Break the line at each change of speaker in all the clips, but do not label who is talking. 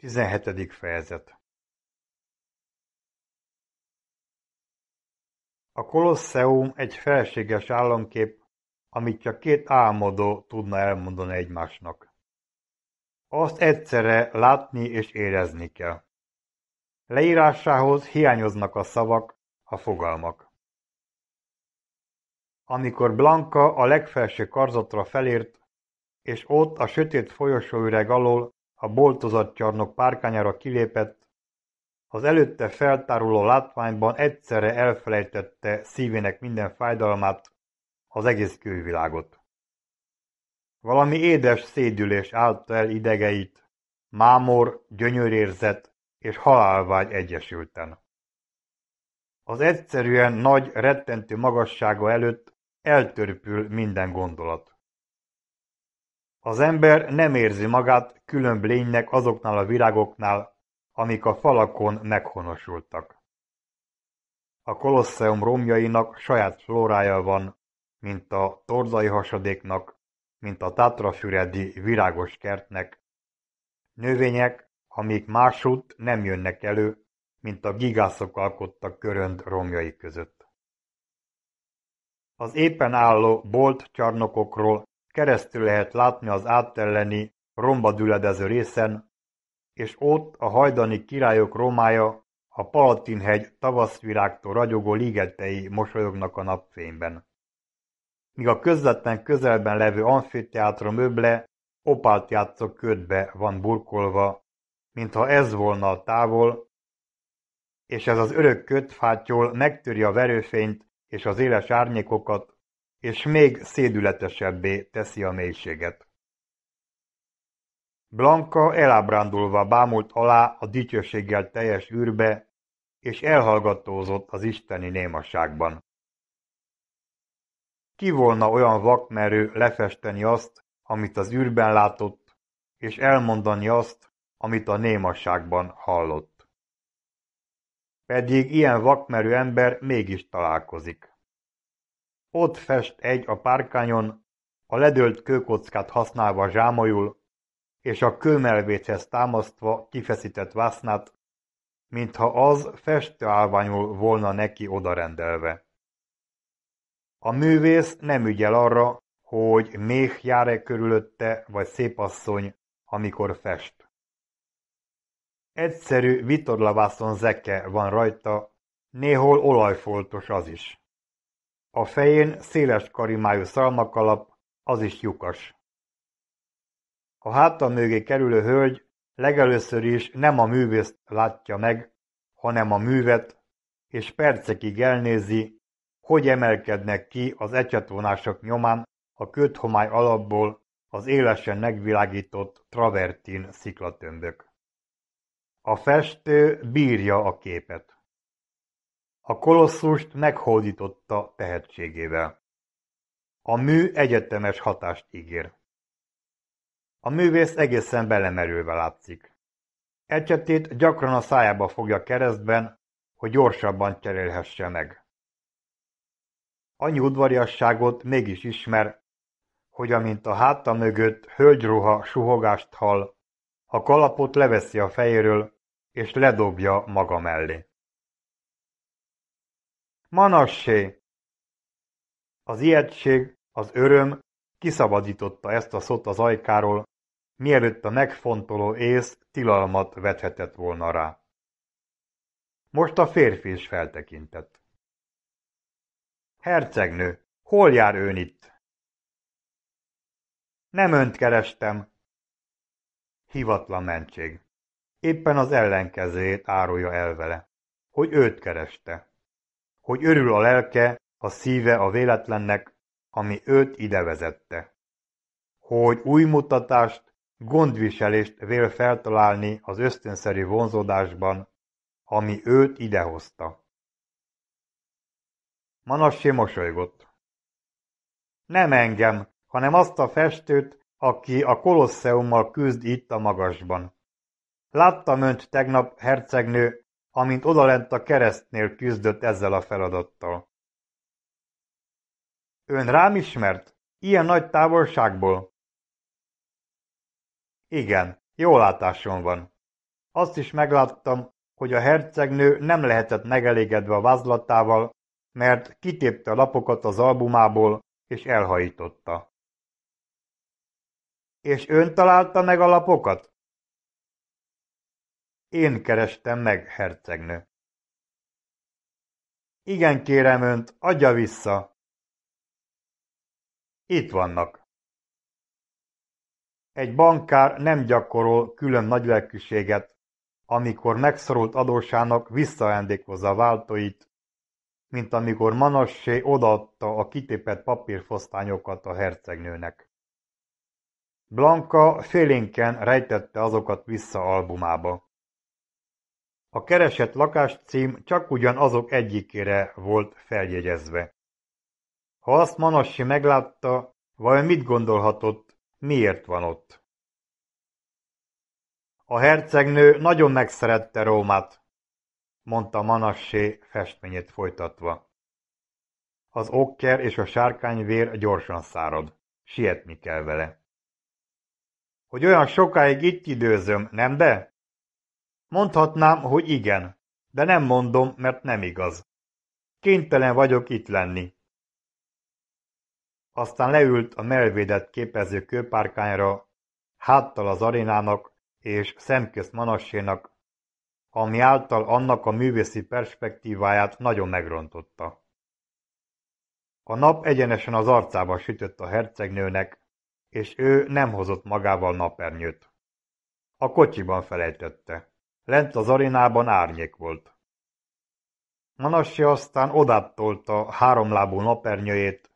17. fejezet A Kolosseum egy felséges államkép, amit csak két álmodó tudna elmondani egymásnak. Azt egyszerre látni és érezni kell. Leírásához hiányoznak a szavak, a fogalmak. Amikor Blanka a legfelső karzatra felért, és ott a sötét folyosóüreg alól a boltozattyarnok párkányára kilépett, az előtte feltáruló látványban egyszerre elfelejtette szívének minden fájdalmát, az egész külvilágot. Valami édes szédülés állta el idegeit, mámor, gyönyörérzet és halálvágy egyesülten. Az egyszerűen nagy, rettentő magassága előtt eltörpül minden gondolat. Az ember nem érzi magát különb lénynek azoknál a virágoknál, amik a falakon meghonosultak. A kolosszeum romjainak saját flórája van, mint a torzai hasadéknak, mint a tátrafüredi virágos kertnek. Növények, amik másút nem jönnek elő, mint a gigászok alkottak körönd romjai között. Az éppen álló bolt csarnokokról keresztül lehet látni az romba rombadüledező részen, és ott a hajdani királyok romája, a Palatinhegy tavaszvirágtól ragyogó ligetei mosolyognak a napfényben. Míg a közvetlen közelben levő amfiteátrum öble opált játszó ködbe van burkolva, mintha ez volna a távol, és ez az örök kötfátyol megtöri a verőfényt és az éles árnyékokat, és még szédületesebbé teszi a mélységet. Blanka elábrándulva bámult alá a dicsőséggel teljes űrbe, és elhallgatózott az isteni némaságban. Ki volna olyan vakmerő lefesteni azt, amit az űrben látott, és elmondani azt, amit a némaságban hallott. Pedig ilyen vakmerő ember mégis találkozik. Ott fest egy a párkányon, a ledölt kőkockát használva zsámolyul, és a kőmelvéthez támasztva kifeszített vásznát, mintha az festőállványul volna neki odarendelve. A művész nem ügyel arra, hogy méh jár-e körülötte, vagy szépasszony, amikor fest. Egyszerű vitorlavászon zeke van rajta, néhol olajfoltos az is. A fején széles karimájú szalmakalap, az is lyukas. A háta mögé kerülő hölgy legelőször is nem a művészt látja meg, hanem a művet, és percekig elnézi, hogy emelkednek ki az ecsetvonások nyomán a köthomály alapból az élesen megvilágított travertin sziklatömbök. A festő bírja a képet. A kolosszust meghódította tehetségével. A mű egyetemes hatást ígér. A művész egészen belemerülve látszik. Ecsetét gyakran a szájába fogja keresztben, hogy gyorsabban cserélhesse meg. Annyi udvariasságot mégis ismer, hogy amint a háta mögött hölgyruha suhogást hall, a kalapot leveszi a fejéről, és ledobja maga mellé. Manassé! Az ijegység, az öröm kiszabadította ezt a szót az ajkáról, mielőtt a megfontoló ész tilalmat vethetett volna rá. Most a férfi is feltekintett. Hercegnő, hol jár ön itt? Nem önt kerestem. Hivatlan mentség. Éppen az ellenkezőjét árulja el vele, hogy őt kereste hogy örül a lelke, a szíve a véletlennek, ami őt idevezette. Hogy új mutatást, gondviselést vél feltalálni az ösztönszerű vonzódásban, ami őt idehozta. Manassé mosolygott. Nem engem, hanem azt a festőt, aki a kolosszeummal küzd itt a magasban. Láttam önt tegnap, hercegnő, amint odalent a keresztnél küzdött ezzel a feladattal. Ön rám ismert? Ilyen nagy távolságból? Igen, jó látásom van. Azt is megláttam, hogy a hercegnő nem lehetett megelégedve a vázlatával, mert kitépte a lapokat az albumából, és elhajította. És ön találta meg a lapokat? Én kerestem meg, hercegnő. Igen, kérem önt, adja vissza. Itt vannak. Egy bankár nem gyakorol külön nagylelkűséget, amikor megszorult adósának visszaajándékozza váltóit, mint amikor Manassé odaadta a kitépett papírfosztányokat a hercegnőnek. Blanka félénken rejtette azokat vissza albumába. A keresett csak ugyan azok egyikére volt feljegyezve. Ha azt Manassi meglátta, vajon mit gondolhatott, miért van ott? A hercegnő nagyon megszerette Rómát, mondta Manassi festményét folytatva. Az okker és a sárkányvér gyorsan szárad. Sietni kell vele. Hogy olyan sokáig itt időzöm, nem de? Mondhatnám, hogy igen, de nem mondom, mert nem igaz. Kénytelen vagyok itt lenni. Aztán leült a melvédet képező kőpárkányra, háttal az arénának és szemközt manassénak, ami által annak a művészi perspektíváját nagyon megrontotta. A nap egyenesen az arcába sütött a hercegnőnek, és ő nem hozott magával napernyőt. A kocsiban felejtette. Lent az arénában árnyék volt. Manassi aztán odáttolta a háromlábú napernyőjét,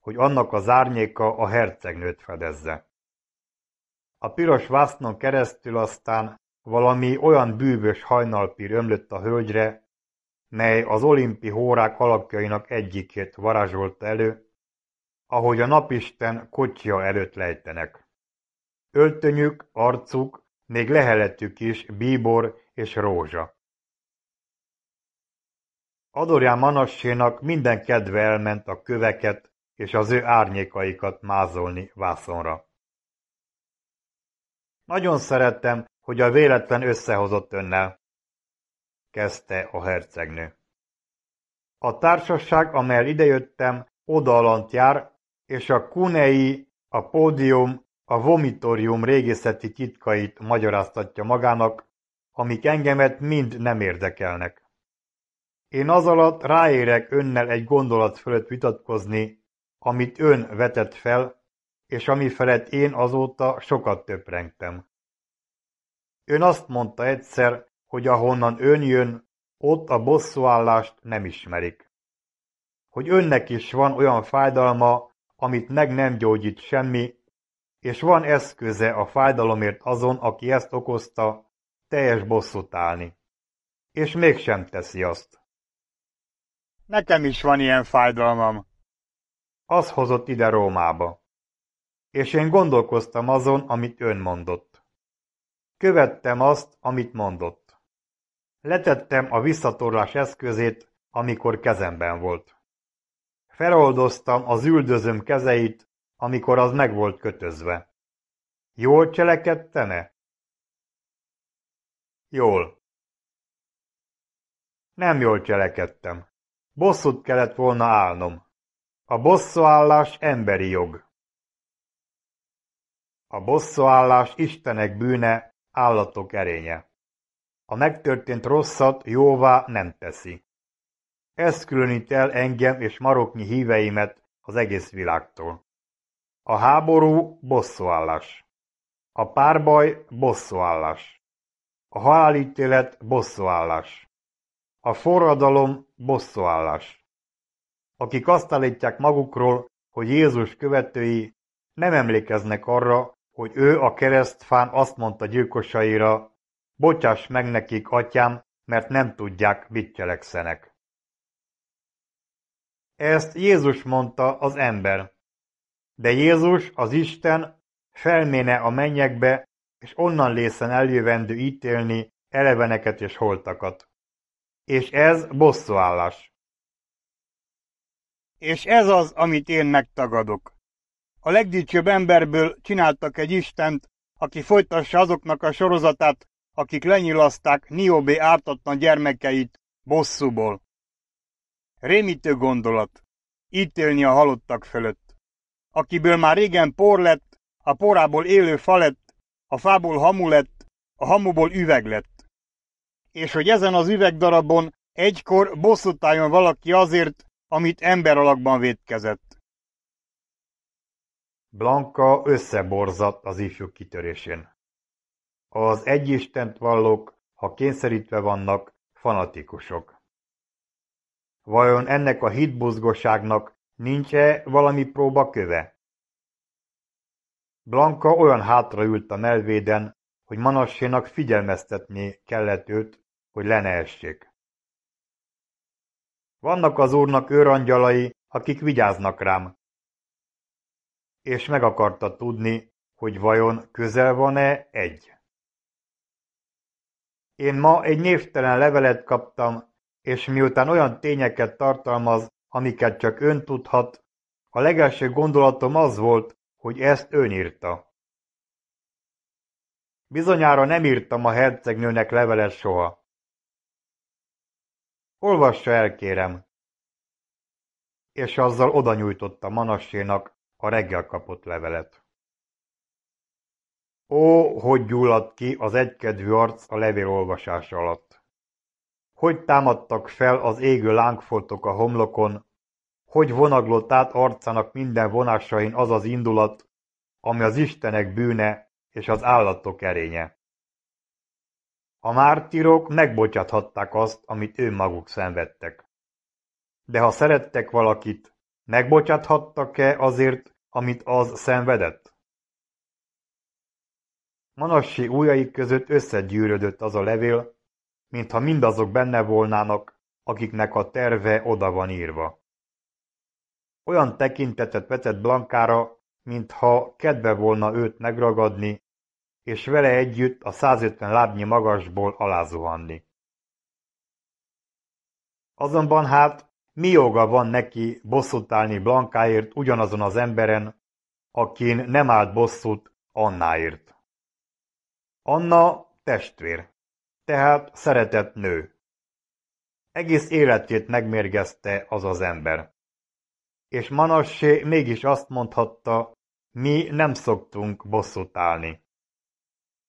hogy annak az árnyéka a hercegnőt fedezze. A piros vásznon keresztül aztán valami olyan bűvös hajnalpír ömlött a hölgyre, mely az olimpi hórák alakjainak egyikét varázsolta elő, ahogy a napisten kocsia előtt lejtenek. Öltönyük, arcuk, még lehelettük is Bíbor és Rózsa. Adorján Manassénak minden kedve elment a köveket és az ő árnyékaikat mázolni vászonra. Nagyon szerettem, hogy a véletlen összehozott önnel, kezdte a hercegnő. A társaság, amely idejöttem, odalant jár, és a kunei, a pódium a vomitorium régészeti titkait magyaráztatja magának, amik engemet mind nem érdekelnek. Én az alatt ráérek önnel egy gondolat fölött vitatkozni, amit ön vetett fel, és ami felett én azóta sokat töprengtem. Ön azt mondta egyszer, hogy ahonnan ön jön, ott a bosszúállást nem ismerik. Hogy önnek is van olyan fájdalma, amit meg nem gyógyít semmi, és van eszköze a fájdalomért azon, aki ezt okozta, teljes bosszút állni. És mégsem teszi azt. Nekem is van ilyen fájdalmam. Az hozott ide Rómába. És én gondolkoztam azon, amit ön mondott. Követtem azt, amit mondott. Letettem a visszatorlás eszközét, amikor kezemben volt. Feloldoztam az üldözöm kezeit, amikor az meg volt kötözve. Jól cselekedtene? Jól. Nem jól cselekedtem. Bosszút kellett volna állnom. A bosszúállás emberi jog. A bosszúállás istenek bűne, állatok erénye. A megtörtént rosszat jóvá nem teszi. Ez különít el engem és maroknyi híveimet az egész világtól. A háború bosszúállás. A párbaj bosszúállás. A halálítélet bosszúállás. A forradalom bosszúállás. Akik azt állítják magukról, hogy Jézus követői, nem emlékeznek arra, hogy ő a keresztfán azt mondta gyilkosaira, bocsáss meg nekik, atyám, mert nem tudják, mit cselekszenek. Ezt Jézus mondta az ember, de Jézus, az Isten felméne a mennyekbe, és onnan lészen eljövendő ítélni eleveneket és holtakat. És ez bosszúállás. És ez az, amit én megtagadok. A legdicsőbb emberből csináltak egy Istent, aki folytassa azoknak a sorozatát, akik lenyilaszták Niobé ártatlan gyermekeit bosszúból. Rémítő gondolat. Ítélni a halottak fölött akiből már régen por lett, a porából élő fa lett, a fából hamu lett, a hamuból üveg lett. És hogy ezen az üvegdarabon egykor bosszút álljon valaki azért, amit ember alakban védkezett. Blanka összeborzadt az ifjú kitörésén. Az egyistent vallók, ha kényszerítve vannak, fanatikusok. Vajon ennek a hitbuzgóságnak Nincs-e valami próba köve? Blanka olyan hátraült a melvéden, hogy Manassénak figyelmeztetni kellett őt, hogy le ne essék. Vannak az úrnak őrangyalai, akik vigyáznak rám. És meg akarta tudni, hogy vajon közel van-e egy. Én ma egy névtelen levelet kaptam, és miután olyan tényeket tartalmaz, amiket csak ön tudhat, a legelső gondolatom az volt, hogy ezt ön írta. Bizonyára nem írtam a hercegnőnek levelet soha. Olvassa el, kérem. És azzal oda nyújtotta Manassénak a reggel kapott levelet. Ó, hogy gyulladt ki az egykedvű arc a levél olvasása alatt. Hogy támadtak fel az égő lángfoltok a homlokon, hogy vonaglott át arcának minden vonásain az az indulat, ami az istenek bűne és az állatok erénye. A mártírok megbocsáthatták azt, amit ő maguk szenvedtek. De ha szerettek valakit, megbocsáthattak-e azért, amit az szenvedett? Manassi újai között összegyűrödött az a levél, mintha mindazok benne volnának, akiknek a terve oda van írva. Olyan tekintetet vetett Blankára, mintha kedve volna őt megragadni, és vele együtt a 150 lábnyi magasból alázuhanni. Azonban hát mi joga van neki bosszút állni Blankáért ugyanazon az emberen, akin nem állt bosszút Annáért? Anna testvér. Tehát szeretett nő. Egész életét megmérgezte az az ember. És Manassé mégis azt mondhatta, mi nem szoktunk bosszút állni.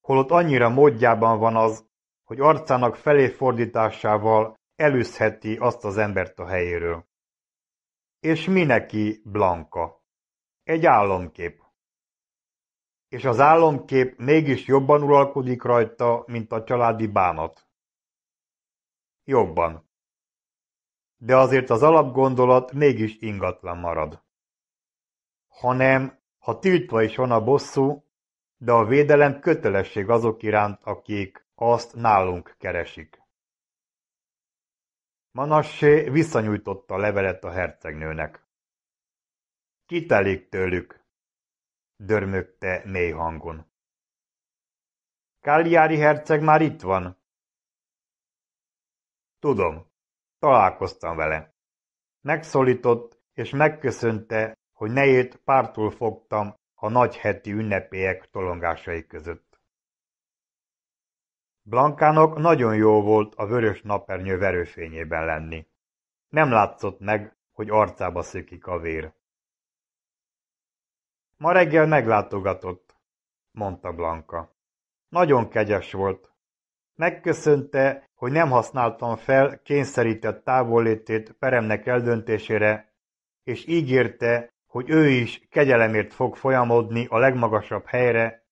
Holott annyira módjában van az, hogy arcának felé fordításával elűzheti azt az embert a helyéről. És mi neki Blanka? Egy álomkép. És az álomkép mégis jobban uralkodik rajta, mint a családi bánat. Jobban. De azért az alapgondolat mégis ingatlan marad. Hanem, ha tiltva is van a bosszú, de a védelem kötelesség azok iránt, akik azt nálunk keresik. Manassé visszanyújtotta a levelet a hercegnőnek. Kitelik tőlük, dörmögte mély hangon. Kalliári herceg már itt van. Tudom, találkoztam vele. Megszólított és megköszönte, hogy nejét pártul fogtam a nagy heti ünnepélyek tolongásai között. Blankának nagyon jó volt a vörös napernyő verőfényében lenni. Nem látszott meg, hogy arcába szökik a vér. Ma reggel meglátogatott, mondta Blanka. Nagyon kegyes volt. Megköszönte, hogy nem használtam fel kényszerített távollétét peremnek eldöntésére, és ígérte, hogy ő is kegyelemért fog folyamodni a legmagasabb helyre,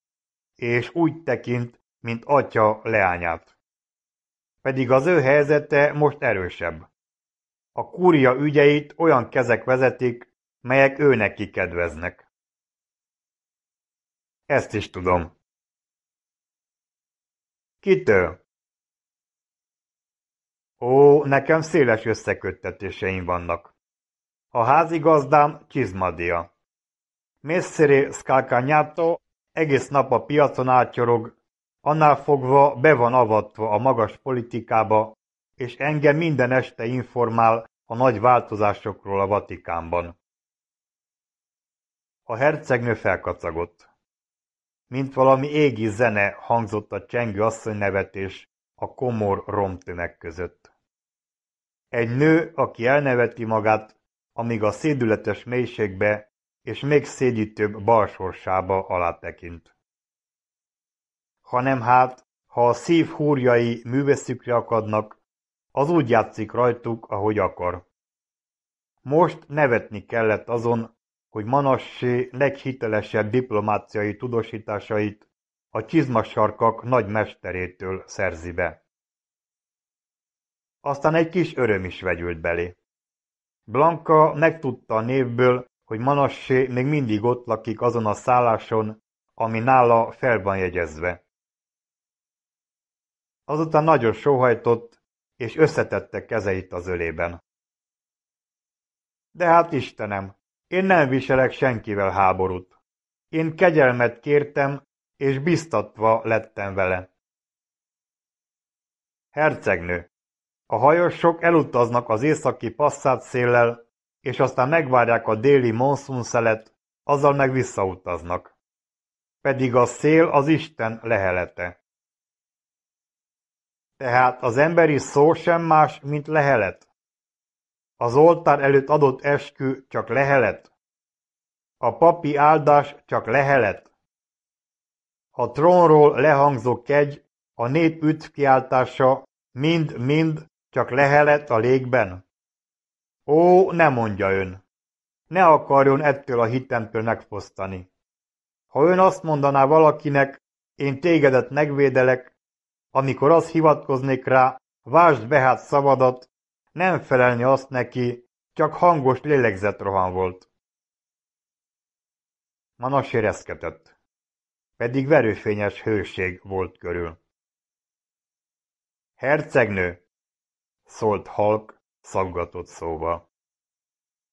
és úgy tekint, mint atya leányát. Pedig az ő helyzete most erősebb. A kúria ügyeit olyan kezek vezetik, melyek ő neki
kedveznek. Ezt is tudom. Kitől? Ó,
nekem széles összeköttetéseim vannak. A házigazdám Csizmadia. Messzere Skákányától egész nap a piacon átyorog, annál fogva be van avatva a magas politikába, és engem minden este informál a nagy változásokról a Vatikánban. A hercegnő felkacagott. Mint valami égi zene hangzott a csengő nevetés a komor romtömeg között. Egy nő, aki elneveti magát, amíg a szédületes mélységbe és még szédítőbb balsorsába alátekint. Hanem hát, ha a szív húrjai műveszükre akadnak, az úgy játszik rajtuk, ahogy akar. Most nevetni kellett azon, hogy Manassé leghitelesebb diplomáciai tudósításait a csizmasarkak nagy mesterétől szerzi be. Aztán egy kis öröm is vegyült belé. Blanka megtudta a névből, hogy Manassé még mindig ott lakik azon a szálláson, ami nála fel van jegyezve. Azután nagyon sóhajtott, és összetette kezeit az ölében. De hát Istenem, én nem viselek senkivel háborút. Én kegyelmet kértem, és biztatva lettem vele. Hercegnő. A hajosok elutaznak az északi passzát széllel, és aztán megvárják a déli szelet, azzal meg visszautaznak. Pedig a szél az Isten lehelete. Tehát az emberi szó sem más, mint lehelet. Az oltár előtt adott eskü csak lehelet. A papi áldás csak lehelet. A trónról lehangzó kegy, a nép ütkiáltása mind-mind csak lehelet a légben. Ó, ne mondja ön! Ne akarjon ettől a hitemtől megfosztani. Ha ön azt mondaná valakinek, én tégedet megvédelek, amikor azt hivatkoznék rá, vásd be hát szavadat, nem felelni azt neki, csak hangos lélegzetroham volt. Manas érezkedett. Pedig verőfényes hőség volt körül. Hercegnő! szólt halk, szaggatott szóval.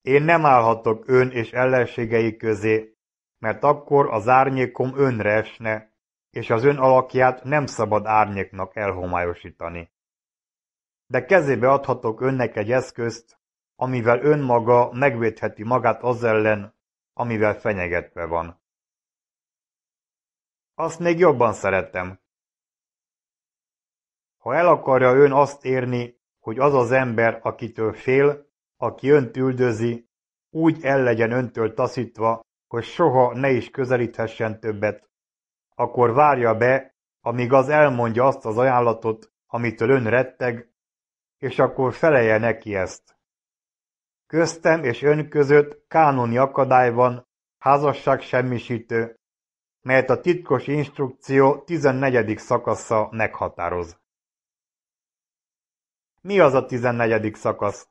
Én nem állhatok ön és ellenségei közé, mert akkor az árnyékom önre esne, és az ön alakját nem szabad árnyéknak elhomályosítani de kezébe adhatok önnek egy eszközt, amivel ön maga megvédheti magát az ellen, amivel fenyegetve van. Azt még jobban szeretem. Ha el akarja ön azt érni, hogy az az ember, akitől fél, aki önt üldözi, úgy el legyen öntől taszítva, hogy soha ne is közelíthessen többet, akkor várja be, amíg az elmondja azt az ajánlatot, amitől ön retteg, és akkor feleje neki ezt. Köztem és ön között kánoni akadály van, házasság semmisítő, melyet a titkos instrukció 14. szakasza meghatároz. Mi az a 14. szakasz?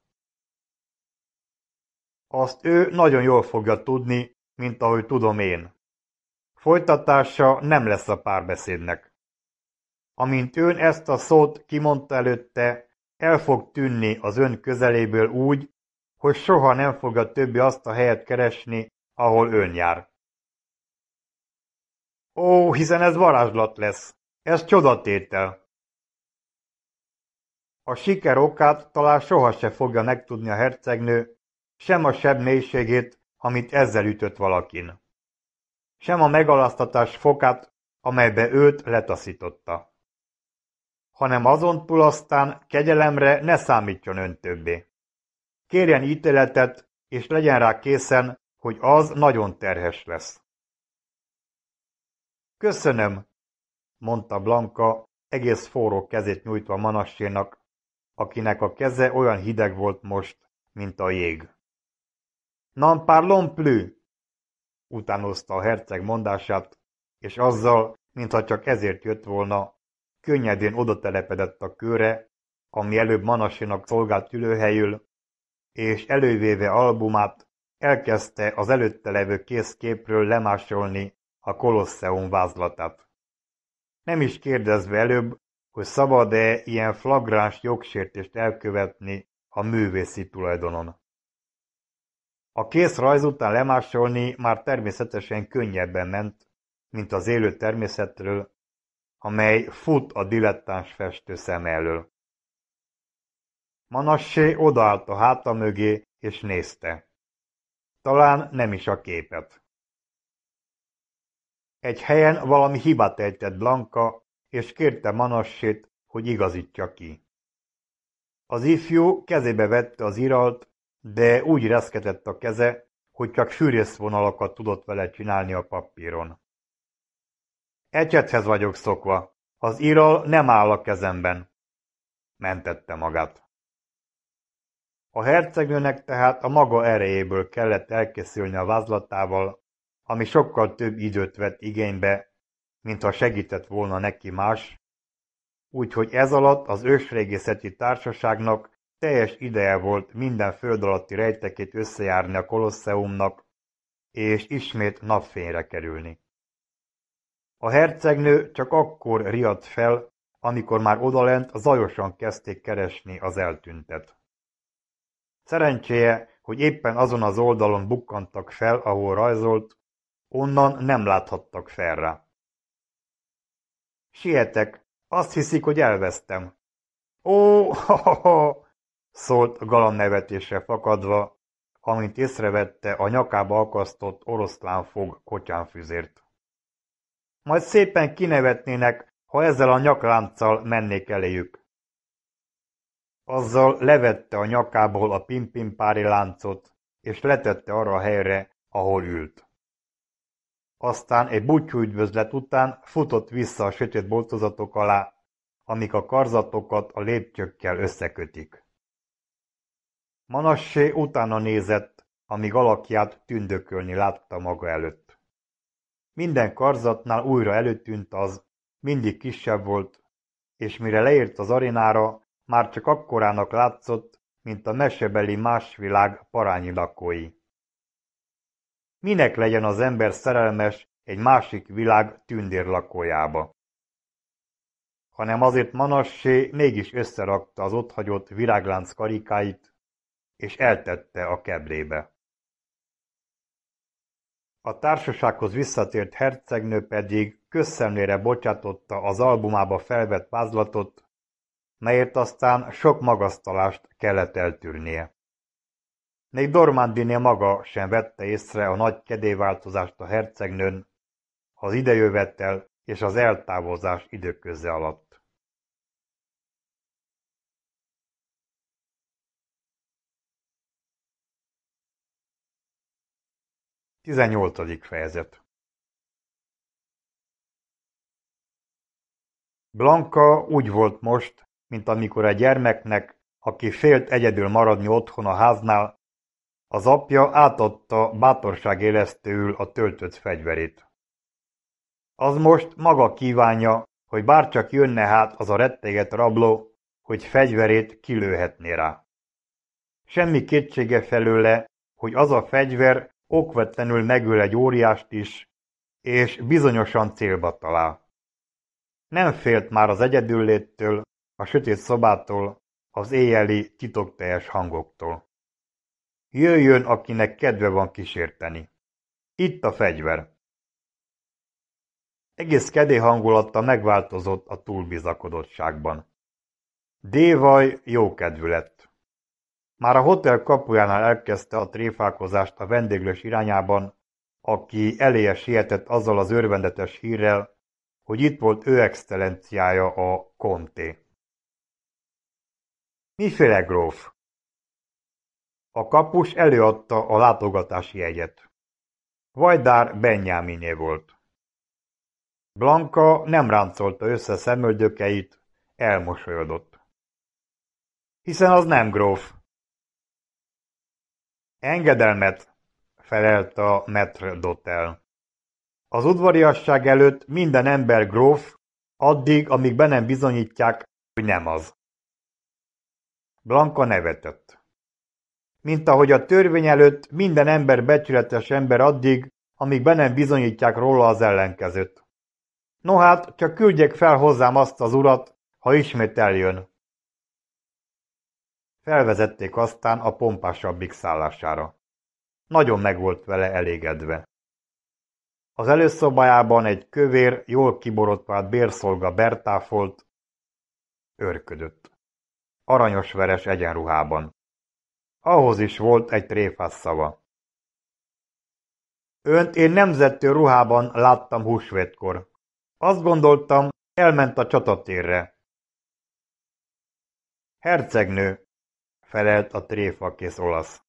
Azt ő nagyon jól fogja tudni, mint ahogy tudom én. Folytatása nem lesz a párbeszédnek. Amint ön ezt a szót kimondta előtte, el fog tűnni az ön közeléből úgy, hogy soha nem fogja többi azt a helyet keresni, ahol ön jár. Ó, hiszen ez varázslat lesz. Ez csodatétel. A siker okát talán soha se fogja megtudni a hercegnő, sem a sebb mélységét, amit ezzel ütött valakin, sem a megalasztatás fokát, amelybe őt letaszította hanem túl aztán kegyelemre ne számítjon ön többé. Kérjen ítéletet, és legyen rá készen, hogy az nagyon terhes lesz. Köszönöm, mondta Blanka, egész forró kezét nyújtva Manassénak, akinek a keze olyan hideg volt most, mint a jég. Nem parlons plus, utánozta a herceg mondását, és azzal, mintha csak ezért jött volna, Könnyedén odatelepedett a kőre, ami előbb Manasinak szolgált ülőhelyül, és elővéve albumát elkezdte az előtte levő készképről lemásolni a kolosseum vázlatát. Nem is kérdezve előbb, hogy szabad-e ilyen flagráns jogsértést elkövetni a művészi tulajdonon. A kész rajz után lemásolni már természetesen könnyebben ment, mint az élő természetről, amely fut a dilettáns festő szem elől. Manassé odaállt a háta mögé, és nézte. Talán nem is a képet. Egy helyen valami hibát ejtett Blanka, és kérte Manassét, hogy igazítsa ki. Az ifjú kezébe vette az iralt, de úgy reszketett a keze, hogy csak fűrészvonalakat tudott vele csinálni a papíron. Egyethez vagyok szokva. Az iral nem áll a kezemben. Mentette magát. A hercegnőnek tehát a maga erejéből kellett elkészülni a vázlatával, ami sokkal több időt vett igénybe, mint ha segített volna neki más, úgyhogy ez alatt az ősrégészeti társaságnak teljes ideje volt minden föld alatti rejtekét összejárni a kolosseumnak, és ismét napfényre kerülni. A hercegnő csak akkor riadt fel, amikor már odalent zajosan kezdték keresni az eltüntet. Szerencséje, hogy éppen azon az oldalon bukkantak fel, ahol rajzolt, onnan nem láthattak fel rá. Sietek, azt hiszik, hogy elvesztem. Ó, ha, ha, ha szólt galan nevetésre fakadva, amint észrevette a nyakába akasztott fog kotyánfüzért. Majd szépen kinevetnének, ha ezzel a nyaklánccal mennék eléjük. Azzal levette a nyakából a pimpimpári láncot, és letette arra a helyre, ahol ült. Aztán egy búcsú üdvözlet után futott vissza a sötét boltozatok alá, amik a karzatokat a lépcsőkkel összekötik. Manassé utána nézett, amíg alakját tündökölni látta maga előtt. Minden karzatnál újra előtűnt az, mindig kisebb volt, és mire leért az arénára, már csak akkorának látszott, mint a mesebeli másvilág parányi lakói. Minek legyen az ember szerelmes egy másik világ tündér lakójába? Hanem azért Manassé mégis összerakta az otthagyott viráglánc karikáit, és eltette a keblébe. A társasághoz visszatért hercegnő pedig közszemlére bocsátotta az albumába felvett vázlatot, melyért aztán sok magasztalást kellett eltűrnie. Még Dormandiné maga sem vette észre a nagy kedélyváltozást a hercegnőn, az idejövettel és az eltávozás
időközze alatt. 18. fejezet
Blanka úgy volt most, mint amikor egy gyermeknek, aki félt egyedül maradni otthon a háznál, az apja átadta bátorságélesztőül a töltött fegyverét. Az most maga kívánja, hogy bárcsak jönne hát az a retteget rabló, hogy fegyverét kilőhetné rá. Semmi kétsége felőle, hogy az a fegyver Okvetlenül megöl egy óriást is, és bizonyosan célba talál. Nem félt már az egyedülléttől, a sötét szobától, az éjjeli titokteljes hangoktól. Jöjjön, akinek kedve van kísérteni. Itt a fegyver. Egész kedé hangulata megváltozott a túlbizakodottságban. Dévaj kedvű lett. Már a hotel kapujánál elkezdte a tréfálkozást a vendéglős irányában, aki eléje sietett azzal az örvendetes hírrel, hogy itt volt ő excellenciája a konté. Miféle gróf? A kapus előadta a látogatási jegyet. Vajdár Benyáminé volt. Blanka nem ráncolta össze szemöldökeit, elmosolyodott. Hiszen az nem gróf, Engedelmet, felelt a maître d'hôtel. Az udvariasság előtt minden ember gróf, addig, amíg be nem bizonyítják, hogy nem az. Blanka nevetett. Mint ahogy a törvény előtt minden ember becsületes ember addig, amíg be nem bizonyítják róla az ellenkezőt. No hát, csak küldjék fel hozzám azt az urat, ha ismét eljön. Felvezették aztán a pompásabbik szállására. Nagyon meg volt vele elégedve. Az előszobájában egy kövér, jól kiborotvált bérszolga Bertáfolt őrködött. Aranyos veres egyenruhában. Ahhoz is volt egy tréfás szava. Önt én nemzettő ruhában láttam húsvétkor. Azt gondoltam, elment a csatatérre. Hercegnő, felelt a tréfakész olasz.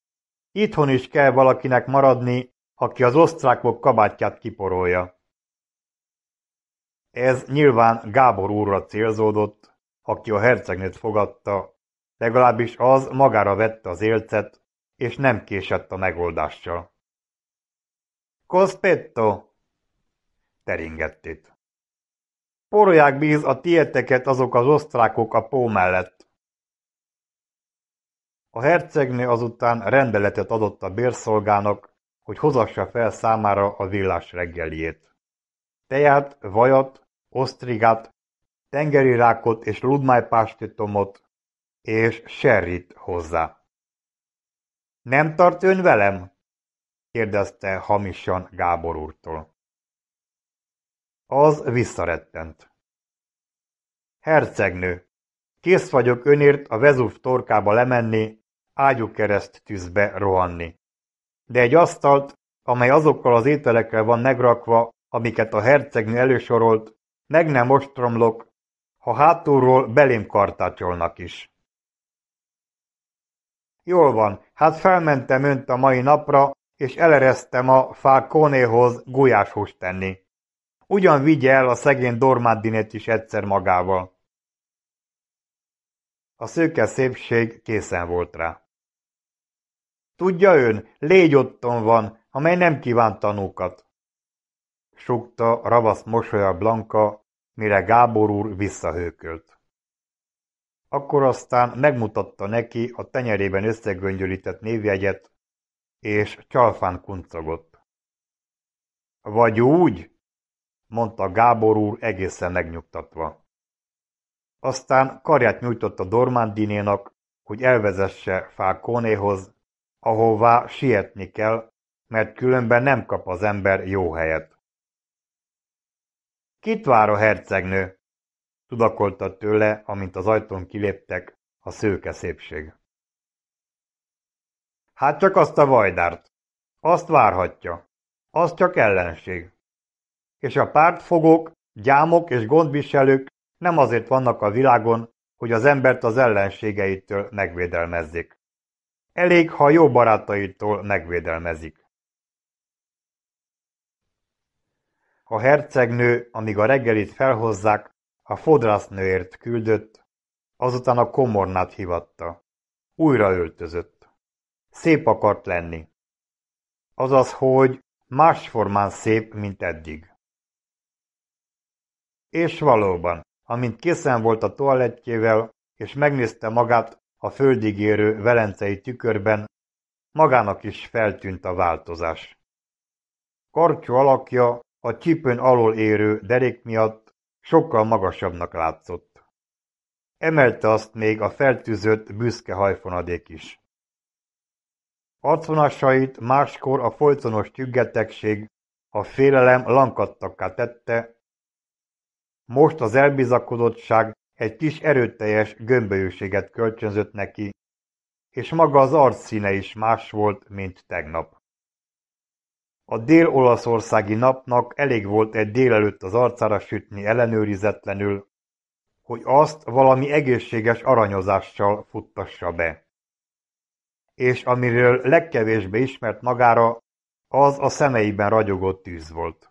Itthon is kell valakinek maradni, aki az osztrákok kabátját kiporolja. Ez nyilván Gábor úrra célzódott, aki a hercegnőt fogadta, legalábbis az magára vette az élcet, és nem késett a megoldással. Cospetto! teringett itt. Porolják bíz a tieteket azok az osztrákok a pó mellett. A hercegnő azután rendeletet adott a bérszolgának, hogy hozassa fel számára a villás reggeliét. Teját, vajat, osztrigát, tengeri rákot és ludmájpástitomot, és serrit hozzá. Nem tart ön velem? kérdezte hamisan Gábor úrtól. Az visszarettent. Hercegnő, kész vagyok önért a Vezúv torkába lemenni, kereszt tűzbe rohanni. De egy asztalt, amely azokkal az ételekkel van megrakva, amiket a hercegnő elősorolt, meg nem ostromlok, ha hátulról belém kartácsolnak is. Jól van, hát felmentem önt a mai napra, és elereztem a fákónéhoz gulyáshúst tenni. Ugyan vigye el a szegény Dormádinét is egyszer magával. A szőke szépség készen volt rá. Tudja ön, légy otton van, amely nem kívánt tanúkat. Sukta ravasz mosolya Blanka, mire Gábor úr visszahőkölt. Akkor aztán megmutatta neki a tenyerében összegöngyölített névjegyet, és csalfán kuncogott. Vagy úgy? mondta Gábor úr egészen megnyugtatva. Aztán karját nyújtott a Dormandinénak, hogy elvezesse Fákonéhoz, ahová sietni kell, mert különben nem kap az ember jó helyet. Kit vár a hercegnő? tudakolta tőle, amint az ajtón kiléptek a szőke szépség. Hát csak azt a vajdárt. Azt várhatja. Az csak ellenség. És a pártfogók, gyámok és gondviselők nem azért vannak a világon, hogy az embert az ellenségeitől megvédelmezzék. Elég, ha jó barátaitól megvédelmezik. A hercegnő, amíg a reggelit felhozzák, a fodrásznőért küldött, azután a komornát hivatta. Újra öltözött. Szép akart lenni. Azaz, hogy másformán szép, mint eddig. És valóban, Amint készen volt a toalettjével, és megnézte magát a földigérő velencei tükörben, magának is feltűnt a változás. Karcsú alakja a csípőn alól érő derék miatt sokkal magasabbnak látszott. Emelte azt még a feltűzött büszke hajfonadék is. Arcvonásait máskor a folytonos tüggetegség, a félelem lankadtakká tette, most az elbizakodottság egy kis erőteljes gömbölyűséget kölcsönzött neki, és maga az arcszíne is más volt, mint tegnap. A dél-olaszországi napnak elég volt egy délelőtt az arcára sütni ellenőrizetlenül, hogy azt valami egészséges aranyozással futtassa be. És amiről legkevésbé ismert magára, az a szemeiben ragyogott tűz volt.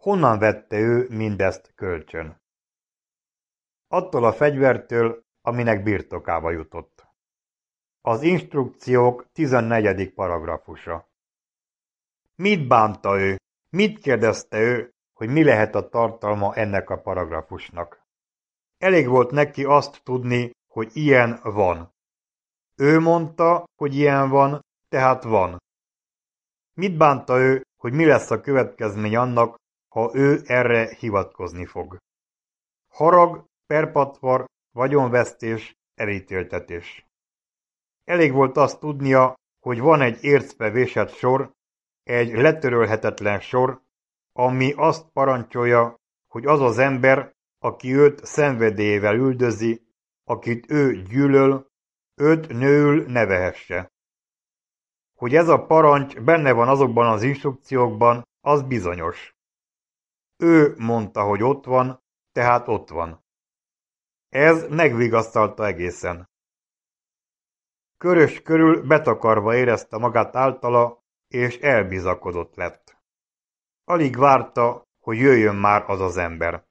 Honnan vette ő mindezt kölcsön? Attól a fegyvertől, aminek birtokába jutott. Az instrukciók 14. paragrafusa. Mit bánta ő? Mit kérdezte ő, hogy mi lehet a tartalma ennek a paragrafusnak? Elég volt neki azt tudni, hogy ilyen van. Ő mondta, hogy ilyen van, tehát van. Mit bánta ő, hogy mi lesz a következmény annak, ha ő erre hivatkozni fog. Harag, perpatvar, vagyonvesztés, elítéltetés. Elég volt azt tudnia, hogy van egy ércbe vésett sor, egy letörölhetetlen sor, ami azt parancsolja, hogy az az ember, aki őt szenvedélyével üldözi, akit ő gyűlöl, őt nőül nevehesse. Hogy ez a parancs benne van azokban az instrukciókban, az bizonyos. Ő mondta, hogy ott van, tehát ott van. Ez megvigasztalta egészen. Körös körül betakarva érezte magát általa, és elbizakodott lett. Alig várta, hogy jöjjön már az az ember.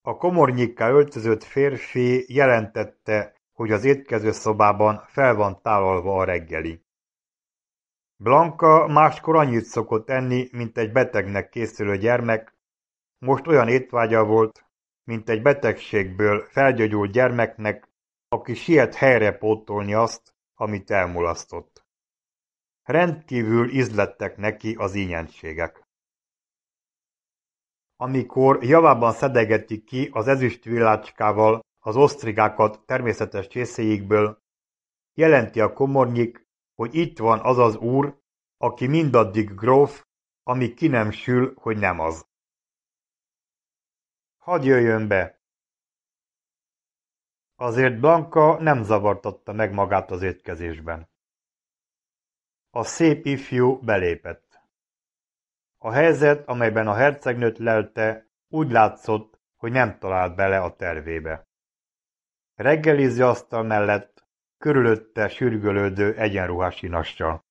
A komornyikká öltözött férfi jelentette, hogy az étkező szobában fel van tálalva a reggeli. Blanka máskor annyit szokott enni, mint egy betegnek készülő gyermek, most olyan étvágya volt, mint egy betegségből felgyógyult gyermeknek, aki siet helyre pótolni azt, amit elmulasztott. Rendkívül izlettek neki az ínyenségek. Amikor javában szedegeti ki az ezüst villácskával az osztrigákat természetes csészéjékből, jelenti a komornyik, hogy itt van az az úr, aki mindaddig gróf, amíg ki nem sül, hogy nem az. Hadd jöjjön be! Azért Blanka nem zavartatta meg magát az étkezésben. A szép ifjú belépett. A helyzet, amelyben a hercegnőt lelte, úgy látszott, hogy nem talált bele a tervébe. Reggelizi asztal mellett körülötte sürgölődő egyenruhás inassal.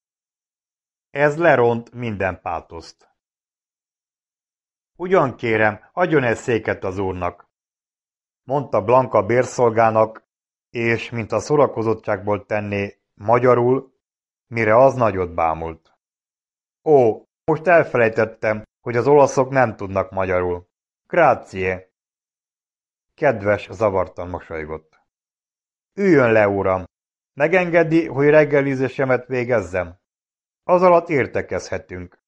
Ez leront minden pátoszt. Ugyan kérem, adjon egy széket az úrnak, mondta Blanka bérszolgának, és, mint a szórakozottságból tenné, magyarul, mire az nagyot bámult. Ó, most elfelejtettem, hogy az olaszok nem tudnak magyarul. Grácie! Kedves, zavartan mosolygott. Üljön le, uram! Megengedi, hogy reggelizésemet végezzem. Az alatt értekezhetünk.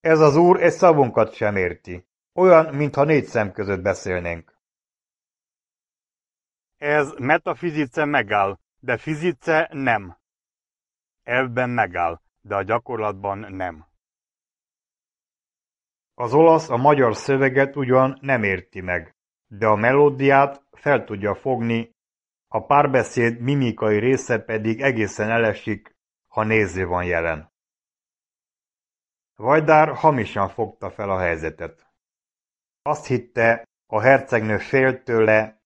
Ez az úr egy szavunkat sem érti. Olyan, mintha négy szem között beszélnénk. Ez metafizice megáll, de fizice nem. Elvben megáll, de a gyakorlatban nem. Az olasz a magyar szöveget ugyan nem érti meg, de a melódiát fel tudja fogni a párbeszéd mimikai része pedig egészen elesik, ha néző van jelen. Vajdár hamisan fogta fel a helyzetet. Azt hitte, a hercegnő félt tőle,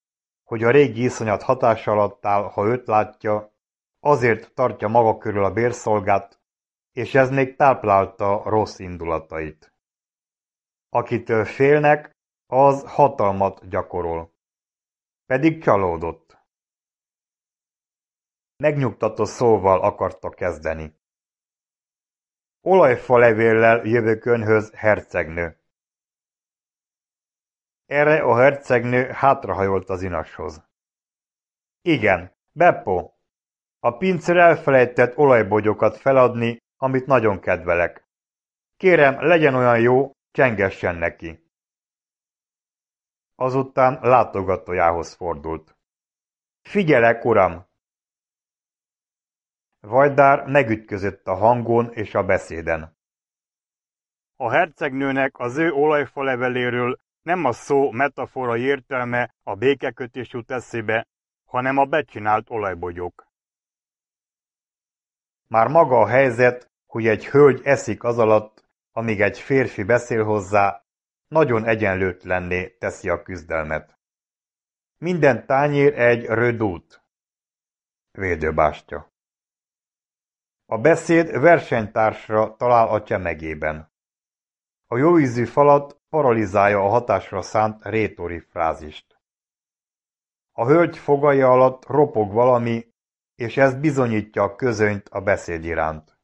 hogy a régi iszonyat hatás alatt áll, ha őt látja, azért tartja maga körül a bérszolgát, és ez még táplálta rossz indulatait. Akitől félnek, az hatalmat gyakorol. Pedig csalódott. Megnyugtató szóval akarta kezdeni. levéllel jövök önhöz, hercegnő. Erre a hercegnő hátrahajolt az inashoz. Igen, Beppo. A pincér elfelejtett olajbogyokat feladni, amit nagyon kedvelek. Kérem, legyen olyan jó, csengessen neki. Azután látogatójához fordult. Figyelek, uram, Vajdár megütközött a hangon és a beszéden. A hercegnőnek az ő olajfa leveléről nem a szó metafora értelme a békekötés jut eszébe, hanem a becsinált olajbogyók. Már maga a helyzet, hogy egy hölgy eszik az alatt, amíg egy férfi beszél hozzá, nagyon egyenlőtlenné teszi a küzdelmet. Minden tányér egy rödút. Védőbástya. A beszéd versenytársra talál a csemegében. A jóízű falat paralizálja a hatásra szánt rétori frázist. A hölgy fogai alatt ropog valami, és ez bizonyítja a közönyt a beszéd iránt.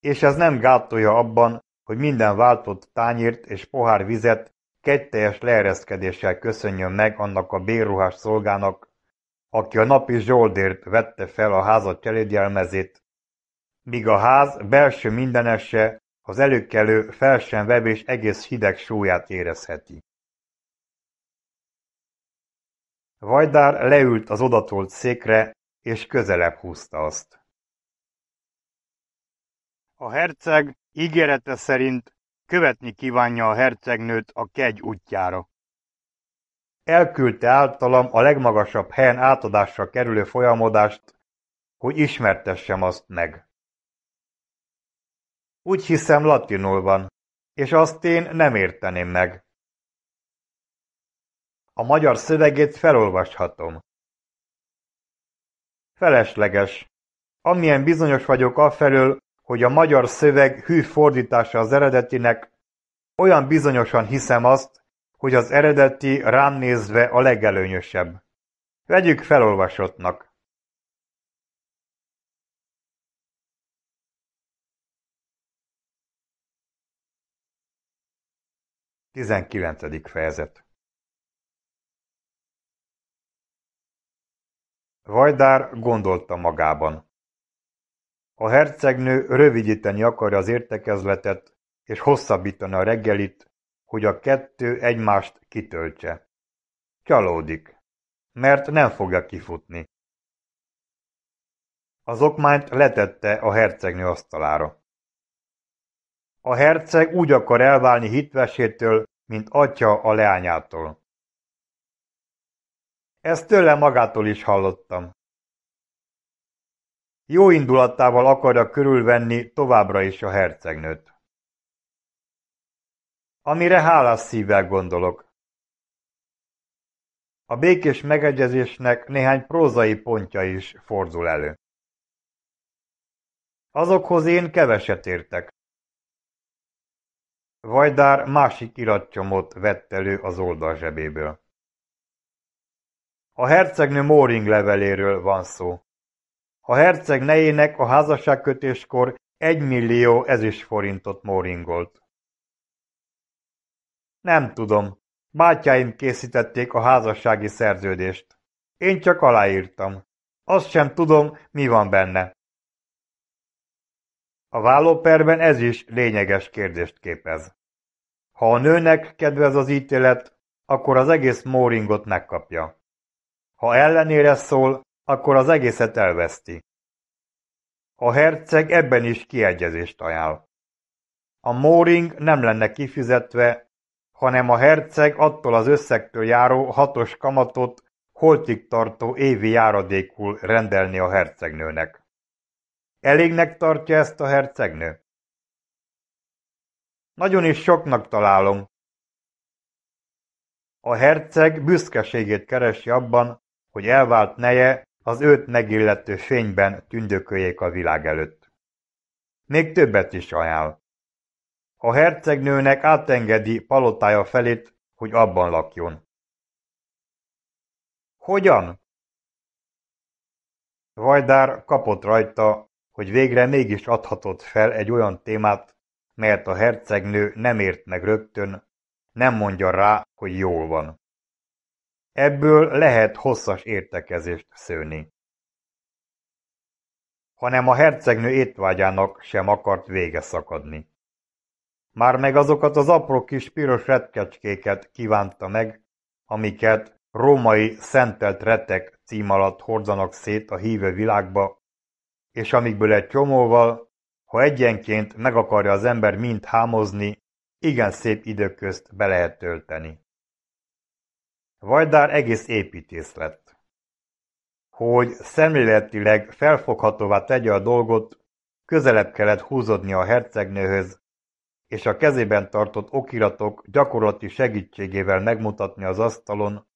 És ez nem gátolja abban, hogy minden váltott tányért és pohár vizet kegyteljes leereszkedéssel köszönjön meg annak a bérruhás szolgának, aki a napi zsoldért vette fel a házat cselédjelmezét, míg a ház belső mindenese az előkelő vevés egész hideg súlyát érezheti. Vajdár leült az odatolt székre, és közelebb húzta azt. A herceg ígérete szerint követni kívánja a hercegnőt a kegy útjára. Elküldte általam a legmagasabb helyen átadásra kerülő folyamodást, hogy ismertessem azt meg. Úgy hiszem latinul van, és azt én nem érteném meg. A magyar szövegét felolvashatom. Felesleges. Amilyen bizonyos vagyok afelől, hogy a magyar szöveg hű fordítása az eredetinek, olyan bizonyosan hiszem azt, hogy az eredeti rám nézve a legelőnyösebb.
Vegyük felolvasottnak. Tizenkilencedik fejezet
Vajdár gondolta magában. A hercegnő rövidíteni akarja az értekezletet, és hosszabbítani a reggelit, hogy a kettő egymást kitöltse. Csalódik, mert nem fogja kifutni. Az okmányt letette a hercegnő asztalára. A herceg úgy akar elválni hitvesétől, mint atya a leányától. Ezt tőle magától is hallottam. Jó indulattával akarja körülvenni továbbra is a hercegnőt. Amire hálás szívvel gondolok. A békés megegyezésnek néhány prózai pontja is fordul elő. Azokhoz én keveset értek. Vajdár másik iratcsomót vett elő az zsebéből. A hercegnő Móring leveléről van szó. A herceg nejének a házasságkötéskor egy millió ezüst forintot móringolt. Nem tudom. Bátyáim készítették a házassági szerződést. Én csak aláírtam. Azt sem tudom, mi van benne. A vállóperben ez is lényeges kérdést képez. Ha a nőnek kedvez az ítélet, akkor az egész móringot megkapja. Ha ellenére szól, akkor az egészet elveszti. A herceg ebben is kiegyezést ajánl. A móring nem lenne kifizetve, hanem a herceg attól az összegtől járó hatos kamatot holtig tartó évi járadékul rendelni a hercegnőnek. Elégnek tartja ezt a hercegnő? Nagyon is soknak találom. A herceg büszkeségét keresi abban, hogy elvált neje az őt megillető fényben tündököljék a világ előtt. Még többet is ajánl. A hercegnőnek átengedi palotája felét, hogy abban lakjon. Hogyan? Vajdár kapott rajta, hogy végre mégis adhatott fel egy olyan témát, mert a hercegnő nem ért meg rögtön, nem mondja rá, hogy jól van. Ebből lehet hosszas értekezést szőni. Hanem a hercegnő étvágyának sem akart vége szakadni. Már meg azokat az apró kis piros retkecskéket kívánta meg, amiket római szentelt retek cím alatt hordanak szét a híve világba, és amikből egy csomóval, ha egyenként meg akarja az ember mind hámozni, igen szép időközt be lehet tölteni. Vajdár egész építész lett. Hogy szemléletileg felfoghatóvá tegye a dolgot, közelebb kellett húzodni a hercegnőhöz, és a kezében tartott okiratok gyakorlati segítségével megmutatni az asztalon,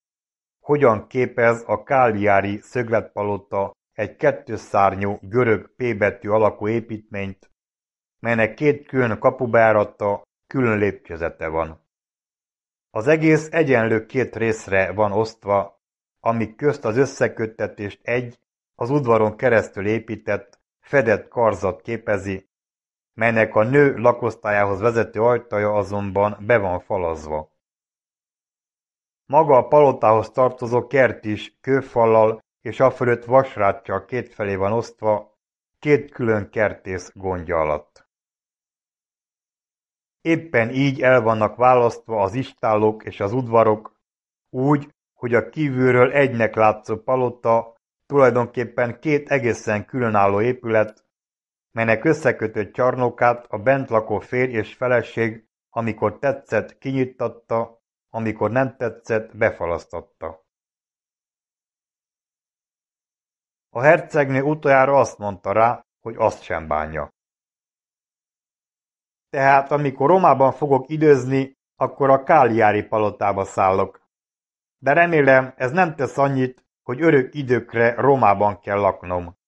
hogyan képez a Káliári szögletpalota egy kettőszárnyú görög P betű alakú építményt, melynek két külön kapubáratta külön lépcsőzete van. Az egész egyenlő két részre van osztva, amik közt az összeköttetést egy, az udvaron keresztül épített, fedett karzat képezi, melynek a nő lakosztályához vezető ajtaja azonban be van falazva. Maga a palotához tartozó kert is kőfallal és vasrátja két felé van osztva, két külön kertész gondja alatt. Éppen így el vannak választva az istállók és az udvarok, úgy, hogy a kívülről egynek látszó palota tulajdonképpen két egészen különálló épület, melynek összekötött csarnokát a bent lakó férj és feleség amikor tetszett, kinyitatta, amikor nem tetszett, befalasztatta. A hercegnő utoljára azt mondta rá, hogy azt sem bánja. Tehát, amikor Romában fogok időzni, akkor a Káliári palotába szállok. De remélem, ez nem tesz annyit, hogy örök időkre Romában kell laknom.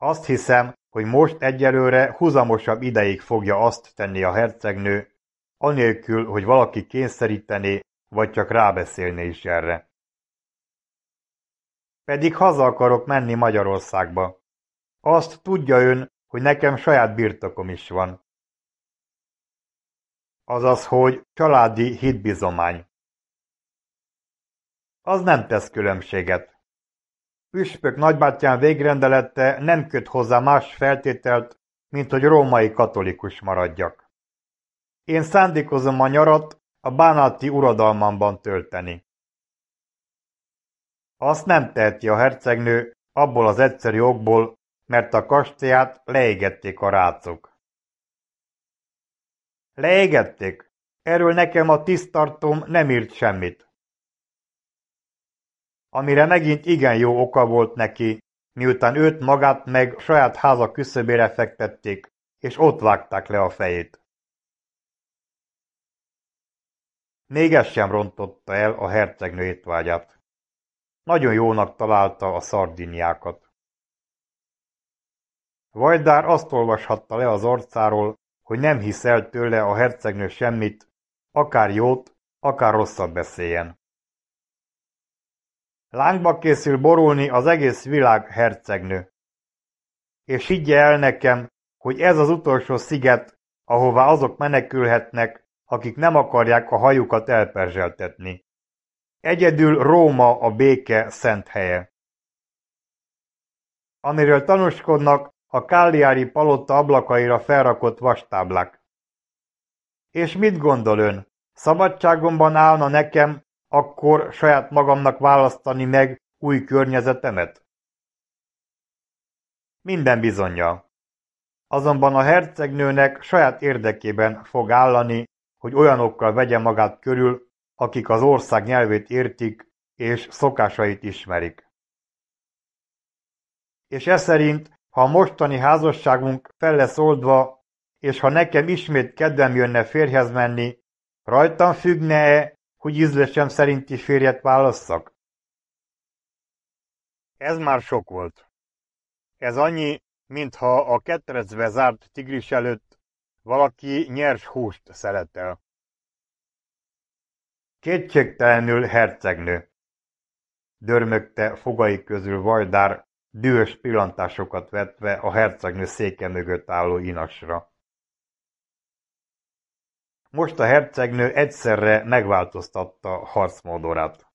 Azt hiszem, hogy most egyelőre húzamosabb ideig fogja azt tenni a hercegnő, anélkül, hogy valaki kényszerítené, vagy csak rábeszélné is erre. Pedig haza akarok menni Magyarországba. Azt tudja ön, hogy nekem saját birtokom is van. Azaz, hogy családi hitbizomány. Az nem tesz különbséget. Püspök nagybátyán végrendelette nem köt hozzá más feltételt, mint hogy római katolikus maradjak. Én szándékozom a nyarat a bánáti uradalmamban tölteni. Azt nem teheti a hercegnő abból az egyszerű okból, mert a kastélyát leégették a rácok. Leégették? Erről nekem a tisztartom nem írt semmit amire megint igen jó oka volt neki, miután őt magát meg saját háza küszöbére fektették, és ott vágták le a fejét. Még ez sem rontotta el a hercegnő étvágyát. Nagyon jónak találta a szardiniákat. Vajdár azt olvashatta le az arcáról, hogy nem hiszel tőle a hercegnő semmit, akár jót, akár rosszat beszéljen. Lángba készül borulni az egész világ hercegnő. És higgye el nekem, hogy ez az utolsó sziget, ahová azok menekülhetnek, akik nem akarják a hajukat elperzseltetni. Egyedül Róma a béke szent helye. Amiről tanúskodnak a Káliári palota ablakaira felrakott vastáblák. És mit gondol ön? Szabadságomban állna nekem, akkor saját magamnak választani meg új környezetemet? Minden bizonyja. Azonban a hercegnőnek saját érdekében fog állani, hogy olyanokkal vegye magát körül, akik az ország nyelvét értik és szokásait ismerik. És ez szerint, ha a mostani házasságunk fel lesz oldva, és ha nekem ismét kedvem jönne férhez menni, rajtam függne-e, hogy ízlésem szerinti férjet válasszak? Ez már sok volt. Ez annyi, mintha a ketrecbe zárt tigris előtt valaki nyers húst szeretel. Kétségtelenül hercegnő. Dörmögte fogai közül Vajdár dühös pillantásokat vetve a hercegnő széke mögött álló inasra. Most a hercegnő egyszerre megváltoztatta harcmódorát.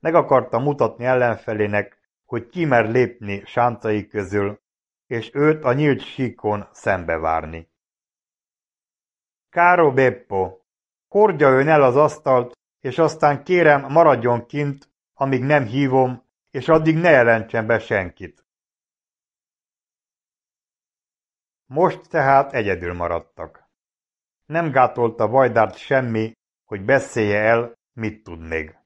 Meg akarta mutatni ellenfelének, hogy ki mer lépni sántai közül, és őt a nyílt síkon szembevárni. Káro Beppo, hordja ön el az asztalt, és aztán kérem maradjon kint, amíg nem hívom, és addig ne jelentsen be senkit. Most tehát egyedül maradtak. Nem gátolta Vajdárt semmi, hogy beszélje el, mit tud még.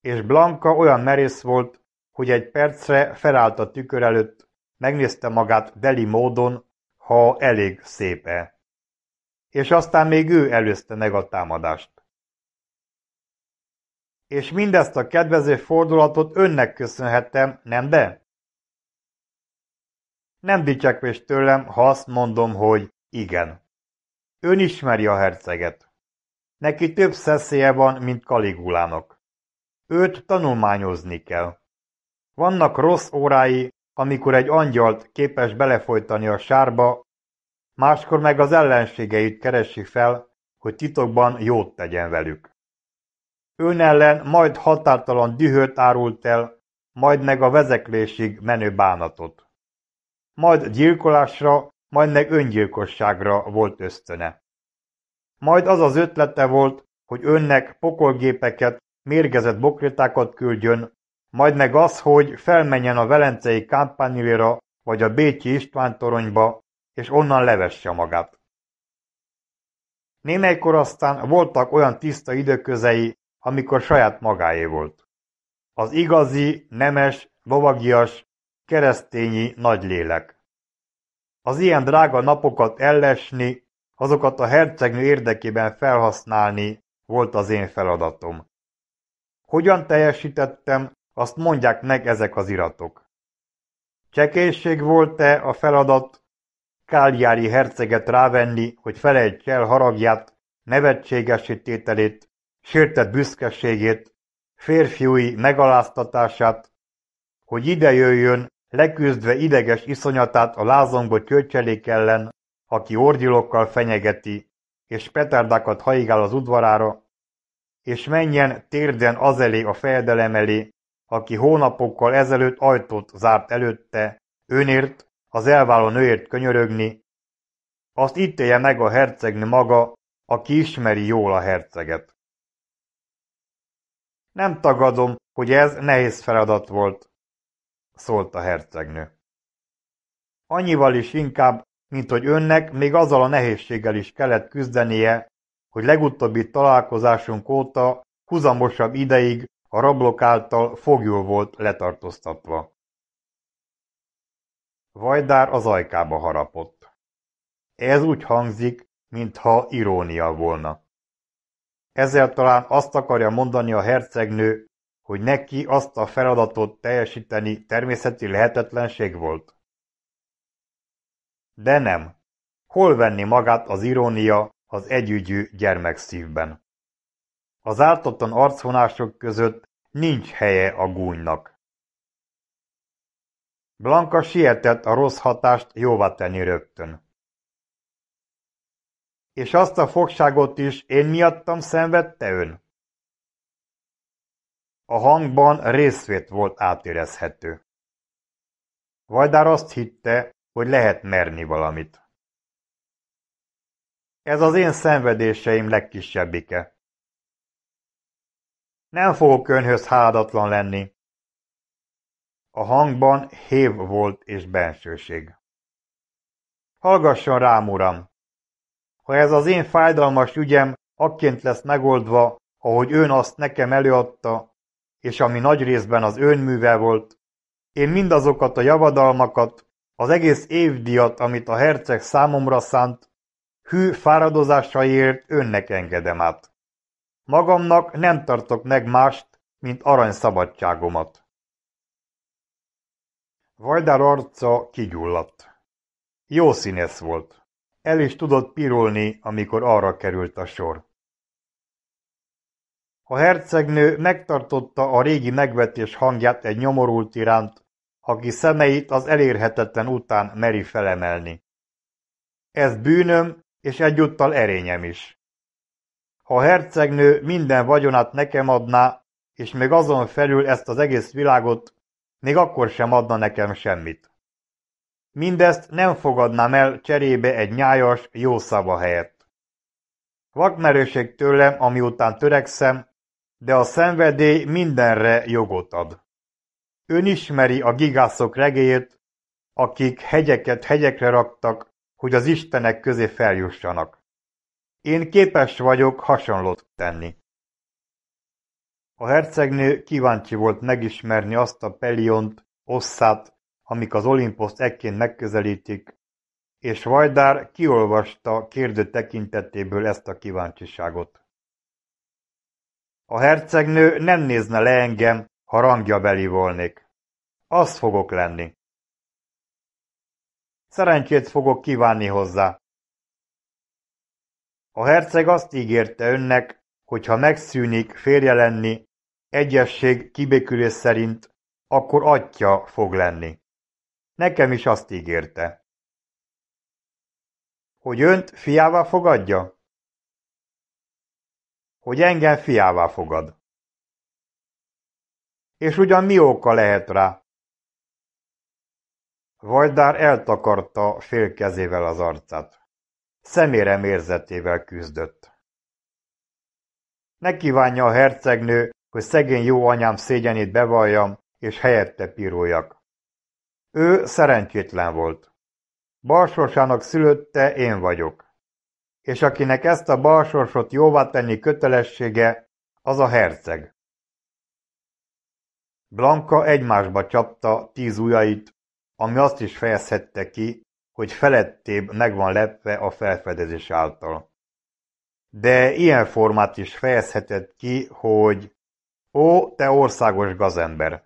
És Blanka olyan merész volt, hogy egy percre felállt a tükör előtt, megnézte magát deli módon, ha elég szép-e. És aztán még ő előzte meg a támadást. És mindezt a kedvező fordulatot önnek köszönhettem, nem de? Nem dicsekvés tőlem, ha azt mondom, hogy igen. Ön ismeri a herceget. Neki több szeszélye van, mint Kaligulának. Őt tanulmányozni kell. Vannak rossz órái, amikor egy angyalt képes belefolytani a sárba, máskor meg az ellenségeit keresi fel, hogy titokban jót tegyen velük. Ön ellen majd határtalan dühöt árult el, majd meg a vezeklésig menő bánatot. Majd gyilkolásra majd meg öngyilkosságra volt ösztöne. Majd az az ötlete volt, hogy önnek pokolgépeket, mérgezett bokritákat küldjön, majd meg az, hogy felmenjen a velencei kámpánylira vagy a bécsi István toronyba, és onnan levesse magát. Némelykor aztán voltak olyan tiszta időközei, amikor saját magáé volt. Az igazi, nemes, lovagias, keresztényi lélek. Az ilyen drága napokat ellesni, azokat a hercegnő érdekében felhasználni volt az én feladatom. Hogyan teljesítettem, azt mondják meg ezek az iratok. Csekészség volt-e a feladat Káliári herceget rávenni, hogy felejts el haragját, nevetségesítételét, sértett büszkeségét, férfiúi megaláztatását, hogy ide jöjjön Leküzdve ideges iszonyatát a lázongó tölcselék ellen, aki orgyilokkal fenyegeti, és petárdákat haigál az udvarára, és menjen térden azelé a fejedelem elé, aki hónapokkal ezelőtt ajtót zárt előtte, önért, az elváló nőért könyörögni, azt ítélje meg a hercegnő maga, aki ismeri jól a herceget. Nem tagadom, hogy ez nehéz feladat volt szólt a hercegnő. Annyival is inkább, mint hogy önnek még azzal a nehézséggel is kellett küzdenie, hogy legutóbbi találkozásunk óta huzamosabb ideig a rablok által fogjul volt letartóztatva. Vajdár az ajkába harapott. Ez úgy hangzik, mintha irónia volna. Ezzel talán azt akarja mondani a hercegnő, hogy neki azt a feladatot teljesíteni természeti lehetetlenség volt? De nem. Hol venni magát az irónia az együgyű gyermekszívben? Az ártatlan arcvonások között nincs helye a gúnynak. Blanka sietett a rossz hatást jóvá tenni rögtön. És azt a fogságot is én miattam szenvedte ön? A hangban részvét volt átérezhető. Vajdár azt hitte, hogy lehet merni valamit. Ez az én szenvedéseim legkisebbike. Nem fogok önhöz hádatlan lenni. A hangban hév volt és bensőség. Hallgasson rám, uram! Ha ez az én fájdalmas ügyem akként lesz megoldva, ahogy ön azt nekem előadta, és ami nagy részben az önműve volt, én mindazokat a javadalmakat, az egész évdiat, amit a herceg számomra szánt, hű fáradozásaért önnek engedem át. Magamnak nem tartok meg mást, mint arany szabadságomat. Vajdár arca kigyulladt. Jó színes volt. El is tudott pirulni, amikor arra került a sor. A hercegnő megtartotta a régi megvetés hangját egy nyomorult iránt, aki szemeit az elérhetetlen után meri felemelni. Ez bűnöm, és egyúttal erényem is. Ha a hercegnő minden vagyonát nekem adná, és még azon felül ezt az egész világot, még akkor sem adna nekem semmit. Mindezt nem fogadnám el cserébe egy nyájas, jó szava helyett. Vakmerőség tőlem, amiután törekszem, de a szenvedély mindenre jogot ad. Ön ismeri a gigászok regélyét, akik hegyeket hegyekre raktak, hogy az istenek közé feljussanak. Én képes vagyok hasonlót tenni. A hercegnő kíváncsi volt megismerni azt a peliont, osszát, amik az olimposzt ekként megközelítik, és Vajdár kiolvasta kérdő tekintetéből ezt a kíváncsiságot. A hercegnő nem nézne le engem, ha beli volnék. Az fogok lenni. Szerencsét fogok kívánni hozzá. A herceg azt ígérte önnek, hogy ha megszűnik férje lenni, egyesség kibékülés szerint, akkor atya fog lenni. Nekem is azt ígérte. Hogy önt fiává fogadja? hogy engem fiává fogad. És ugyan mi oka lehet rá? Vajdár eltakarta fél kezével az arcát. Szemére mérzetével küzdött. Ne kívánja a hercegnő, hogy szegény jó anyám szégyenét bevalljam, és helyette piruljak. Ő szerencsétlen volt. Balsorsának szülötte én vagyok és akinek ezt a balsorsot tenni kötelessége, az a herceg. Blanka egymásba csapta tíz ujjait, ami azt is fejezhette ki, hogy felettébb meg van lepve a felfedezés által. De ilyen formát is fejezhetett ki, hogy Ó, te országos gazember!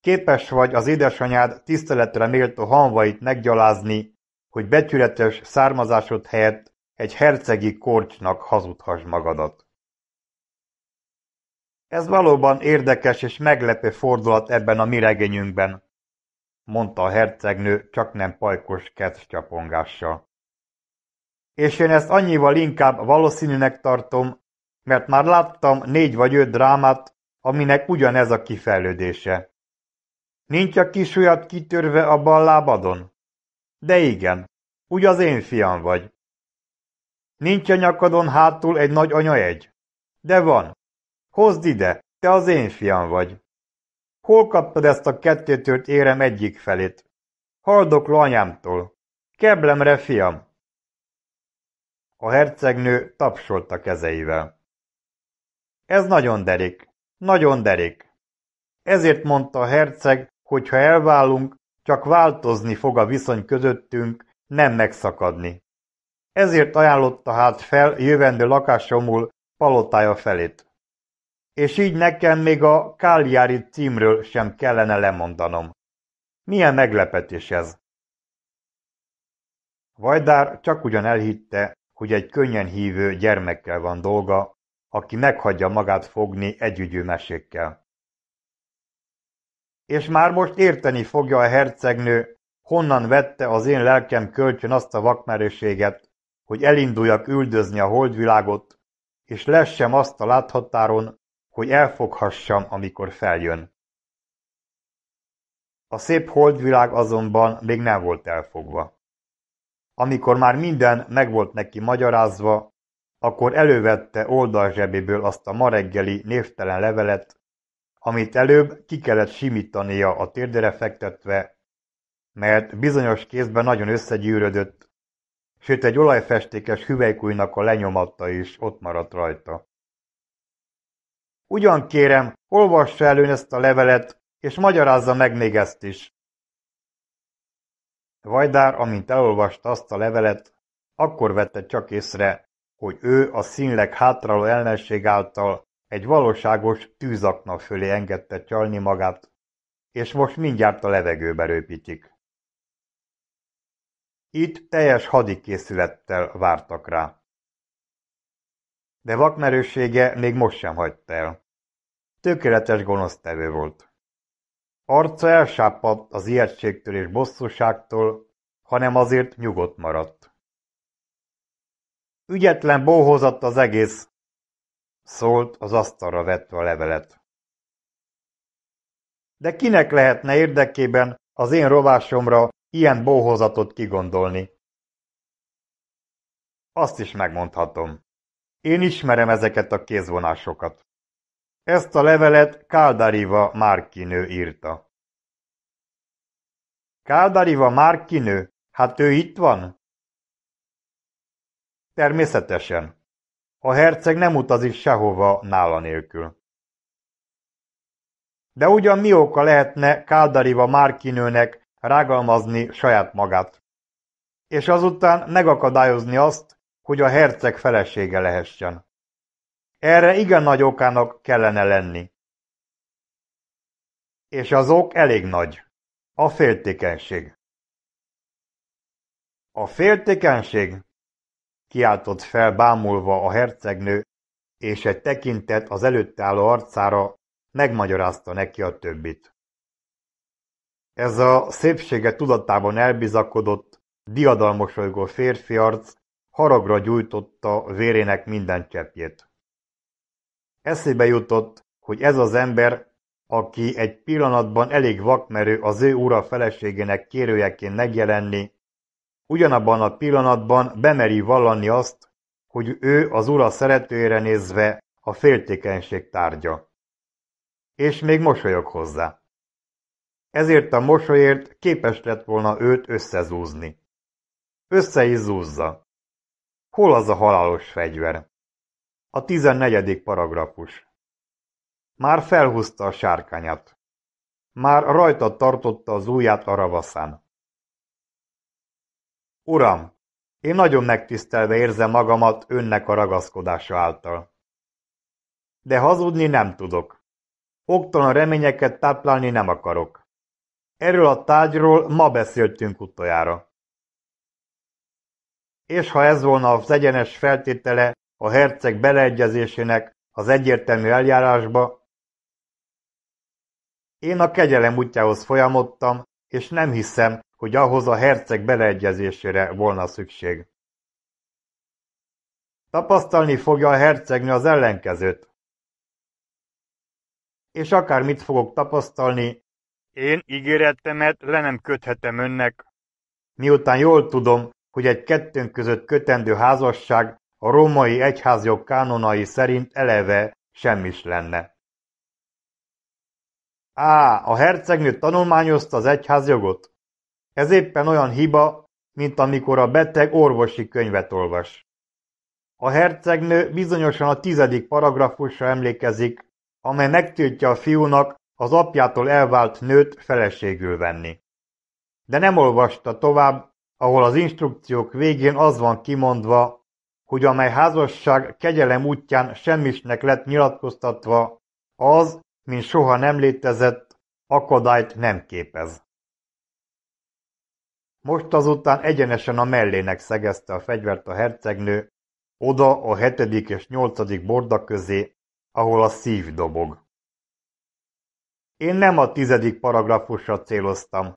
Képes vagy az édesanyád tiszteletre méltó hanvait meggyalázni, hogy becsületes származásod helyett egy hercegi korcsnak hazudhass magadat. Ez valóban érdekes és meglepő fordulat ebben a mi regényünkben, mondta a hercegnő csak nem pajkos kezdcsapongással. És én ezt annyival inkább valószínűnek tartom, mert már láttam négy vagy öt drámát, aminek ugyanez a kifejlődése. Nincs a kisujjad kitörve a bal lábadon? De igen, úgy az én fiam vagy. Nincs a nyakadon hátul egy nagy anyaegy? De van. Hozd ide, te az én fiam vagy. Hol kaptad ezt a kettőtört érem egyik felét? Haldokló anyámtól. Keblemre, fiam! A hercegnő tapsolt a kezeivel. Ez nagyon derék, nagyon derék. Ezért mondta a herceg, hogy ha elválunk, csak változni fog a viszony közöttünk, nem megszakadni. Ezért ajánlotta hát fel jövendő lakásomul palotája felét. És így nekem még a Káliári címről sem kellene lemondanom. Milyen meglepetés ez! Vajdár csak ugyan elhitte, hogy egy könnyen hívő gyermekkel van dolga, aki meghagyja magát fogni együgyű mesékkel. És már most érteni fogja a hercegnő, honnan vette az én lelkem kölcsön azt a vakmerőséget, hogy elinduljak üldözni a holdvilágot, és lessem azt a láthatáron, hogy elfoghassam, amikor feljön. A szép holdvilág azonban még nem volt elfogva. Amikor már minden megvolt neki magyarázva, akkor elővette oldalzsebéből azt a ma reggeli névtelen levelet, amit előbb ki kellett simítania a térdere fektetve, mert bizonyos kézben nagyon összegyűrödött, Sőt egy olajfestékes hüvelykújnak a lenyomata is ott maradt rajta. Ugyan kérem, olvassa elő ezt a levelet, és magyarázza meg még ezt is. Vajdár, amint elolvasta azt a levelet, akkor vette csak észre, hogy ő a színleg hátraló ellenség által egy valóságos tűzakna fölé engedte csalni magát, és most mindjárt a levegőbe röpítik. Itt teljes hadikészülettel vártak rá. De vakmerősége még most sem hagyta el. Tökéletes tevő volt. Arca elsápadt az ijegységtől és bosszúságtól, hanem azért nyugodt maradt. Ügyetlen bóhozott az egész, szólt az asztalra vetve a levelet. De kinek lehetne érdekében az én rovásomra Ilyen bóhozatot kigondolni! Azt is megmondhatom. Én ismerem ezeket a kézvonásokat. Ezt a levelet Káldariva Márkinő írta. Káldariva Márkinő? Hát ő itt van? Természetesen. A herceg nem utazik sehova nála nélkül. De ugyan mi oka lehetne Káldariva Márkinőnek rágalmazni saját magát, és azután megakadályozni azt, hogy a herceg felesége lehessen. Erre igen nagy okának kellene lenni. És az ok elég nagy. A féltékenység. A féltékenység? Kiáltott fel bámulva a hercegnő, és egy tekintet az előtt álló arcára megmagyarázta neki a többit. Ez a szépsége tudatában elbizakodott, diadalmosolygó férfi arc haragra gyújtotta vérének minden cseppjét. Eszébe jutott, hogy ez az ember, aki egy pillanatban elég vakmerő az ő ura feleségének kérőjeként megjelenni, ugyanabban a pillanatban bemeri vallani azt, hogy ő az ura szeretőjére nézve a féltékenység tárgya. És még mosolyog hozzá. Ezért a mosolyért képes lett volna őt összezúzni. Össze is zúzza. Hol az a halálos fegyver? A tizennegyedik paragrafus. Már felhúzta a sárkányat. Már rajta tartotta az ujját a ravaszán. Uram, én nagyon megtisztelve érzem magamat önnek a ragaszkodása által. De hazudni nem tudok. Oktalan reményeket táplálni nem akarok. Erről a tárgyról ma beszéltünk utoljára. És ha ez volna az egyenes feltétele a herceg beleegyezésének az egyértelmű eljárásba, én a kegyelem útjához folyamodtam, és nem hiszem, hogy ahhoz a herceg beleegyezésére volna szükség. Tapasztalni fogja a hercegnő az ellenkezőt. És akármit fogok tapasztalni, én ígéretemet le nem köthetem önnek. Miután jól tudom, hogy egy kettőnk között kötendő házasság a római egyházjog kánonai szerint eleve semmis lenne. Á, a hercegnő tanulmányozta az egyházjogot? Ez éppen olyan hiba, mint amikor a beteg orvosi könyvet olvas. A hercegnő bizonyosan a tizedik paragrafusra emlékezik, amely megtiltja a fiúnak, az apjától elvált nőt feleségül venni. De nem olvasta tovább, ahol az instrukciók végén az van kimondva, hogy amely házasság kegyelem útján semmisnek lett nyilatkoztatva, az, mint soha nem létezett, akadályt nem képez. Most azután egyenesen a mellének szegezte a fegyvert a hercegnő, oda a hetedik és nyolcadik borda közé, ahol a szív dobog. Én nem a tizedik paragrafusra céloztam,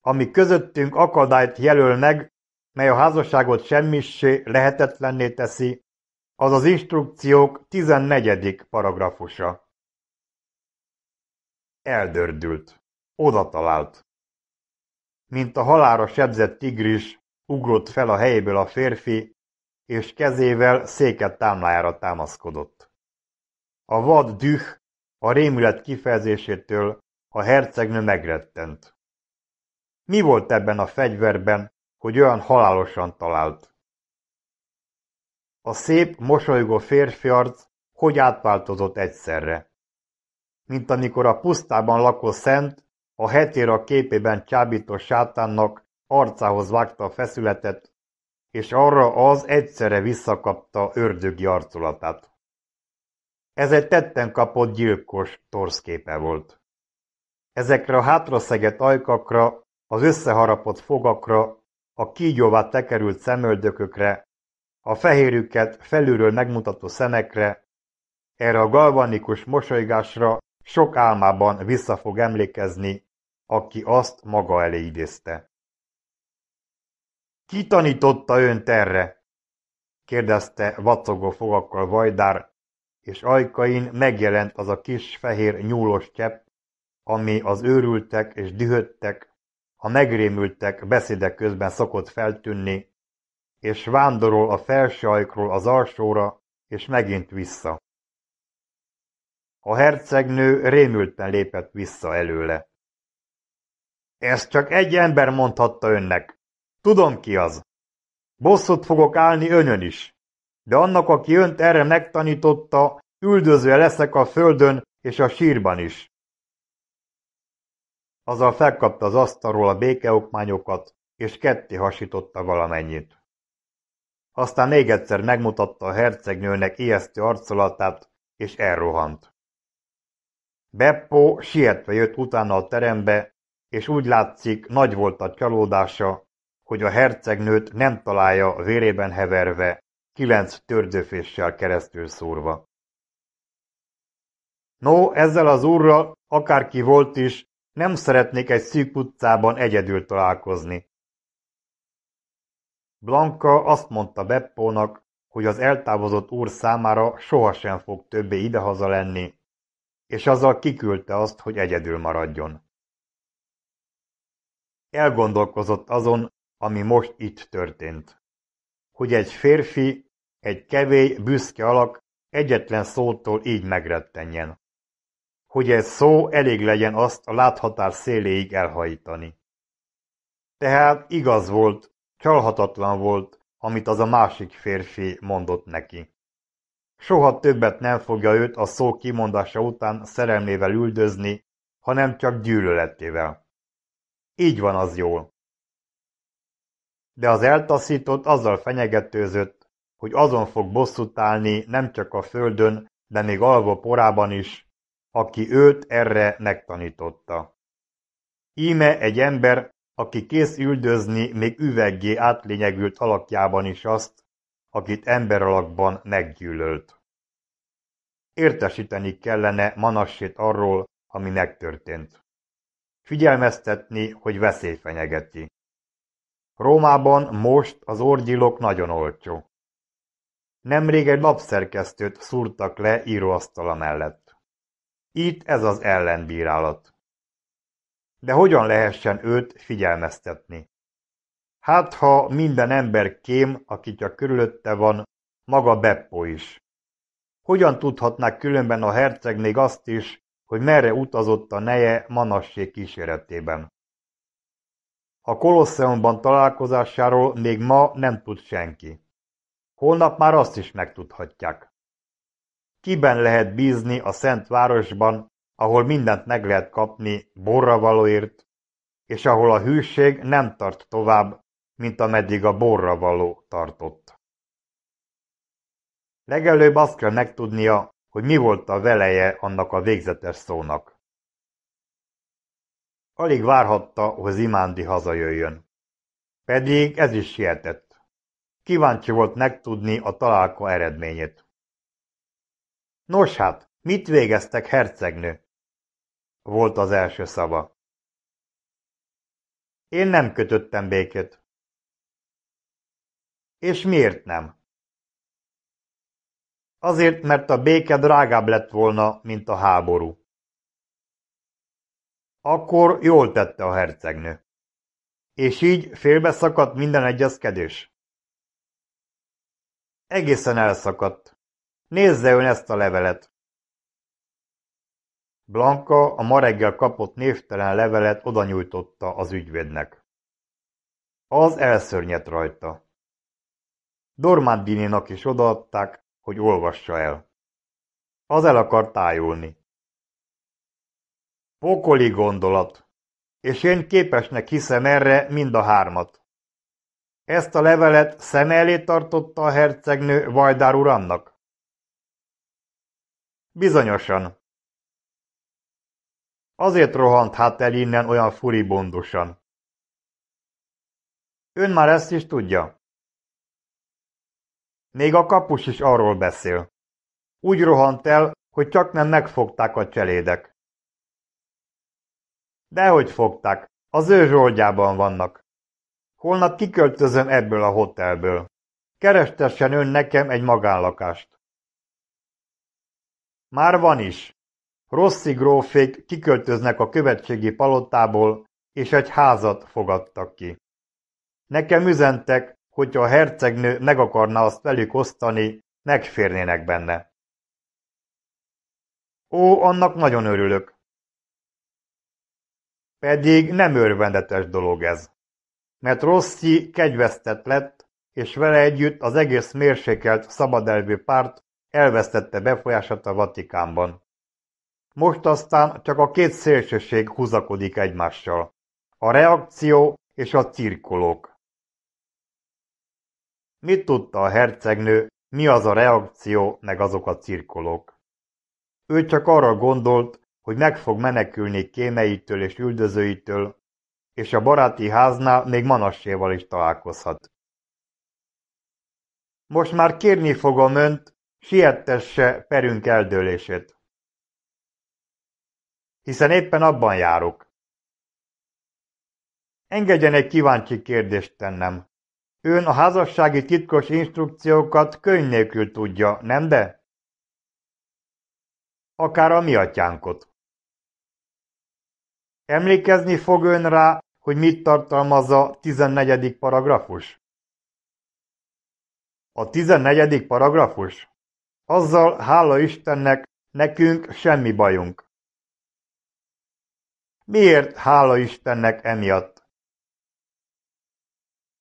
ami közöttünk akadályt jelöl meg, mely a házasságot semmissé, lehetetlenné teszi, az az instrukciók 14. paragrafusa. Eldördült. Oda talált. Mint a halára sebzett tigris, ugrott fel a helyéből a férfi, és kezével széket támlájára támaszkodott. A vad düh a rémület kifejezésétől a hercegnő megrettent. Mi volt ebben a fegyverben, hogy olyan halálosan talált? A szép, mosolygó férfi arc hogy átváltozott egyszerre. Mint amikor a pusztában lakó szent, a a képében csábító sátánnak arcához vágta a feszületet, és arra az egyszerre visszakapta ördögi arculatát. Ez egy tetten kapott gyilkos torszképe volt. Ezekre a hátraszegett ajkakra, az összeharapott fogakra, a kígyóvá tekerült szemöldökökre, a fehérüket felülről megmutató szemekre, erre a galvanikus mosolygásra sok álmában vissza fog emlékezni, aki azt maga elé idézte. Ki tanította önt erre? kérdezte vacogó fogakkal Vajdár, és ajkain megjelent az a kis fehér nyúlos csepp, ami az őrültek és dühöttek, a megrémültek beszédek közben szokott feltűnni, és vándorol a felső ajkról az alsóra, és megint vissza. A hercegnő rémülten lépett vissza előle. Ezt csak egy ember mondhatta önnek. Tudom ki az. Bosszút fogok állni önön is. De annak, aki önt erre megtanította, üldözve leszek a földön és a sírban is. Azzal felkapta az asztalról a békeokmányokat, és ketté hasította valamennyit. Aztán még egyszer megmutatta a hercegnőnek ijesztő arcolatát, és elrohant. Beppo sietve jött utána a terembe, és úgy látszik, nagy volt a csalódása, hogy a hercegnőt nem találja vérében heverve, kilenc tőrzőféssel keresztül szúrva. No, ezzel az úrral, akárki volt is, nem szeretnék egy szűk utcában egyedül találkozni. Blanka azt mondta Beppónak, hogy az eltávozott úr számára sohasem fog többé idehaza lenni, és azzal kiküldte azt, hogy egyedül maradjon. Elgondolkozott azon, ami most itt történt. Hogy egy férfi egy kevés, büszke alak egyetlen szótól így megrettenjen. Hogy egy szó elég legyen azt a láthatár széléig elhajítani. Tehát igaz volt, csalhatatlan volt, amit az a másik férfi mondott neki. Soha többet nem fogja őt a szó kimondása után szerelmével üldözni, hanem csak gyűlöletével. Így van az jól. De az eltaszított azzal fenyegetőzött, hogy azon fog bosszút állni nem csak a földön, de még alva porában is, aki őt erre megtanította. Íme egy ember, aki kész üldözni még üveggé átlényegült alakjában is azt, akit ember alakban meggyűlölt. Értesíteni kellene Manassét arról, ami megtörtént. Figyelmeztetni, hogy veszély fenyegeti. Rómában most az orgyilok nagyon olcsó. Nemrég egy lapszerkesztőt szúrtak le íróasztala mellett. Itt ez az ellenbírálat. De hogyan lehessen őt figyelmeztetni? Hát ha minden ember kém, aki csak körülötte van, maga Beppo is. Hogyan tudhatnák különben a herceg még azt is, hogy merre utazott a neje manassé kíséretében? A Kolosseumban találkozásáról még ma nem tud senki. Holnap már azt is megtudhatják. Kiben lehet bízni a szent városban, ahol mindent meg lehet kapni borravalóért, és ahol a hűség nem tart tovább, mint ameddig a borravaló tartott. Legelőbb azt kell megtudnia, hogy mi volt a veleje annak a végzetes szónak. Alig várhatta, hogy Zimándi hazajöjjön. Pedig ez is sietett. Kíváncsi volt megtudni a találka eredményét. Nos hát, mit végeztek, hercegnő? Volt az első szava. Én nem kötöttem békét. És miért nem? Azért, mert a béke drágább lett volna, mint a háború. Akkor jól tette a hercegnő. És így félbeszakadt minden egyezkedés. Egészen elszakadt, nézze ön ezt a levelet! Blanka a ma reggel kapott névtelen levelet oda nyújtotta az ügyvédnek. Az elszörnyet rajta. Dormandininak is odaadták, hogy olvassa el. Az el akar tájulni. Pokoli gondolat, és én képesnek hiszem erre mind a hármat. Ezt a levelet szeme elé tartotta a hercegnő Vajdár uramnak? Bizonyosan. Azért rohant hát el innen olyan furibondosan. Ön már ezt is tudja. Még a kapus is arról beszél. Úgy rohant el, hogy csak nem megfogták a cselédek. Dehogy fogták, az ő zsoldjában vannak. Holnap kiköltözöm ebből a hotelből. Kerestessen ön nekem egy magánlakást. Már van is. Rossi grófék kiköltöznek a követségi palotából, és egy házat fogadtak ki. Nekem üzentek, hogyha a hercegnő meg akarná azt velük osztani, megférnének benne. Ó, annak nagyon örülök. Pedig nem örvendetes dolog ez mert Rossi kegyvesztett lett, és vele együtt az egész mérsékelt szabadelvű párt elvesztette befolyását a Vatikánban. Most aztán csak a két szélsőség húzakodik egymással. A reakció és a cirkulók. Mit tudta a hercegnő, mi az a reakció, meg azok a cirkolók? Ő csak arra gondolt, hogy meg fog menekülni kémeitől és üldözőitől, és a baráti háznál még Manasséval is találkozhat. Most már kérni fogom önt, siettesse perünk eldőlését. Hiszen éppen abban járok. Engedjen egy kíváncsi kérdést tennem. Ön a házassági titkos instrukciókat könyv nélkül tudja, nem de? Akár a mi atyánkot. Emlékezni fog ön rá, hogy mit tartalmaz a tizennegyedik paragrafus? A tizennegyedik paragrafus? Azzal, hála Istennek, nekünk semmi bajunk. Miért hála Istennek emiatt?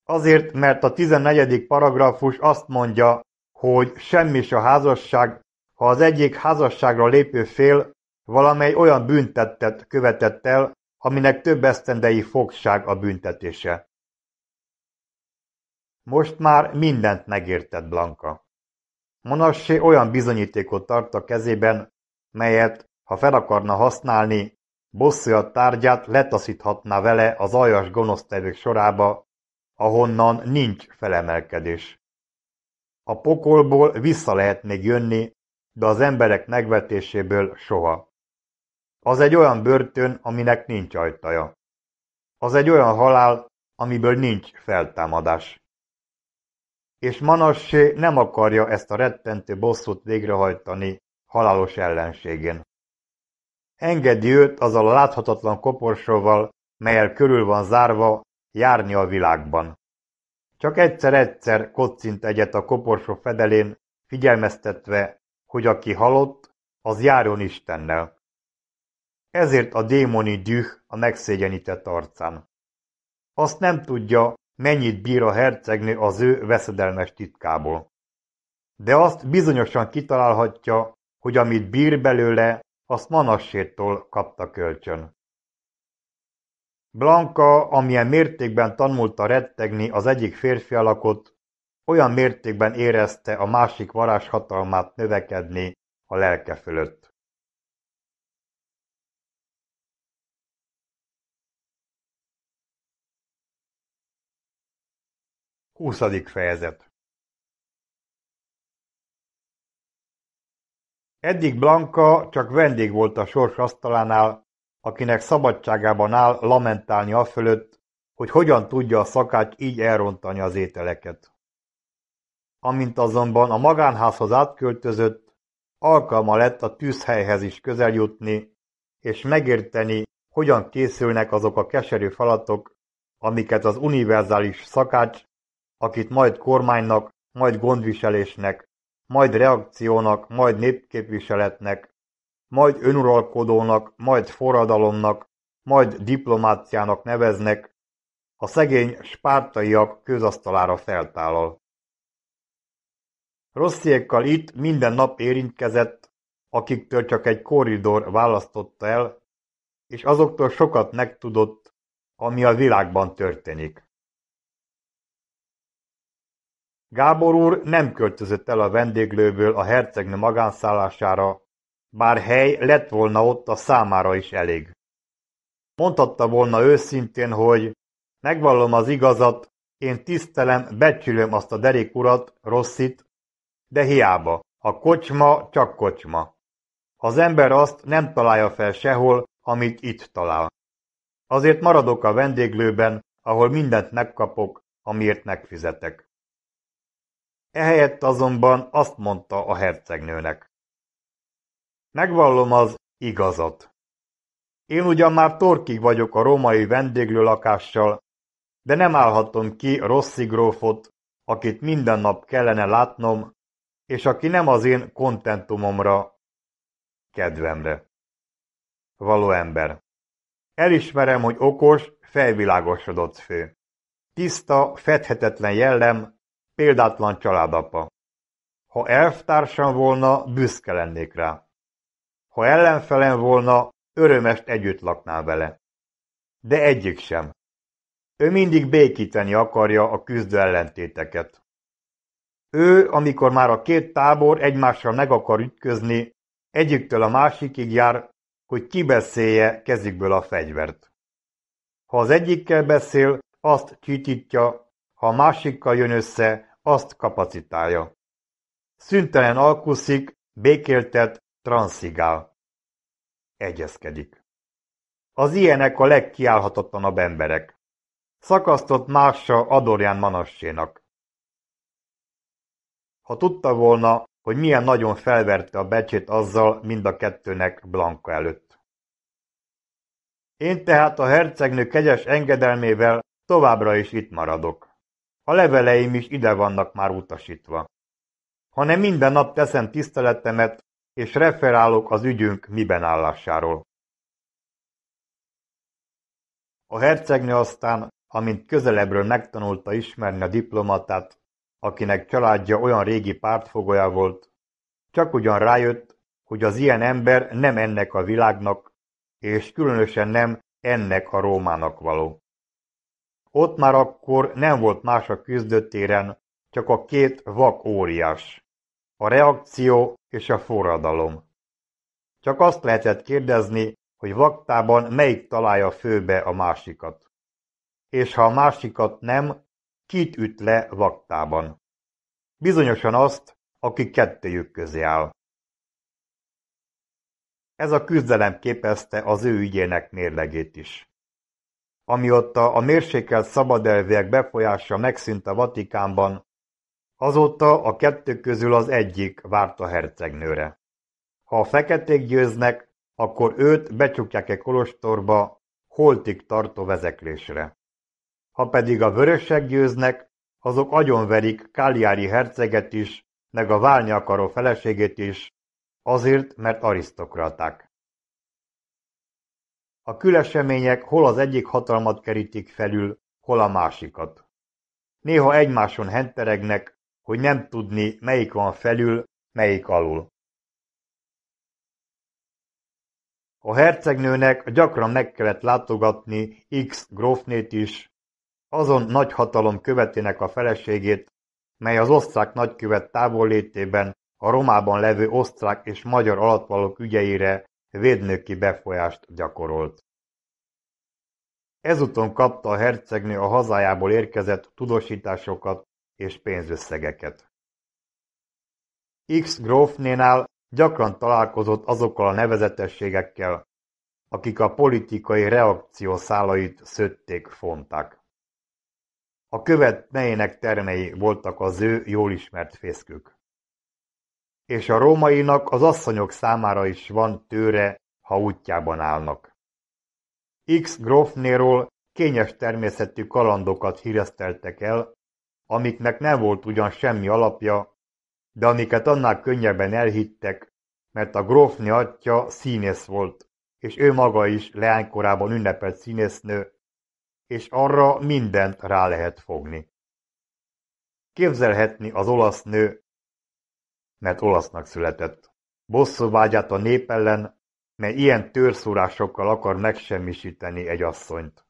Azért, mert a 14. paragrafus azt mondja, hogy semmis a házasság, ha az egyik házasságra lépő fél valamely olyan büntettet követett el, aminek több esztendei fogság a büntetése. Most már mindent megértett Blanka. Monassé olyan bizonyítékot tart a kezében, melyet, ha fel akarna használni, bosszúja tárgyát letaszíthatná vele az aljas gonosztevők sorába, ahonnan nincs felemelkedés. A pokolból vissza lehet még jönni, de az emberek megvetéséből soha. Az egy olyan börtön, aminek nincs ajtaja. Az egy olyan halál, amiből nincs feltámadás. És Manassé nem akarja ezt a rettentő bosszút végrehajtani halálos ellenségén. Engedi őt azzal a láthatatlan koporsóval, melyel körül van zárva, járni a világban. Csak egyszer-egyszer kocint egyet a koporsó fedelén, figyelmeztetve, hogy aki halott, az járjon Istennel. Ezért a démoni düh a megszégyenített arcán. Azt nem tudja, mennyit bír a hercegnő az ő veszedelmes titkából. De azt bizonyosan kitalálhatja, hogy amit bír belőle, azt Manassétól kapta kölcsön. Blanka, amilyen mértékben tanulta rettegni az egyik férfi alakot, olyan mértékben érezte a másik varázshatalmát
növekedni a lelke fölött. 20. fejezet
Eddig Blanka csak vendég volt a sors asztalánál, akinek szabadságában áll lamentálni a fölött, hogy hogyan tudja a szakács így elrontani az ételeket. Amint azonban a magánházhoz átköltözött, alkalma lett a tűzhelyhez is közel jutni, és megérteni, hogyan készülnek azok a keserű falatok, amiket az univerzális szakács akit majd kormánynak, majd gondviselésnek, majd reakciónak, majd népképviseletnek, majd önuralkodónak, majd forradalomnak, majd diplomáciának neveznek, a szegény spártaiak közasztalára feltállal. Rossziékkal itt minden nap érintkezett, akiktől csak egy korridor választotta el, és azoktól sokat megtudott, ami a világban történik. Gábor úr nem költözött el a vendéglőből a hercegnő magánszállására, bár hely lett volna ott a számára is elég. Mondhatta volna őszintén, hogy megvallom az igazat, én tisztelem, becsülöm azt a derék urat, rosszit, de hiába, a kocsma csak kocsma. Az ember azt nem találja fel sehol, amit itt talál. Azért maradok a vendéglőben, ahol mindent megkapok, amiért megfizetek. Ehelyett azonban azt mondta a hercegnőnek. Megvallom az igazat. Én ugyan már torkig vagyok a római vendéglőlakással, de nem állhatom ki Rossi grófot, akit minden nap kellene látnom, és aki nem az én kontentumomra, kedvemre. Való ember. Elismerem, hogy okos, felvilágosodott fő. Tiszta, fedhetetlen jellem, Példátlan családapa. Ha elvtársam volna, büszke lennék rá. Ha ellenfelem volna, örömest együtt lakná vele. De egyik sem. Ő mindig békíteni akarja a küzdő ellentéteket. Ő, amikor már a két tábor egymással meg akar ütközni, egyiktől a másikig jár, hogy kibeszélje kezükből a fegyvert. Ha az egyikkel beszél, azt csitítja, ha a másikkal jön össze, azt kapacitálja. Szüntelen alkuszik, békéltet, transzigál. Egyezkedik. Az ilyenek a legkiállhatatlanabb emberek. Szakasztott mássa Adorján Manassénak. Ha tudta volna, hogy milyen nagyon felverte a becsét azzal mind a kettőnek Blanka előtt. Én tehát a hercegnő kegyes engedelmével továbbra is itt maradok. A leveleim is ide vannak már utasítva. Hanem minden nap teszem tiszteletemet, és referálok az ügyünk miben állásáról. A hercegnő aztán, amint közelebbről megtanulta ismerni a diplomatát, akinek családja olyan régi pártfogója volt, csak ugyan rájött, hogy az ilyen ember nem ennek a világnak, és különösen nem ennek a Rómának való. Ott már akkor nem volt más a küzdőtéren, csak a két vak óriás. A reakció és a forradalom. Csak azt lehetett kérdezni, hogy vaktában melyik találja főbe a másikat. És ha a másikat nem, kit üt le vaktában. Bizonyosan azt, aki kettőjük közé áll. Ez a küzdelem képezte az ő ügyének mérlegét is. Amióta a mérsékelt szabadelvűek befolyása megszűnt a Vatikánban, azóta a kettő közül az egyik várt a hercegnőre. Ha a feketék győznek, akkor őt becsukják egy kolostorba, holtig tartó vezeklésre. Ha pedig a vörösek győznek, azok agyonverik Káliári herceget is, meg a válni akaró feleségét is, azért, mert arisztokraták. A külesemények hol az egyik hatalmat kerítik felül, hol a másikat. Néha egymáson henteregnek, hogy nem tudni, melyik van felül, melyik alul. A hercegnőnek gyakran meg kellett látogatni X grófnét is, azon hatalom követének a feleségét, mely az osztrák nagykövet távollétében a Romában levő osztrák és magyar alattvalók ügyeire védnöki befolyást gyakorolt. Ezúton kapta a hercegnő a hazájából érkezett tudósításokat és pénzösszegeket. X grófnénál gyakran találkozott azokkal a nevezetességekkel, akik a politikai reakció szálait szötték, fonták. A követ nejének termei voltak az ő jól ismert fészkük és a rómainak az asszonyok számára is van tőre, ha útjában állnak. X grofnéról kényes természetű kalandokat híreszteltek el, amiknek nem volt ugyan semmi alapja, de amiket annál könnyebben elhittek, mert a grófni atya színész volt, és ő maga is leánykorában ünnepelt színésznő, és arra mindent rá lehet fogni. Képzelhetni az olasz nő, mert olasznak született. Bosszú vágyát a nép ellen, mert ilyen törszúrásokkal akar megsemmisíteni egy asszonyt.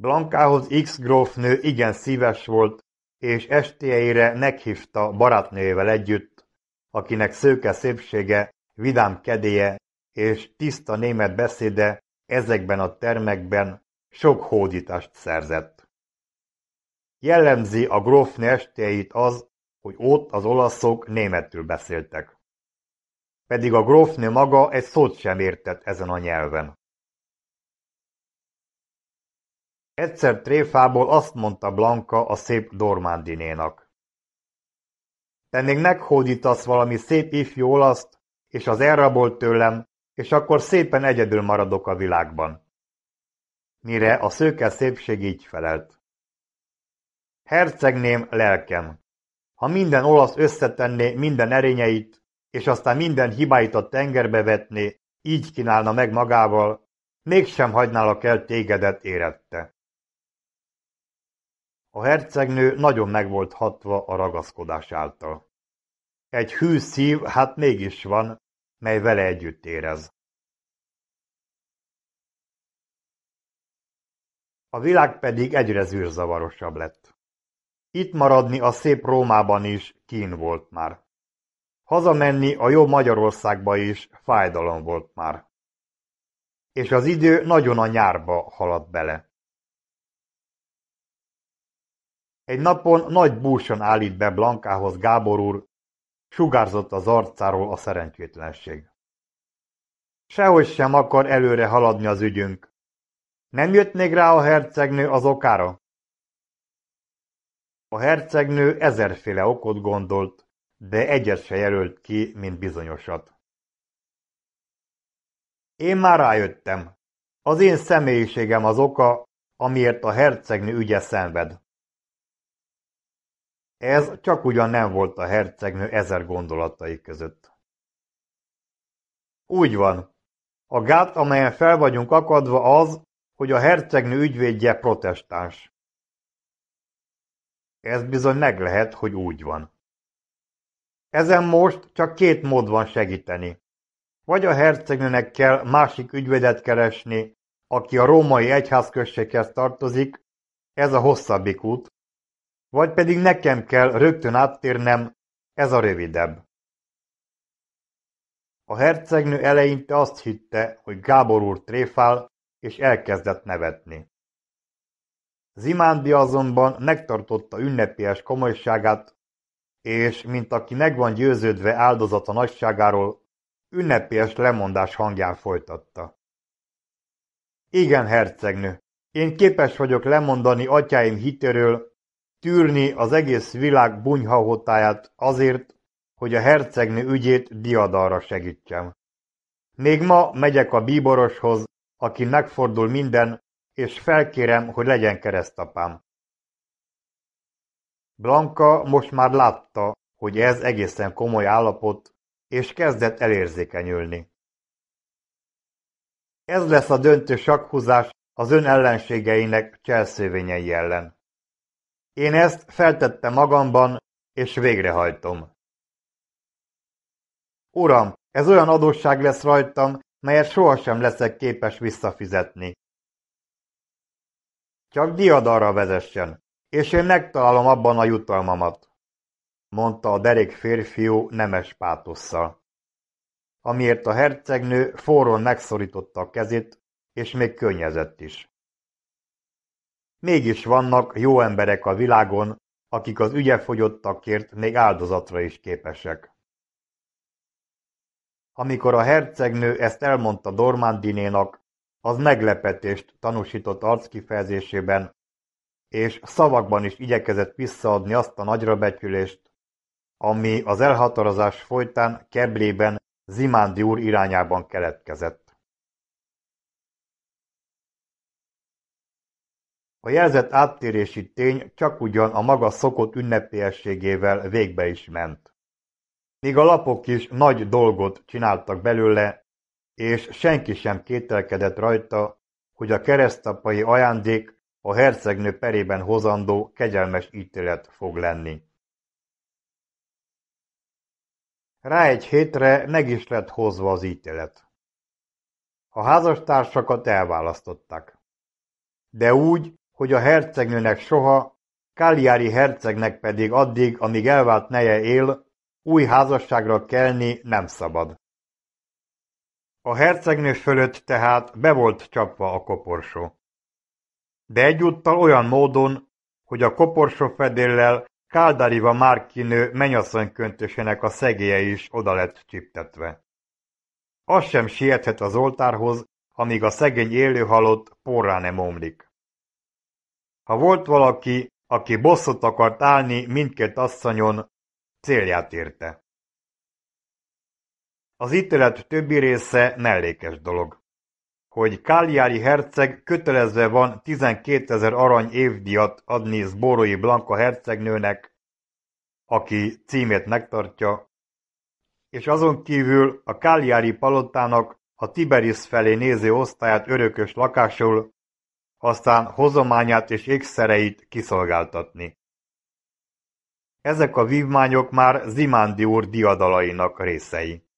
Blankához X grófnő igen szíves volt, és estéjeire meghívta barátnőjével együtt, akinek szőke szépsége, vidám kedélye és tiszta német beszéde ezekben a termekben sok hódítást szerzett. Jellemzi a grófnő estéjét az, hogy ott az olaszok németül beszéltek. Pedig a grófnő maga egy szót sem értett ezen a nyelven. Egyszer tréfából azt mondta Blanka a szép Dormandinénak. Te még meghódítasz valami szép ifjú olaszt, és az elrabolt tőlem, és akkor szépen egyedül maradok a világban. Mire a szőke szépség így felelt. Hercegném lelkem, ha minden olasz összetenné minden erényeit, és aztán minden hibáit a tengerbe vetné, így kínálna meg magával, mégsem hagynálak el tégedet érette. A hercegnő nagyon meg volt hatva a ragaszkodás által. Egy hű szív hát mégis van, mely vele együtt érez. A világ pedig egyre zűrzavarosabb lett. Itt maradni a szép Rómában is kín volt már. Hazamenni a jó Magyarországba is fájdalom volt már. És az idő nagyon a nyárba haladt bele. Egy napon nagy búson állít be Blankához Gábor úr, sugárzott az arcáról a szerencsétlenség. Sehogy sem akar előre haladni az ügyünk. Nem jött még rá a hercegnő az okára? A hercegnő ezerféle okot gondolt, de egyet se jelölt ki, mint bizonyosat. Én már rájöttem. Az én személyiségem az oka, amiért a hercegnő ügye szenved. Ez csak ugyan nem volt a hercegnő ezer gondolatai között. Úgy van. A gát, amelyen fel vagyunk akadva az, hogy a hercegnő ügyvédje protestáns. Ez bizony lehet, hogy úgy van. Ezen most csak két mód van segíteni. Vagy a hercegnőnek kell másik ügyvédet keresni, aki a római egyházközséghez tartozik, ez a hosszabbik út, vagy pedig nekem kell rögtön áttérnem, ez a rövidebb. A hercegnő eleinte azt hitte, hogy Gábor úr tréfál, és elkezdett nevetni. Zimándi azonban megtartotta ünnepélyes komolyságát, és, mint aki meg van győződve áldozata nagyságáról, ünnepélyes lemondás hangján folytatta. Igen, hercegnő, én képes vagyok lemondani atyáim hitéről, tűrni az egész világ bunyhahotáját azért, hogy a hercegnő ügyét diadalra segítsem. Még ma megyek a bíboroshoz, aki megfordul minden, és felkérem, hogy legyen keresztapám. Blanka most már látta, hogy ez egészen komoly állapot, és kezdett elérzékenyülni. Ez lesz a döntő sakhúzás az ön ellenségeinek cselszővényei ellen. Én ezt feltettem magamban, és végrehajtom. Uram, ez olyan adósság lesz rajtam, melyet sohasem leszek képes visszafizetni. Csak diadalra vezessen, és én megtalálom abban a jutalmamat, mondta a derék férfiú nemes pátosszal. Amiért a hercegnő forron megszorította a kezét, és még könnyezett is. Mégis vannak jó emberek a világon, akik az ügyefogyottakért még áldozatra is képesek. Amikor a hercegnő ezt elmondta Dormandinénak, az meglepetést tanúsított arckifejezésében, és szavakban is igyekezett visszaadni azt a nagyrabecsülést, ami az elhatározás folytán keblében Zimándi úr irányában keletkezett. A jelzett áttérési tény csak ugyan a maga szokott ünnepélyességével végbe is ment. Míg a lapok is nagy dolgot csináltak belőle, és senki sem kételkedett rajta, hogy a keresztapai ajándék a hercegnő perében hozandó kegyelmes ítélet fog lenni. Rá egy hétre meg is lett hozva az ítélet. A házastársakat elválasztották. De úgy, hogy a hercegnőnek soha, Káliári hercegnek pedig addig, amíg elvált neje él, új házasságra kelni nem szabad. A hercegnő fölött tehát be volt csapva a koporsó. De egyúttal olyan módon, hogy a koporsó fedéllel Káldáriva Márkinő menyasszony köntösének a szegélye is oda lett csiptetve. Az sem siethet az oltárhoz, amíg a szegény élő halott porrá nem omlik. Ha volt valaki, aki bosszot akart állni mindkét asszonyon, célját érte. Az ítélet többi része mellékes dolog. Hogy Cagliari herceg kötelezve van 12 ezer arany évdiat adni Zborói Blanka hercegnőnek, aki címét megtartja, és azon kívül a Cagliari palotának a Tiberis felé néző osztályát örökös lakásul, aztán hozományát és ékszereit kiszolgáltatni. Ezek a vívmányok már Zimándi úr diadalainak részei.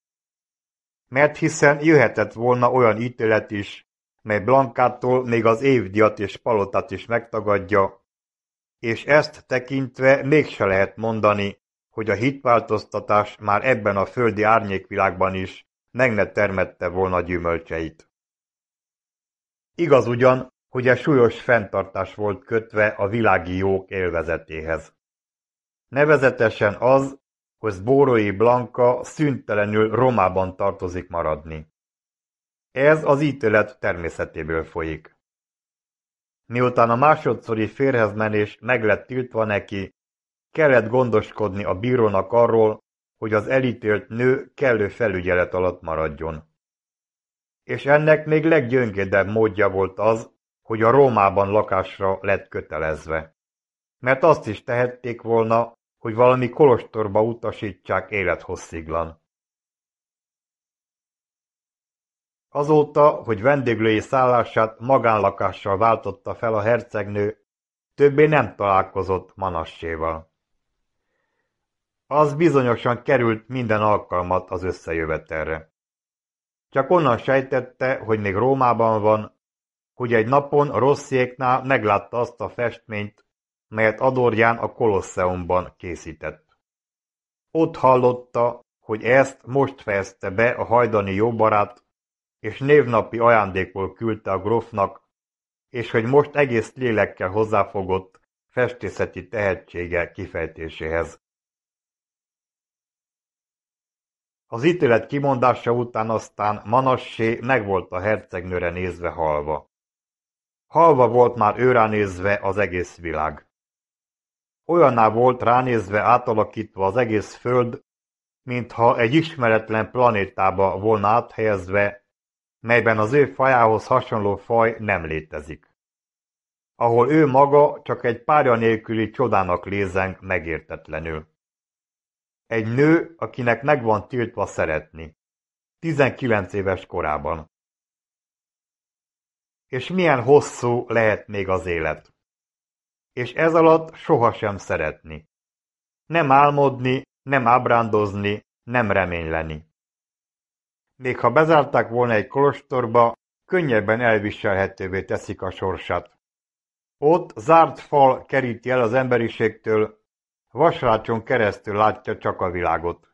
Mert hiszen jöhetett volna olyan ítélet is, mely Blankától még az évdiat és palotát is megtagadja, és ezt tekintve mégse lehet mondani, hogy a hitváltoztatás már ebben a földi árnyékvilágban is meg ne termette volna gyümölcseit. Igaz ugyan, hogy a súlyos fenntartás volt kötve a világi jók élvezetéhez. Nevezetesen az, hogy Borói Blanka szüntelenül Romában tartozik maradni. Ez az ítélet természetéből folyik. Miután a másodszori férhezmenés meg lett tiltva neki, kellett gondoskodni a bírónak arról, hogy az elítélt nő kellő felügyelet alatt maradjon. És ennek még leggyöngédebb módja volt az, hogy a Rómában lakásra lett kötelezve. Mert azt is tehették volna, hogy valami kolostorba utasítsák élethossziglan. Azóta, hogy vendéglői szállását magánlakással váltotta fel a hercegnő, többé nem találkozott Manasséval. Az bizonyosan került minden alkalmat az összejövetelre. Csak onnan sejtette, hogy még Rómában van, hogy egy napon a rosszéknál meglátta azt a festményt, melyet Adorján a Kolosseumban készített. Ott hallotta, hogy ezt most fejezte be a hajdani jóbarát, és névnapi ajándékból küldte a grófnak, és hogy most egész lélekkel hozzáfogott festészeti tehetsége kifejtéséhez. Az ítélet kimondása után aztán Manassé megvolt a hercegnőre nézve halva. Halva volt már őránézve nézve az egész világ. Olyanná volt ránézve átalakítva az egész föld, mintha egy ismeretlen planétába volna áthelyezve, melyben az ő fajához hasonló faj nem létezik. Ahol ő maga csak egy párja nélküli csodának lézeng megértetlenül. Egy nő, akinek meg van tiltva szeretni. 19 éves korában. És milyen hosszú lehet még az élet? és ez alatt sohasem szeretni. Nem álmodni, nem ábrándozni, nem reményleni. Még ha bezárták volna egy kolostorba, könnyebben elviselhetővé teszik a sorsát. Ott zárt fal keríti el az emberiségtől, vasrácson keresztül látja csak a világot.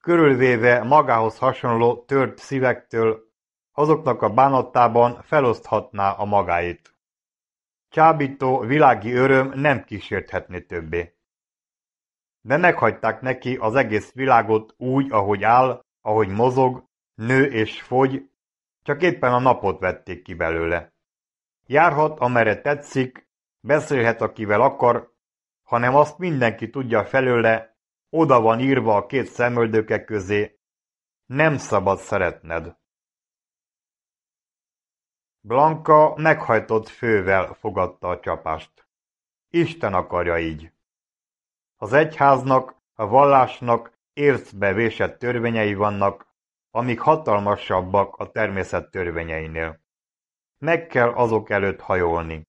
Körülvéve magához hasonló tört szívektől, azoknak a bánatában feloszthatná a magáit. Csábító világi öröm nem kísérthetné többé. De meghagyták neki az egész világot úgy, ahogy áll, ahogy mozog, nő és fogy, csak éppen a napot vették ki belőle. Járhat, amerre tetszik, beszélhet, akivel akar, hanem azt mindenki tudja felőle, oda van írva a két szemöldöke közé, nem szabad szeretned. Blanka meghajtott fővel fogadta a csapást. Isten akarja így. Az egyháznak, a vallásnak érzbe vésett törvényei vannak, amik hatalmasabbak a természet törvényeinél. Meg kell azok előtt hajolni.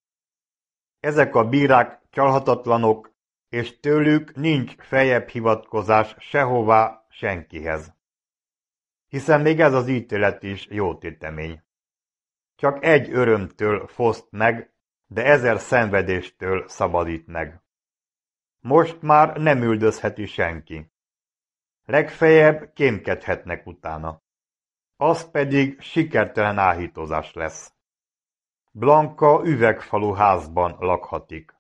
Ezek a bírák csalhatatlanok, és tőlük nincs fejebb hivatkozás sehová senkihez. Hiszen még ez az ítélet is jó tétemény. Csak egy örömtől foszt meg, de ezer szenvedéstől szabadít meg. Most már nem üldözheti senki. Legfejebb kémkedhetnek utána. Az pedig sikertelen áhítozás lesz. Blanka üvegfalú házban lakhatik.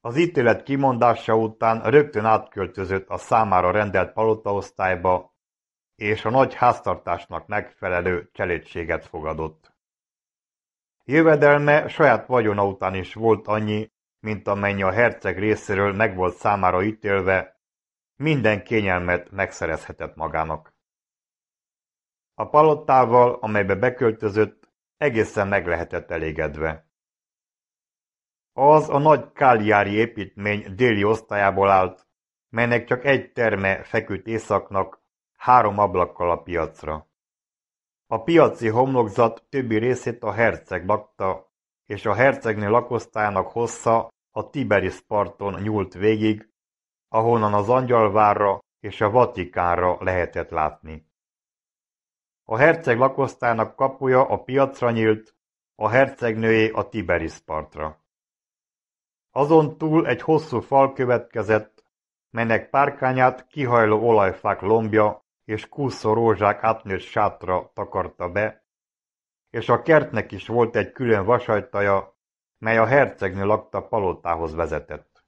Az ítélet kimondása után rögtön átköltözött a számára rendelt palotaosztályba és a nagy háztartásnak megfelelő cselédséget fogadott. Jövedelme saját vagyona után is volt annyi, mint amennyi a herceg részéről meg volt számára ítélve, minden kényelmet megszerezhetett magának. A palottával, amelybe beköltözött, egészen meg lehetett elégedve. Az a nagy káliári építmény déli osztályából állt, melynek csak egy terme feküdt északnak, három ablakkal a piacra. A piaci homlokzat többi részét a herceg lakta, és a hercegnő lakosztályának hossza a Tiberis parton nyúlt végig, ahonnan az Angyalvárra és a Vatikánra lehetett látni. A herceg lakosztályának kapuja a piacra nyílt, a hercegnőjé a Tiberis partra. Azon túl egy hosszú fal következett, melynek párkányát kihajló olajfák lombja és kúszó rózsák átnőtt sátra takarta be, és a kertnek is volt egy külön vasajtaja, mely a hercegnő lakta palotához vezetett.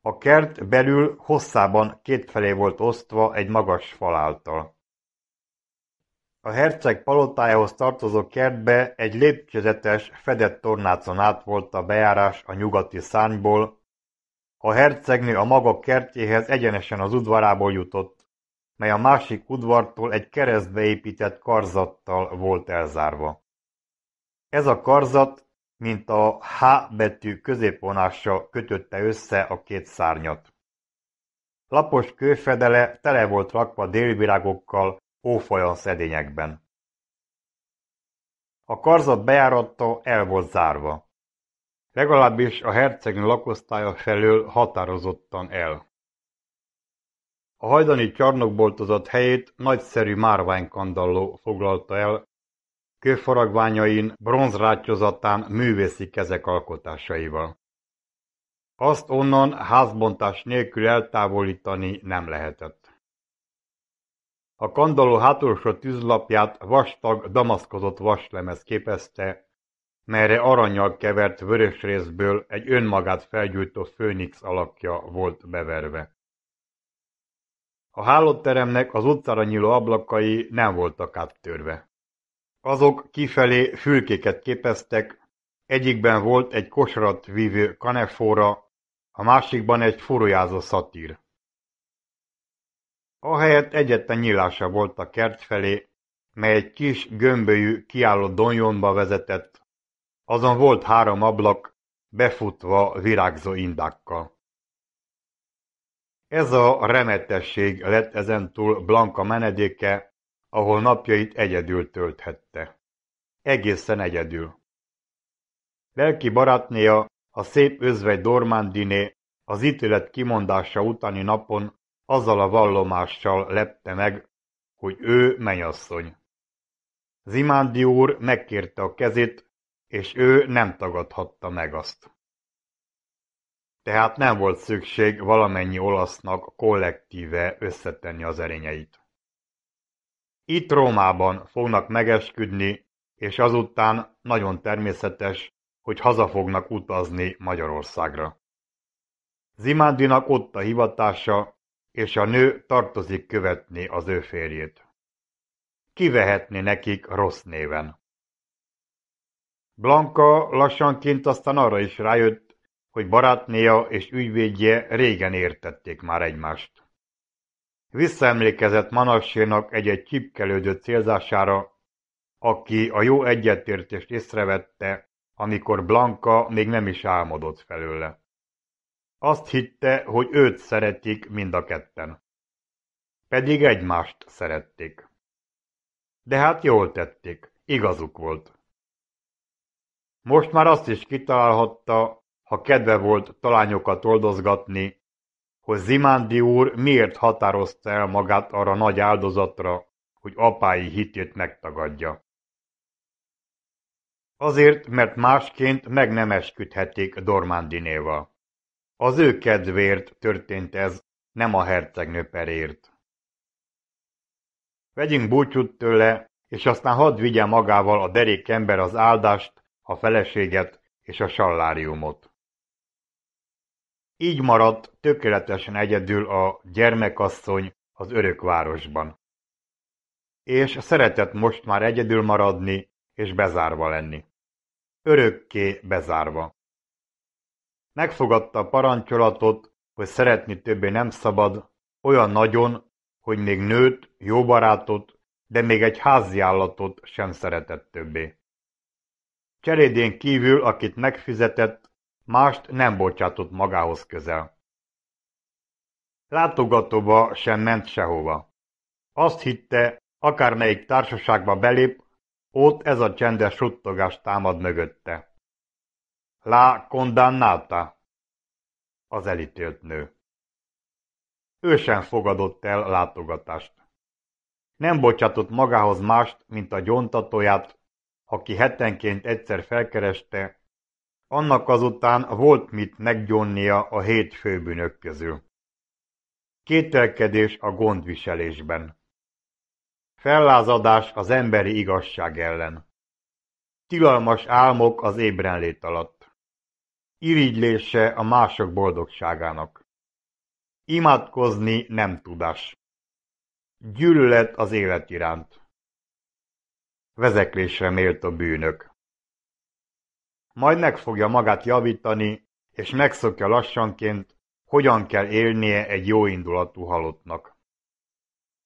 A kert belül hosszában kétfelé volt osztva egy magas fal által. A herceg palotájához tartozó kertbe egy lépcsőzetes, fedett tornácon át volt a bejárás a nyugati szányból, a hercegnő a maga kertjéhez egyenesen az udvarából jutott, mely a másik udvartól egy keresztbe épített karzattal volt elzárva. Ez a karzat, mint a H betű középvonása kötötte össze a két szárnyat. Lapos kőfedele tele volt rakva délvirágokkal, ófolyan szedényekben. A karzat bejárata el volt zárva. Legalábbis a hercegnő lakosztálya felől határozottan el. A hajdani csarnokboltozat helyét nagyszerű márványkandalló foglalta el, kőfaragványain, bronzrátyozatán művészi kezek alkotásaival. Azt onnan házbontás nélkül eltávolítani nem lehetett. A kandalló hátulsó tűzlapját vastag, damaszkozott vaslemez képezte, melyre aranyjal kevert vörös részből egy önmagát felgyújtó főnix alakja volt beverve. A hálóteremnek az utcára nyíló ablakai nem voltak áttörve. Azok kifelé fülkéket képeztek, egyikben volt egy kosarat vívő kanefóra, a másikban egy furujázó szatír. Ahelyett egyetlen nyílása volt a kert felé, mely egy kis gömbölyű kiálló donjonba vezetett, azon volt három ablak, befutva virágzó indákkal. Ez a remetesség lett ezentúl Blanka menedéke, ahol napjait egyedül tölthette. Egészen egyedül. Lelki barátnéja, a szép özvegy Dormandiné az ítélet kimondása utáni napon azzal a vallomással lepte meg, hogy ő menyasszony. Zimándi úr megkérte a kezét, és ő nem tagadhatta meg azt. Tehát nem volt szükség valamennyi olasznak kollektíve összetenni az erényeit. Itt Rómában fognak megesküdni, és azután nagyon természetes, hogy haza fognak utazni Magyarországra. Zimándinak ott a hivatása, és a nő tartozik követni az ő férjét. Kivehetni nekik rossz néven. Blanka lassanként aztán arra is rájött, hogy barátnéja és ügyvédje régen értették már egymást. Visszaemlékezett Manassénak egy-egy csipkelődő célzására, aki a jó egyetértést észrevette, amikor Blanka még nem is álmodott felőle. Azt hitte, hogy őt szeretik mind a ketten. Pedig egymást szerették. De hát jól tették, igazuk volt. Most már azt is kitalálhatta, ha kedve volt talányokat oldozgatni, hogy Zimándi úr miért határozta el magát arra nagy áldozatra, hogy apái hitét megtagadja. Azért, mert másként meg nem esküdhetik Dormándinéval. Az ő kedvéért történt ez, nem a hercegnő perért. Vegyünk búcsút tőle, és aztán hadd vigye magával a derék ember az áldást, a feleséget és a salláriumot. Így maradt tökéletesen egyedül a gyermekasszony az örökvárosban. És szeretett most már egyedül maradni és bezárva lenni. Örökké bezárva. Megfogadta a parancsolatot, hogy szeretni többé nem szabad, olyan nagyon, hogy még nőt, jó barátot, de még egy háziállatot sem szeretett többé. Cserédén kívül, akit megfizetett, Mást nem bocsátott magához közel. Látogatóba sem ment sehova. Azt hitte, akármelyik társaságba belép, ott ez a csendes suttogás támad mögötte. La condannata, az elítélt nő. Ő sem fogadott el látogatást. Nem bocsátott magához mást, mint a gyontatóját, aki hetenként egyszer felkereste, annak azután volt mit meggyónnia a hét főbűnök közül. Kételkedés a gondviselésben. Fellázadás az emberi igazság ellen. Tilalmas álmok az ébrenlét alatt. Irigylése a mások boldogságának. Imádkozni nem tudás. Gyűlölet az élet iránt. Vezeklésre méltó bűnök. Majd meg fogja magát javítani, és megszokja lassanként, hogyan kell élnie egy jó indulatú halottnak.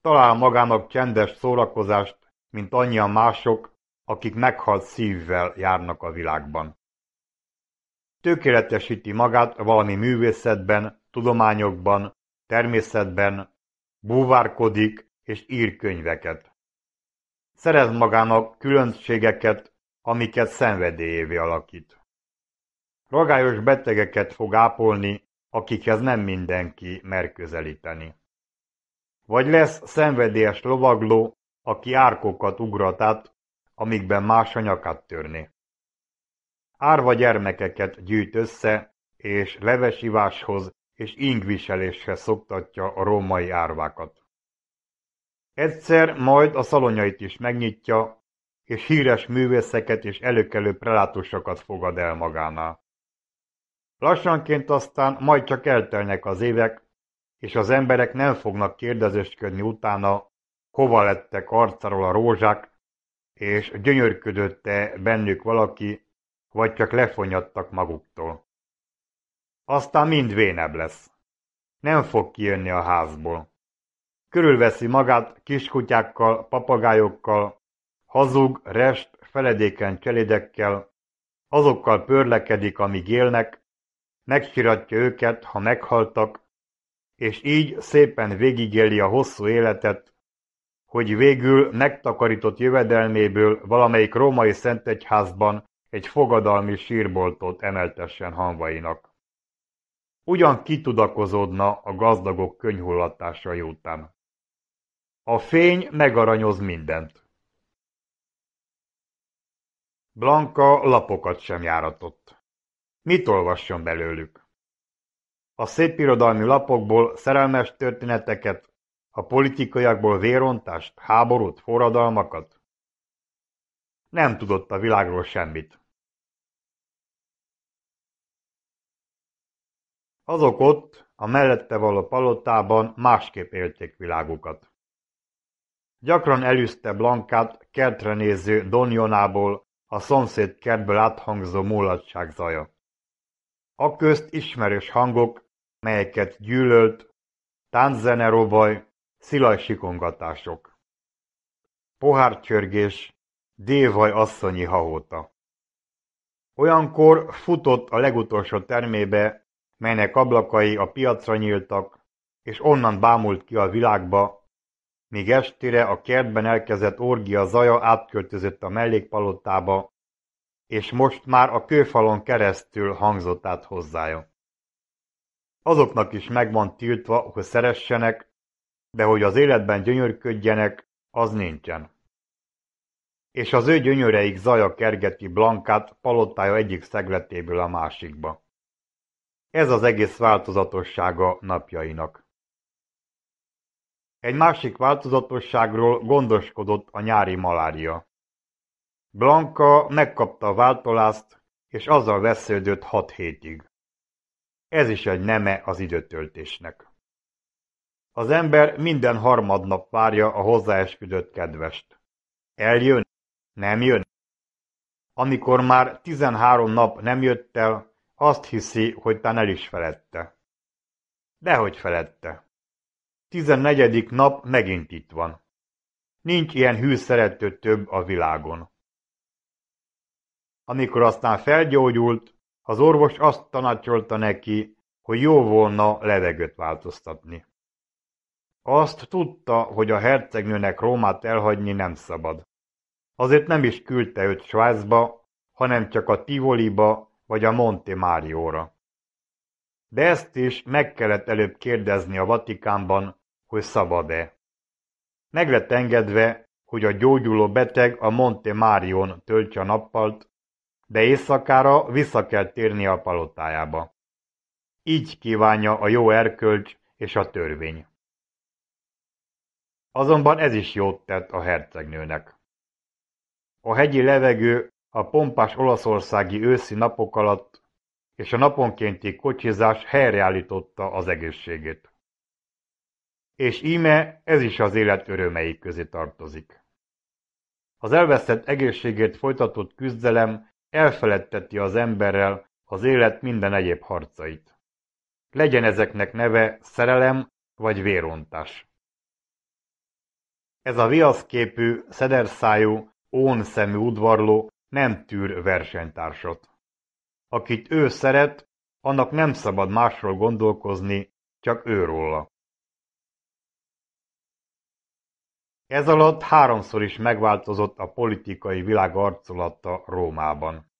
Talál magának csendes szórakozást, mint annyian mások, akik meghalt szívvel járnak a világban. Tökéletesíti magát valami művészetben, tudományokban, természetben, búvárkodik és ír könyveket. Szerez magának különbségeket, amiket szenvedélyévé alakít. Ragályos betegeket fog ápolni, akikhez nem mindenki mer közelíteni. Vagy lesz szenvedélyes lovagló, aki árkokat ugrat át, amikben más a nyakát törni. Árva gyermekeket gyűjt össze, és levesiváshoz és ingviseléshez szoktatja a római árvákat. Egyszer majd a szalonyait is megnyitja, és híres művészeket és előkelő prelátusokat fogad el magánál. Lassanként aztán majd csak eltelnek az évek, és az emberek nem fognak kérdezősködni utána, hova lettek arcáról a rózsák, és gyönyörködötte bennük valaki, vagy csak lefonyadtak maguktól. Aztán mind vénebb lesz. Nem fog kijönni a házból. Körülveszi magát kiskutyákkal, papagájokkal, Hazug, rest, feledéken cselédekkel, azokkal pörlekedik, amíg élnek, megsiratja őket, ha meghaltak, és így szépen végigéli a hosszú életet, hogy végül megtakarított jövedelméből valamelyik római szentegyházban egy fogadalmi sírboltot emeltessen hanvainak. Ugyan kitudakozódna a gazdagok könyhullatása után. A fény megaranyoz mindent. Blanka lapokat sem járatott. Mit olvasson belőlük? A szépirodalmi lapokból szerelmes történeteket, a politikaiakból vérontást, háborút, forradalmakat? Nem tudott a világról semmit. Azok ott, a mellette való palotában másképp élték világukat. Gyakran elűzte Blankát kertre néző Donjonából, a szomszéd kertből áthangzó mulatság zaja. közt ismerős hangok, melyeket gyűlölt, tánczene rovaj, szilaj sikongatások. Pohárcsörgés, dévaj asszonyi hahóta. Olyankor futott a legutolsó termébe, melynek ablakai a piacra nyíltak, és onnan bámult ki a világba, még estére a kertben elkezdett orgia zaja átköltözött a mellékpalotába, és most már a kőfalon keresztül hangzott át hozzája. Azoknak is meg van tiltva, hogy szeressenek, de hogy az életben gyönyörködjenek, az nincsen. És az ő gyönyöreik zaja kergeti Blankát palotája egyik szegletéből a másikba. Ez az egész változatossága napjainak. Egy másik változatosságról gondoskodott a nyári malária. Blanka megkapta a váltolást, és azzal vesződött hat hétig. Ez is egy neme az időtöltésnek. Az ember minden harmadnap várja a hozzáesküdött kedvest. Eljön? Nem jön? Amikor már tizenhárom nap nem jött el, azt hiszi, hogy tán el is felette. Dehogy felette. Tizennegyedik nap megint itt van. Nincs ilyen hűszerető több a világon. Amikor aztán felgyógyult, az orvos azt tanácsolta neki, hogy jó volna levegőt változtatni. Azt tudta, hogy a hercegnőnek Rómát elhagyni nem szabad. Azért nem is küldte őt Svájcba, hanem csak a Tivoliba vagy a Monte Mario-ra de ezt is meg kellett előbb kérdezni a Vatikánban, hogy szabad-e. Meg lett engedve, hogy a gyógyuló beteg a Monte Márion töltse a nappalt, de éjszakára vissza kell térni a palotájába. Így kívánja a jó erkölcs és a törvény. Azonban ez is jót tett a hercegnőnek. A hegyi levegő a pompás olaszországi őszi napok alatt és a naponkénti kocsizás helyreállította az egészségét. És íme ez is az élet örömei közé tartozik. Az elveszett egészségét folytatott küzdelem elfeledteti az emberrel az élet minden egyéb harcait. Legyen ezeknek neve szerelem vagy vérontás. Ez a viaszképű, szederszájú, ónszemű udvarló nem tűr versenytársat. Akit ő szeret, annak nem szabad másról gondolkozni, csak őróla. Ez alatt háromszor is megváltozott a politikai világ arculata Rómában.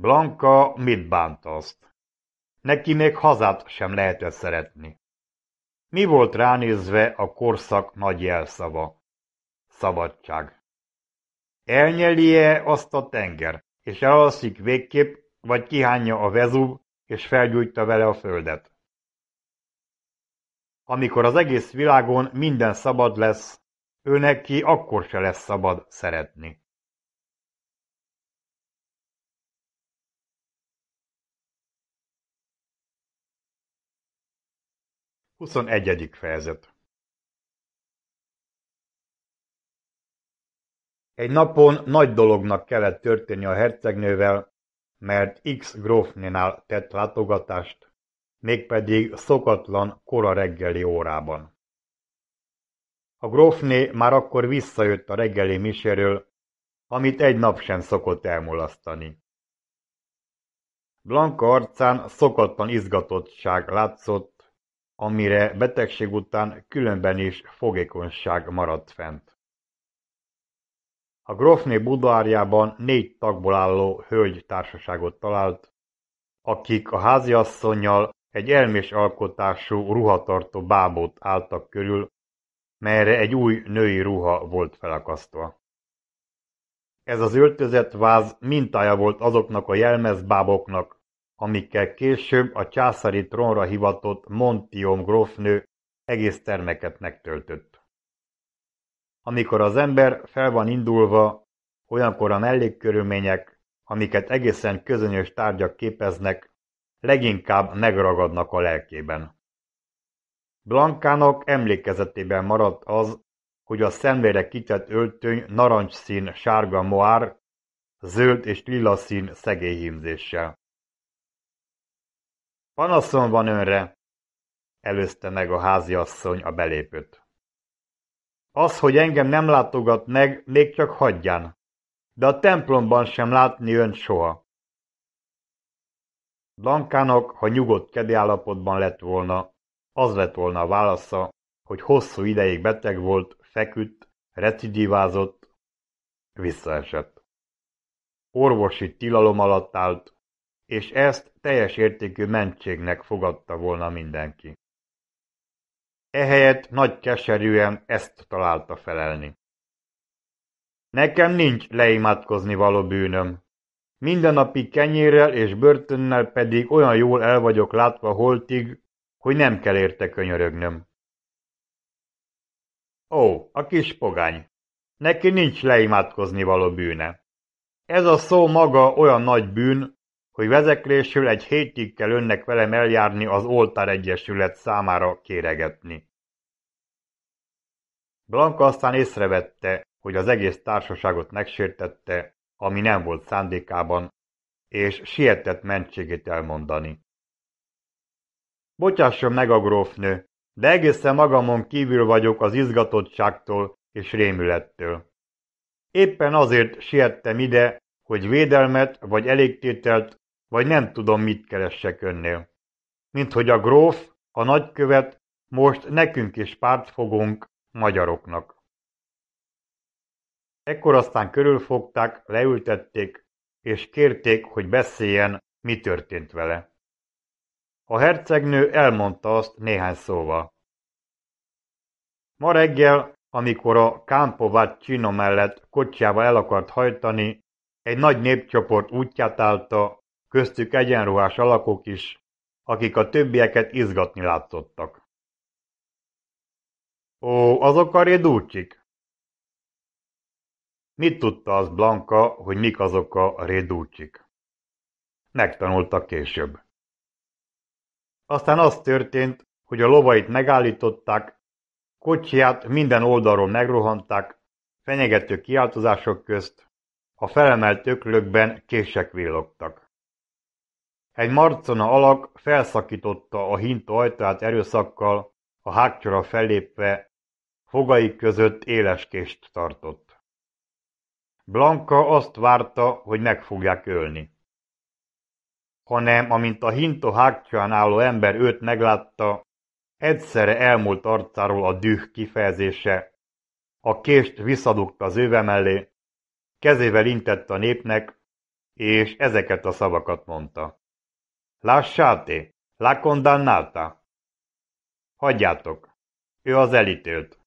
Blanka mit bánt azt? Neki még hazát sem lehetett szeretni. Mi volt ránézve a korszak nagy jelszava? Szabadság. Elnyelie azt a tenger? és elalszik végképp, vagy kihányja a Vezúv, és felgyújtja vele a földet. Amikor az egész világon minden szabad lesz,
ő neki akkor se lesz szabad szeretni. Huszonegyedik fejezet
Egy napon nagy dolognak kellett történni a hercegnővel, mert X grófnénál tett látogatást, mégpedig szokatlan kora reggeli órában. A grófné már akkor visszajött a reggeli miséről, amit egy nap sem szokott elmulasztani. Blanka arcán szokatlan izgatottság látszott, amire betegség után különben is fogékonyság maradt fent. A grofné budvárjában négy tagból álló hölgy társaságot talált, akik a háziasszonynal egy elmés alkotású ruhatartó bábót álltak körül, melyre egy új női ruha volt felakasztva. Ez az öltözett váz mintája volt azoknak a jelmezbáboknak, amikkel később a császári trónra hivatott Montiom grófnő egész termeket megtöltött. Amikor az ember fel van indulva, olyankor a mellékkörülmények, amiket egészen közönös tárgyak képeznek, leginkább megragadnak a lelkében. Blankának emlékezetében maradt az, hogy a szemvére kitett öltöny narancsszín sárga moár, zöld és lila szín szegélyhímzéssel. Panaszom van önre, előzte meg a háziasszony a belépőt. Az, hogy engem nem látogat meg, még csak hagyján, de a templomban sem látni önt soha. Dankának, ha nyugodt kedélyállapotban lett volna, az lett volna a válasza, hogy hosszú ideig beteg volt, feküdt, recidivázott, visszaesett. Orvosi tilalom alatt állt, és ezt teljes értékű mentségnek fogadta volna mindenki. Ehelyett nagy keserűen ezt találta felelni. Nekem nincs leimádkozni való bűnöm. Minden napi kenyérrel és börtönnel pedig olyan jól el vagyok látva holtig, hogy nem kell érte könyörögnöm. Ó, a kis pogány! Neki nincs leimádkozni való bűne. Ez a szó maga olyan nagy bűn, hogy vezeklésül egy hétig kell önnek velem eljárni az Oltár Egyesület számára kéregetni. Blanka aztán észrevette, hogy az egész társaságot megsértette, ami nem volt szándékában, és sietett mentségét elmondani. Bocsásson meg a grófnő, de egészen magamon kívül vagyok az izgatottságtól és rémülettől. Éppen azért siettem ide, hogy védelmet vagy elégtételt vagy nem tudom, mit keressek önnél. hogy a gróf, a nagykövet most nekünk is párt fogunk magyaroknak. Ekkor aztán körülfogták, leültették, és kérték, hogy beszéljen, mi történt vele. A hercegnő elmondta azt néhány szóval. Ma reggel, amikor a Kámpovát Csino mellett kocsjába el akart hajtani, egy nagy népcsoport útját állta, köztük egyenruhás alakok is, akik a többieket izgatni látszottak. Ó, azok a rédúcsik? Mit tudta az Blanka, hogy mik azok a rédúcsik? Megtanulta később. Aztán az történt, hogy a lovait megállították, kocsiját minden oldalról megrohanták, fenyegető kiáltozások közt, a felemelt öklökben kések villogtak. Egy marcona alak felszakította a hint ajtát erőszakkal, a hágcsora fellépve fogai között éleskést tartott. Blanka azt várta, hogy meg fogják ölni. Hanem, amint a hinto hágcsán álló ember őt meglátta, egyszerre elmúlt arcáról a düh kifejezése, a kést visszadugta az őve mellé, kezével intett a népnek, és ezeket a szavakat mondta. Lasciate! La condannata! Hagyjátok! Ő az elítélt.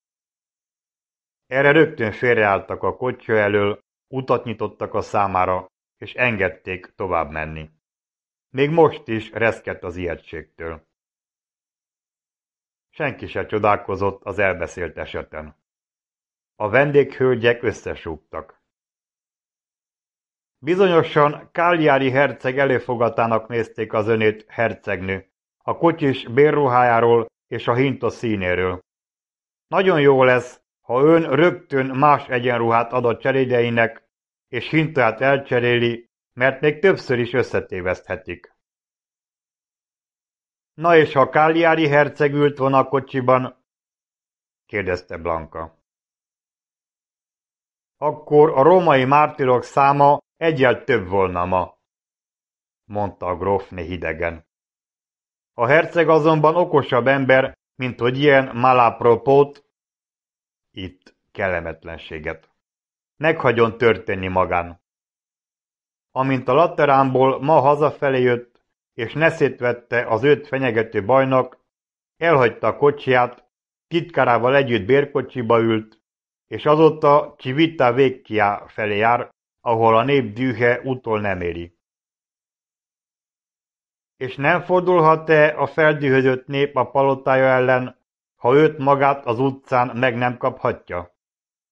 Erre rögtön félreálltak a kocsia elől, utat nyitottak a számára, és engedték tovább menni. Még most is reszkett az ijegységtől. Senki se csodálkozott az elbeszélt eseten. A vendéghölgyek összesúgtak. Bizonyosan Káliári herceg előfogatának nézték az önét hercegnő, a kotyis bérruhájáról és a hinta színéről. Nagyon jó lesz, ha ön rögtön más egyenruhát ad a cserédeinek, és hintát elcseréli, mert még többször is összetéveszthetik. Na és ha Káliári herceg ült volna a kocsiban? kérdezte Blanka. Akkor a római mártirok száma Egyel több volna ma, mondta a grófné hidegen. A herceg azonban okosabb ember, mint hogy ilyen malapropót, itt kellemetlenséget. meghagyon történni magán. Amint a lateránból ma hazafelé jött, és neszét vette az őt fenyegető bajnak, elhagyta a kocsiját, titkárával együtt bérkocsiba ült, és azóta Csivita Vecchia felé jár, ahol a nép dühe utol nem éri. És nem fordulhat-e a feldühödött nép a palotája ellen, ha őt magát az utcán meg nem kaphatja?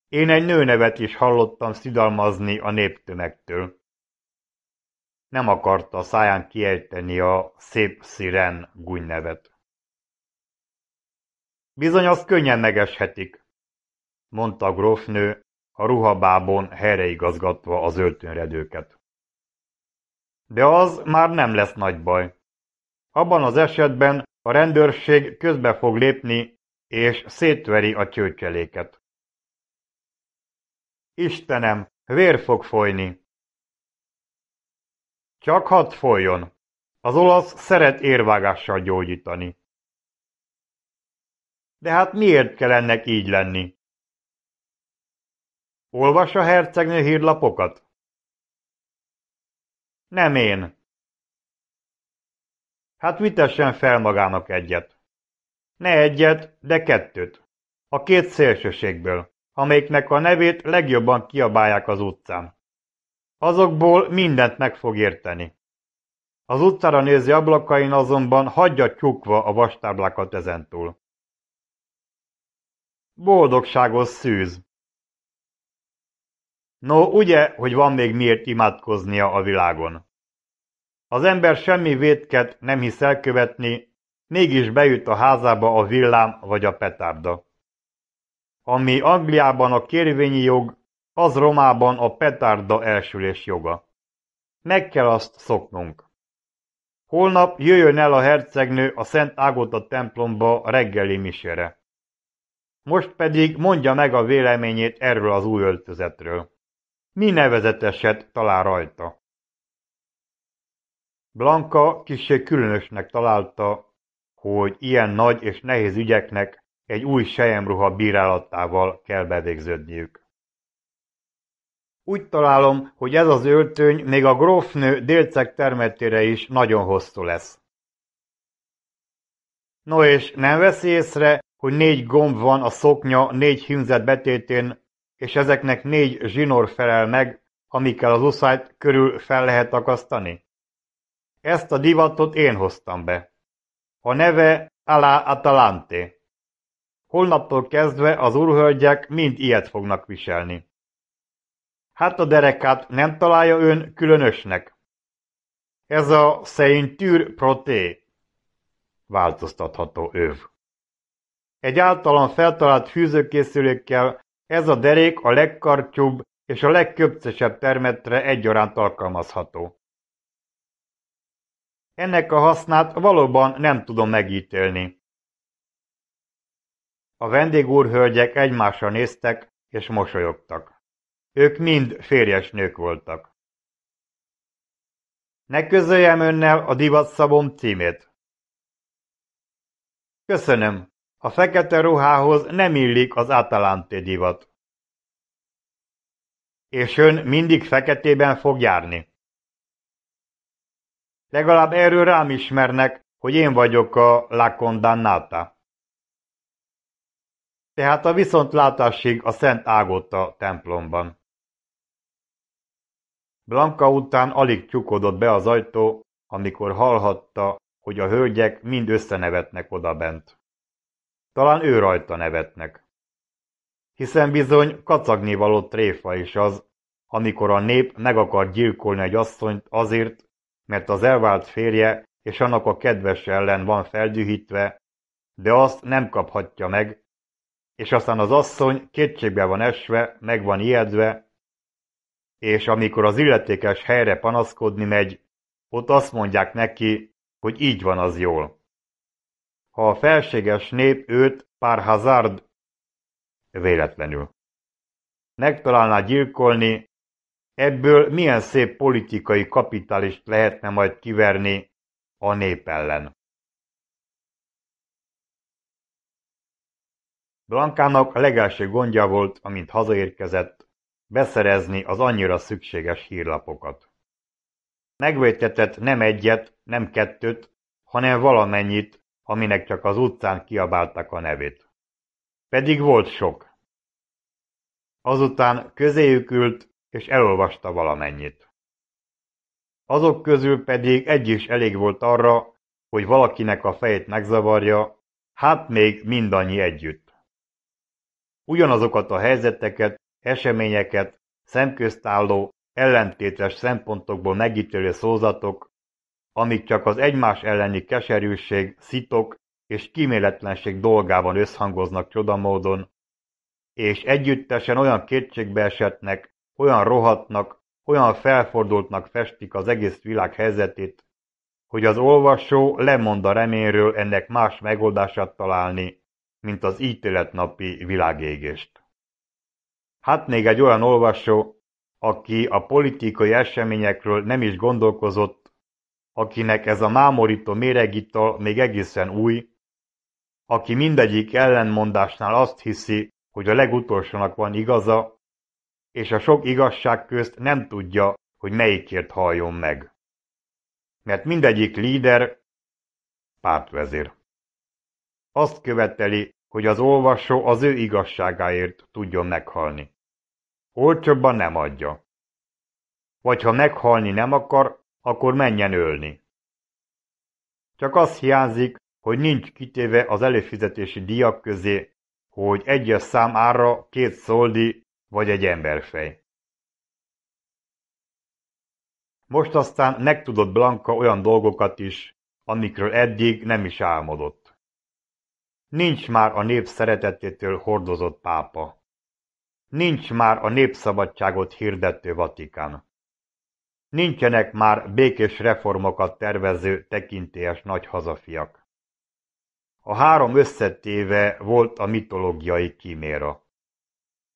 Én egy nőnevet is hallottam szidalmazni a néptömegtől. Nem akarta a száján kiejteni a szép sziren nevet. Bizony az könnyen megeshetik, mondta a grófnő, a ruhabábon helyreigazgatva az öltönredőket. De az már nem lesz nagy baj. Abban az esetben a rendőrség közbe fog lépni, és szétveri a csőcseléket. Istenem, vér fog folyni. Csak hadd folyjon. Az olasz szeret érvágással gyógyítani. De hát miért kell ennek így lenni? Olvas a hercegnő hírlapokat? Nem én. Hát vitessen fel magának egyet. Ne egyet, de kettőt. A két szélsőségből, amelyiknek a nevét legjobban kiabálják az utcán. Azokból mindent meg fog érteni. Az utcára nézi ablakain azonban hagyja csukva a vastáblákat ezentúl. Boldogságos szűz. No, ugye, hogy van még miért imádkoznia a világon. Az ember semmi vétket nem hisz elkövetni, mégis bejut a házába a villám vagy a petárda. Ami Angliában a kérvényi jog, az Romában a petárda elsülés joga. Meg kell azt szoknunk. Holnap jöjjön el a hercegnő a Szent Ágota templomba reggeli misére. Most pedig mondja meg a véleményét erről az új öltözetről. Mi nevezeteset talál rajta? Blanka kissé különösnek találta, hogy ilyen nagy és nehéz ügyeknek egy új sejemruha bírálattával kell bevégződniük. Úgy találom, hogy ez az öltöny még a grófnő délceg termetére is nagyon hosszú lesz. No és nem veszi észre, hogy négy gomb van a szoknya négy hímzett betétén, és ezeknek négy zsinór felel meg, amikkel az uszájt körül fel lehet akasztani? Ezt a divatot én hoztam be. A neve Alá Atalante. Holnaptól kezdve az urhölgyek mind ilyet fognak viselni. Hát a derekát nem találja ön különösnek. Ez a Seintür proté. Változtatható öv. Egy általam feltalált fűzőkészülékkel ez a derék a legkartyúbb és a legköpcesebb termetre egyaránt alkalmazható. Ennek a hasznát valóban nem tudom megítélni. A vendégúrhölgyek egymásra néztek és mosolyogtak. Ők mind férjes nők voltak. Ne közöljem önnel a divatszabom címét. Köszönöm, a fekete ruhához nem illik az atalante divat. És ön mindig feketében fog járni. Legalább erről rám ismernek, hogy én vagyok a La Condannata. Tehát a viszontlátásig a Szent Ágotta templomban. Blanka után alig csukodott be az ajtó, amikor hallhatta, hogy a hölgyek mind összenevetnek odabent. Talán ő rajta nevetnek. Hiszen bizony kacagni való tréfa is az, amikor a nép meg akar gyilkolni egy asszonyt azért, mert az elvált férje és annak a kedves ellen van feldühítve, de azt nem kaphatja meg, és aztán az asszony kétségbe van esve, meg van ijedve, és amikor az illetékes helyre panaszkodni megy, ott azt mondják neki, hogy így van az jól ha a felséges nép őt hazard véletlenül megtalálná gyilkolni, ebből milyen szép politikai kapitalist lehetne majd kiverni a nép ellen. Blankának a legelső gondja volt, amint hazaérkezett, beszerezni az annyira szükséges hírlapokat. Megvétetett nem egyet, nem kettőt, hanem valamennyit, aminek csak az utcán kiabálták a nevét. Pedig volt sok. Azután közéjük ült, és elolvasta valamennyit. Azok közül pedig egy is elég volt arra, hogy valakinek a fejét megzavarja, hát még mindannyi együtt. Ugyanazokat a helyzeteket, eseményeket, szemköztálló, ellentétes szempontokból megítélő szózatok amit csak az egymás elleni keserűség, szitok és kíméletlenség dolgában összhangoznak csodamódon, és együttesen olyan esetnek, olyan rohatnak, olyan felfordultnak festik az egész világ helyzetét, hogy az olvasó lemond a reményről ennek más megoldását találni, mint az ítéletnapi világégést. Hát még egy olyan olvasó, aki a politikai eseményekről nem is gondolkozott, akinek ez a mámorító méregital még egészen új, aki mindegyik ellenmondásnál azt hiszi, hogy a legutolsónak van igaza, és a sok igazság közt nem tudja, hogy melyikért halljon meg. Mert mindegyik líder, pártvezér. Azt követeli, hogy az olvasó az ő igazságáért tudjon meghalni. Olcsóbban nem adja. Vagy ha meghalni nem akar, akkor menjen ölni. Csak az hiányzik, hogy nincs kitéve az előfizetési díjak közé, hogy egyes szám ára két szoldi vagy egy emberfej. Most aztán megtudott Blanka olyan dolgokat is, amikről eddig nem is álmodott. Nincs már a nép szeretetétől hordozott pápa. Nincs már a népszabadságot hirdető Vatikán. Nincsenek már békés reformokat tervező tekintélyes hazafiak. A három összetéve volt a mitológiai kíméra.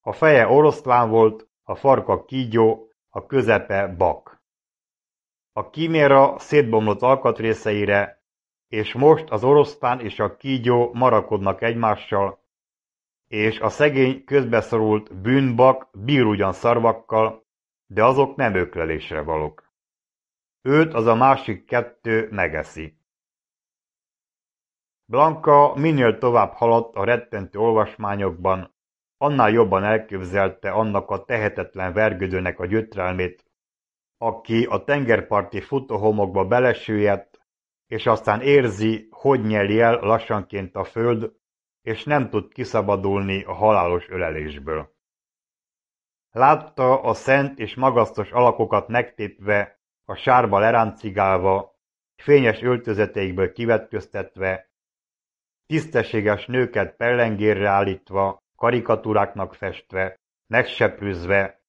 A feje oroszlán volt, a farka kígyó, a közepe bak. A kíméra szétbomlott alkatrészeire, és most az oroszlán és a kígyó marakodnak egymással, és a szegény közbeszorult bűnbak bír ugyan szarvakkal, de azok nem öklelésre valók. Őt az a másik kettő megeszi. Blanka minél tovább haladt a rettentő olvasmányokban, annál jobban elképzelte annak a tehetetlen vergődőnek a gyötrelmét, aki a tengerparti futóhomokba belesüllyedt, és aztán érzi, hogy nyeli el lassanként a föld, és nem tud kiszabadulni a halálos ölelésből. Látta a szent és magasztos alakokat megtépve, a sárba leráncigálva, fényes öltözeteikből kivetköztetve, tisztességes nőket pellengérre állítva, karikatúráknak festve, megseprűzve,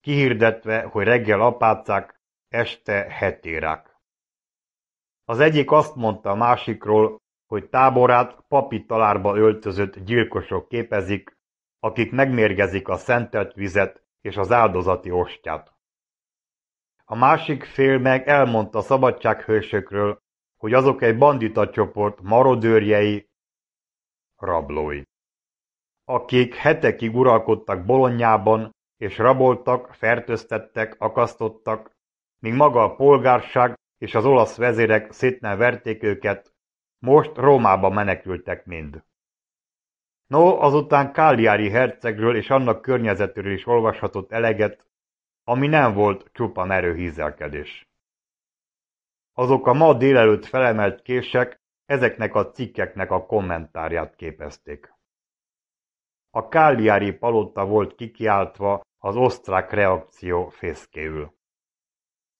kihirdetve, hogy reggel apácák, este hetérák. Az egyik azt mondta a másikról, hogy táborát papi talárba öltözött gyilkosok képezik, akik megmérgezik a szentelt vizet, és az áldozati ostját. A másik fél meg elmondta a szabadsághősökről, hogy azok egy bandita csoport marodőrjei, rablói, akik hetekig uralkodtak Bolonyában, és raboltak, fertőztettek, akasztottak, míg maga a polgárság és az olasz vezérek szétnen verték őket, most Rómába menekültek mind. No, azután Káliári hercegről és annak környezetéről is olvashatott eleget, ami nem volt csupa merő hízelkedés. Azok a ma délelőtt felemelt kések ezeknek a cikkeknek a kommentárját képezték. A Káliári palota volt kikiáltva az osztrák reakció fészkéül.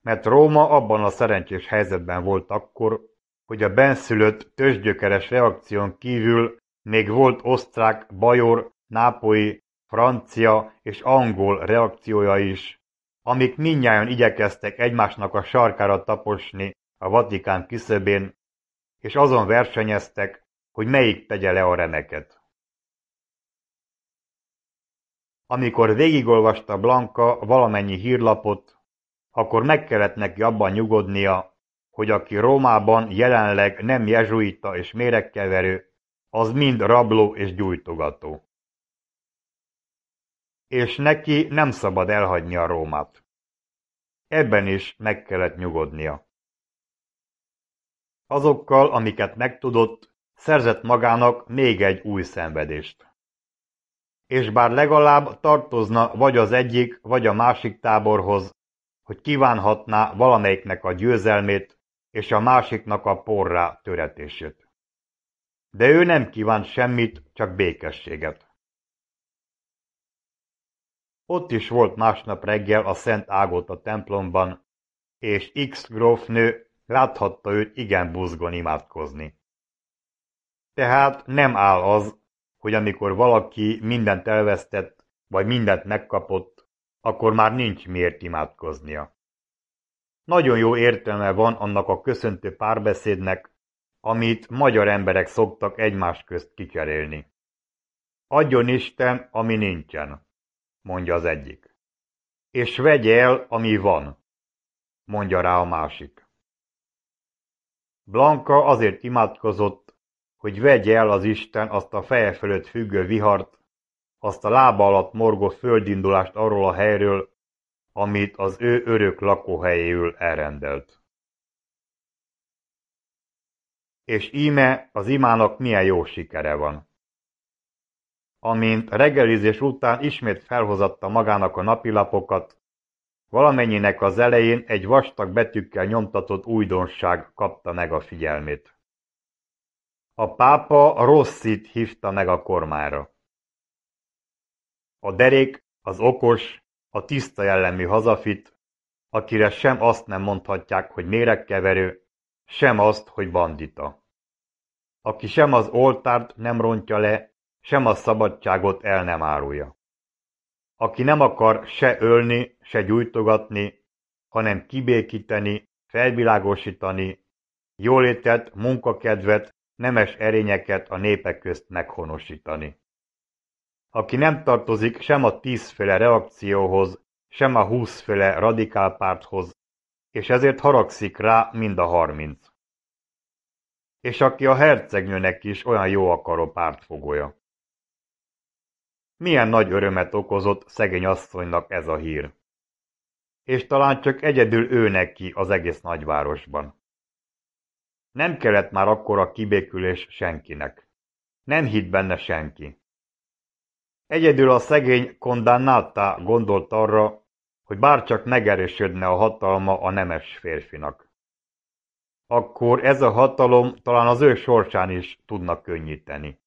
Mert Róma abban a szerencsés helyzetben volt akkor, hogy a benszülött tösgyökeres reakción kívül még volt osztrák, bajor, nápoi, francia és angol reakciója is, amik mindnyájan igyekeztek egymásnak a sarkára taposni a Vatikán kiszöbén, és azon versenyeztek, hogy melyik tegye le a remeket. Amikor végigolvasta Blanka valamennyi hírlapot, akkor meg kellett neki abban nyugodnia, hogy aki Rómában jelenleg nem jezsuita és méregkeverő, az mind rabló és gyújtogató. És neki nem szabad elhagyni a Rómát. Ebben is meg kellett nyugodnia. Azokkal, amiket megtudott, szerzett magának még egy új szenvedést. És bár legalább tartozna vagy az egyik, vagy a másik táborhoz, hogy kívánhatná valamelyiknek a győzelmét és a másiknak a porrá töretését. De ő nem kíván semmit, csak békességet. Ott is volt másnap reggel a Szent Ágóta templomban, és X grófnő láthatta őt igen buzgon imádkozni. Tehát nem áll az, hogy amikor valaki mindent elvesztett, vagy mindent megkapott, akkor már nincs miért imádkoznia. Nagyon jó értelme van annak a köszöntő párbeszédnek, amit magyar emberek szoktak egymás közt kicserélni. Adjon Isten, ami nincsen, mondja az egyik. És vegy el, ami van, mondja rá a másik. Blanka azért imádkozott, hogy vegye el az Isten azt a feje fölött függő vihart, azt a lába alatt morgó földindulást arról a helyről, amit az ő örök lakóhelyéül elrendelt és íme az imának milyen jó sikere van. Amint reggelizés után ismét felhozatta magának a napilapokat, valamennyinek az elején egy vastag betűkkel nyomtatott újdonság kapta meg a figyelmét. A pápa Rosszit hívta meg a kormára. A derék, az okos, a tiszta jellemű hazafit, akire sem azt nem mondhatják, hogy méregkeverő, sem azt, hogy bandita. Aki sem az oltárt nem rontja le, sem a szabadságot el nem árulja. Aki nem akar se ölni, se gyújtogatni, hanem kibékíteni, felvilágosítani, jólétet, munkakedvet, nemes erényeket a népek közt meghonosítani. Aki nem tartozik sem a tízféle reakcióhoz, sem a húszféle radikálpárthoz, és ezért haragszik rá mind a harminc. És aki a hercegnőnek is olyan jó akaró pártfogója. Milyen nagy örömet okozott szegény asszonynak ez a hír. És talán csak egyedül ő neki az egész nagyvárosban. Nem kellett már akkor a kibékülés senkinek. Nem hitt benne senki. Egyedül a szegény kondannáta gondolt arra, hogy bárcsak megerősödne a hatalma a nemes férfinak. Akkor ez a hatalom talán az ő sorsán is tudna
könnyíteni.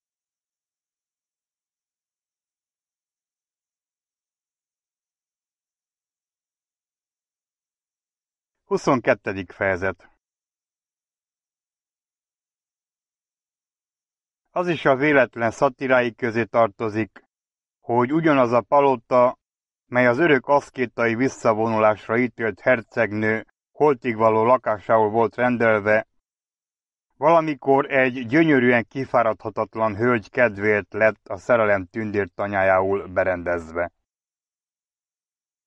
Huszonkettedik fejezet
Az is a véletlen szatiráik közé tartozik, hogy ugyanaz a palota, mely az örök aszkétai visszavonulásra ítélt hercegnő holtig való lakásául volt rendelve, valamikor egy gyönyörűen kifáradhatatlan hölgy kedvéért lett a szerelem tündértanyájául berendezve.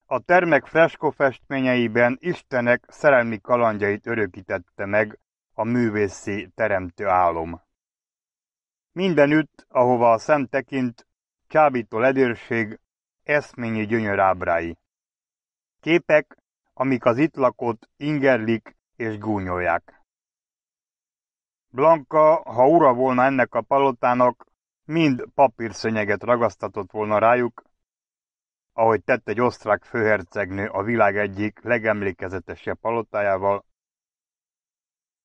A termek freskó festményeiben Istenek szerelmi kalandjait örökítette meg a művészi teremtő álom. Mindenütt, ahova a szem tekint, csábító ledérség, eszményi gyönyörábrái. Képek, amik az itt lakott ingerlik és gúnyolják. Blanka, ha ura volna ennek a palotának, mind papírszönyeget ragasztatott volna rájuk, ahogy tett egy osztrák főhercegnő a világ egyik legemlékezetesebb palotájával.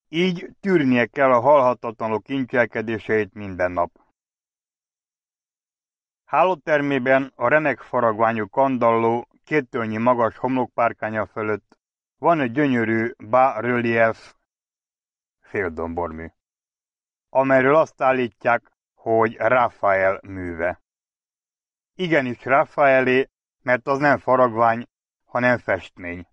Így tűrnie kell a halhatatlanok kincselkedéseit minden nap. Hálótermében a remek faragványú kandalló kétölnyi magas homlokpárkánya fölött van egy gyönyörű bas-relief féldombormű, amelyről azt állítják, hogy Rafael műve. Igenis Rafaelé, mert az nem faragvány, hanem festmény.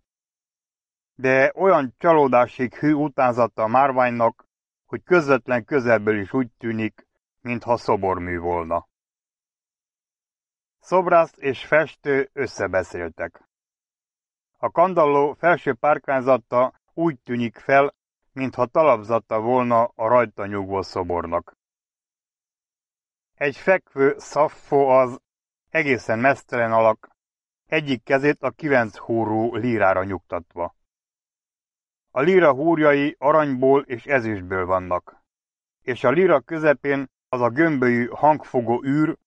De olyan csalódásig hű utánzata a márványnak, hogy közvetlen közelből is úgy tűnik, mintha szobormű volna. Szobrász és festő összebeszéltek. A kandalló felső párkányzata úgy tűnik fel, mintha talapzata volna a rajta nyugvó szobornak. Egy fekvő szaffó az, egészen mesztelen alak, egyik kezét a kivenc húrú lírára nyugtatva. A líra húrjai aranyból és ezüstből vannak, és a líra közepén az a gömbölyű hangfogó űr,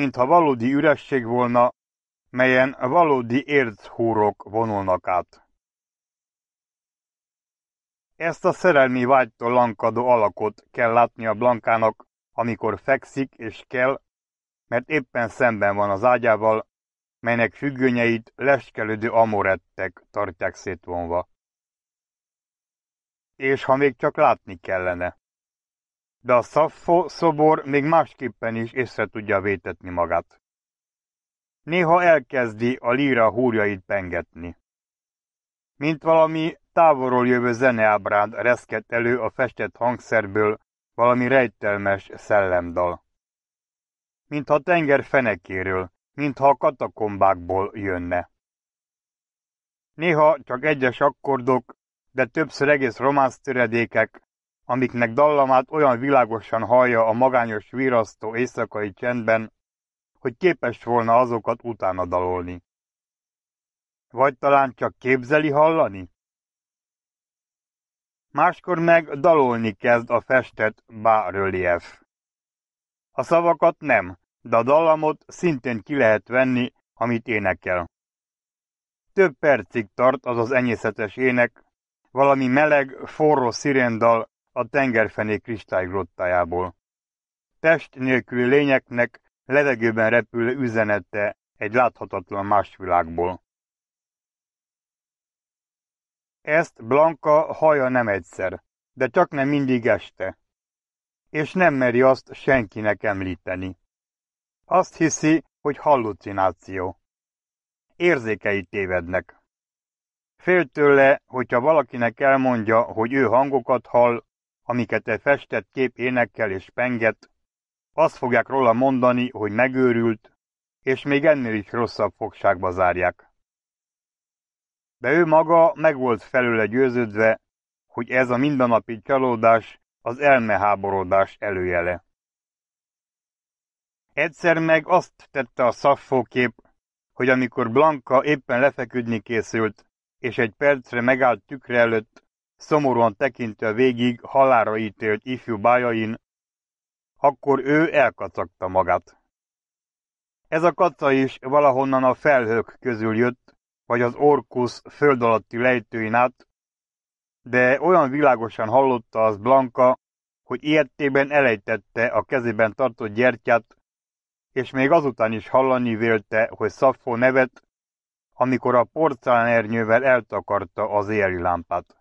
mintha valódi üresség volna, melyen valódi érchúrok vonulnak át. Ezt a szerelmi vágytól lankadó alakot kell látni a Blankának, amikor fekszik és kell, mert éppen szemben van az ágyával, melynek függönyeit leskelődő amorettek tartják szétvonva. És ha még csak látni kellene. De a Szaffo szobor még másképpen is észre tudja vétetni magát. Néha elkezdi a líra húrjait pengetni. Mint valami távolról jövő zeneábránd reszket elő a festett hangszerből valami rejtelmes szellemdal. Mintha tenger fenekéről, mintha a katakombákból jönne. Néha csak egyes akkordok, de többször egész románsz töredékek, amiknek dallamát olyan világosan hallja a magányos virasztó éjszakai csendben, hogy képes volna azokat utána dalolni. Vagy talán csak képzeli hallani? Máskor meg dalolni kezd a festett bárölief. A szavakat nem, de a dallamot szintén ki lehet venni, amit énekel. Több percig tart az az enyészetes ének, valami meleg, forró sziréndal, a tengerfenék kristálygrottájából. Test nélküli lényeknek levegőben repül üzenete egy láthatatlan más világból. Ezt Blanka haja nem egyszer, de csak nem mindig este. És nem meri azt senkinek említeni. Azt hiszi, hogy hallucináció. Érzékei tévednek. Fél tőle, hogyha valakinek elmondja, hogy ő hangokat hall, amiket e festett kép énekkel és penget, azt fogják róla mondani, hogy megőrült, és még ennél is rosszabb fogságba zárják. De ő maga meg volt felőle győződve, hogy ez a mindennapi csalódás az elmeháborodás előjele. Egyszer meg azt tette a szaffókép, hogy amikor Blanka éppen lefeküdni készült, és egy percre megállt tükre előtt, szomorúan tekintve végig halára ítélt ifjú bájain, akkor ő elkacagta magát. Ez a kaca is valahonnan a felhők közül jött, vagy az Orkusz föld alatti lejtőin át, de olyan világosan hallotta az Blanka, hogy ilyettében elejtette a kezében tartott gyertyát, és még azután is hallani vélte, hogy Szaffó nevet, amikor a porcelánernyővel eltakarta az éli lámpát.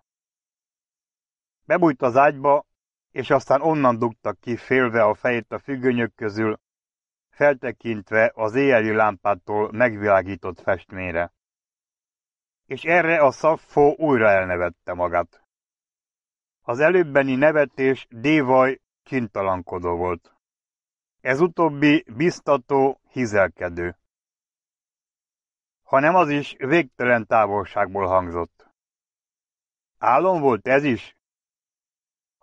Bebújt az ágyba, és aztán onnan dugtak ki félve a fejét a függönyök közül, feltekintve az éjjeli lámpától megvilágított festményre. És erre a Szaffó újra elnevette magát. Az előbbeni nevetés dévaj kintalankodó volt. Ez utóbbi biztató, hizelkedő. Hanem az is végtelen távolságból hangzott. Álom volt ez is?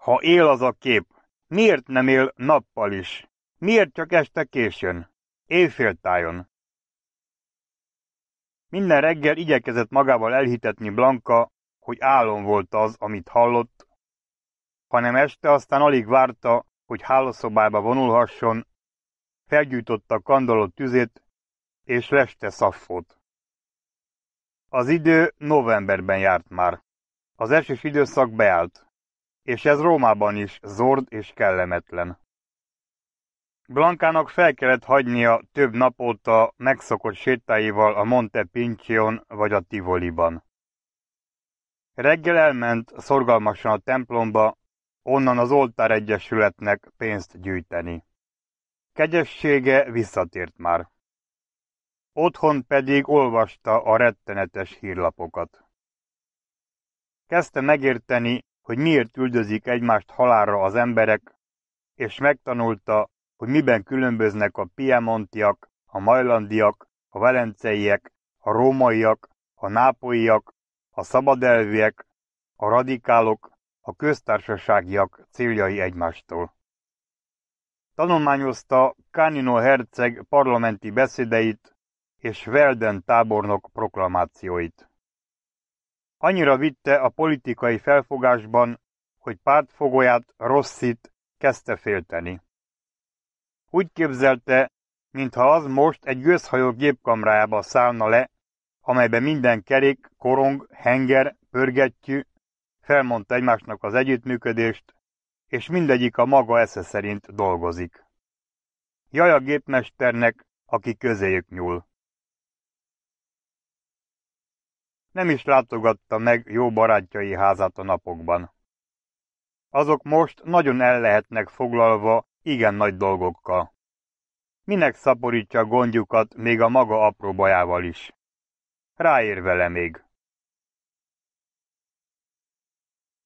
Ha él az a kép, miért nem él nappal is? Miért csak este későn? Éjféltájon. Minden reggel igyekezett magával elhitetni Blanka, hogy álom volt az, amit hallott, hanem este aztán alig várta, hogy hálószobába vonulhasson, felgyújtotta a kandalott tüzét, és leste szaffot. Az idő novemberben járt már. Az esős időszak beállt és ez Rómában is zord és kellemetlen. Blankának fel kellett hagynia több napot a megszokott sétáival a Monte Pincion vagy a Tivoliban. Reggel elment szorgalmasan a templomba, onnan az Oltár Egyesületnek pénzt gyűjteni. Kegyessége visszatért már. Otthon pedig olvasta a rettenetes hírlapokat. Kezdte megérteni, hogy miért üldözik egymást halálra az emberek, és megtanulta, hogy miben különböznek a piemontiak, a majlandiak, a velenceiek, a rómaiak, a nápolyiak, a szabadelviek, a radikálok, a köztársaságiak céljai egymástól. Tanulmányozta Kánino herceg parlamenti beszédeit és Velden tábornok proklamációit. Annyira vitte a politikai felfogásban, hogy pártfogóját Rosszit kezdte félteni. Úgy képzelte, mintha az most egy gőzhajó gépkamrájába szállna le, amelybe minden kerék, korong, henger, pörgetjű, felmondta egymásnak az együttműködést, és mindegyik a maga esze szerint dolgozik. Jaj a gépmesternek, aki közéjük nyúl. nem is látogatta meg jó barátjai házát a napokban. Azok most nagyon el lehetnek foglalva igen nagy dolgokkal. Minek szaporítja gondjukat még a maga apró bajával is? Ráér vele még.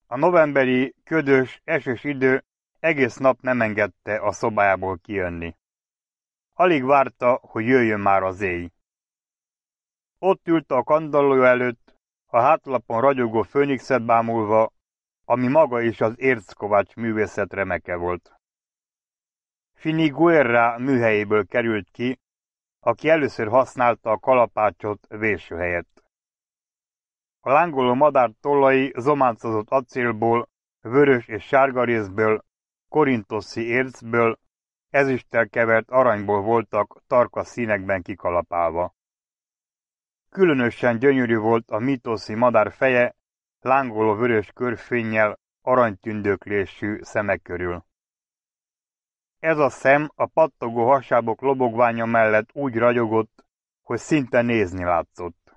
A novemberi, ködös, esős idő egész nap nem engedte a szobájából kijönni. Alig várta, hogy jöjjön már az éj. Ott ült a kandalló előtt, a hátlapon ragyogó főnixet bámulva, ami maga is az Érckovács művészet remeke volt. Guerra műhelyéből került ki, aki először használta a kalapácsot véső helyett. A lángoló madár tollai zománcozott acélból, vörös és sárga részből, korintoszi ércből, ezüsttel kevert aranyból voltak tarka színekben kikalapálva. Különösen gyönyörű volt a mitoszi madár feje, lángoló vörös körfénnyel aranytündöklésű szemek körül. Ez a szem a pattogó hasábok lobogványa mellett úgy ragyogott, hogy szinte nézni látszott.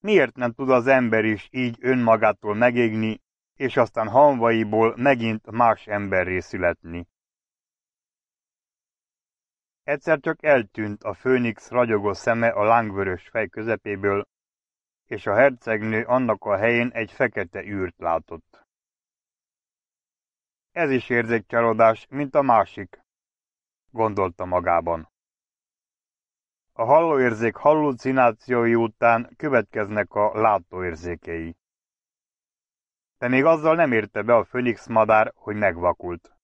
Miért nem tud az ember is így önmagától megégni, és aztán hanvaiból megint más emberré születni? Egyszer csak eltűnt a főnix ragyogó szeme a lángvörös fej közepéből, és a hercegnő annak a helyén egy fekete űrt látott. Ez is érzékcsalódás, mint a másik, gondolta magában. A hallóérzék hallucinációi után következnek a látóérzékei. De még azzal nem érte be a főnix madár, hogy megvakult.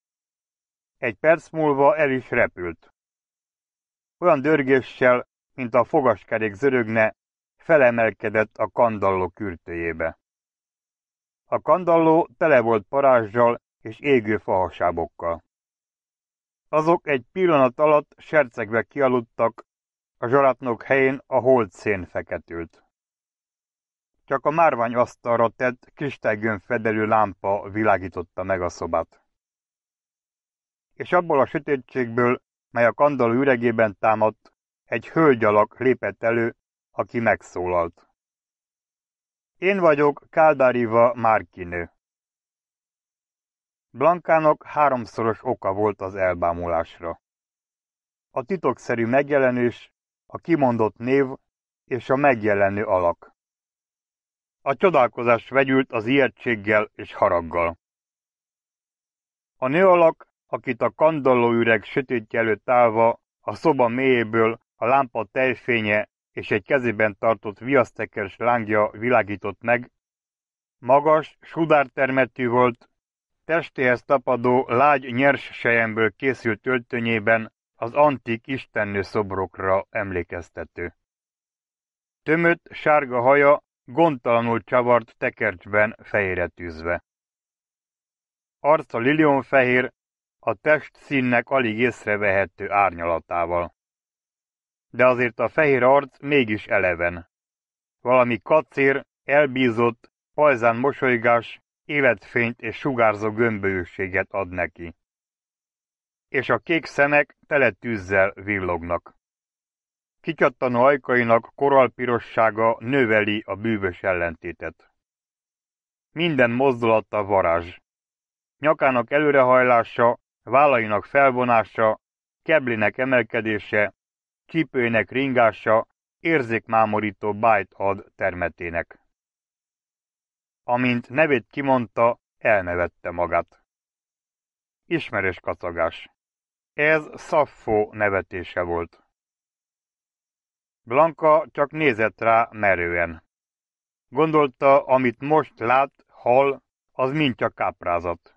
Egy perc múlva el is repült. Olyan dörgéssel, mint a fogaskerék zörögne, felemelkedett a kandalló kürtőjébe. A kandalló tele volt parázsjal és égő fahasábokkal. Azok egy pillanat alatt sercegve kialudtak, a zsaratnok helyén a szén feketült. Csak a márvány asztalra tett kristálygön fedelő lámpa világította meg a szobát. És abból a sötétségből mely a kandalló üregében támadt, egy hölgyalak lépett elő, aki megszólalt. Én vagyok Káldáriva Márkinő. Blankának háromszoros oka volt az elbámulásra. A titokszerű megjelenés, a kimondott név és a megjelenő alak. A csodálkozás vegyült az ijegységgel és haraggal. A nő alak akit a üreg sötétje előtt állva, a szoba mélyéből a lámpa tejfénye és egy kezében tartott viasztekers lángja világított meg. Magas, sudártermetű volt, testéhez tapadó lágy nyers sejemből készült öltönyében az antik istennő szobrokra emlékeztető. Tömött, sárga haja gondtalanul csavart tekercsben fejére tűzve. Arca lilionfehér, a test színnek alig észrevehető árnyalatával. De azért a fehér arc mégis eleven. Valami kacér, elbízott, pajzán mosolygás, életfényt és sugárzó gömbölyűséget ad neki. És a kék szemek tele tűzzel villognak. Kicsattanó ajkainak koralpirossága növeli a bűvös ellentétet. Minden mozdulata varázs. Nyakának előrehajlása, vállainak felvonása, keblinek emelkedése, csípőjének ringása érzékmámorító bájt ad termetének. Amint nevét kimondta, elnevette magát. Ismeres kacagás. Ez Szaffó nevetése volt. Blanka csak nézett rá merően. Gondolta, amit most lát, hal, az mind csak káprázat.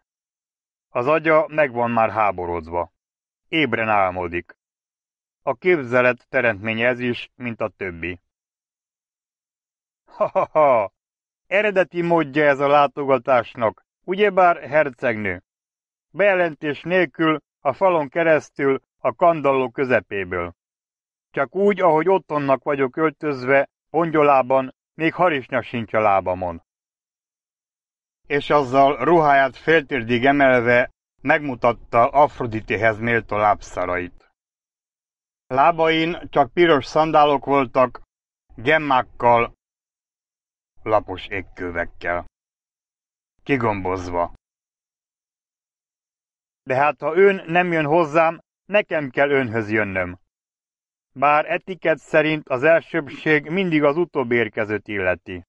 Az agya megvan már háborodva. Ébren álmodik. A képzelet teremtménye ez is, mint a többi. Ha-ha-ha! Eredeti módja ez a látogatásnak, ugyebár hercegnő. Bejelentés nélkül, a falon keresztül, a kandalló közepéből. Csak úgy, ahogy otthonnak vagyok öltözve, pongyolában, még harisnya sincs a lábamon és azzal ruháját féltérdig emelve megmutatta Afroditéhez méltó lábszarait. Lábain csak piros szandálok voltak, gemmákkal, lapos égkövekkel. Kigombozva. De hát ha ön nem jön hozzám, nekem kell önhöz jönnöm. Bár etiket szerint az elsőbség mindig az utóbb érkezőt illeti.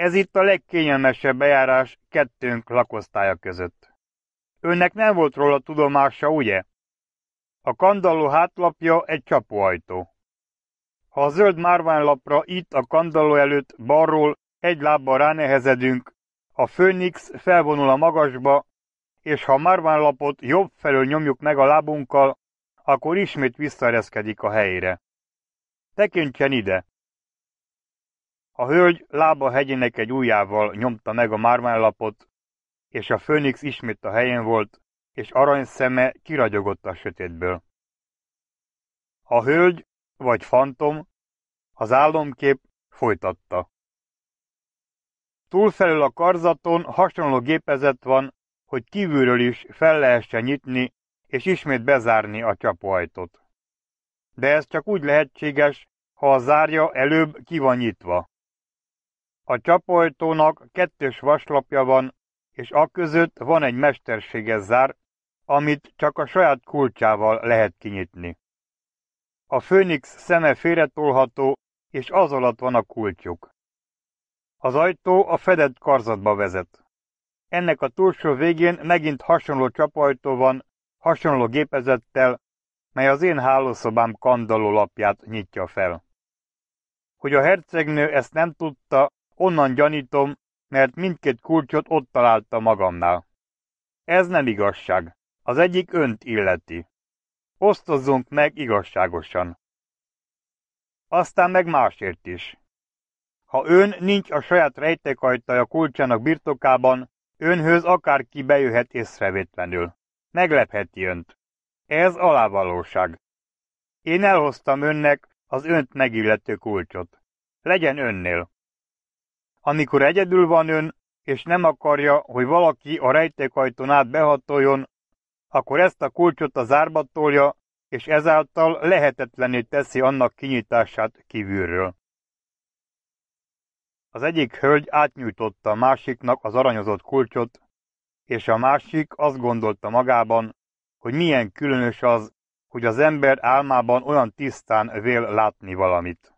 Ez itt a legkényelmesebb bejárás kettőnk lakosztálya között. Önnek nem volt róla tudomása, ugye? A kandalló hátlapja egy csapóajtó. Ha a zöld márványlapra itt a kandalló előtt balról egy lábbal ránehezedünk, a főnix felvonul a magasba, és ha a márványlapot jobb felől nyomjuk meg a lábunkkal, akkor ismét visszaereszkedik a helyére. Tekintsen ide! A hölgy lába hegyének egy ujjával nyomta meg a mármánlapot, és a főnix ismét a helyén volt, és arany szeme kiragyogott a sötétből. A hölgy, vagy fantom, az álomkép folytatta. Túlfelül a karzaton hasonló gépezet van, hogy kívülről is fel lehessen nyitni és ismét bezárni a csapóajtót. De ez csak úgy lehetséges, ha a zárja előbb ki van nyitva. A csapajtónak kettős vaslapja van és aközött van egy mesterséges zár, amit csak a saját kulcsával lehet kinyitni. A főnix szeme félretolható, és az alatt van a kulcsuk. Az ajtó a fedett karzatba vezet. Ennek a túlsó végén megint hasonló csapajtó van, hasonló gépezettel, mely az én hálószobám kandalló lapját nyitja fel. Hogy a hercegnő ezt nem tudta, Onnan gyanítom, mert mindkét kulcsot ott találta magamnál. Ez nem igazság. Az egyik önt illeti. Osztozzunk meg igazságosan. Aztán meg másért is. Ha ön nincs a saját rejtekajtaja kulcsának birtokában, önhöz akárki bejöhet észrevétlenül. Meglepheti önt. Ez alávalóság. Én elhoztam önnek az önt megillető kulcsot. Legyen önnél. Amikor egyedül van ön, és nem akarja, hogy valaki a rejtékajtón át behatoljon, akkor ezt a kulcsot a zárba tolja, és ezáltal lehetetlené teszi annak kinyitását kívülről. Az egyik hölgy átnyújtotta a másiknak az aranyozott kulcsot, és a másik azt gondolta magában, hogy milyen különös az, hogy az ember álmában olyan tisztán vél látni valamit.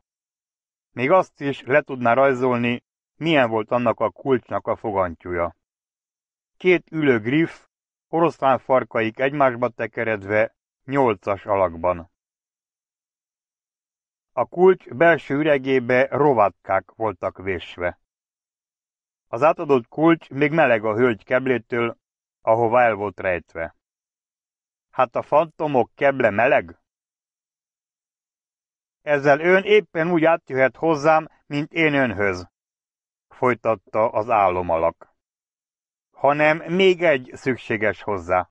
Még azt is le tudná rajzolni, milyen volt annak a kulcsnak a fogantyúja. Két ülő griff, oroszlán farkaik egymásba tekeredve, nyolcas alakban. A kulcs belső üregébe rovatkák voltak vésve. Az átadott kulcs még meleg a hölgy keblétől, ahova el volt rejtve. Hát a fantomok keble meleg? Ezzel ön éppen úgy átjöhet hozzám, mint én önhöz folytatta az álomalak. Hanem még egy szükséges hozzá.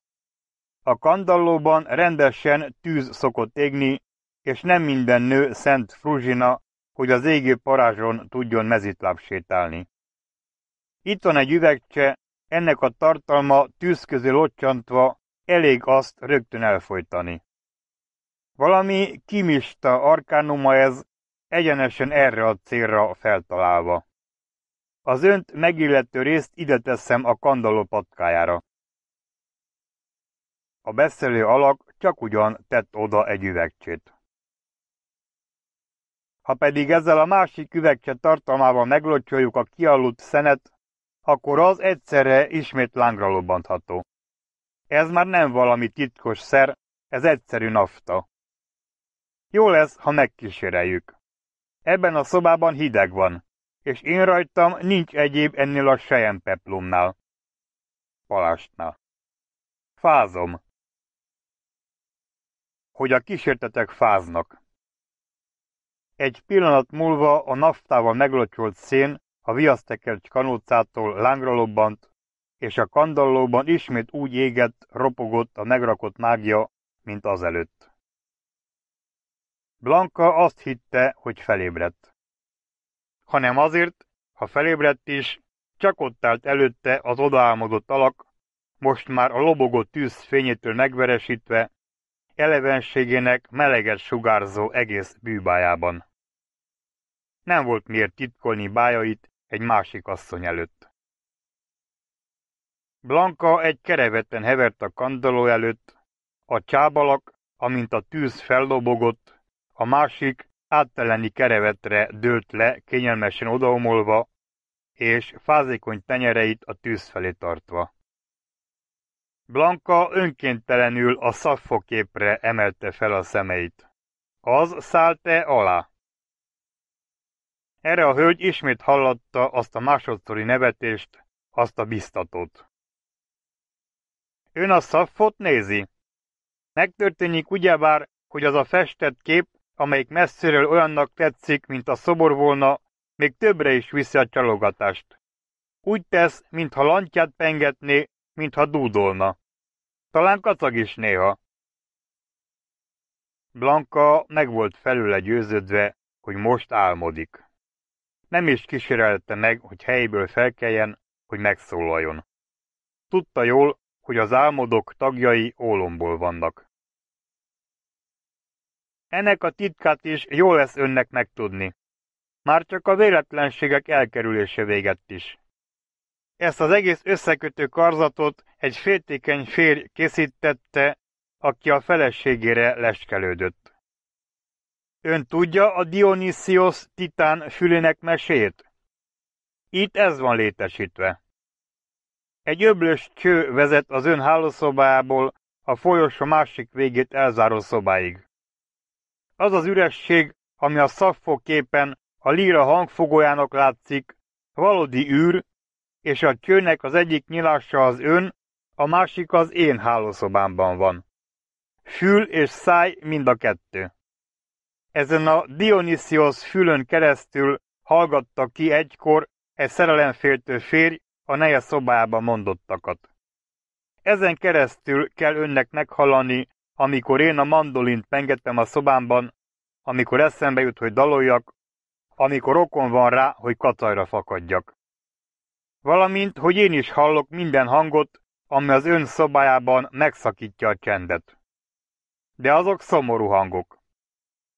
A kandallóban rendesen tűz szokott égni, és nem minden nő szent fruzsina, hogy az égő parázson tudjon mezitláb sétálni. Itt van egy üvegcse, ennek a tartalma tűz közül locsantva elég azt rögtön elfolytani. Valami kimista arkánuma ez, egyenesen erre a célra feltalálva. Az önt megillető részt ide teszem a kandalló patkájára. A beszélő alak csak ugyan tett oda egy üvegcsét. Ha pedig ezzel a másik üvegcse tartalmával meglocsoljuk a kialudt szenet, akkor az egyszerre ismét lángra lobbantható. Ez már nem valami titkos szer, ez egyszerű nafta. Jó lesz, ha megkíséreljük. Ebben a szobában hideg van, és én rajtam nincs egyéb ennél a peplumnál. Palásnál. Fázom. Hogy a kísértetek fáznak. Egy pillanat múlva a naftával meglocsolt szén a viasztekercs kanócától lángra lobbant, és a kandallóban ismét úgy égett, ropogott a megrakott mágia, mint azelőtt. Blanka azt hitte, hogy felébredt hanem azért, ha felébredt is, csak ott állt előtte az odaálmodott alak, most már a lobogó tűz fényétől megveresítve, elevenségének meleget sugárzó egész bűbájában. Nem volt miért titkolni bájait egy másik asszony előtt. Blanka egy kereveten hevert a kandaló előtt, a csábalak, amint a tűz fellobogott, a másik átteleni kerevetre dőlt le, kényelmesen odaomolva, és fázékony tenyereit a tűz felé tartva. Blanka önkéntelenül a szaffoképre emelte fel a szemeit. Az szállt-e alá? Erre a hölgy ismét hallatta azt a másodszori nevetést, azt a biztatót. Ön a szaffot nézi? Megtörténik ugyebár, hogy az a festett kép amelyik messziről olyannak tetszik, mint a szobor volna, még többre is viszi a csalogatást. Úgy tesz, mintha lantját pengetné, mintha dúdolna. Talán kacag is néha. Blanka meg volt felőle győződve, hogy most álmodik. Nem is kísérelte meg, hogy helyből felkeljen, hogy megszólaljon. Tudta jól, hogy az álmodok tagjai ólomból vannak. Ennek a titkát is jó lesz önnek megtudni. Már csak a véletlenségek elkerülése véget is. Ezt az egész összekötő karzatot egy féltékeny férj készítette, aki a feleségére leskelődött. Ön tudja a Dionysios titán fülének mesét? Itt ez van létesítve. Egy öblös cső vezet az ön hálószobájából a folyosó másik végét elzáró szobáig. Az az üresség, ami a szakfogképen a líra hangfogójának látszik, valódi űr, és a csőnek az egyik nyilása az ön, a másik az én hálószobámban van. Fül és száj mind a kettő. Ezen a Dionysios fülön keresztül hallgatta ki egykor egy szerelemféltő férj a neje szobájában mondottakat. Ezen keresztül kell önnek meghalani amikor én a mandolint pengettem a szobámban, amikor eszembe jut, hogy daloljak, amikor okon van rá, hogy katajra fakadjak. Valamint, hogy én is hallok minden hangot, ami az ön szobájában megszakítja a csendet. De azok szomorú hangok.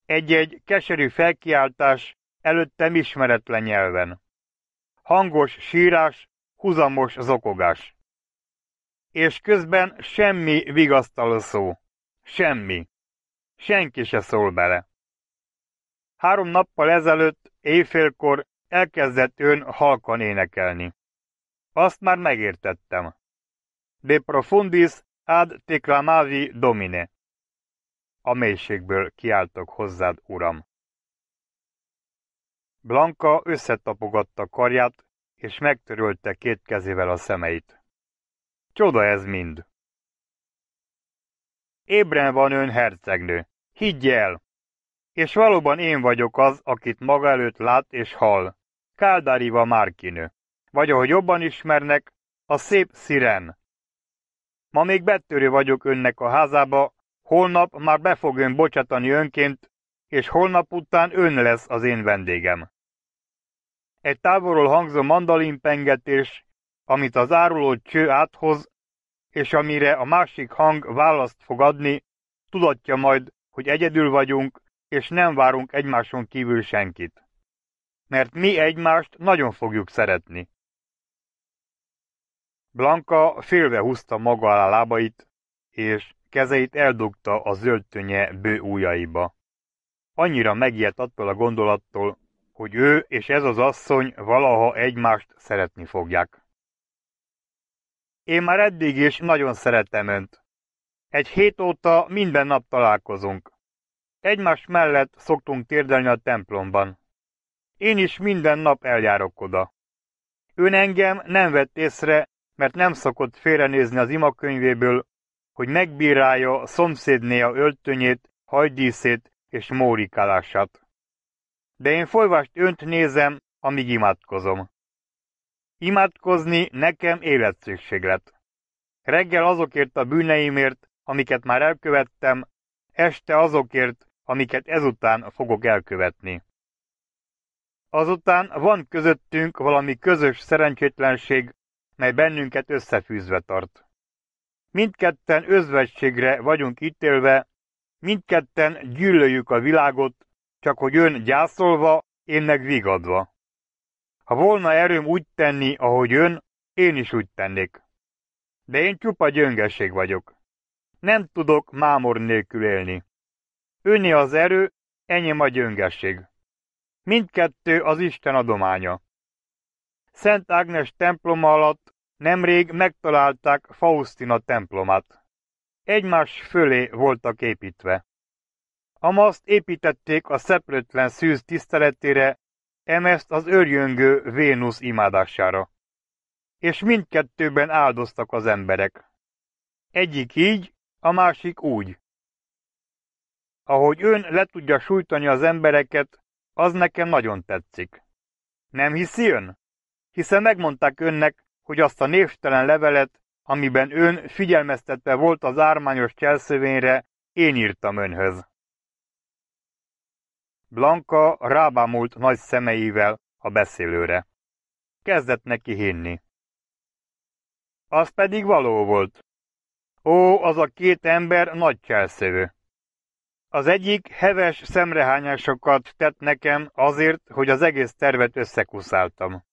Egy-egy keserű felkiáltás előttem ismeretlen nyelven. Hangos sírás, huzamos zokogás. És közben semmi vigasztaló szó. Semmi. Senki se szól bele. Három nappal ezelőtt, éjfélkor elkezdett ön halkan énekelni. Azt már megértettem. De profundis ad teclamavi domine. A mélységből kiáltok hozzád, uram. Blanka összetapogatta karját, és megtörölte két kezével a szemeit. Csoda ez mind! ébren van ön hercegnő. Higgy el! És valóban én vagyok az, akit maga előtt lát és hall. Káldáriva Márkinő. Vagy ahogy jobban ismernek, a szép sziren. Ma még betörő vagyok önnek a házába, holnap már be fog ön bocsátani önként, és holnap után ön lesz az én vendégem. Egy távolról hangzó mandalin pengetés, amit az áruló cső áthoz, és amire a másik hang választ fog adni, tudatja majd, hogy egyedül vagyunk, és nem várunk egymáson kívül senkit. Mert mi egymást nagyon fogjuk szeretni. Blanka félve húzta maga alá lábait, és kezeit eldugta a zöld tönye bő ujjaiba. Annyira megijedt attól a gondolattól, hogy ő és ez az asszony valaha egymást szeretni fogják. Én már eddig is nagyon szeretem önt. Egy hét óta minden nap találkozunk. Egymás mellett szoktunk térdelni a templomban. Én is minden nap eljárok oda. Ön engem nem vett észre, mert nem szokott félrenézni az imakönyvéből, hogy megbírálja a a öltönyét, hajdíszét és mórikálását. De én folyvást önt nézem, amíg imádkozom. Imádkozni nekem lett. Reggel azokért a bűneimért, amiket már elkövettem, este azokért, amiket ezután fogok elkövetni. Azután van közöttünk valami közös szerencsétlenség, mely bennünket összefűzve tart. Mindketten özvegységre vagyunk ítélve, mindketten gyűlöljük a világot, csak hogy ön gyászolva, én meg vigadva. Ha volna erőm úgy tenni, ahogy ön, én is úgy tennék. De én csupa gyöngesség vagyok. Nem tudok mámor nélkül élni. Önni az erő, enyém a gyöngesség. Mindkettő az Isten adománya. Szent Ágnes temploma alatt nemrég megtalálták Faustina templomát. Egymás fölé voltak építve. Amaszt építették a szeplőtlen szűz tiszteletére Emezt az örjöngő Vénusz imádására. És mindkettőben áldoztak az emberek. Egyik így, a másik úgy. Ahogy ön le tudja sújtani az embereket, az nekem nagyon tetszik. Nem hiszi ön? Hiszen megmondták önnek, hogy azt a névtelen levelet, amiben ön figyelmeztetve volt az ármányos cselszövényre, én írtam önhöz. Blanka rábámult nagy szemeivel a beszélőre. Kezdett neki hinni. Az pedig való volt. Ó, az a két ember nagy cselszövő. Az egyik heves szemrehányásokat tett nekem azért, hogy az egész tervet összekuszáltam.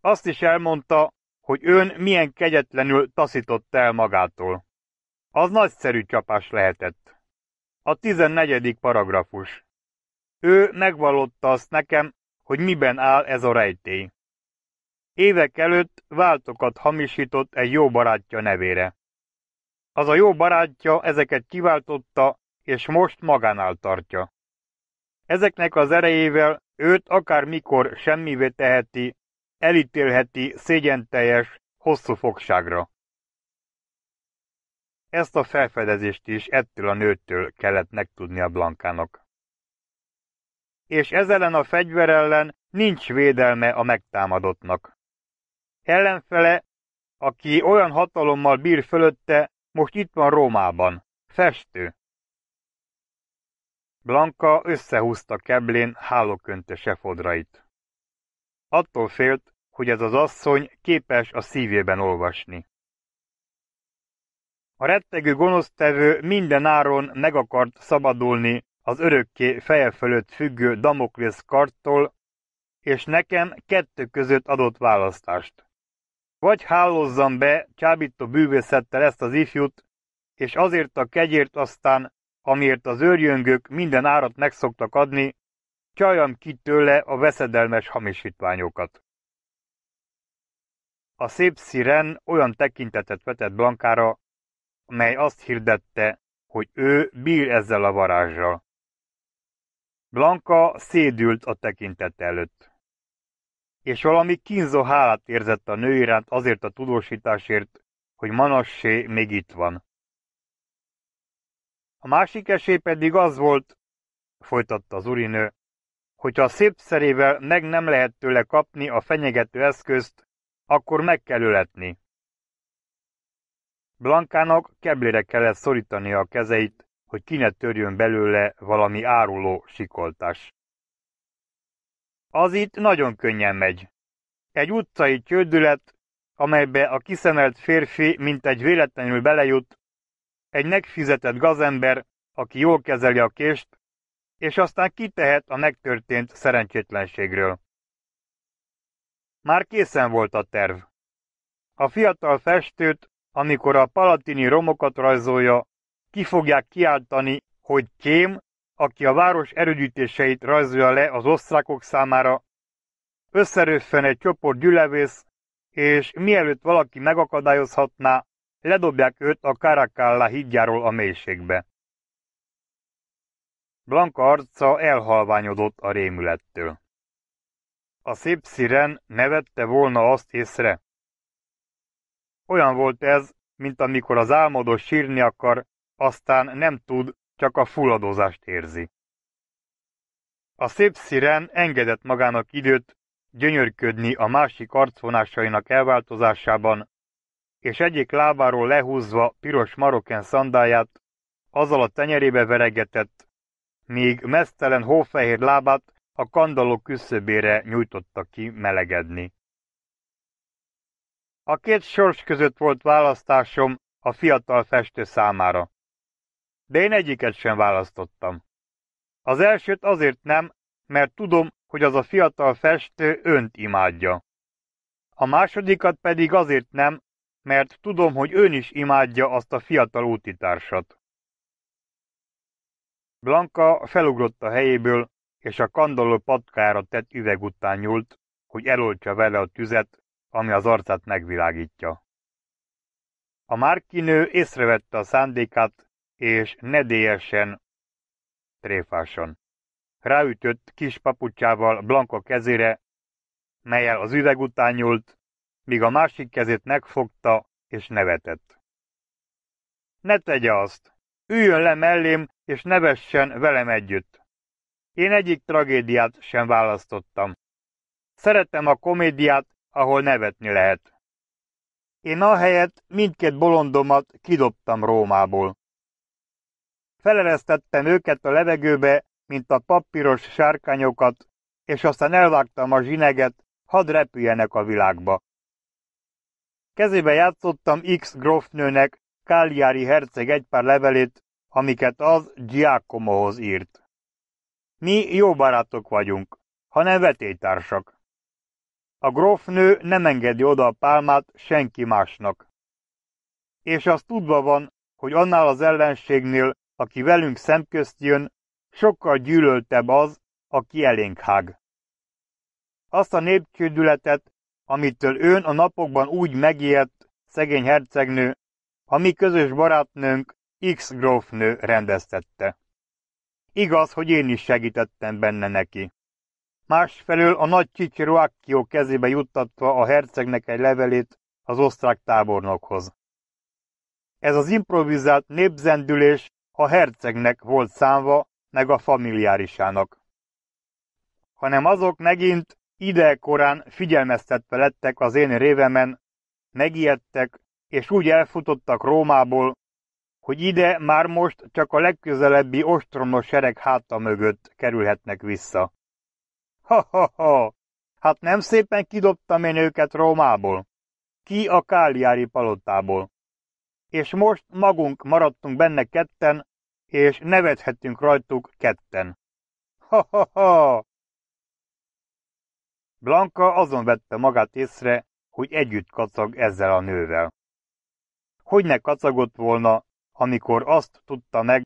Azt is elmondta, hogy ön milyen kegyetlenül taszította el magától. Az nagyszerű csapás lehetett. A tizennegyedik paragrafus. Ő megvallotta azt nekem, hogy miben áll ez a rejtély. Évek előtt váltokat hamisított egy jó barátja nevére. Az a jó barátja ezeket kiváltotta, és most magánál tartja. Ezeknek az erejével őt akár mikor semmivé teheti, elítélheti szégyenteljes, hosszú fogságra. Ezt a felfedezést is ettől a nőttől kellett a Blankának és ellen a fegyver ellen nincs védelme a megtámadottnak. Ellenfele, aki olyan hatalommal bír fölötte, most itt van Rómában, festő. Blanka összehúzta keblén hálóköntös efodrait. Attól félt, hogy ez az asszony képes a szívében olvasni. A rettegő gonosztevő minden áron meg akart szabadulni az örökké feje fölött függő Damoklis karttól, és nekem kettő között adott választást. Vagy hálózzam be csábító bűvészettel ezt az ifjút, és azért a kegyért aztán, amiért az őrjöngök minden árat megszoktak adni, csajam ki tőle a veszedelmes hamisítványokat. A szép sziren olyan tekintetet vetett Blankára, mely azt hirdette, hogy ő bír ezzel a varázsral. Blanka szédült a tekintet előtt. És valami kínzó hálát érzett a nő iránt azért a tudósításért, hogy Manassé még itt van. A másik esély pedig az volt, folytatta az urinő, hogyha a szép szerével meg nem lehet tőle kapni a fenyegető eszközt, akkor meg kell öletni. Blankának keblére kellett szorítani a kezeit, hogy ki ne törjön belőle valami áruló sikoltás. Az itt nagyon könnyen megy. Egy utcai csődület, amelybe a kiszemelt férfi mint egy véletlenül belejut, egy megfizetett gazember, aki jól kezeli a kést, és aztán kitehet a megtörtént szerencsétlenségről. Már készen volt a terv. A fiatal festőt, amikor a palatini romokat rajzolja, ki fogják kiáltani, hogy Kém, aki a város erődítéseit rajzolja le az osztrákok számára, összeröffen egy csoport gyülevész, és mielőtt valaki megakadályozhatná, ledobják őt a Karakalla hídjáról a mélységbe. Blanka arca elhalványodott a rémülettől. A szép sziren nevette volna azt észre. Olyan volt ez, mint amikor az álmodos sírni akar, aztán nem tud, csak a fulladozást érzi. A szép sziren engedett magának időt gyönyörködni a másik arcvonásainak elváltozásában, és egyik lábáról lehúzva piros maroken szandáját, azzal a tenyerébe veregetett, míg mesztelen hófehér lábát a kandalló küszöbére nyújtotta ki melegedni. A két sors között volt választásom a fiatal festő számára de én egyiket sem választottam. Az elsőt azért nem, mert tudom, hogy az a fiatal festő önt imádja. A másodikat pedig azért nem, mert tudom, hogy ön is imádja azt a fiatal útitársat. Blanka felugrott a helyéből, és a kandalló patkára tett üveg után nyúlt, hogy eloltsa vele a tüzet, ami az arcát megvilágítja. A márkinő észrevette a szándékát, és nedélyesen, tréfásan. Ráütött kis papucsával Blanka kezére, melyel az üveg után nyúlt, míg a másik kezét megfogta és nevetett. Ne tegye azt! Üljön le mellém és nevessen velem együtt. Én egyik tragédiát sem választottam. Szeretem a komédiát, ahol nevetni lehet. Én ahelyett mindkét bolondomat kidobtam Rómából feleresztettem őket a levegőbe, mint a papíros sárkányokat, és aztán elvágtam a zsineget, hadd repüljenek a világba. Kezébe játszottam X grofnőnek, Káliári herceg egy pár levelét, amiket az Giacomohoz írt. Mi jó barátok vagyunk, hanem vetélytársak. A grofnő nem engedi oda a pálmát senki másnak. És az tudva van, hogy annál az ellenségnél aki velünk szemközt jön, sokkal gyűlöltebb az, aki elénk hág. Azt a népcsődületet, amitől ön a napokban úgy megijedt, szegény hercegnő, a mi közös barátnőnk X grófnő rendeztette. Igaz, hogy én is segítettem benne neki. Másfelől a nagy kicsi Roacchio kezébe juttatva a hercegnek egy levelét az osztrák tábornokhoz. Ez az improvizált népzendülés a hercegnek volt számva, meg a familiárisának. Hanem azok megint idekorán figyelmeztetve lettek az én révemen, megijedtek, és úgy elfutottak Rómából, hogy ide már most csak a legközelebbi ostromos sereg háta mögött kerülhetnek vissza. Ha-ha-ha! Hát nem szépen kidobtam én őket Rómából. Ki a Káliári palotából. És most magunk maradtunk benne ketten, és nevethettünk rajtuk ketten. Ha-ha-ha! Blanka azon vette magát észre, hogy együtt kacag ezzel a nővel. Hogy ne kacagott volna, amikor azt tudta meg,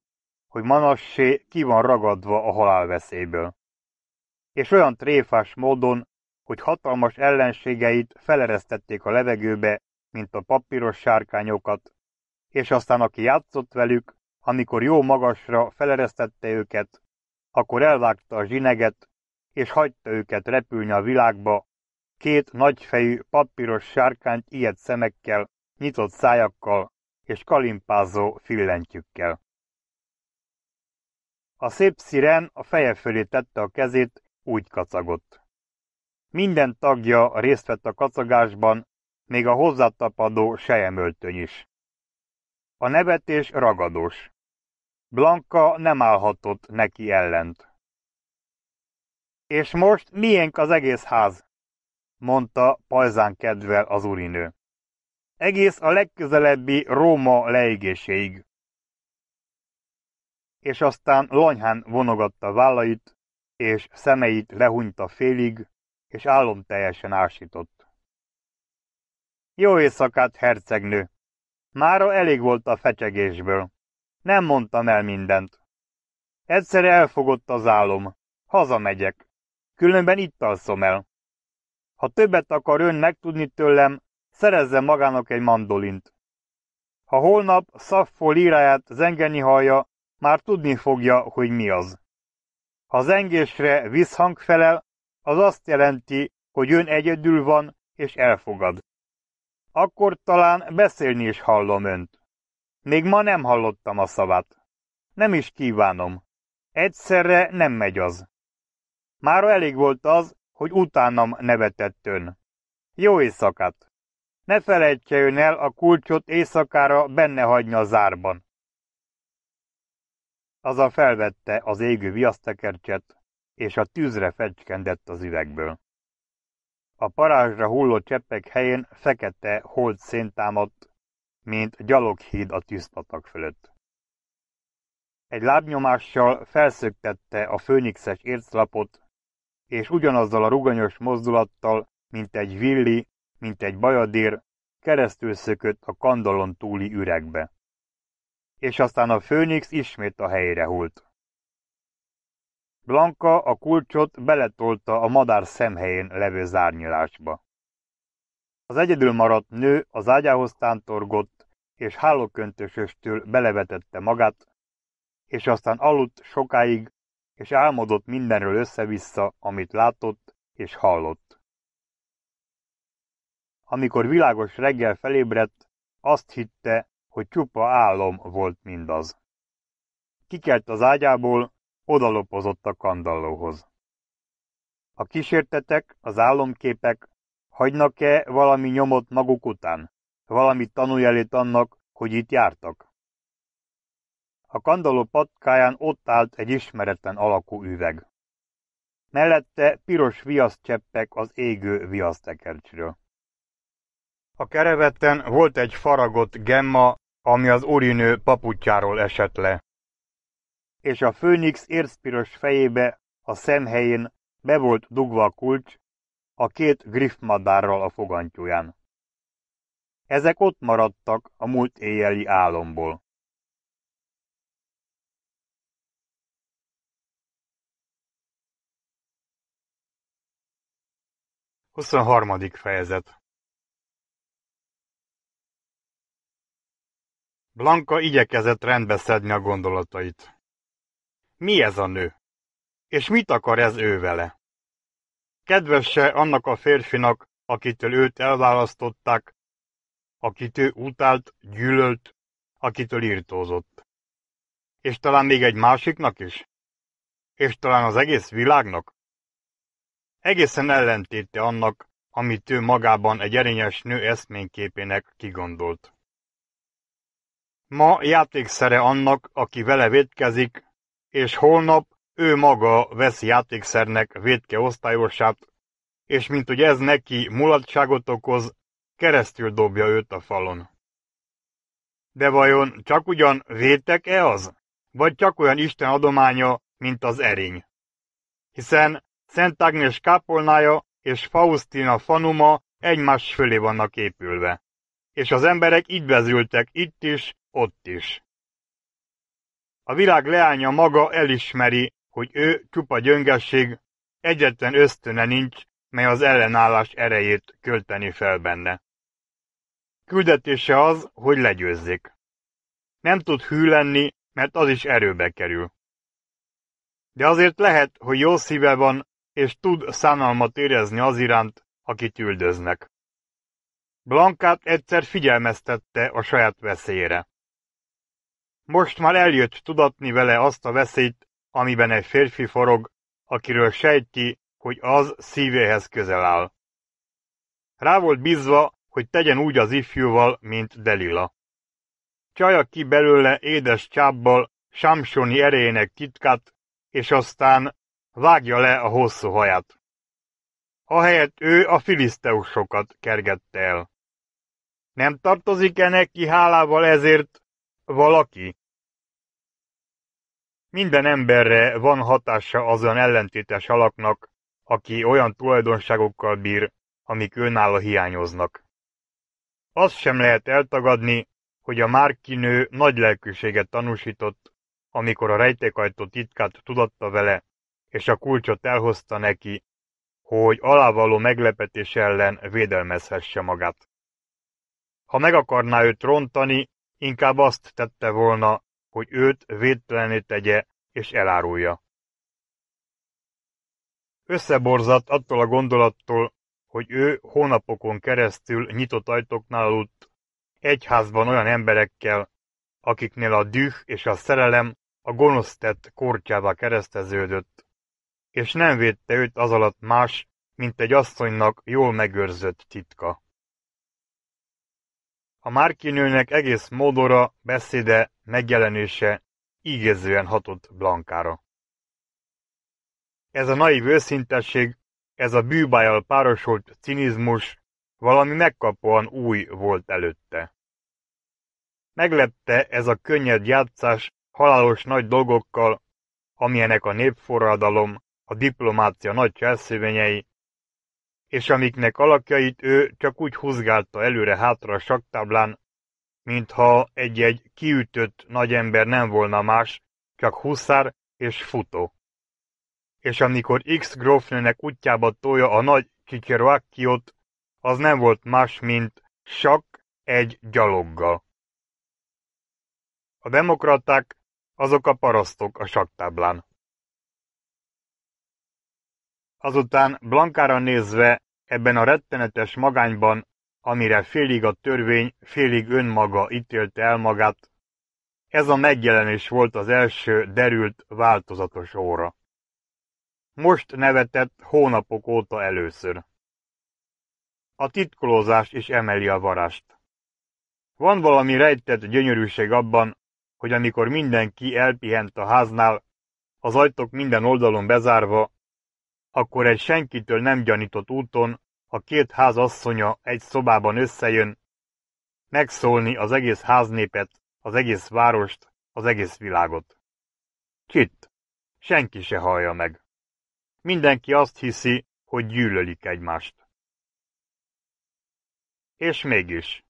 hogy Manassé ki van ragadva a halálveszélyből. És olyan tréfás módon, hogy hatalmas ellenségeit feleresztették a levegőbe, mint a papíros sárkányokat, és aztán aki játszott velük, amikor jó magasra feleresztette őket, akkor elvágta a zsineget, és hagyta őket repülni a világba, két nagyfejű papíros sárkányt ilyet szemekkel, nyitott szájakkal és kalimpázó fillentyükkel. A szép sziren a feje fölé tette a kezét, úgy kacagott. Minden tagja részt vett a kacagásban, még a hozzátapadó sejemöltöny is. A nevetés ragadós. Blanka nem állhatott neki ellent. És most miénk az egész ház, mondta pajzán kedvel az urinő. Egész a legközelebbi Róma leégéséig. És aztán lanyhán vonogatta vállait, és szemeit lehunyta félig, és teljesen ásított. Jó éjszakát, hercegnő! Mára elég volt a fecsegésből. Nem mondtam el mindent. Egyszer elfogott az álom. Hazamegyek. Különben itt alszom el. Ha többet akar ön megtudni tőlem, szerezze magának egy mandolint. Ha holnap Szaffó líráját zengeni hallja, már tudni fogja, hogy mi az. Ha zengésre visszhang felel, az azt jelenti, hogy ön egyedül van és elfogad. Akkor talán beszélni is hallom önt. Még ma nem hallottam a szavát. Nem is kívánom. Egyszerre nem megy az. Már elég volt az, hogy utánam nevetett ön. Jó éjszakát! Ne felejtse ön el a kulcsot éjszakára benne hagyni a zárban. Azzal felvette az égő viasztekercset, és a tűzre fecskendett az üvegből. A parázsra hulló cseppek helyén fekete hold szén támadt, mint gyaloghíd a tűzpatak fölött. Egy lábnyomással felszöktette a főnixes érclapot, és ugyanazzal a ruganyos mozdulattal, mint egy villi, mint egy bajadér, keresztül szökött a kandalon túli üregbe. És aztán a főnix ismét a helyre hult. Blanka a kulcsot beletolta a madár szemhelyén levő zárnyilásba. Az egyedül maradt nő az ágyához tántorgott, és hálóköntösöstől belevetette magát, és aztán aludt sokáig, és álmodott mindenről össze-vissza, amit látott és hallott. Amikor világos reggel felébredt, azt hitte, hogy csupa álom volt mindaz. Kikelt az ágyából, odalopozott a kandallóhoz. A kísértetek, az álomképek hagynak-e valami nyomot maguk után? valami tanújelét annak, hogy itt jártak. A kandalló patkáján ott állt egy ismeretlen alakú üveg. Mellette piros viaszcseppek az égő viasztekercsről. A kereveten volt egy faragott gemma, ami az urinő paputjáról esett le. És a főnix érzpiros fejébe, a szemhelyén be volt dugva a kulcs, a két griffmadárral a fogantyúján. Ezek ott maradtak a múlt éjjeli álomból.
Huszonharmadik fejezet Blanka
igyekezett rendbeszedni a gondolatait. Mi ez a nő? És mit akar ez ő vele? Kedvesse annak a férfinak, akitől őt elválasztották, akit ő utált, gyűlölt, akitől írtózott. És talán még egy másiknak is? És talán az egész világnak? Egészen ellentéte annak, amit ő magában egy erényes nő eszményképének kigondolt. Ma játékszere annak, aki vele védkezik, és holnap ő maga vesz játékszernek védke osztályosát, és mint hogy ez neki mulatságot okoz, keresztül dobja őt a falon. De vajon csak ugyan vétek-e az? Vagy csak olyan Isten adománya, mint az erény? Hiszen Szent Ágnes kápolnája és Faustina fanuma egymás fölé vannak épülve, és az emberek így vezültek itt is, ott is. A világ leánya maga elismeri, hogy ő csupa gyöngesség, egyetlen ösztöne nincs, mely az ellenállás erejét költeni fel benne. Küldetése az, hogy legyőzzék. Nem tud hű lenni, mert az is erőbe kerül. De azért lehet, hogy jó szíve van, és tud szánalmat érezni az iránt, akit üldöznek. Blankát egyszer figyelmeztette a saját veszélyére. Most már eljött tudatni vele azt a veszélyt, amiben egy férfi forog, akiről sejti, hogy az szívéhez közel áll. Rá volt bízva, hogy tegyen úgy az ifjúval, mint Delila. Csaja ki belőle édes csábbal Samsoni erejének titkát, és aztán vágja le a hosszú haját. Ahelyett ő a filiszteusokat kergette el. Nem tartozik-e neki hálával ezért valaki? Minden emberre van hatása azon ellentétes alaknak, aki olyan tulajdonságokkal bír, amik önálló hiányoznak. Azt sem lehet eltagadni, hogy a Márkinő nagy lelkűséget tanúsított, amikor a rejtékajtó titkát tudatta vele, és a kulcsot elhozta neki, hogy alávaló meglepetés ellen védelmezhesse magát. Ha meg akarná őt rontani, inkább azt tette volna, hogy őt védtelené tegye és elárulja. Összeborzadt attól a gondolattól, hogy ő hónapokon keresztül nyitott ajtóknál aludt, egyházban olyan emberekkel, akiknél a düh és a szerelem a gonosz tett kortyába kereszteződött, és nem védte őt az alatt más, mint egy asszonynak jól megőrzött titka. A márkinőnek egész módora, beszéde, megjelenése ígézően hatott Blankára. Ez a naiv őszintesség ez a bűbájjal párosult cinizmus valami megkapóan új volt előtte. Meglepte ez a könnyed játszás halálos nagy dolgokkal, amilyenek a népforradalom, a diplomácia nagy cselszövényei, és amiknek alakjait ő csak úgy húzgálta előre-hátra a saktáblán, mintha egy-egy kiütött nagyember nem volna más, csak huszár és futó és amikor X grófnőnek útjába tolja a nagy Kikeroakiot, az nem volt más, mint csak egy gyaloggal. A demokraták azok a parasztok a saktáblán. Azután Blankára nézve ebben a rettenetes magányban, amire félig a törvény, félig önmaga ítélte el magát, ez a megjelenés volt az első derült változatos óra. Most nevetett hónapok óta először. A titkolózás is emeli a varást. Van valami rejtett gyönyörűség abban, hogy amikor mindenki elpihent a háznál, az ajtók minden oldalon bezárva, akkor egy senkitől nem gyanított úton a két ház asszonya egy szobában összejön, megszólni az egész háznépet, az egész várost, az egész világot. Kit, senki se hallja meg. Mindenki azt hiszi, hogy gyűlölik egymást. És mégis.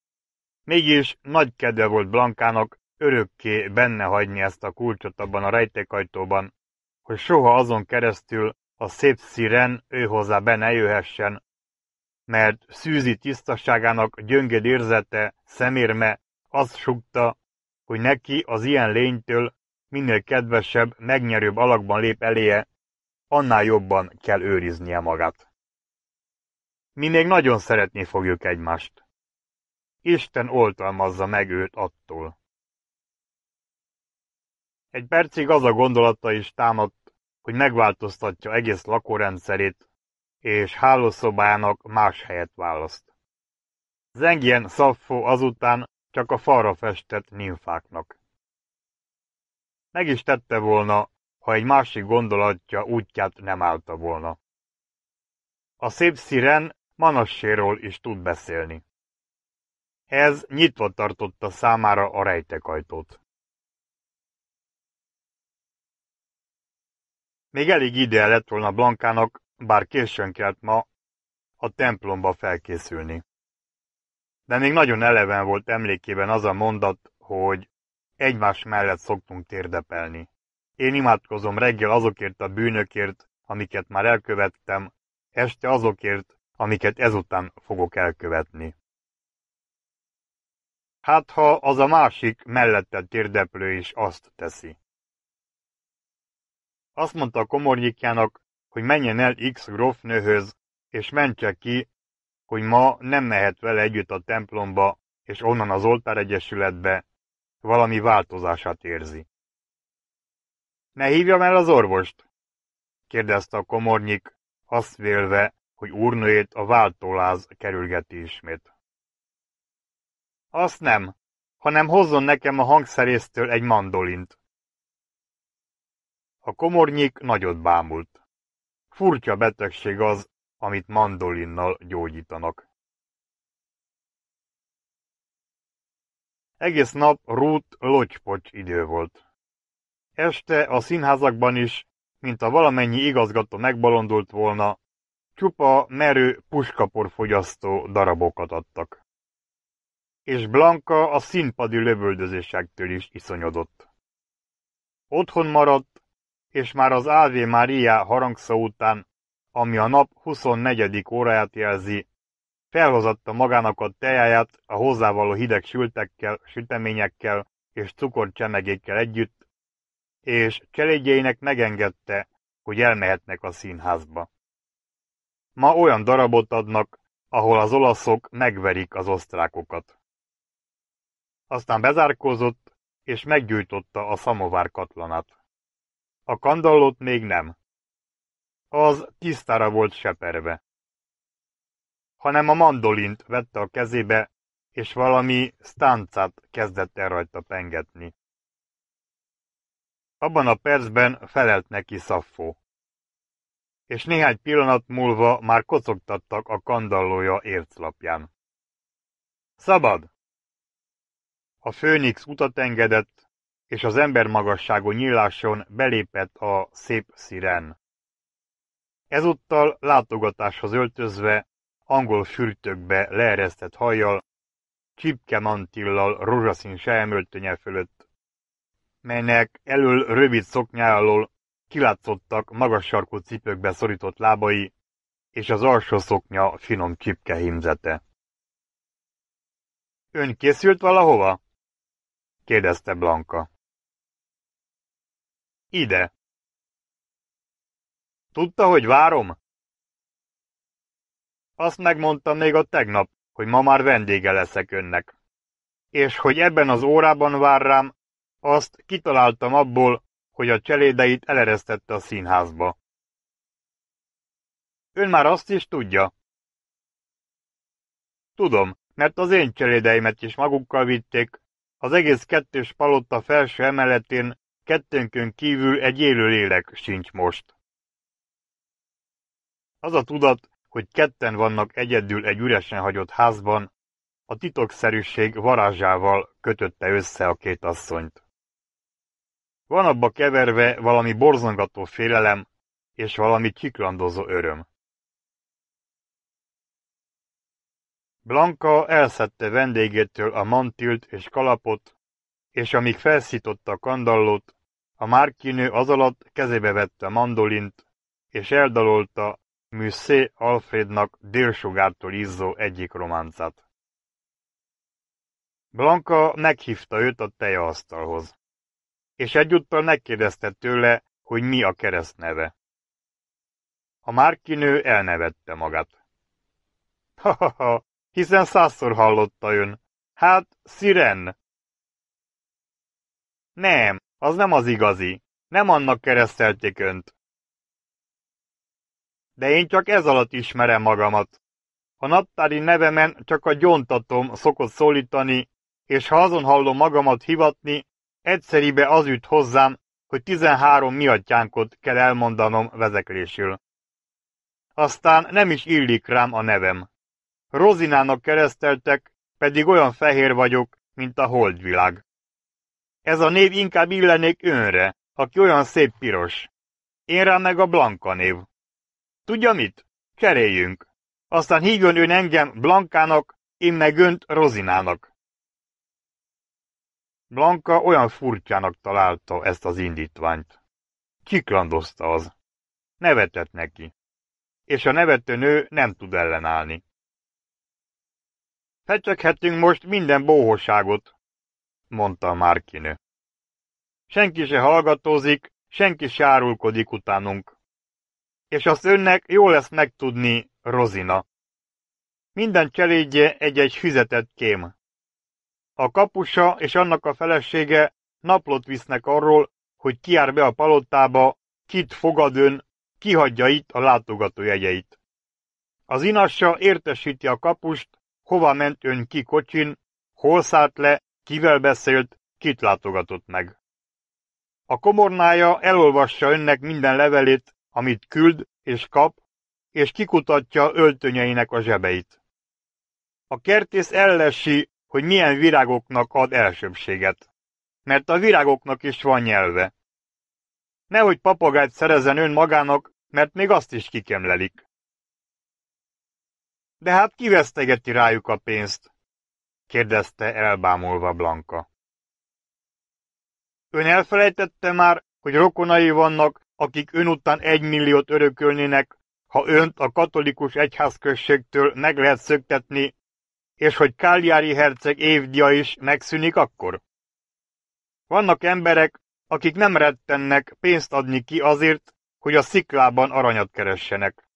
Mégis nagy kedve volt Blankának örökké benne hagyni ezt a kulcsot abban a rejtékajtóban, hogy soha azon keresztül a szép sziren ő hozzá be ne jöhessen, mert szűzi tisztaságának gyönged érzete, szemérme azt sugta, hogy neki az ilyen lénytől minél kedvesebb, megnyerőbb alakban lép eléje, annál jobban kell őriznie magát. Mi még nagyon szeretni fogjuk egymást. Isten oltalmazza meg őt attól. Egy percig az a gondolata is támadt, hogy megváltoztatja egész lakórendszerét, és hálószobájának más helyet választ. Zengien Szaffó azután csak a falra festett nymfáknak. Meg is tette volna, ha egy másik gondolatja útját nem állta volna. A szép sziren Manasséról is tud beszélni. Ez nyitva tartotta számára a rejtekajtót. Még elég ideje lett volna Blankának, bár későn kellett ma a templomba felkészülni. De még nagyon eleven volt emlékében az a mondat, hogy egymás mellett szoktunk térdepelni. Én imádkozom reggel azokért a bűnökért, amiket már elkövettem, este azokért, amiket ezután fogok elkövetni. Hát ha az a másik mellette térdeplő is azt teszi. Azt mondta a komornyikjának, hogy menjen el X grofnőhöz, és mentse ki, hogy ma nem mehet vele együtt a templomba, és onnan az oltáregyesületbe, valami változását érzi. Ne hívjam el az orvost? kérdezte a komornyik, azt vélve, hogy úrnőjét a váltóláz kerülgeti ismét. Azt nem, hanem hozzon nekem a hangszerésztől egy mandolint. A komornyik nagyot bámult. Furcsa betegség az, amit mandolinnal gyógyítanak. Egész nap rút locspocs idő volt. Este a színházakban is, mint a valamennyi igazgató megbalondult volna, csupa merő puskaporfogyasztó darabokat adtak. És Blanka a színpadi lövöldözésektől is iszonyodott. Otthon maradt, és már az Ávé Mária harangsza után, ami a nap 24. óráját jelzi, felhozatta magának a tejáját a hozzávaló hideg sültekkel, süteményekkel és cukorcsemegékkel együtt, és cselédjeinek megengedte, hogy elmehetnek a színházba. Ma olyan darabot adnak, ahol az olaszok megverik az osztrákokat. Aztán bezárkózott, és meggyújtotta a szamovár katlanát. A kandallót még nem. Az tisztára volt seperve. Hanem a mandolint vette a kezébe, és valami stáncát kezdett el rajta pengetni. Abban a percben felelt neki Szaffó, és néhány pillanat múlva már kocogtattak a kandallója érclapján. Szabad! A főnix utat engedett, és az embermagasságú nyíláson belépett a szép sziren. Ezúttal látogatáshoz öltözve, angol fürtökbe leeresztett hajjal, csipke mantillal rózsaszín sejemöltönye fölött melynek elől rövid szoknyá kilátszottak magas sarkú cipőkbe szorított lábai, és az alsó szoknya finom csipke himzete.
Ön készült valahova? kérdezte Blanka. Ide.
Tudta, hogy várom? Azt megmondtam még a tegnap, hogy ma már vendége leszek önnek. És hogy ebben az órában vár rám, azt kitaláltam abból, hogy a cselédeit eleresztette a színházba. Ön már azt is tudja. Tudom, mert az én cselédeimet is magukkal vitték. Az egész kettős palotta felső emeletén kettőnkön kívül egy élő lélek sincs most. Az a tudat, hogy ketten vannak egyedül egy üresen hagyott házban, a titokszerűség varázsával kötötte össze a két asszonyt. Van abba keverve valami borzongató félelem és valami csiklandozó öröm. Blanka elszedte vendégétől a mantilt és kalapot, és amíg felszította a kandallót, a márkinő az alatt kezébe vette a mandolint, és eldalolta Müsszé Alfrednak délsugártól izzó egyik románcát. Blanka meghívta őt a tejaasztalhoz és egyúttal megkérdezte tőle, hogy mi a neve. A márkinő elnevette magát. Ha-ha-ha, hiszen százszor hallotta ön. Hát, Sziren! Nem, az nem az igazi. Nem annak keresztelték önt. De én csak ez alatt ismerem magamat. A naptári nevemen csak a gyontatom szokott szólítani, és ha azon hallom magamat hivatni, Egyszeribe az üt hozzám, hogy tizenhárom miattyánkot kell elmondanom vezeklésül. Aztán nem is illik rám a nevem. Rozinának kereszteltek, pedig olyan fehér vagyok, mint a holdvilág. Ez a név inkább illenék önre, aki olyan szép piros. Én rám meg a Blanka név. Tudja mit? Keréljünk. Aztán hívjon ön engem Blankának, én meg önt Rozinának. Blanka olyan furcsának találta ezt az indítványt. Kiklandozta az. Nevetett neki. És a nevető nő nem tud ellenállni. Fecseghetünk most minden bóhosságot, mondta a Márkinő. Senki se hallgatózik, senki se árulkodik utánunk. És azt önnek jó lesz megtudni, Rozina. Minden cselédje egy-egy füzetett kém. A kapusa és annak a felesége naplót visznek arról, hogy ki jár be a palotába, kit ki kihagyja itt a jegyeit. Az inassa értesíti a kapust, hova ment ön ki kocsin, hol szállt le, kivel beszélt, kit látogatott meg. A komornája elolvassa önnek minden levelét, amit küld és kap, és kikutatja öltönyeinek a zsebeit. A kertész ellesi, hogy milyen virágoknak ad elsőbséget. Mert a virágoknak is van nyelve. Nehogy papagájt szerezen ön magának, mert még azt is kikemlelik. De hát kivesztegeti rájuk a pénzt? kérdezte elbámulva Blanka. Ön elfelejtette már, hogy rokonai vannak, akik ön után egy milliót örökölnének, ha önt a katolikus egyházközségtől meg lehet szöktetni, és hogy Káljári herceg évdja is megszűnik akkor? Vannak emberek, akik nem rettennek pénzt adni ki azért, hogy a sziklában aranyat keressenek.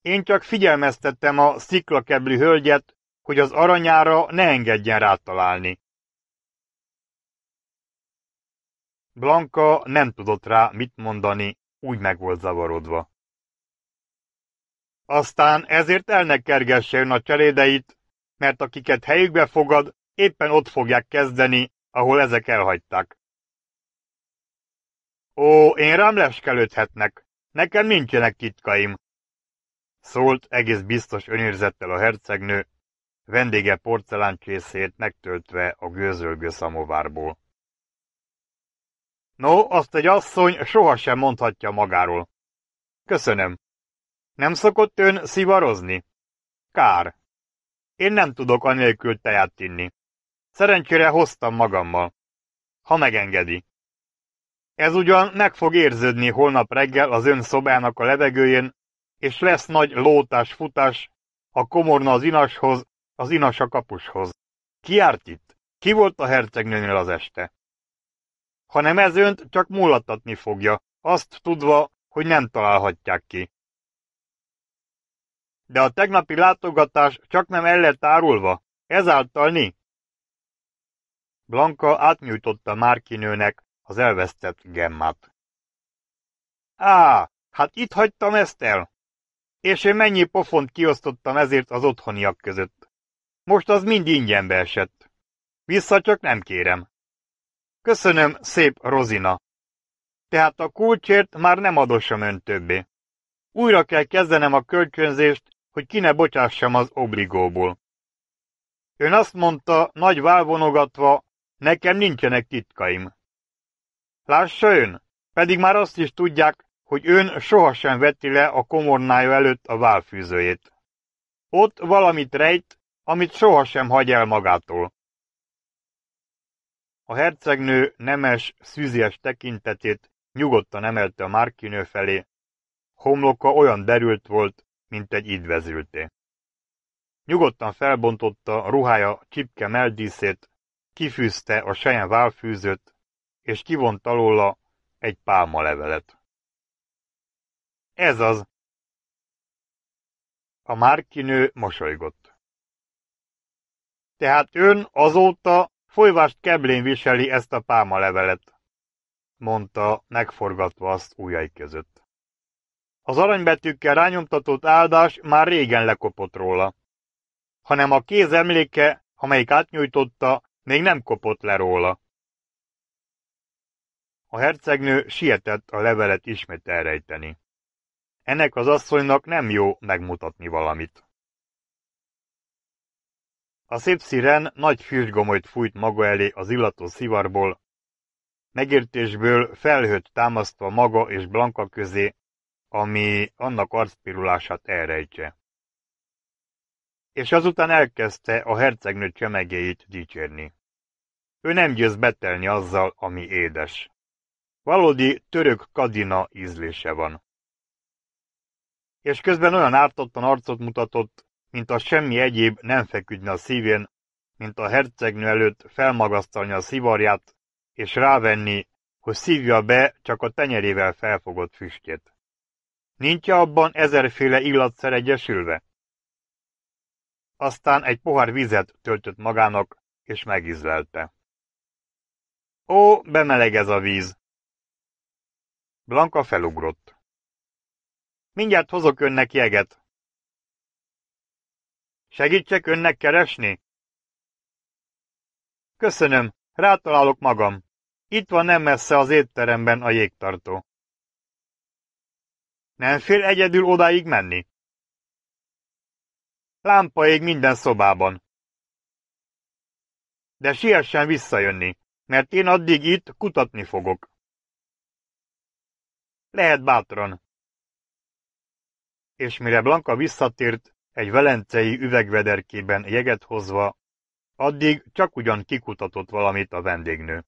Én csak figyelmeztettem a sziklakeblű hölgyet, hogy az aranyára ne engedjen rátalálni. Blanka nem tudott rá mit mondani, úgy meg volt zavarodva. Aztán ezért el ne kergesse ön a cselédeit, mert akiket helyükbe fogad, éppen ott fogják kezdeni, ahol ezek elhagyták. Ó, én rám leskelődhetnek, nekem nincsenek titkaim. Szólt egész biztos önérzettel a hercegnő, vendége porcelánkészét megtöltve a gőzölgő szamovárból. No, azt egy asszony sohasem mondhatja magáról. Köszönöm. Nem szokott ön szivarozni? Kár, én nem tudok anélkül teját inni. Szerencsére hoztam magammal. Ha megengedi. Ez ugyan meg fog érződni holnap reggel az ön szobának a levegőjén, és lesz nagy lótás-futás a komorna az inashoz, az inas a kapushoz. Ki járt itt? Ki volt a hercegnőnél az este? Hanem ez önt csak mulattatni fogja, azt tudva, hogy nem találhatják ki de a tegnapi látogatás nem el lett árulva, ezáltal ni. Blanka átnyújtotta Márkinőnek az elvesztett gemmát.
Á, hát
itt hagytam ezt el. És én mennyi pofont kiosztottam ezért az otthoniak között. Most az mind ingyenbe esett. Vissza csak nem kérem. Köszönöm, szép Rozina. Tehát a kulcsért már nem adosom ön többé. Újra kell kezdenem a kölcsönzést, hogy ki ne bocsássam az obrigóból. Ön azt mondta, nagy válvonogatva, nekem nincsenek titkaim. Lássa ön, pedig már azt is tudják, hogy ön sohasem veti le a komornája előtt a válfűzőjét. Ott valamit rejt, amit sohasem hagy el magától. A hercegnő nemes, szűzies tekintetét nyugodtan emelte a Márkinő felé. Homloka olyan derült volt, mint egy idvezülté. Nyugodtan felbontotta a ruhája csipke meldíszét, kifűzte a sejen válfűzőt, és kivont alóla egy levelet. Ez az! A márkinő mosolygott. Tehát ön azóta folyvást keblén viseli ezt a levelet, mondta, megforgatva azt ujjai között. Az aranybetűkkel rányomtatott áldás már régen lekopott róla. Hanem a kéz emléke, amelyik átnyújtotta, még nem kopott le róla. A hercegnő sietett a levelet ismét elrejteni. Ennek az asszonynak nem jó megmutatni valamit. A szép sziren nagy füstgomolyt fújt maga elé az illatos szivarból, megértésből felhőtt támasztva maga és Blanka közé, ami annak arcpirulását elrejtse. És azután elkezdte a hercegnő csemegéit dicsérni. Ő nem győz betelni azzal, ami édes. Valódi török kadina ízlése van. És közben olyan ártottan arcot mutatott, mint a semmi egyéb nem feküdne a szívén, mint a hercegnő előtt felmagasztalni a szivarját, és rávenni, hogy szívja be csak a tenyerével felfogott füstjét. Nincs -e abban ezerféle illatszer egyesülve? Aztán egy pohár vizet töltött magának, és megizlelte. Ó, bemeleg ez a víz! Blanka felugrott. Mindjárt hozok önnek jeget. Segítsek önnek keresni? Köszönöm, rátalálok magam. Itt van nem messze az étteremben a jégtartó. Nem fél egyedül odáig menni? Lámpa ég minden szobában. De siessen visszajönni, mert én addig itt kutatni fogok. Lehet bátran. És mire Blanka visszatért, egy velencei üvegvederkében jeget hozva, addig csak ugyan kikutatott valamit a vendégnő.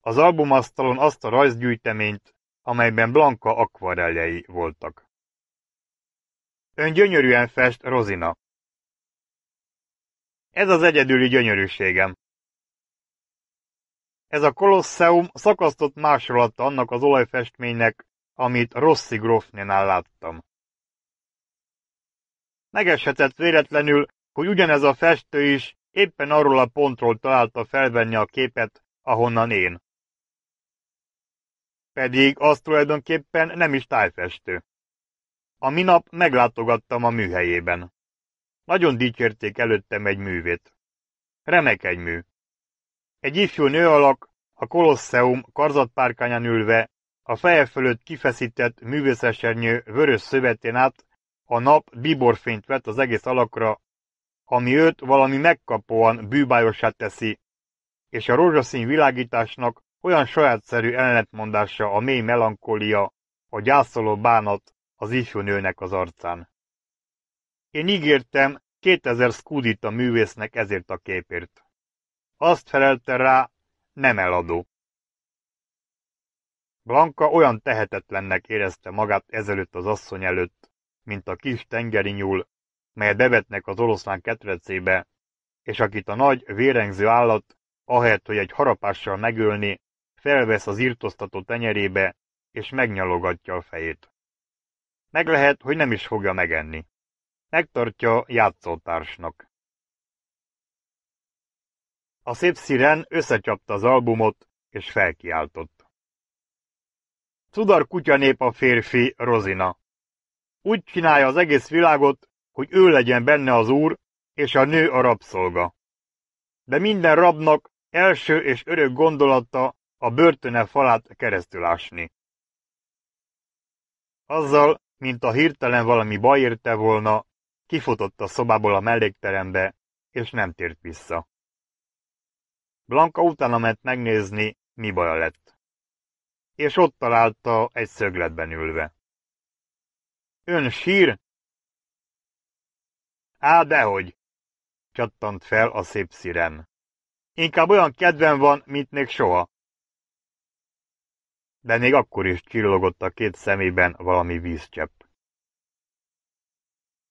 Az albumasztalon azt a rajzgyűjteményt, amelyben Blanka akvareljei voltak. Ön gyönyörűen fest, Rozina. Ez az egyedüli gyönyörűségem. Ez a kolosszeum szakasztott másolata annak az olajfestménynek, amit Rossi grófnénál láttam. Megeshetett véletlenül, hogy ugyanez a festő is éppen arról a pontról találta felvenni a képet, ahonnan én pedig az tulajdonképpen nem is tájfestő. A minap meglátogattam a műhelyében. Nagyon dicsérték előttem egy művét. Remek egy mű. Egy ifjú nő alak a kolosszeum karzatpárkányán ülve, a feje fölött kifeszített művészesernyő vörös szövetén át a nap biborfényt vett az egész alakra, ami őt valami megkapóan bűbájosát teszi, és a rózsaszín világításnak olyan sajátszerű ellentmondása a mély melankólia, a gyászoló bánat az nőnek az arcán. Én ígértem, 2000 skudit a művésznek ezért a képért. Azt felelte rá, nem eladó. Blanka olyan tehetetlennek érezte magát ezelőtt az asszony előtt, mint a kis tengeri nyúl, melyet bevetnek az oroszlán ketrecébe, és akit a nagy, vérengző állat, ahelyett, hogy egy harapással megölni, felvesz az irtoztató tenyerébe, és megnyalogatja a fejét. Meg lehet, hogy nem is fogja megenni. Megtartja játszótársnak. A szép sziren összecsapta az albumot, és felkiáltott. Cudar nép a férfi Rozina. Úgy csinálja az egész világot, hogy ő legyen benne az úr, és a nő a rabszolga. De minden rabnak első és örök gondolata a börtöne falát keresztül ásni. Azzal, mint a hirtelen valami baj érte volna, kifutott a szobából a mellékterembe, és nem tért vissza. Blanka utána ment megnézni, mi baja lett. És ott találta egy szögletben ülve. Ön sír? Á, dehogy! csattant fel a szép sziren. Inkább olyan kedven van, mint még soha de még akkor is csillogott a két szemében valami vízcsepp.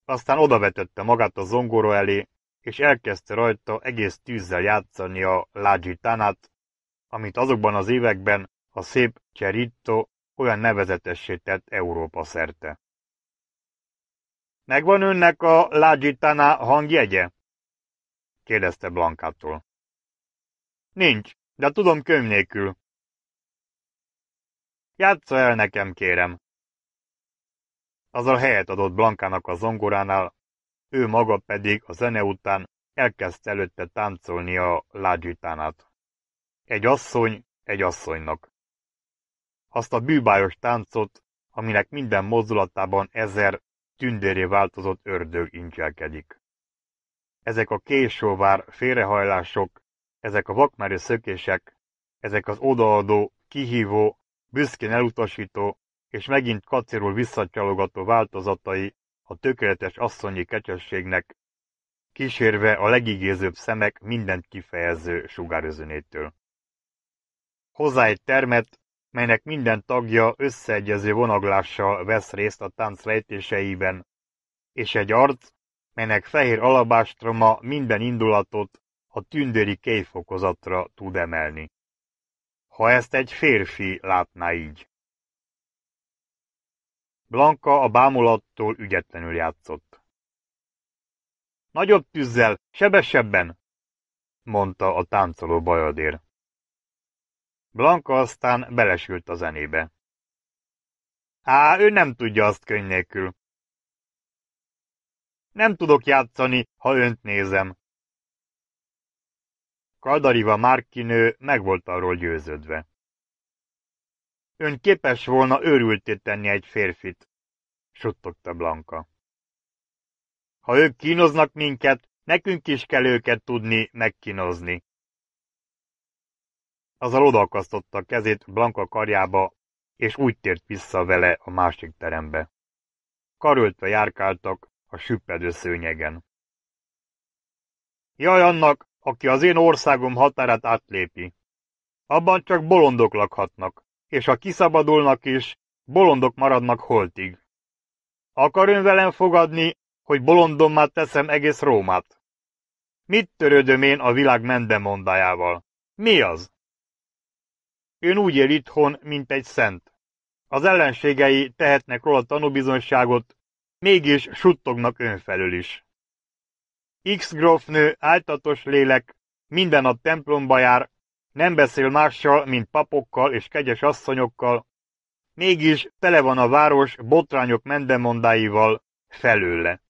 Aztán odavetette magát a zongoró elé, és elkezdte rajta egész tűzzel játszani a lágitánát, amit azokban az években a szép Cserito olyan nevezetessé tett Európa szerte. Megvan önnek a lágitana hangjegye? kérdezte Blankától. Nincs, de tudom könyv nélkül, Játssza el nekem, kérem! Azzal helyet adott Blankának a zongoránál, ő maga pedig a zene után elkezdte előtte táncolni a lágyütánát. Egy asszony egy asszonynak. Azt a bűbájos táncot, aminek minden mozdulatában ezer tündéré változott ördög incselkedik. Ezek a késóvár félrehajlások, ezek a vakmerő szökések, ezek az odaadó, kihívó, büszkén elutasító és megint kacérul visszacsalogató változatai a tökéletes asszonyi kecsességnek, kísérve a legigézőbb szemek mindent kifejező sugárözönétől. Hozzá egy termet, melynek minden tagja összeegyező vonaglással vesz részt a tánc lejtéseiben, és egy arc, melynek fehér alabástroma minden indulatot a tündéri kéjfokozatra tud emelni ha ezt egy férfi látná így. Blanka a bámulattól ügyetlenül játszott. Nagyobb tűzzel, sebesebben, mondta a táncoló bajadér. Blanka aztán belesült a zenébe. Á, ő nem tudja azt könny nélkül. Nem tudok játszani, ha önt nézem, Kaldariva Márkinő meg volt arról győződve. Ön képes volna őrülté tenni egy férfit, suttogta Blanka. Ha ők kínoznak minket, nekünk is kell őket tudni megkínozni. Azzal odakasztotta kezét Blanka karjába, és úgy tért vissza vele a másik terembe. Karöltve járkáltak a süppedő szőnyegen. Jaj annak, aki az én országom határát átlépi. Abban csak bolondok lakhatnak, és ha kiszabadulnak is, bolondok maradnak holtig. Akar ön velem fogadni, hogy bolondommá teszem egész Rómát? Mit törődöm én a világ mendemondájával? Mi az? Ön úgy él itthon, mint egy szent. Az ellenségei tehetnek róla tanúbizonyságot, mégis suttognak önfelül is. X grófnő áltatos lélek, minden a templomba jár, nem beszél mással, mint papokkal és kegyes asszonyokkal, mégis tele van a város botrányok mendemondáival felőle.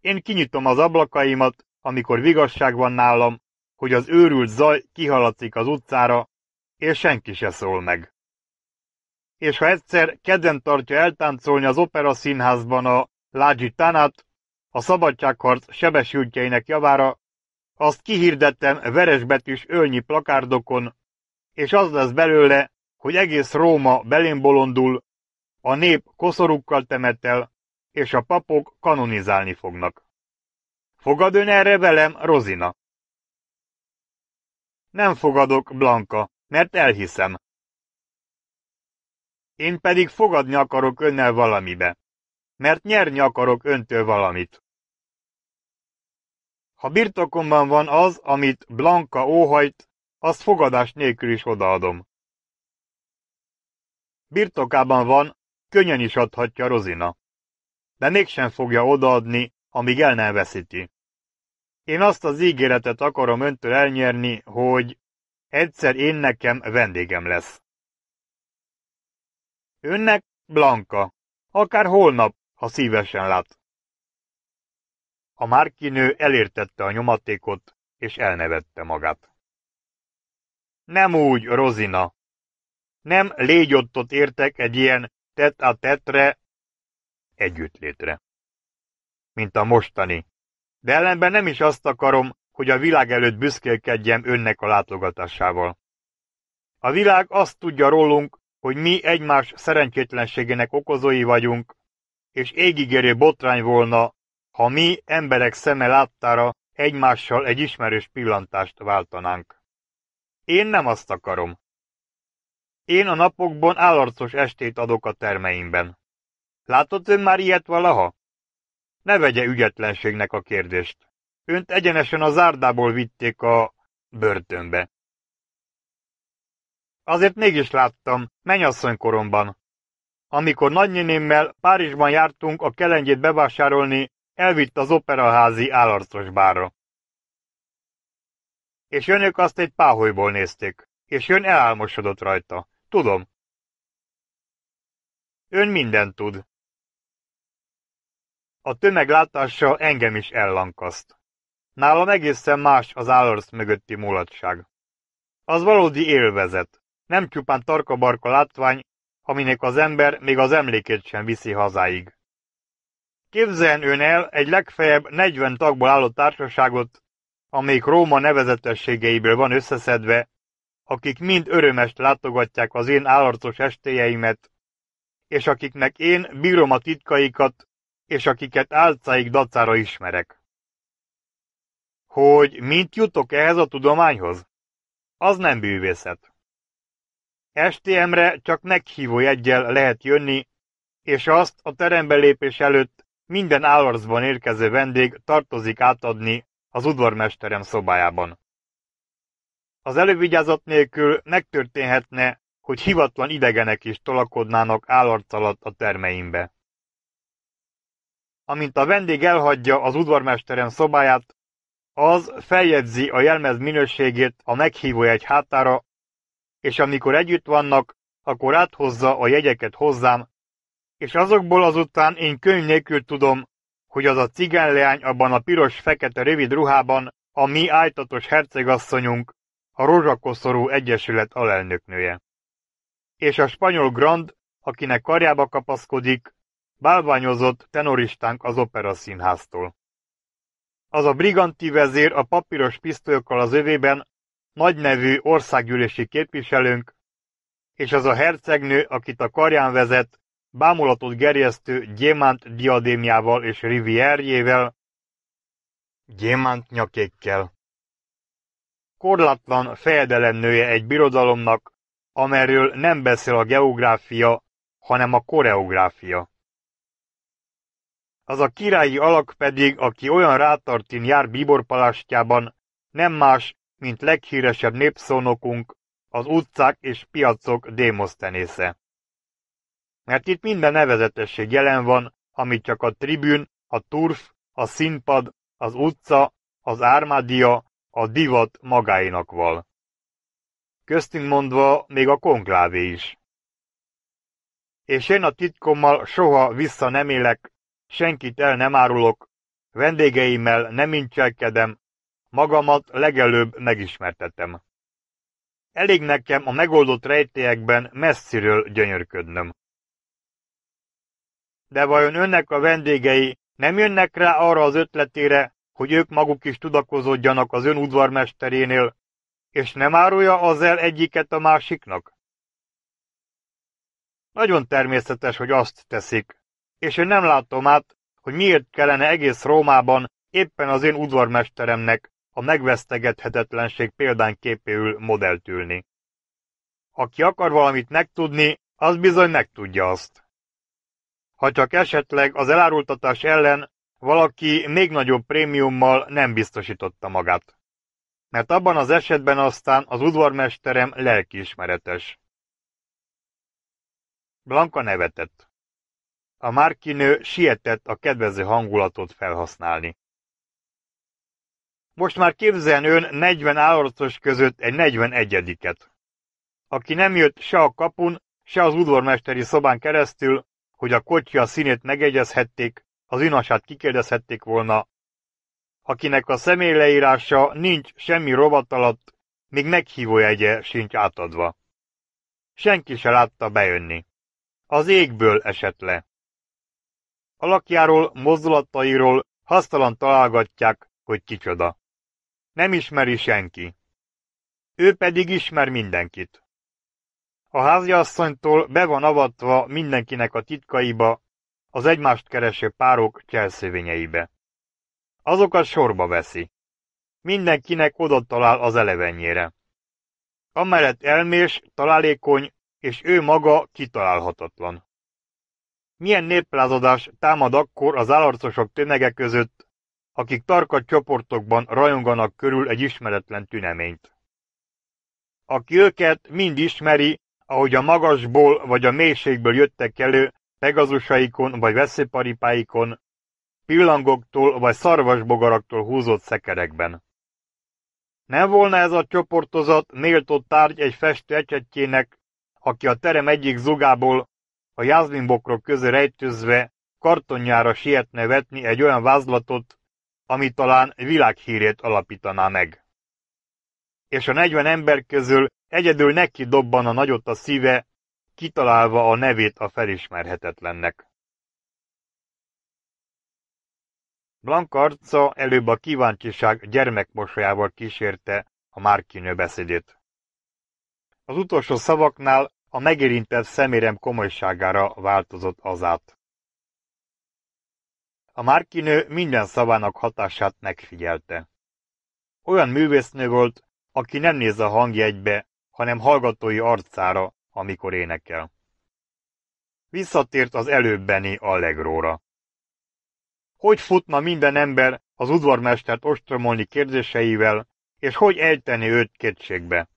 Én kinyitom az ablakaimat, amikor vigasság van nálam, hogy az őrült zaj kihaladszik az utcára, és senki se szól meg. És ha egyszer kedven tartja eltáncolni az operaszínházban a Lágyi Tanát, a szabadságharc sebesültjeinek javára, azt kihirdettem veresbetűs ölnyi plakárdokon, és az lesz belőle, hogy egész Róma belém bolondul, a nép koszorukkal temetel és a papok kanonizálni fognak. Fogad ön erre velem, Rozina? Nem fogadok, Blanka, mert elhiszem. Én pedig fogadni akarok önnel valamibe, mert nyerni akarok öntől valamit. Ha birtokomban van az, amit Blanka óhajt, azt fogadás nélkül is odaadom. Birtokában van, könnyen is adhatja Rozina. De mégsem fogja odaadni, amíg el nem veszíti. Én azt az ígéretet akarom öntől elnyerni, hogy egyszer én nekem vendégem lesz. Önnek Blanka, akár holnap, ha szívesen lát. A márkinő elértette a nyomatékot, és elnevette magát. Nem úgy, Rozina. Nem ott értek egy ilyen tet a tetre együttlétre, mint a mostani. De ellenben nem is azt akarom, hogy a világ előtt büszkélkedjem önnek a látogatásával. A világ azt tudja rólunk, hogy mi egymás szerencsétlenségének okozói vagyunk, és égigérő botrány volna, ha mi emberek szeme láttára egymással egy ismerős pillantást váltanánk. Én nem azt akarom. Én a napokban állarcos estét adok a termeimben. Látott ön már ilyet valaha? Ne vegye ügyetlenségnek a kérdést. Önt egyenesen a zárdából vitték a börtönbe. Azért mégis láttam, mennyasszony koromban. Amikor nagynénémmel Párizsban jártunk a kelengyét bevásárolni, Elvitt az operaházi bárra. És önök azt egy páholyból nézték, és ön elálmosodott rajta. Tudom. Ön mindent tud. A tömeg látása engem is ellankaszt. Nálam egészen más az állarc mögötti mulatság. Az valódi élvezet, nem csupán tarkabarka látvány, aminek az ember még az emlékét sem viszi hazáig. Képzeljen ön el egy legfeljebb 40 tagból álló társaságot, amelyik Róma nevezetességeiből van összeszedve, akik mind örömest látogatják az én állarcos estéjeimet, és akiknek én bírom a titkaikat, és akiket álcaik dacára ismerek. Hogy mint jutok ehhez a tudományhoz? Az nem bűvészet. STM-re csak meghívó jeggyel lehet jönni, és azt a terembe lépés előtt minden állarcban érkező vendég tartozik átadni az udvarmesterem szobájában. Az elővigyázat nélkül megtörténhetne, hogy hivatlan idegenek is tolakodnának állarc alatt a termeimbe. Amint a vendég elhagyja az udvarmesterem szobáját, az feljegyzi a jelmez minőségét a meghívó egy hátára, és amikor együtt vannak, akkor áthozza a jegyeket hozzám, és azokból azután én könyv nélkül tudom, hogy az a cigánleány abban a piros-fekete rövid ruhában a mi ájtatos hercegasszonyunk, a Rózsakoszorú Egyesület alelnöknője. És a spanyol Grand, akinek karjába kapaszkodik, bálványozott tenoristánk az operaszínháztól. Az a briganti vezér a papíros pisztolyokkal az övében nagynevű országgyűlési képviselőnk, és az a hercegnő, akit a karján vezet, bámulatot gerjesztő gyémánt diadémjával és rivierjével, gyémánt nyakékkel. Korlátlan fejedelemnője egy birodalomnak, amerről nem beszél a geográfia, hanem a koreográfia. Az a királyi alak pedig, aki olyan rátartin jár bíborpalástjában, nem más, mint leghíresebb népszónokunk, az utcák és piacok démosztenésze mert itt minden nevezetesség jelen van, amit csak a tribün, a turf, a színpad, az utca, az ármádia, a divat magáinak val. Köztünk mondva még a konklávé is. És én a titkommal soha vissza nem élek, senkit el nem árulok, vendégeimmel nem incselkedem, magamat legelőbb megismertetem. Elég nekem a megoldott rejtélyekben messziről gyönyörködnöm de vajon önnek a vendégei nem jönnek rá arra az ötletére, hogy ők maguk is tudakozódjanak az ön udvarmesterénél, és nem árulja az el egyiket a másiknak? Nagyon természetes, hogy azt teszik, és én nem látom át, hogy miért kellene egész Rómában éppen az én udvarmesteremnek a megvesztegethetetlenség példányképéül modellt ülni. Aki akar valamit megtudni, az bizony megtudja azt ha csak esetleg az elárultatás ellen valaki még nagyobb prémiummal nem biztosította magát. Mert abban az esetben aztán az udvarmesterem lelkiismeretes. Blanka nevetett. A márkinő sietett a kedvező hangulatot felhasználni. Most már képzeljen ön 40 állatos között egy 41-et. Aki nem jött se a kapun, se az udvarmesteri szobán keresztül, hogy a kocsi a színét megegyezhették, az inasát kikérdezhették volna. Akinek a személyleírása nincs semmi rovat alatt, még meghívójegye sincs átadva. Senki se látta bejönni. Az égből esett le. Alakjáról, mozdulatairól hasztalan találgatják, hogy kicsoda. Nem ismeri senki. Ő pedig ismer mindenkit. A háziasszonytól be van avatva mindenkinek a titkaiba, az egymást kereső párok cselszövényeibe. Azokat sorba veszi. Mindenkinek oda talál az elevenyére. Amellett elmés, találékony, és ő maga kitalálhatatlan. Milyen néplázadás támad akkor az állarcosok tömege között, akik tarka csoportokban rajonganak körül egy ismeretlen tüneményt. Aki őket mind ismeri, ahogy a magasból vagy a mélységből jöttek elő pegazusaikon vagy veszéparipáikon, pillangoktól vagy szarvasbogaraktól húzott szekerekben. Nem volna ez a csoportozat méltó tárgy egy festő ecsetjének, aki a terem egyik zugából, a jázlimbokrok közé rejtőzve kartonjára sietne vetni egy olyan vázlatot, ami talán világhírét alapítaná meg. És a 40 ember közül Egyedül neki dobban a nagyot a szíve, kitalálva a nevét a felismerhetetlennek. Blanka arca előbb a kíváncsiság gyermekmosolyával kísérte a Márkinő beszédét. Az utolsó szavaknál a megérintett szemérem komolyságára változott az át. A Márkinő minden szavának hatását megfigyelte. Olyan művésznő volt, aki nem néz a hangjegybe, hanem hallgatói arcára, amikor énekel. Visszatért az előbbeni allegróra. Hogy futna minden ember az udvarmestert ostromolni kérdéseivel, és hogy ejteni őt kétségbe?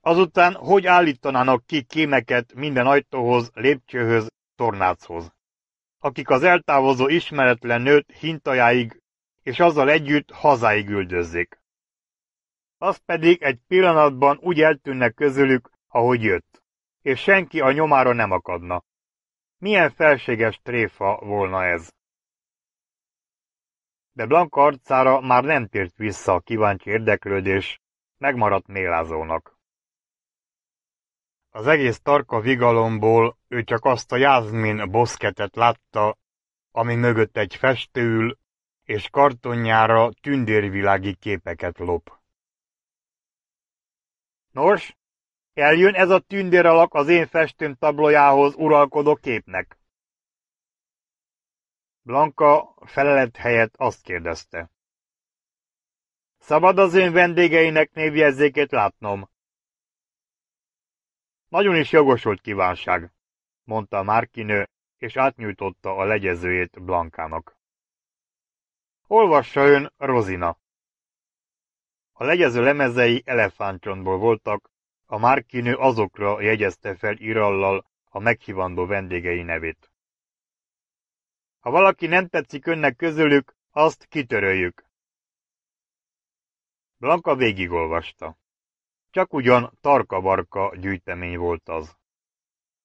Azután hogy állítanának ki kémeket minden ajtóhoz, lépcsőhöz, tornáchoz? Akik az eltávozó ismeretlen nőt hintajáig és azzal együtt hazáig üldözzék az pedig egy pillanatban úgy eltűnne közülük, ahogy jött, és senki a nyomára nem akadna. Milyen felséges tréfa volna ez? De Blanka arcára már nem tért vissza a kíváncsi érdeklődés, megmaradt mélázónak. Az egész tarka vigalomból ő csak azt a Jászmin boszketet látta, ami mögött egy festő ül, és kartonjára tündérvilági képeket lop. Nos, eljön ez a tündér alak az én festőm tablójához uralkodó képnek. Blanka felelet helyett azt kérdezte. Szabad az én vendégeinek névjegyzékét látnom. Nagyon is jogosult kívánság, mondta a Márkinő, és átnyújtotta a legyezőjét Blankának. Olvassa ön, Rozina. A legyező lemezei elefántcsontból voltak, a márkinő azokra jegyezte fel irallal a meghívandó vendégei nevét. Ha valaki nem tetszik önnek közülük, azt kitöröljük. Blanka végigolvasta. Csak ugyan tarka tarka-varka gyűjtemény volt az.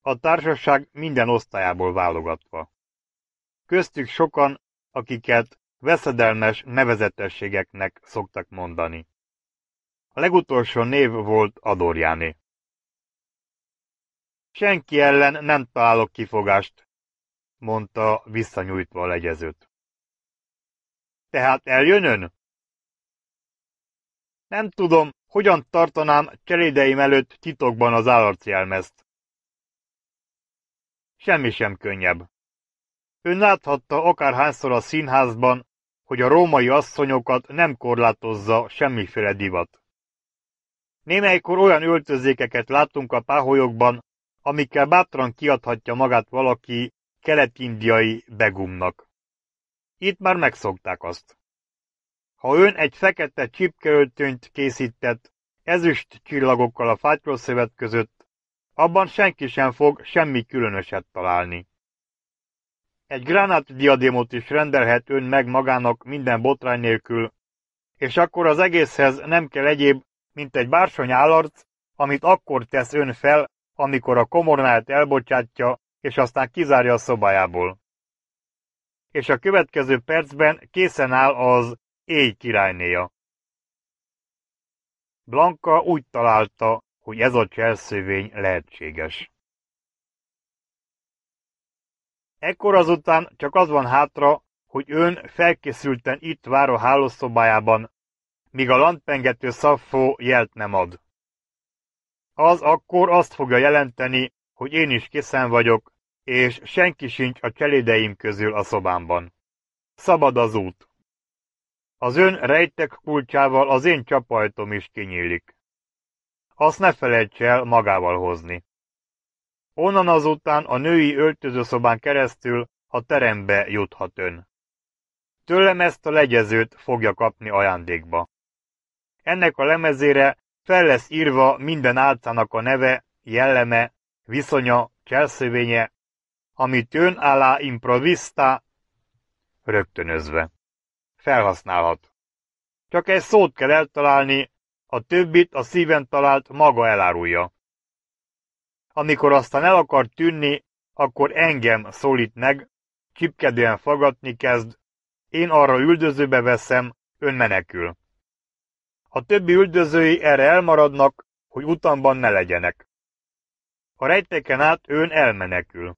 A társaság minden osztályából válogatva. Köztük sokan, akiket veszedelmes nevezetességeknek szoktak mondani. A legutolsó név volt Adorjáné. Senki ellen nem találok kifogást, mondta visszanyújtva a legyezőt. Tehát eljön Ön? Nem tudom, hogyan tartanám cselédeim előtt titokban az állarcjelmezt. Semmi sem könnyebb. Ön láthatta akárhányszor a színházban, hogy a római asszonyokat nem korlátozza semmiféle divat. Némelykor olyan öltözékeket láttunk a páholyokban, amikkel bátran kiadhatja magát valaki kelet-indiai begumnak. Itt már megszokták azt. Ha ön egy fekete csipkeöltönyt készített, ezüst csillagokkal a fátyolszövet között, abban senki sem fog semmi különöset találni. Egy diadémot is rendelhet ön meg magának minden botrány nélkül, és akkor az egészhez nem kell egyéb, mint egy bársony állarc, amit akkor tesz ön fel, amikor a komornáját elbocsátja, és aztán kizárja a szobájából. És a következő percben készen áll az éj királynéja. Blanka úgy találta, hogy ez a cselszövény lehetséges. Ekkor azután csak az van hátra, hogy ön felkészülten itt vár a hálószobájában, míg a landpengető szaffó jelt nem ad. Az akkor azt fogja jelenteni, hogy én is készen vagyok, és senki sincs a cselédeim közül a szobámban. Szabad az út. Az ön rejtek kulcsával az én csapajtom is kinyílik. Azt ne felejts el magával hozni. Onnan azután a női öltözőszobán keresztül a terembe juthat ön. Tőlem ezt a legyezőt fogja kapni ajándékba. Ennek a lemezére fel lesz írva minden álcának a neve, jelleme, viszonya, cselszövénye, amit ön alá improvista, rögtönözve, felhasználhat. Csak egy szót kell eltalálni, a többit a szíven talált maga elárulja. Amikor aztán el akar tűnni, akkor engem szólít meg, csipkedően fogadni kezd, én arra üldözőbe veszem, ön menekül. A többi üldözői erre elmaradnak, hogy utamban ne legyenek. A rejteken át ön elmenekül.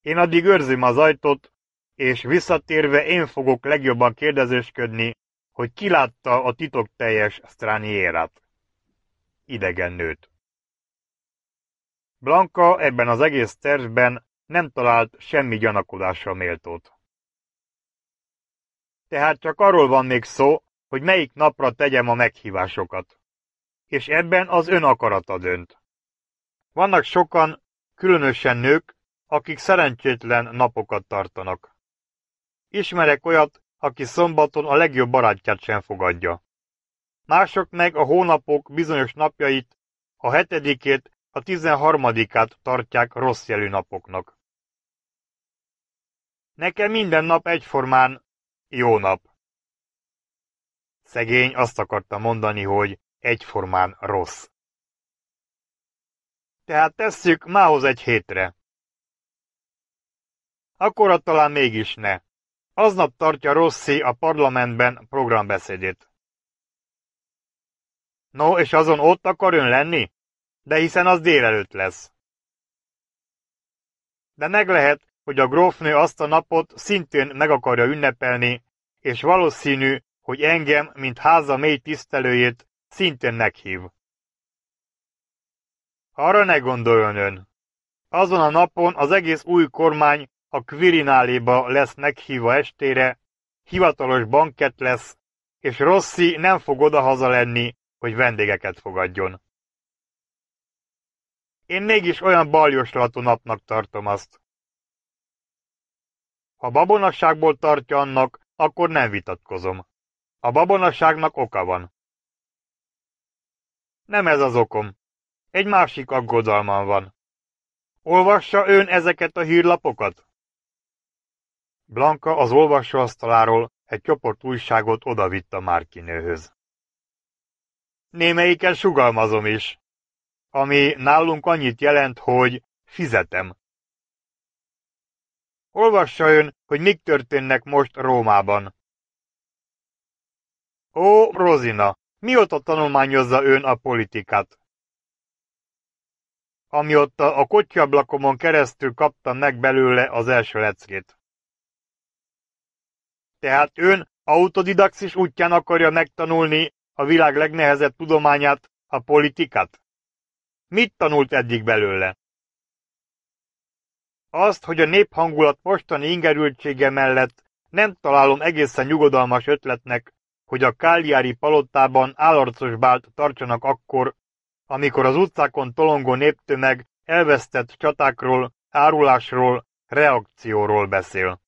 Én addig őrzöm az ajtót, és visszatérve én fogok legjobban kérdezősködni, hogy látta a titok teljes Stranierát. Idegen nőt. Blanka ebben az egész tervben nem talált semmi gyanakodásra méltót. Tehát csak arról van még szó, hogy melyik napra tegyem a meghívásokat. És ebben az ön akarata dönt. Vannak sokan, különösen nők, akik szerencsétlen napokat tartanak. Ismerek olyat, aki szombaton a legjobb barátját sem fogadja. Mások meg a hónapok bizonyos napjait, a hetedikét, a tizenharmadikát tartják rossz jelű napoknak. Nekem minden nap egyformán jó nap. Szegény azt akarta mondani, hogy egyformán rossz. Tehát tesszük mához egy hétre. Akkor talán mégis ne. Aznap tartja Rossi a parlamentben programbeszédét. No, és azon ott akar ön lenni? De hiszen az délelőtt lesz. De meg lehet, hogy a grófnő azt a napot szintén meg akarja ünnepelni, és valószínű, hogy engem, mint háza mély tisztelőjét szintén meghív. Arra ne gondoljon ön. Azon a napon az egész új kormány a Quirináléba lesz meghívva estére, hivatalos banket lesz, és Rossi nem fog odahaza lenni, hogy vendégeket fogadjon. Én mégis olyan baljoslatú napnak tartom azt. Ha babonasságból tartja annak, akkor nem vitatkozom. A babonasságnak oka van. Nem ez az okom. Egy másik aggodalmam van. Olvassa ön ezeket a hírlapokat? Blanka az olvasóasztaláról egy csoport újságot odavitt a Márkinőhöz. Némelyiken sugalmazom is, ami nálunk annyit jelent, hogy fizetem. Olvassa ön, hogy mik történnek most Rómában. Ó, Rozina, mióta tanulmányozza ön a politikát? Amióta a kotyablakomon keresztül kaptam meg belőle az első leckét. Tehát ön autodidaxis útján akarja megtanulni a világ legnehezebb tudományát, a politikát? Mit tanult eddig belőle? Azt, hogy a néphangulat mostani ingerültsége mellett nem találom egészen nyugodalmas ötletnek, hogy a Káliári palotában állarcos bált tartsanak akkor, amikor az utcákon tolongó néptömeg elvesztett csatákról, árulásról, reakcióról beszél.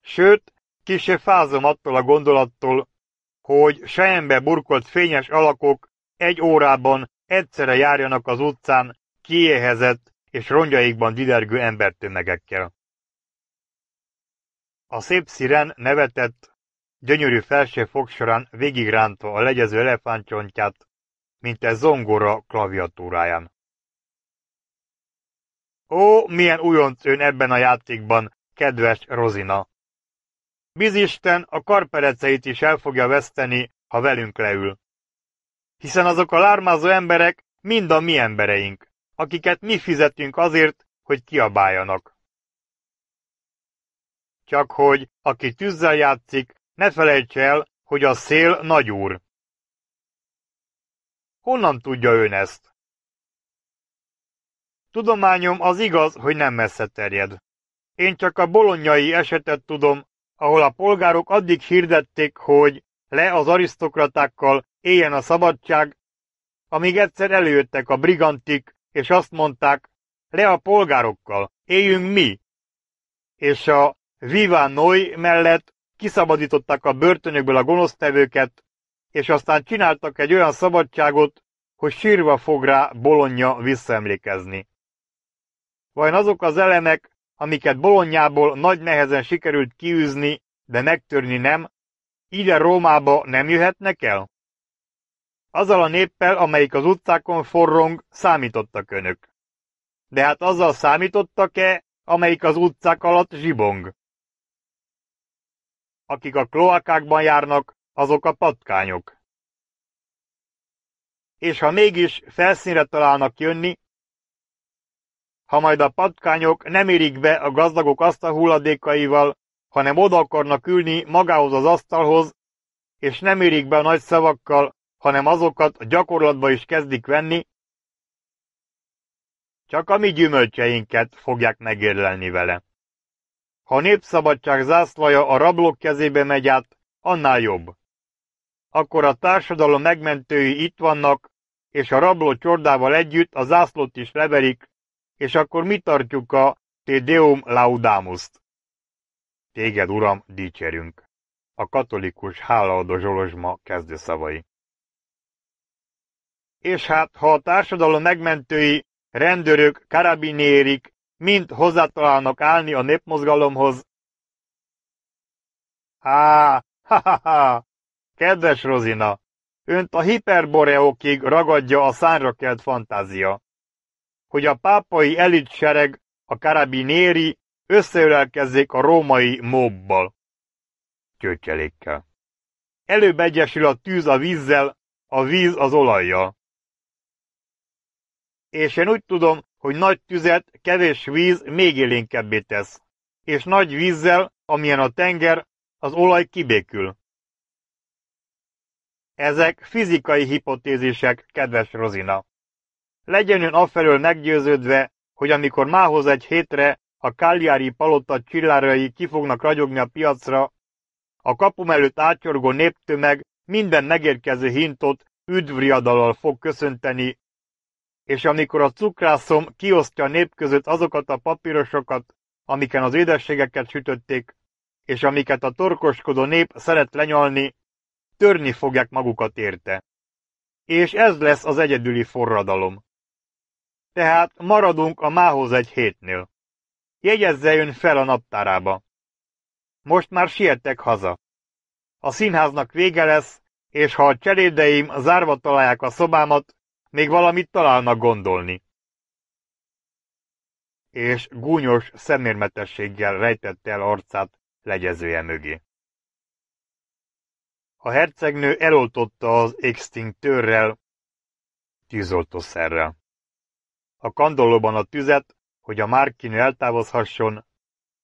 Sőt, kise fázom attól a gondolattól, hogy sejembe burkolt fényes alakok egy órában egyszerre járjanak az utcán kiéhezett és rongyaikban didergő embertömegekkel. A szép sziren nevetett, gyönyörű felső fogsorán végigránta a legyező elefántcsontját, mint egy zongora klaviatúráján. Ó, milyen újonc ön ebben a játékban, kedves Rozina! Bizisten a karpereceit is el fogja veszteni, ha velünk leül. Hiszen azok a lármázó emberek mind a mi embereink, akiket mi fizetünk azért, hogy kiabáljanak. Csak hogy, aki tűzzel játszik, ne felejts el, hogy a szél nagyúr. Honnan tudja ön ezt? Tudományom az igaz, hogy nem messze terjed. Én csak a bolonyai esetet tudom, ahol a polgárok addig hirdették, hogy le az arisztokratákkal éljen a szabadság, amíg egyszer előjöttek a brigantik, és azt mondták, le a polgárokkal, éljünk mi! És a Viva Noi mellett kiszabadították a börtönökből a gonosztevőket, és aztán csináltak egy olyan szabadságot, hogy sírva fog rá Bologna visszaemlékezni. Vajon azok az elemek, amiket Bolonyából nagy nehezen sikerült kiűzni, de megtörni nem, ide Rómába nem jöhetnek el? Azzal a néppel, amelyik az utcákon forrong, számítottak önök. De hát azzal számítottak-e, amelyik az utcák alatt zsibong? Akik a kloakákban járnak, azok a patkányok. És ha mégis felszínre találnak jönni, ha majd a patkányok nem érik be a gazdagok azt a hulladékaival, hanem oda akarnak ülni magához az asztalhoz, és nem érik be a nagy szavakkal, hanem azokat a gyakorlatba is kezdik venni, csak a mi gyümölcseinket fogják megérlelni vele. Ha a népszabadság zászlaja a rablók kezébe megy át, annál jobb. Akkor a társadalom megmentői itt vannak, és a rabló csordával együtt a zászlót is leverik, és akkor mi tartjuk a Te Deum Laudamus-t. Téged, Uram, dicsérünk. A katolikus hálaadó Zsolozsma kezdőszavai. És hát, ha a társadalom megmentői, rendőrök, karabinérik, mind hozzátalálnak állni a népmozgalomhoz. Há, ha, ha, ha, kedves Rozina, önt a hiperboreókig ragadja a szánra kelt fantázia, hogy a pápai elitsereg, a karabinéri összeülelkezzék a római mobbal. Csőcselékkel. Előbb egyesül a tűz a vízzel, a víz az olajjal. És én úgy tudom, hogy nagy tüzet kevés víz még élénkebbé tesz, és nagy vízzel, amilyen a tenger, az olaj kibékül. Ezek fizikai hipotézisek, kedves Rozina. Legyen ön afelől meggyőződve, hogy amikor mához egy hétre a Cagliari palota csillárai ki fognak ragyogni a piacra, a kapum előtt átyorgó néptömeg minden megérkező hintot üdvriadalal fog köszönteni, és amikor a cukrászom kiosztja a nép között azokat a papírosokat, amiken az édességeket sütötték, és amiket a torkoskodó nép szeret lenyalni, törni fogják magukat érte. És ez lesz az egyedüli forradalom. Tehát maradunk a mához egy hétnél. Jegyezze jön fel a naptárába. Most már sietek haza. A színháznak vége lesz, és ha a cselédeim zárva találják a szobámat, még valamit találnak gondolni. És gúnyos szemérmetességgel rejtette el arcát legyezője mögé. A hercegnő eloltotta az extinktőrrel, tűzoltószerrel. A kandallóban a tüzet, hogy a márkinő eltávozhasson,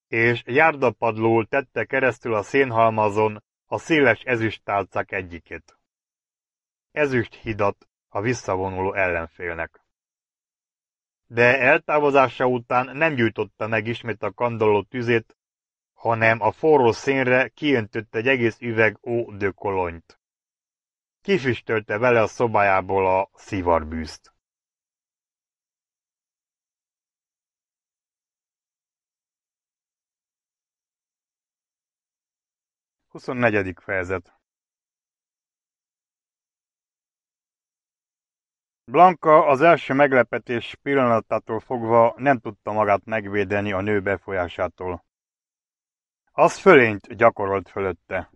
és járdapadlóul tette keresztül a szénhalmazon a széles ezüsttálcák egyikét. hidat a visszavonuló ellenfélnek. De eltávozása után nem gyújtotta meg ismét a kandalló tüzét, hanem a forró szénre kiöntött egy egész üveg ó dökolonyt.
Kifüstölte vele a szobájából a szivarbűzt. Huszonnegyedik fejezet Blanka az első
meglepetés pillanatától fogva nem tudta magát megvédeni a nő befolyásától. Az fölényt gyakorolt fölötte.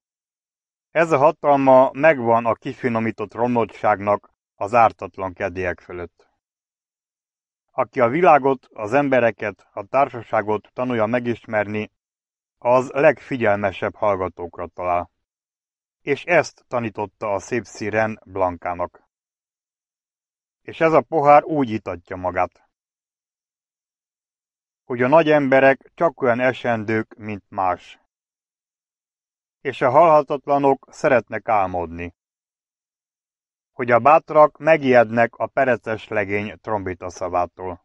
Ez a hatalma megvan a kifinomított romlottságnak az ártatlan kedélyek fölött. Aki a világot, az embereket, a társaságot tanulja megismerni, az legfigyelmesebb hallgatókra talál. És ezt tanította a szép szíren Blankának és ez a pohár úgy itatja magát. Hogy a nagy emberek csak olyan esendők, mint más. És a halhatatlanok szeretnek álmodni. Hogy a bátrak megijednek a pereces legény trombita szavától.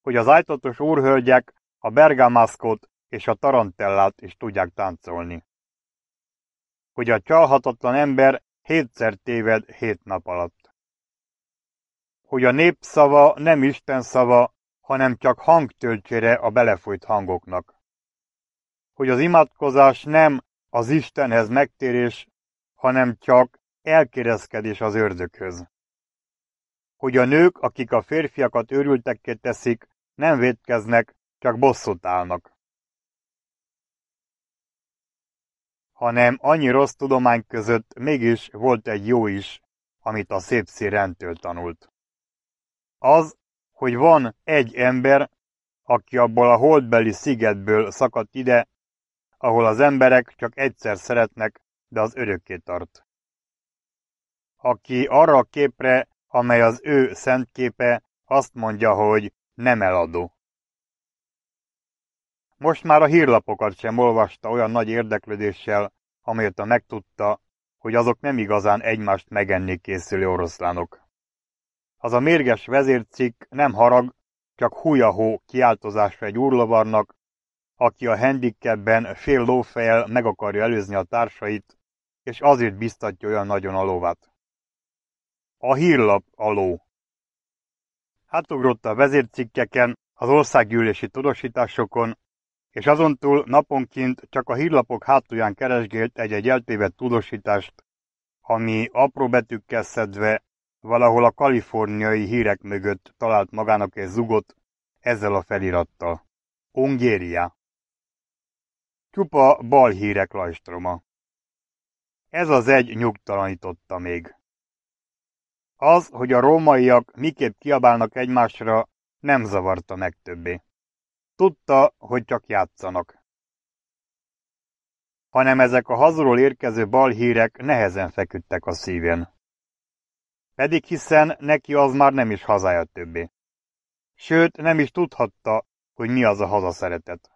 Hogy az ájtatos úrhölgyek a bergamaszkot és a tarantellát is tudják táncolni. Hogy a csalhatatlan ember hétszer téved hét nap alatt hogy a népszava nem Isten szava, hanem csak hangtölcsére a belefolyt hangoknak. Hogy az imádkozás nem az Istenhez megtérés, hanem csak elkérezkedés az ördökhöz. Hogy a nők, akik a férfiakat őrültekké teszik, nem védkeznek, csak bosszút állnak. Hanem annyi rossz tudomány között mégis volt egy jó is, amit a szép szírentől tanult. Az, hogy van egy ember, aki abból a holdbeli szigetből szakadt ide, ahol az emberek csak egyszer szeretnek, de az örökké tart. Aki arra a képre, amely az ő szent képe, azt mondja, hogy nem eladó. Most már a hírlapokat sem olvasta olyan nagy érdeklődéssel, amelyet a megtudta, hogy azok nem igazán egymást megenni készülő oroszlánok. Az a mérges vezércik nem harag, csak hújahó kiáltozásra egy úrlovarnak, aki a handicapben fél lófejjel meg akarja előzni a társait, és azért biztatja olyan nagyon a lovat. A hírlap a ló. a vezércikkeken, az országgyűlési tudósításokon, és azon túl naponként csak a hírlapok hátulján keresgélt egy-egy eltévedt tudósítást, ami apró betűkkel szedve Valahol a kaliforniai hírek mögött talált magának egy zugot ezzel a felirattal. Ungéria. Csupa hírek lajstroma. Ez az egy nyugtalanította még. Az, hogy a rómaiak miképp kiabálnak egymásra, nem zavarta meg többé. Tudta, hogy csak játszanak. Hanem ezek a hazról érkező balhírek nehezen feküdtek a szívén pedig hiszen neki az már nem is hazája többé. Sőt, nem is tudhatta, hogy mi az a hazaszeretet.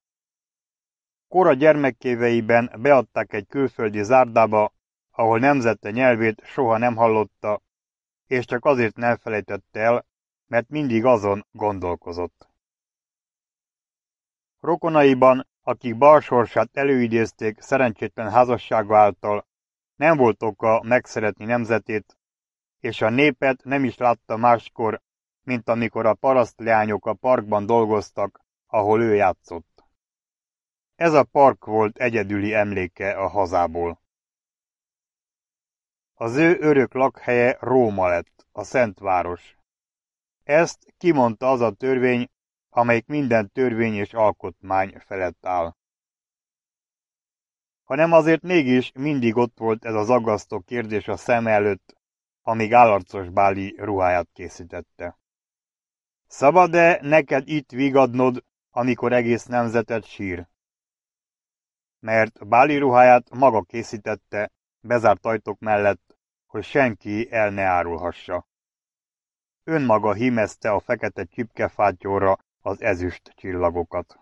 Kora gyermekkéveiben beadták egy külföldi zárdába, ahol nemzete nyelvét soha nem hallotta, és csak azért nem felejtette el, mert mindig azon gondolkozott. Rokonaiban, akik balsorsát előidézték szerencsétlen házassága által, nem volt oka megszeretni nemzetét, és a népet nem is látta máskor, mint amikor a parasztlányok a parkban dolgoztak, ahol ő játszott. Ez a park volt egyedüli emléke a hazából. Az ő örök lakhelye Róma lett, a Szentváros. Ezt kimondta az a törvény, amelyik minden törvény és alkotmány felett áll. Hanem azért mégis mindig ott volt ez az aggasztó kérdés a szem előtt, amíg állarcos Báli ruháját készítette. Szabad-e neked itt vigadnod, amikor egész nemzetet sír? Mert Báli ruháját maga készítette, bezárt ajtók mellett, hogy senki el ne árulhassa. Önmaga hímezte a fekete csipkefátyóra az ezüst csillagokat.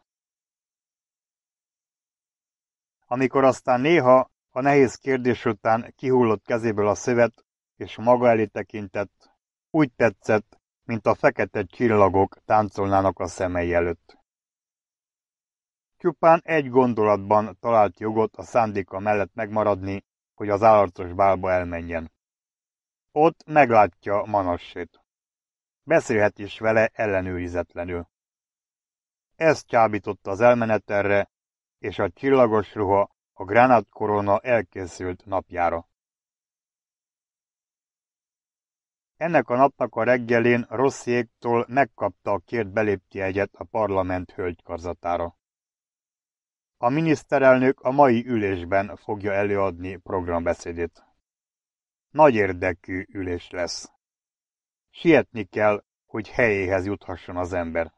Amikor aztán néha a nehéz kérdés után kihullott kezéből a szövet, és maga elé tekintett, úgy tetszett, mint a fekete csillagok táncolnának a szemei előtt. Csupán egy gondolatban talált jogot a szándéka mellett megmaradni, hogy az állatos bálba elmenjen. Ott meglátja Manassét. Beszélhet is vele ellenőrizetlenül. Ez csábította az elmenet erre, és a csillagos ruha a gránátkorona elkészült napjára. Ennek a napnak a reggelén Rosszéktól megkapta a kért egyet a parlament hölgykarzatára. A miniszterelnök a mai ülésben fogja előadni programbeszédét. Nagy érdekű ülés lesz. Sietni kell, hogy helyéhez juthasson az ember.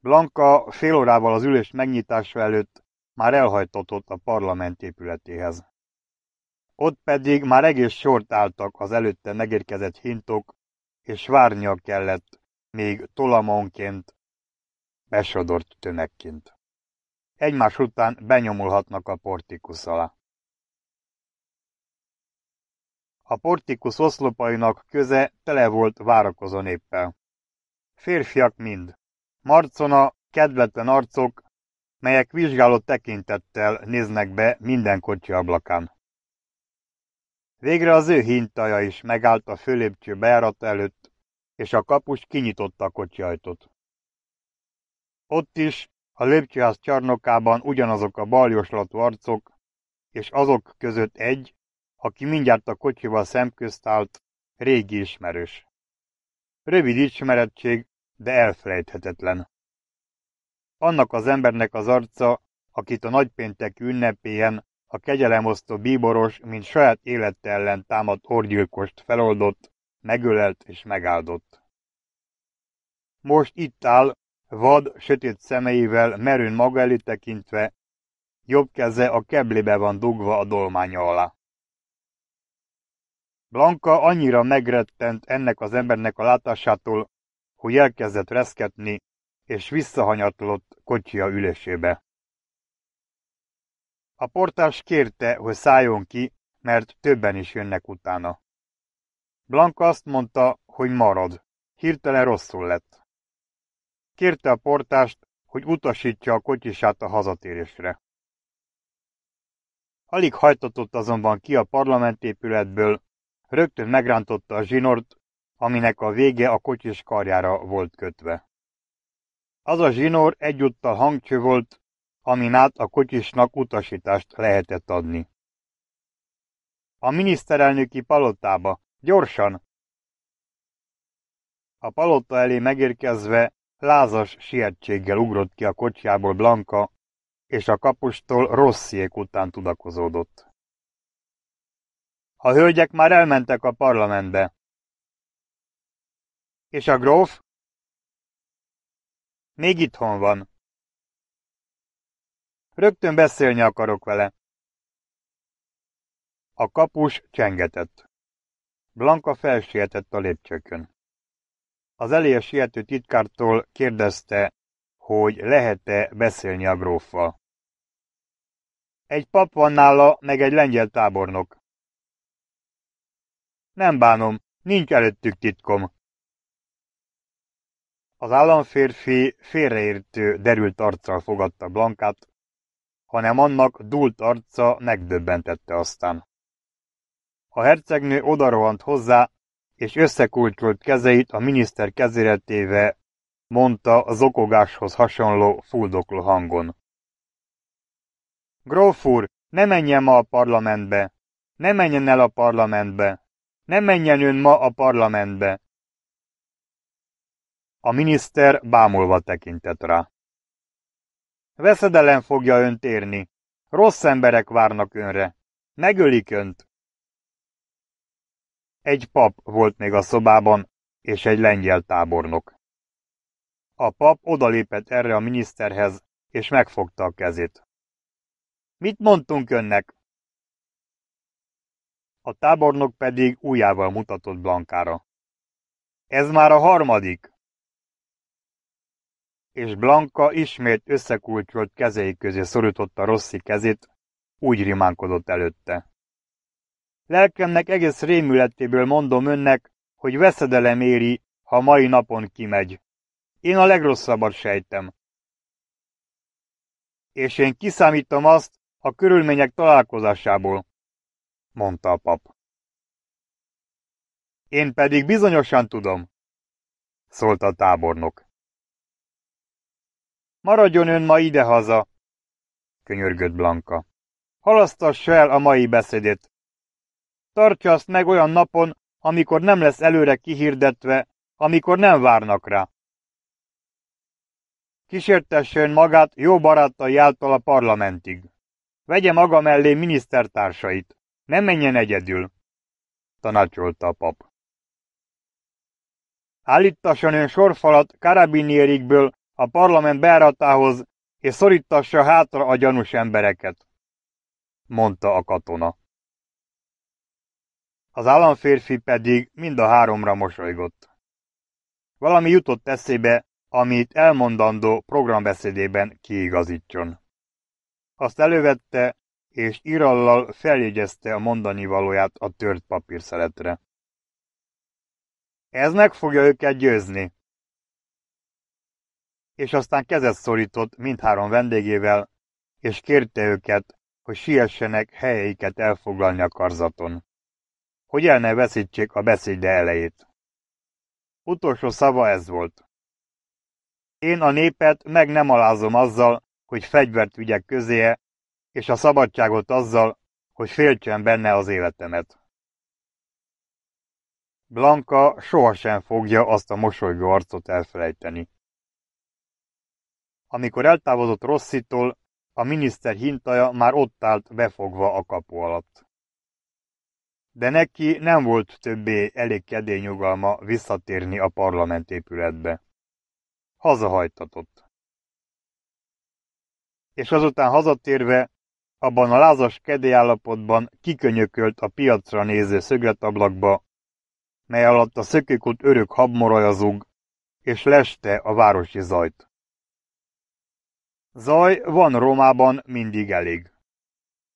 Blanka fél órával az ülés megnyitása előtt már elhajtatott a parlament épületéhez. Ott pedig már egész sort álltak az előtte megérkezett hintok, és várnia kellett, még tolamonként, besodort tömegként. Egymás után benyomulhatnak a portikus alá. A portikus oszlopainak köze tele volt várakozó néppel. Férfiak mind. Marcona, kedvetlen arcok, melyek vizsgáló tekintettel néznek be minden kocsi ablakán. Végre az ő hintaja is megállt a fölépcső bejárata előtt, és a kapus kinyitotta a kocsiajtót. Ott is, a lépcsőház csarnokában ugyanazok a baljoslatú arcok, és azok között egy, aki mindjárt a kocsival szemközt állt, régi ismerős. Rövid ismerettség, de elfelejthetetlen. Annak az embernek az arca, akit a nagypéntek ünnepéjen a kegyelemosztó bíboros, mint saját élete ellen támadt orgyilkost feloldott, megölelt és megáldott. Most itt áll, vad, sötét szemeivel merőn maga elé tekintve, jobb keze a keblébe van dugva a dolmánya alá. Blanka annyira megrettent ennek az embernek a látásától, hogy elkezdett reszketni, és visszahanyatlott kocsia ülésébe. A portás kérte, hogy szálljon ki, mert többen is jönnek utána. Blanka azt mondta, hogy marad. Hirtelen rosszul lett. Kérte a portást, hogy utasítsa a kocsisát a hazatérésre. Alig hajtatott azonban ki a parlamentépületből, rögtön megrántotta a zsinort, aminek a vége a kocsis karjára volt kötve. Az a zsinór egyúttal hangcső volt, amin át a kocsisnak utasítást lehetett adni. A miniszterelnöki palotába, gyorsan! A palota elé megérkezve lázas sietséggel ugrott ki a kocsiából Blanka, és a kapustól rossziék után tudakozódott. A hölgyek már elmentek a parlamentbe. És a gróf? Még itthon van, Rögtön beszélni akarok vele. A kapus csengetett. Blanka felsietett a lépcsőkön. Az elér siető titkártól kérdezte, hogy lehet-e beszélni a gróffal. Egy pap van nála, meg egy lengyel tábornok. Nem bánom, nincs előttük titkom. Az államférfi félreértő, derült arccal fogadta Blankát, hanem annak dúlt arca megdöbbentette aztán. A hercegnő odarohant hozzá, és összekulcsolt kezeit a miniszter kezére téve, mondta a zokogáshoz hasonló fuldokló hangon. Gróf úr, ne menjen ma a parlamentbe! Ne menjen el a parlamentbe! Ne menjen ön ma a parlamentbe! A miniszter bámulva tekintett rá. Veszedelem fogja önt érni. Rossz emberek várnak önre. Megölik önt. Egy pap volt még a szobában, és egy lengyel tábornok. A pap odalépett erre a miniszterhez, és megfogta a kezét. Mit mondtunk önnek? A tábornok pedig újjával mutatott Blankára. Ez már a harmadik és Blanka ismét összekulcsolt kezei közé szorította Rossi kezét, úgy rimánkodott előtte. Lelkemnek egész rémületéből mondom önnek, hogy veszedelem éri, ha mai napon kimegy. Én a legrosszabbat sejtem. És én kiszámítom azt a körülmények találkozásából, mondta a pap. Én pedig bizonyosan tudom, szólt a tábornok. Maradjon ön ma idehaza! könyörgött Blanka. Halasztassa el a mai beszédét. Tartja azt meg olyan napon, amikor nem lesz előre kihirdetve, amikor nem várnak rá. Kísértessen magát jó baráttal által a parlamentig. Vegye maga mellé minisztertársait. Ne menjen egyedül, tanácsolta a pap. Állítasson ön sorfalat karabinierékből a parlament beáratához, és szorítassa hátra a gyanús embereket, mondta a katona. Az államférfi pedig mind a háromra mosolygott. Valami jutott eszébe, amit elmondandó programbeszédében kiigazítson. Azt elővette, és irallal feljegyezte a mondani valóját a tört papírszeletre. Ez meg fogja őket győzni, és aztán kezet szorított mindhárom vendégével, és kérte őket, hogy siessenek helyeiket elfoglalni a karzaton. Hogy el ne veszítsék a beszéde elejét. Utolsó szava ez volt. Én a népet meg nem alázom azzal, hogy fegyvert vigyek közéje, és a szabadságot azzal, hogy féltsen benne az életemet. Blanka sohasem fogja azt a mosolygó arcot elfelejteni. Amikor eltávozott Rosszitól, a miniszter hintaja már ott állt befogva a kapu alatt. De neki nem volt többé elég kedély visszatérni a épületbe. Hazahajtatott. És azután hazatérve, abban a lázas kedélyállapotban kikönyökölt a piacra néző szögletablakba, mely alatt a szökőkút örök habmorajazog, és leste a városi zajt. Zaj van Rómában mindig elég.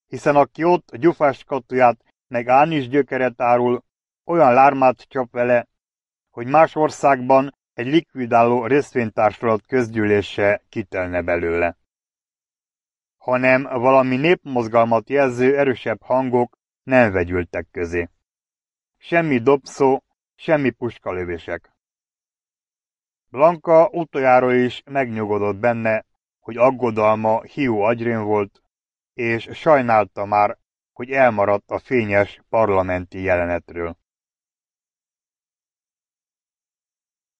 Hiszen aki ott gyufás katuját, meg ánis gyökeret árul, olyan lármát csap vele, hogy más országban egy likvidáló részvénytársulat közgyűlése kitelne belőle. Hanem valami népmozgalmat jelző erősebb hangok nem vegyültek közé. Semmi dobszó, semmi puskalövések. Blanka utoljára is megnyugodott benne, hogy aggodalma hiú agyrén volt, és sajnálta már, hogy elmaradt a fényes parlamenti jelenetről.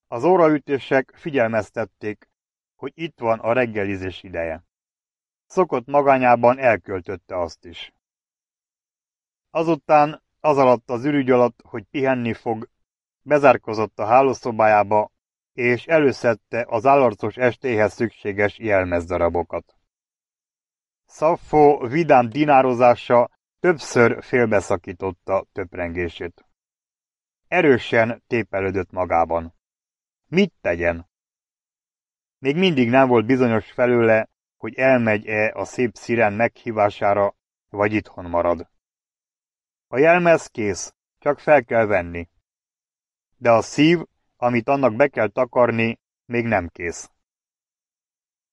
Az óraütések figyelmeztették, hogy itt van a reggelizés ideje. Szokott magányában elköltötte azt is. Azután, az alatt az ürügy alatt, hogy pihenni fog, bezárkozott a hálószobájába, és előszedte az állarcos estéhez szükséges jelmezdarabokat. Szaffó vidám dinározása többször félbeszakította töprengését. Erősen tépelődött magában. Mit tegyen? Még mindig nem volt bizonyos felőle, hogy elmegy-e a szép szirén meghívására, vagy itthon marad. A jelmez kész, csak fel kell venni. De a szív amit annak be kell takarni, még nem kész.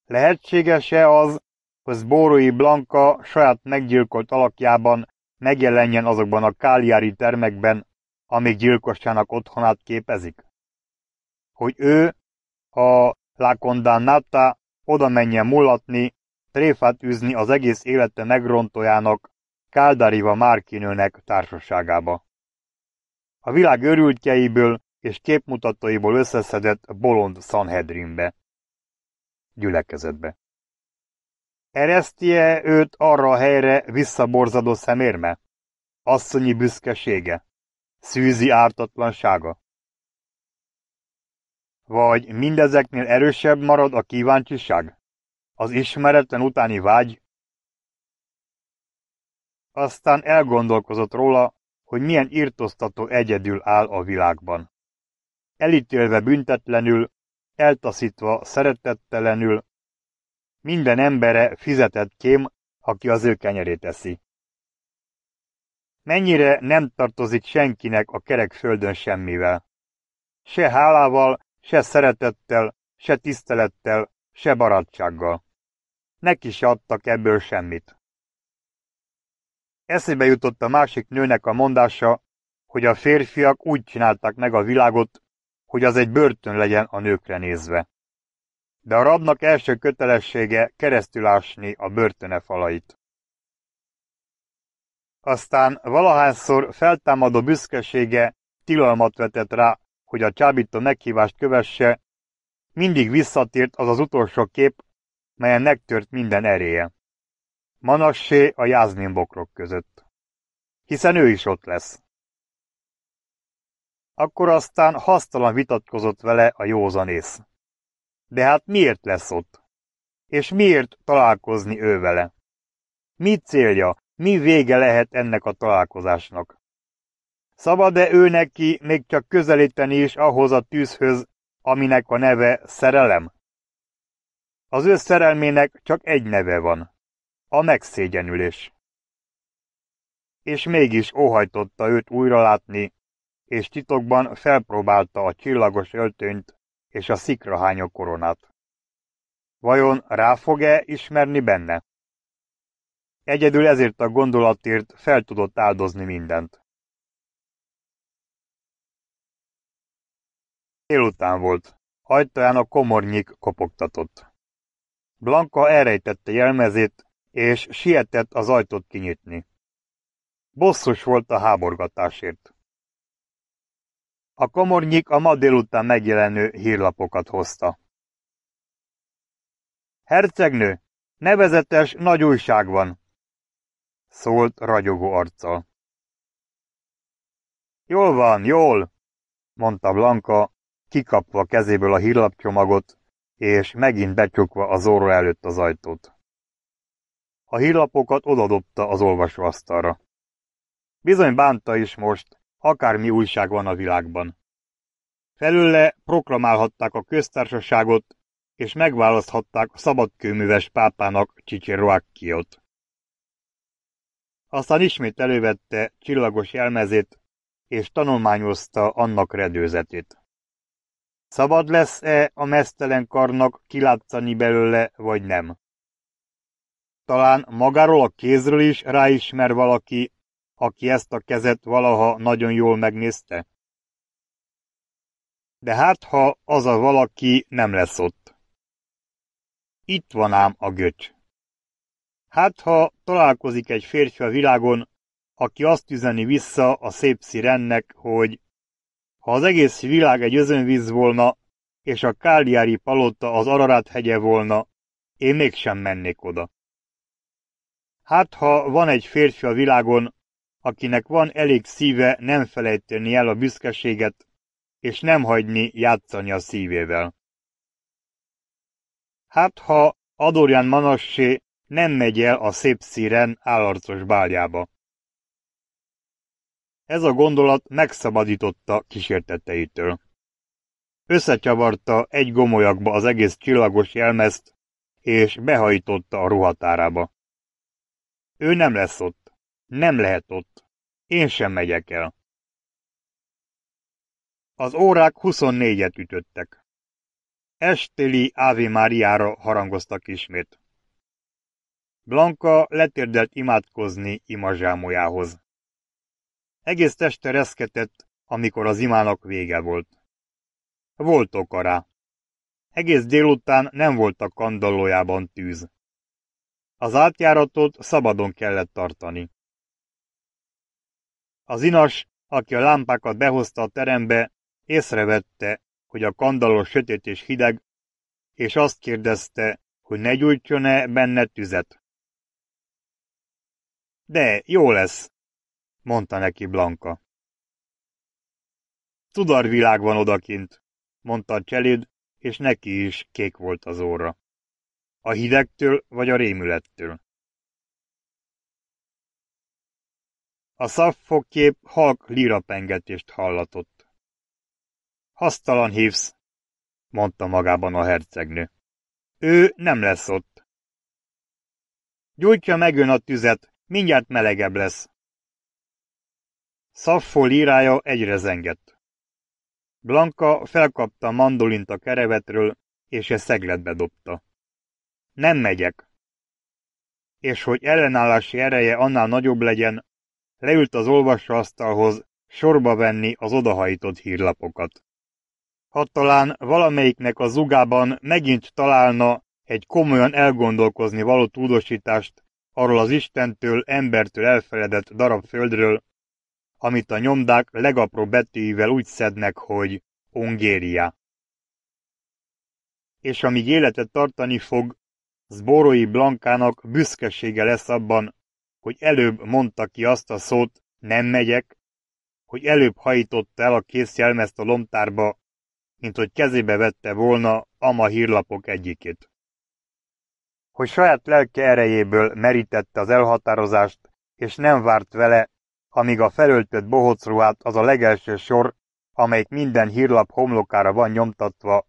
Lehetséges-e az, hogy Bórói Blanka saját meggyilkolt alakjában megjelenjen azokban a káliári termekben, amik gyilkossának otthonát képezik? Hogy ő, a Lákondánáta oda menjen mulatni, tréfát üzni az egész élete megrontójának, Káldariva Márkinőnek társaságába. A világ örültjeiből és képmutatóiból összeszedett bolond Sanhedrinbe, gyülekezetbe. Eresztie őt arra a helyre visszaborzadó szemérme, asszonyi büszkesége, szűzi ártatlansága. Vagy mindezeknél erősebb marad a kíváncsiság, az ismeretlen utáni vágy. Aztán elgondolkozott róla, hogy milyen irtoztató egyedül áll a világban elítélve büntetlenül, eltaszítva szeretettelenül, minden embere fizetett kém, aki az ő kenyerét eszi. Mennyire nem tartozik senkinek a kerek földön semmivel. Se hálával, se szeretettel, se tisztelettel, se barátsággal. Neki se adtak ebből semmit. Eszébe jutott a másik nőnek a mondása, hogy a férfiak úgy csinálták meg a világot, hogy az egy börtön legyen a nőkre nézve. De a rabnak első kötelessége keresztülásni a börtöne falait. Aztán valahányszor feltámadó büszkesége tilalmat vetett rá, hogy a csábító meghívást kövesse, mindig visszatért az az utolsó kép, melyen megtört minden eréje. Manassé a jázmin bokrok között. Hiszen ő is ott lesz akkor aztán hasztalan vitatkozott vele a józanész. De hát miért lesz ott? És miért találkozni ő vele? Mi célja, mi vége lehet ennek a találkozásnak? Szabad-e ő neki még csak közelíteni is ahhoz a tűzhöz, aminek a neve szerelem? Az ő szerelmének csak egy neve van, a megszégyenülés. És mégis óhajtotta őt újra látni és titokban felpróbálta a csillagos öltönyt és a szikrahányó koronát. Vajon rá fog-e ismerni benne? Egyedül ezért a gondolatért fel tudott áldozni mindent. Délután volt. Ajtaján a komornyik kopogtatott. Blanka elrejtette jelmezét, és sietett az ajtót kinyitni. Bosszus volt a háborgatásért. A komornyik a ma délután megjelenő hírlapokat hozta. Hercegnő, nevezetes nagy újság van, szólt ragyogó arccal. Jól van, jól, mondta Blanka, kikapva kezéből a hírlapcsomagot, és megint becsukva az orra előtt az ajtót. A hírlapokat odadobta az olvasóasztalra. Bizony bánta is most, akármi újság van a világban. Felőle proklamálhatták a köztársaságot, és megválaszthatták a szabadkőműves pápának Csicseroakkiot. Aztán ismét elővette csillagos jelmezét, és tanulmányozta annak redőzetét. Szabad lesz-e a mesztelen karnak kilátszani belőle, vagy nem? Talán magáról a kézről is ráismer valaki, aki ezt a kezet valaha nagyon jól megnézte? De hát, ha az a valaki nem lesz ott. Itt van ám a göcs. Hát, ha találkozik egy férfi a világon, aki azt üzeni vissza a szép szirennek, hogy ha az egész világ egy özönvíz volna, és a Káliári palota az Ararat hegye volna, én mégsem mennék oda. Hát, ha van egy férfi a világon, akinek van elég szíve nem felejteni el a büszkeséget, és nem hagyni játszani a szívével. Hát ha Adorján Manassé nem megy el a szép szíren állarcos báljába. Ez a gondolat megszabadította kísérteteitől. Összecsavarta egy gomolyakba az egész csillagos jelmezt, és behajtotta a ruhatárába. Ő nem lesz ott. Nem lehet ott. Én sem megyek el. Az órák 24-et ütöttek. Estéli Ave Máriára harangoztak ismét. Blanka letérdelt imádkozni imazsámójához. Egész teste reszketett, amikor az imának vége volt. Volt okará. Egész délután nem volt a kandallójában tűz. Az átjáratot szabadon kellett tartani. Az inas, aki a lámpákat behozta a terembe, észrevette, hogy a kandalló sötét és hideg, és azt kérdezte, hogy ne gyújtson-e benne tüzet. De, jó lesz, mondta neki Blanka. Tudarvilág van odakint, mondta a cseléd, és neki is kék volt az óra. A hidegtől vagy a rémülettől. A szaffokkép halk lirapengetést hallatott. Hasztalan hívsz, mondta magában a hercegnő. Ő nem lesz ott. Gyújtja meg ön a tüzet, mindjárt melegebb lesz. Szaffó lírája egyre zengett. Blanka felkapta mandolint a kerevetről, és e szegletbe dobta. Nem megyek. És hogy ellenállási ereje annál nagyobb legyen, Leült az olvasóasztalhoz sorba venni az odahajtott hírlapokat. Ha talán valamelyiknek a zugában megint találna egy komolyan elgondolkozni való tudósítást arról az Istentől, embertől elfeledett darab földről, amit a nyomdák legapró betűivel úgy szednek, hogy Ungéria. És amíg életet tartani fog, Zborói Blankának büszkesége lesz abban, hogy előbb mondta ki azt a szót, nem megyek, hogy előbb hajtotta el a kész jelmezt a lomtárba, mint hogy kezébe vette volna ma hírlapok egyikét. Hogy saját lelke erejéből merítette az elhatározást, és nem várt vele, amíg a felöltött bohocruhát az a legelső sor, amelyik minden hírlap homlokára van nyomtatva,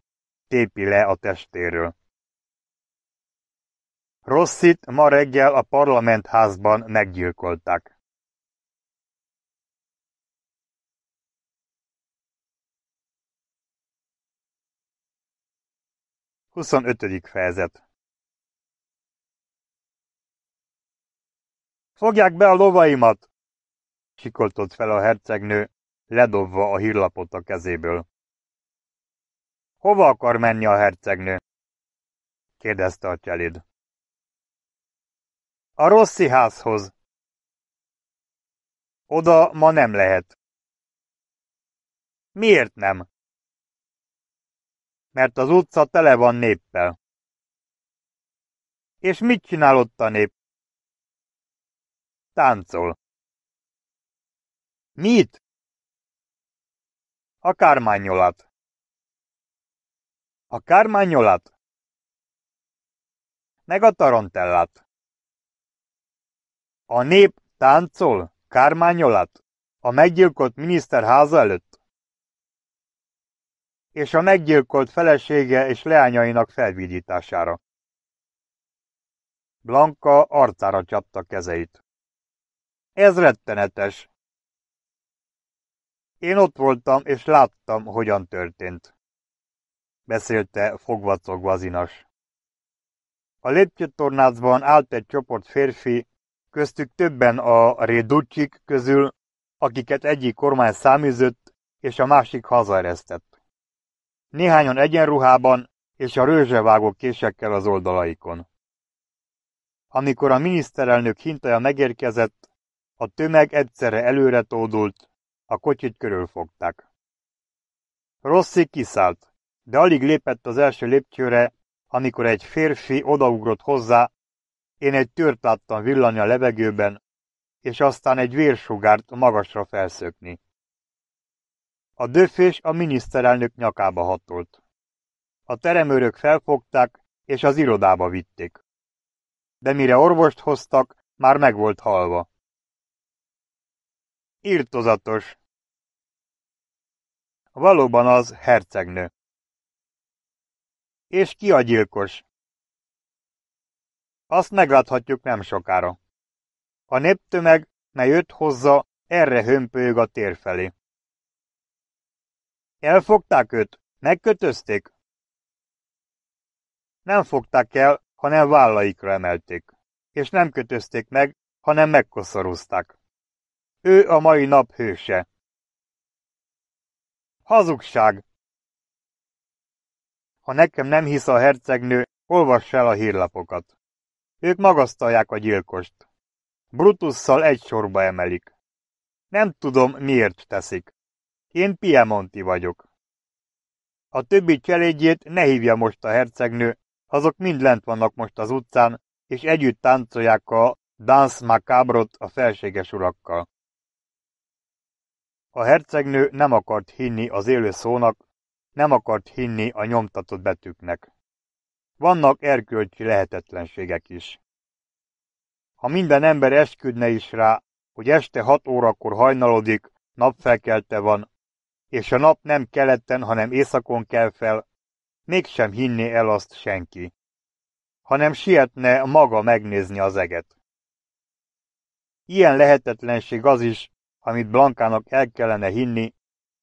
tépi le a testéről.
Rosszit ma reggel a Parlamentházban meggyilkolták. Huszonötödik fejezet Fogják be a lovaimat!
Sikoltott fel a hercegnő, ledobva a hírlapot a kezéből. Hova akar menni a hercegnő? kérdezte a cseléd.
A házhoz? Oda ma nem lehet. Miért nem?
Mert az utca tele van néppel. És mit csinál ott a nép? Táncol. Mit? A kármányolat. A kármányolat? Meg a tarantellát. A nép táncol, kármányolat, a meggyilkolt miniszter háza előtt. És a meggyilkolt felesége és leányainak felvidítására. Blanka arcára csapta kezeit. Ez rettenetes. Én ott voltam, és láttam, hogyan történt. Beszélte fogvacogva az inas. A lépcsőtornácban állt egy csoport férfi, köztük többen a Réducsik közül, akiket egyik kormány száműzött, és a másik hazaeresztett. Néhányan egyenruhában és a rőzsevágó késekkel az oldalaikon. Amikor a miniszterelnök hintaja megérkezett, a tömeg egyszerre előre tódult, a kocsit körülfogták. Rossi kiszállt, de alig lépett az első lépcsőre, amikor egy férfi odaugrott hozzá, én egy tört láttam villani a levegőben, és aztán egy vérsugárt magasra felszökni. A döfés a miniszterelnök nyakába hatolt. A teremőrök felfogták, és az irodába vitték. De mire orvost hoztak, már meg volt halva. Irtozatos. Valóban az hercegnő. És ki a gyilkos? Azt megláthatjuk nem sokára. A néptömeg, mely jött hozzá, erre hömpölyög a tér felé. Elfogták őt? Megkötözték? Nem fogták el, hanem vállaikra emelték, és nem kötözték meg, hanem megkoszorúzták. Ő a mai nap hőse. Hazugság! Ha nekem nem hisz a hercegnő, olvass el a hírlapokat. Ők magasztalják a gyilkost. Brutusszal egy sorba emelik. Nem tudom, miért teszik. Én Piemonti vagyok. A többi cselédjét ne hívja most a hercegnő, azok mind lent vannak most az utcán, és együtt táncolják a Dance Macabrot a felséges urakkal. A hercegnő nem akart hinni az élő szónak, nem akart hinni a nyomtatott betűknek. Vannak erkölcsi lehetetlenségek is. Ha minden ember esküdne is rá, hogy este hat órakor hajnalodik, napfelkelte van, és a nap nem keleten, hanem északon kell fel, mégsem hinné el azt senki, hanem sietne maga megnézni az eget. Ilyen lehetetlenség az is, amit Blankának el kellene hinni,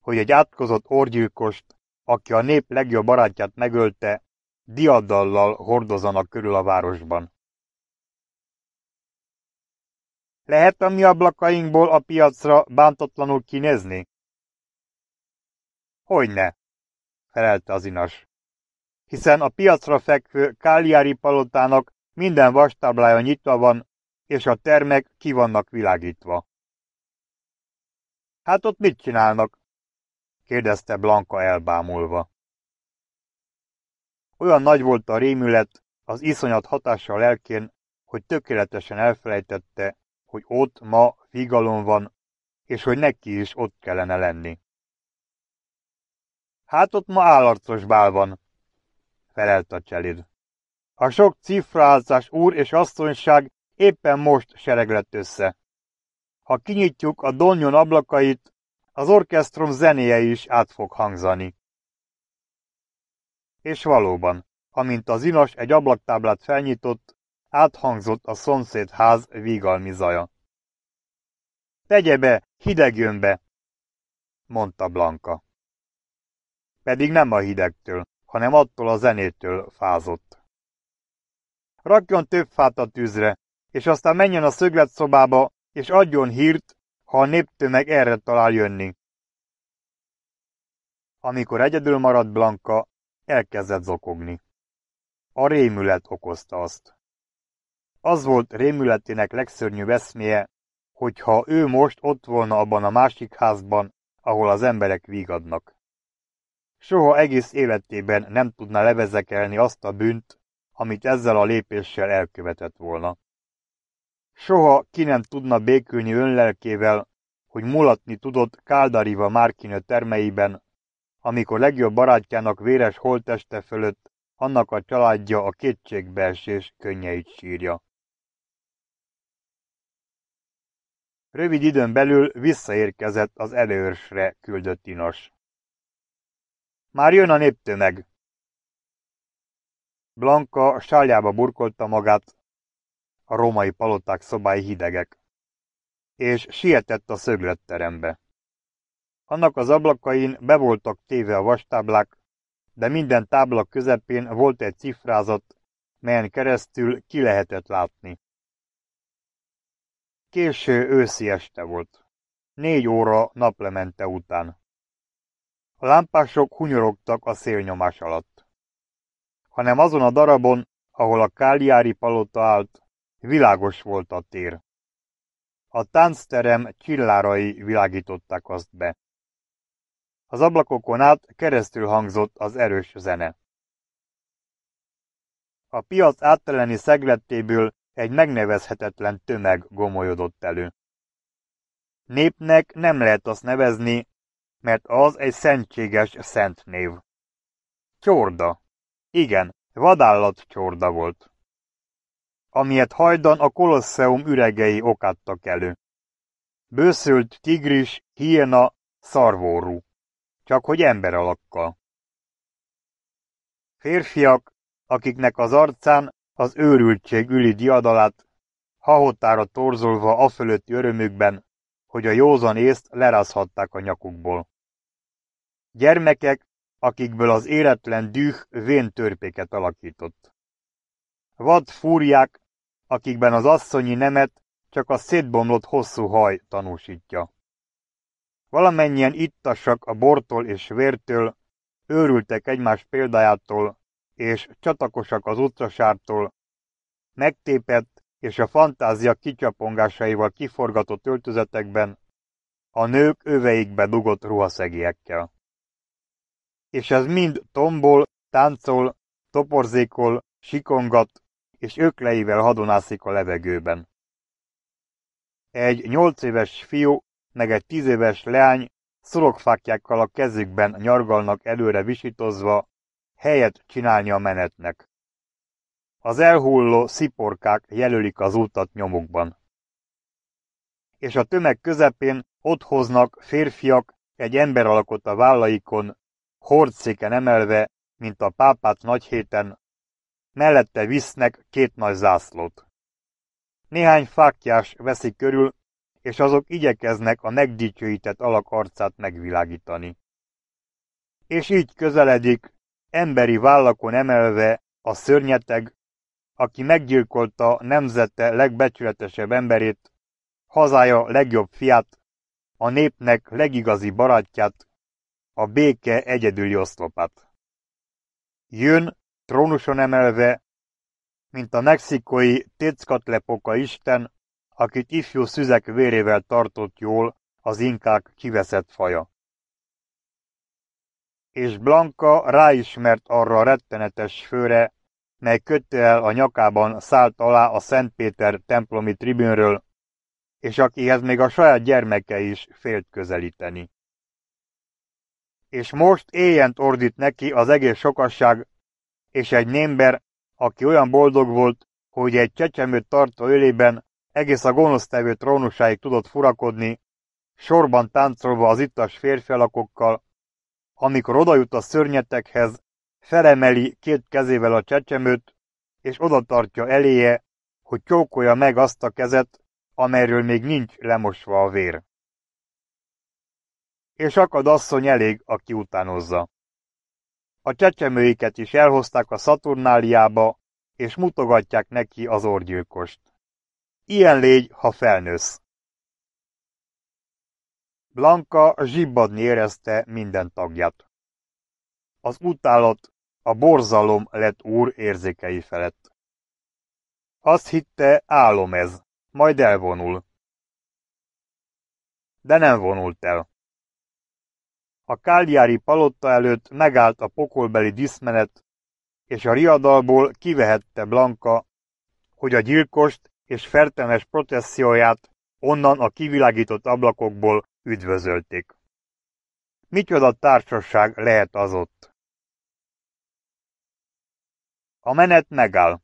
hogy egy átkozott orgyilkost, aki a nép legjobb barátját megölte, Diadallal hordozanak körül a városban. Lehet a mi ablakainkból a piacra bántatlanul kinézni? Hogyne, felelte az inas. Hiszen a piacra fekvő Káliári palotának minden vastáblája nyitva van, és a termek ki vannak világítva. Hát ott mit csinálnak? kérdezte Blanka elbámulva. Olyan nagy volt a rémület, az iszonyat hatása a lelkén, hogy tökéletesen elfelejtette, hogy ott ma figalom van, és hogy neki is ott kellene lenni. Hát ott ma állarcos bál van, felelt a cselid. A sok cifrázás úr és asszonyság éppen most sereg lett össze. Ha kinyitjuk a donjon ablakait, az orkesztrom zenéje is át fog hangzani. És valóban, amint az inas egy ablaktáblát felnyitott, áthangzott a szomszéd ház vígalmi zaja. Tegye be, hideg jön be, mondta Blanka. Pedig nem a hidegtől, hanem attól a zenétől fázott. Rakjon több fát a tűzre, és aztán menjen a szögletszobába, és adjon hírt, ha a néptömeg erre talál jönni. Amikor egyedül maradt Blanka, elkezdett zokogni. A rémület okozta azt. Az volt rémületének legszörnyű veszméje, hogyha ő most ott volna abban a másik házban, ahol az emberek vígadnak. Soha egész életében nem tudna levezekelni azt a bűnt, amit ezzel a lépéssel elkövetett volna. Soha ki nem tudna békülni önlelkével, hogy mulatni tudott Káldariva Márkinő termeiben, amikor legjobb barátjának véres holtteste fölött annak a családja a kétségbeesés könnyeit sírja. Rövid időn belül visszaérkezett az előrsre küldött inos. Már jön a néptömeg. Blanka sáljába burkolta magát, a római paloták szobái hidegek, és sietett a szögletterembe. Annak az ablakain be voltak téve a vastáblák, de minden tábla közepén volt egy cifrázat, melyen keresztül ki lehetett látni. Késő őszi este volt. Négy óra naplemente után. A lámpások hunyorogtak a szélnyomás alatt. Hanem azon a darabon, ahol a káliári palota állt, világos volt a tér. A táncterem csillárai világították azt be. Az ablakokon át keresztül hangzott az erős zene. A piac átteleni szegletéből egy megnevezhetetlen tömeg gomolyodott elő. Népnek nem lehet azt nevezni, mert az egy szentséges szent név. Csorda. Igen, vadállat csorda volt. Amilyet hajdan a kolosszeum üregei okadtak elő. Bőszült tigris, hiena, szarvórú csak hogy ember alakkal. Férfiak, akiknek az arcán az őrültség üli diadalát, hahotára torzolva fölötti örömükben, hogy a józan észt lerázhatták a nyakukból. Gyermekek, akikből az éretlen düh vén törpéket alakított. Vad fúrják, akikben az asszonyi nemet csak a szétbomlott hosszú haj tanúsítja. Valamennyien ittasak a bortól és vértől, őrültek egymás példájától, és csatakosak az utcasártól. Megtépett és a fantázia kicsapongásaival kiforgatott öltözetekben, a nők öveikbe dugott ruhaszegiekkel. És ez mind tombol, táncol, toporzékol, sikongat, és ökleivel hadonászik a levegőben. Egy nyolc éves fiú meg egy éves leány szorokfákjákkal a kezükben nyargalnak előre visítozva, helyet csinálni a menetnek. Az elhulló sziporkák jelölik az utat nyomukban. És a tömeg közepén ott hoznak férfiak egy ember alakot a vállaikon, hordszéken emelve, mint a pápát héten, mellette visznek két nagy zászlót. Néhány fákjás veszi körül és azok igyekeznek a megdicsőített alakarcát megvilágítani. És így közeledik, emberi vállakon emelve a szörnyeteg, aki meggyilkolta nemzete legbecsületesebb emberét, hazája legjobb fiát, a népnek legigazi barátját, a béke egyedüli oszlopát. Jön, trónuson emelve, mint a mexikói tétszkatlepoka Isten, akit ifjú szüzek vérével tartott jól az inkák kiveszett faja. És Blanka ráismert arra a rettenetes főre, mely el a nyakában szállt alá a Péter templomi tribünről, és akihez még a saját gyermeke is félt közelíteni. És most éjjent ordít neki az egész sokasság, és egy némber, aki olyan boldog volt, hogy egy csecsemőt tartó ölében egész a gonosztevő trónusáig tudott furakodni, sorban táncolva az ittas alakokkal, amikor odajut a szörnyetekhez, felemeli két kezével a csecsemőt, és odatartja eléje, hogy csókolja meg azt a kezet, amelyről még nincs lemosva a vér. És akad asszony elég, aki utánozza. A csecsemőiket is elhozták a Szaturnáliába, és mutogatják neki az orgyilkost. Ilyen légy, ha felnősz. Blanka zsibbadni érezte minden tagját. Az utálat, a borzalom lett úr érzékei felett. Azt hitte, álom ez, majd elvonul. De nem vonult el. A káldjári palotta előtt megállt a pokolbeli diszmenet, és a riadalból kivehette Blanka, hogy a gyilkost és fertelmes protesszióját onnan a kivilágított ablakokból üdvözölték. Micsoda társaság lehet az ott? A menet megáll.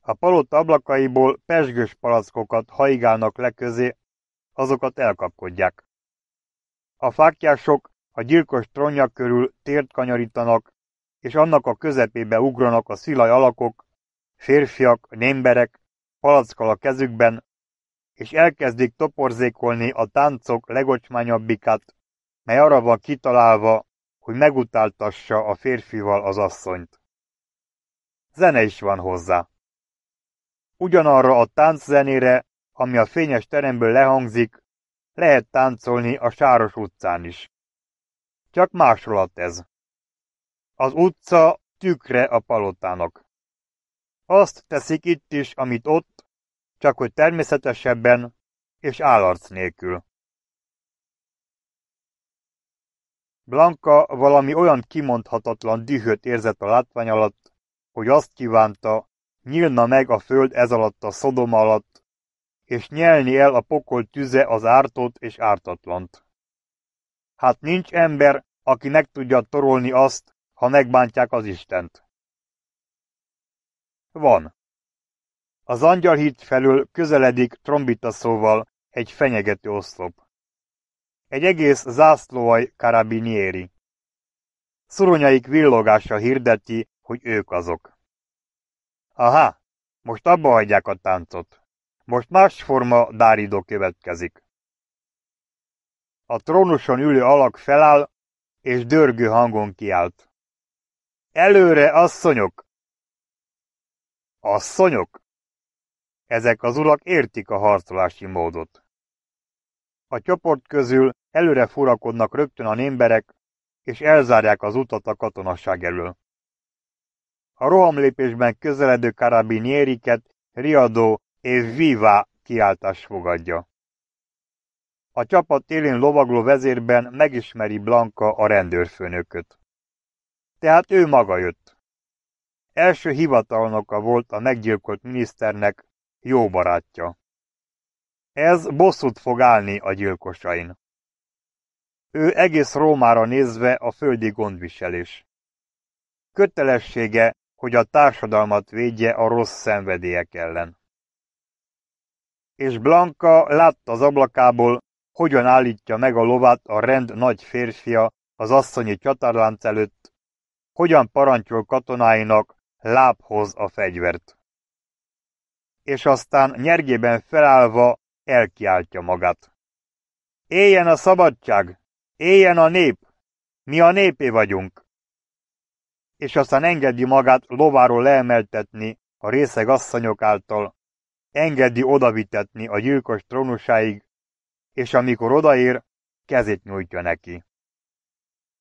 A palott ablakaiból pesgős palackokat haigálnak le közé, azokat elkapkodják. A fákjások a gyilkos tronja körül tért kanyarítanak, és annak a közepébe ugranak a szilaj alakok, férfiak, némberek, palackkal a kezükben, és elkezdik toporzékolni a táncok legocsmányabbikat, mely arra van kitalálva, hogy megutáltassa a férfival az asszonyt. Zene is van hozzá. Ugyanarra a tánczenére, ami a fényes teremből lehangzik, lehet táncolni a Sáros utcán is. Csak másolat ez. Az utca tükre a palotának. Azt teszik itt is, amit ott, csak hogy természetesebben és állarc nélkül. Blanka valami olyan kimondhatatlan dühöt érzett a látvány alatt, hogy azt kívánta, nyílna meg a föld ez alatt a szodom alatt, és nyelni el a pokol tüze az ártót és ártatlant. Hát nincs ember, aki meg tudja torolni azt, ha megbántják az Istent. Van. Az angyalhíd felül közeledik trombitaszóval egy fenyegető oszlop. Egy egész zászlóaj karabinieri. Szuronyaik villogása hirdeti, hogy ők azok. Aha, most abba hagyják a táncot. Most másforma dáridó következik. A trónuson ülő alak feláll, és dörgő hangon kiált. Előre, asszonyok! Asszonyok? Ezek az urak értik a harcolási módot. A csoport közül előre furakodnak rögtön a némberek, és elzárják az utat a katonasság elől. A rohamlépésben közeledő karabinieriket riadó és vivá kiáltás fogadja. A csapat élén lovagló vezérben megismeri Blanka a rendőrfőnököt. Tehát ő maga jött. Első hivatalnoka volt a meggyilkolt miniszternek, jó barátja. Ez bosszút fog állni a gyilkosain. Ő egész Rómára nézve a földi gondviselés. Kötelessége, hogy a társadalmat védje a rossz szenvedélyek ellen. És Blanka látta az ablakából, hogyan állítja meg a lovát a rend nagy férfia az asszonyi csatárlánc előtt, hogyan parancsol katonáinak lábhoz a fegyvert és aztán nyergében felállva elkiáltja magát. Éljen a szabadság! Éljen a nép! Mi a népé vagyunk! És aztán engedi magát lováról leemeltetni a részeg asszonyok által, engedi odavitetni a gyilkos trónusáig, és amikor odaér, kezét nyújtja neki.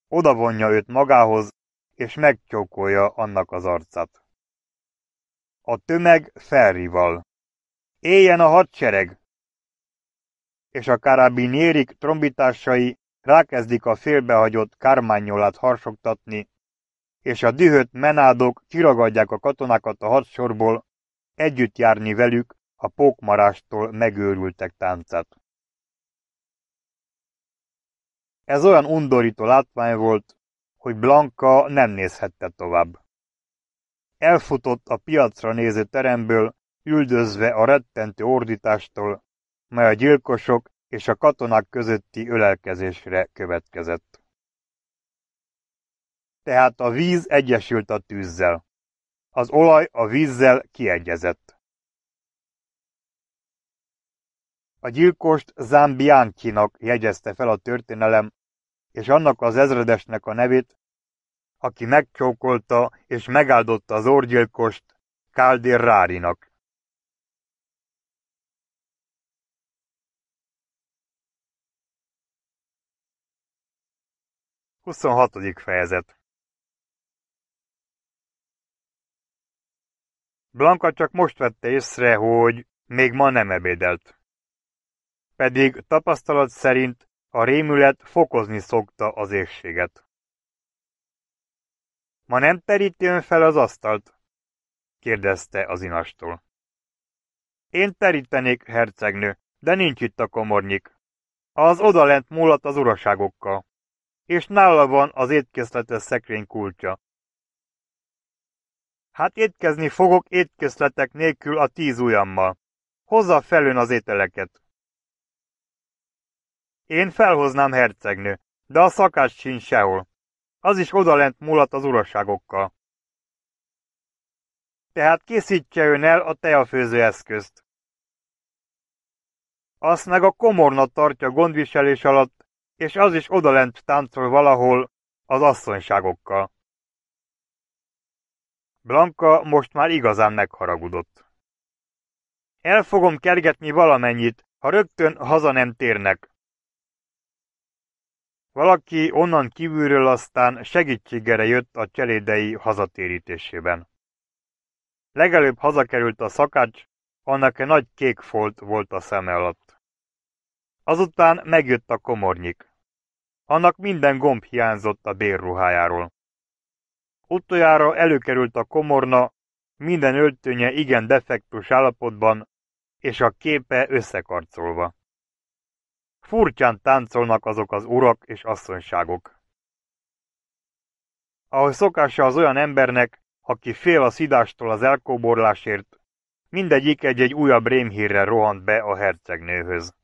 Odavonja őt magához, és megcsókolja annak az arcát. A tömeg felrival. Éljen a hadsereg! És a karabinérik trombitásai rákezdik a félbehagyott kármányolát harsogtatni, és a dühött menádok kiragadják a katonákat a hadsorból, együtt járni velük a pókmarástól megőrültek táncát. Ez olyan undorító látvány volt, hogy Blanka nem nézhette tovább. Elfutott a piacra néző teremből, üldözve a rettentő ordítástól, mely a gyilkosok és a katonák közötti ölelkezésre következett. Tehát a víz egyesült a tűzzel. Az olaj a vízzel kiegyezett. A gyilkost Zambiánkinak jegyezte fel a történelem, és annak az ezredesnek a nevét, aki megcsókolta és megáldotta az orgyilkost Rárinak.
Huszonhatodik fejezet Blanka csak most vette észre,
hogy még ma nem ebédelt. Pedig tapasztalat szerint a rémület fokozni szokta az éjséget. Ma nem teríti ön fel az asztalt? kérdezte az inastól. Én terítenék, hercegnő, de nincs itt a komornyik. Az odalent múlott az uraságokkal, és nála van az étkészletes szekrény kulcsa. Hát étkezni fogok étkészletek nélkül a tíz ujjammal. Hozza felőn az ételeket. Én felhoznám hercegnő, de a szakács sincs sehol az is odalent mulat az uraságokkal. Tehát készítse ön el a teafőző eszközt. Azt meg a komorna tartja gondviselés alatt, és az is odalent táncol valahol az asszonyságokkal. Blanka most már igazán megharagudott. El fogom kergetni valamennyit, ha rögtön haza nem térnek, valaki onnan kívülről aztán segítségére jött a cselédei hazatérítésében. Legelőbb hazakerült a szakács, annak egy nagy kék folt volt a szeme alatt. Azután megjött a komornyik. Annak minden gomb hiányzott a bérruhájáról. Utoljára előkerült a komorna, minden öltönye igen defektus állapotban, és a képe összekarcolva. Furcsán táncolnak azok az urak és asszonyságok. Ahogy szokása az olyan embernek, aki fél a szidástól az elkóborlásért, mindegyik egy-egy újabb rémhírre rohant be a hercegnőhöz.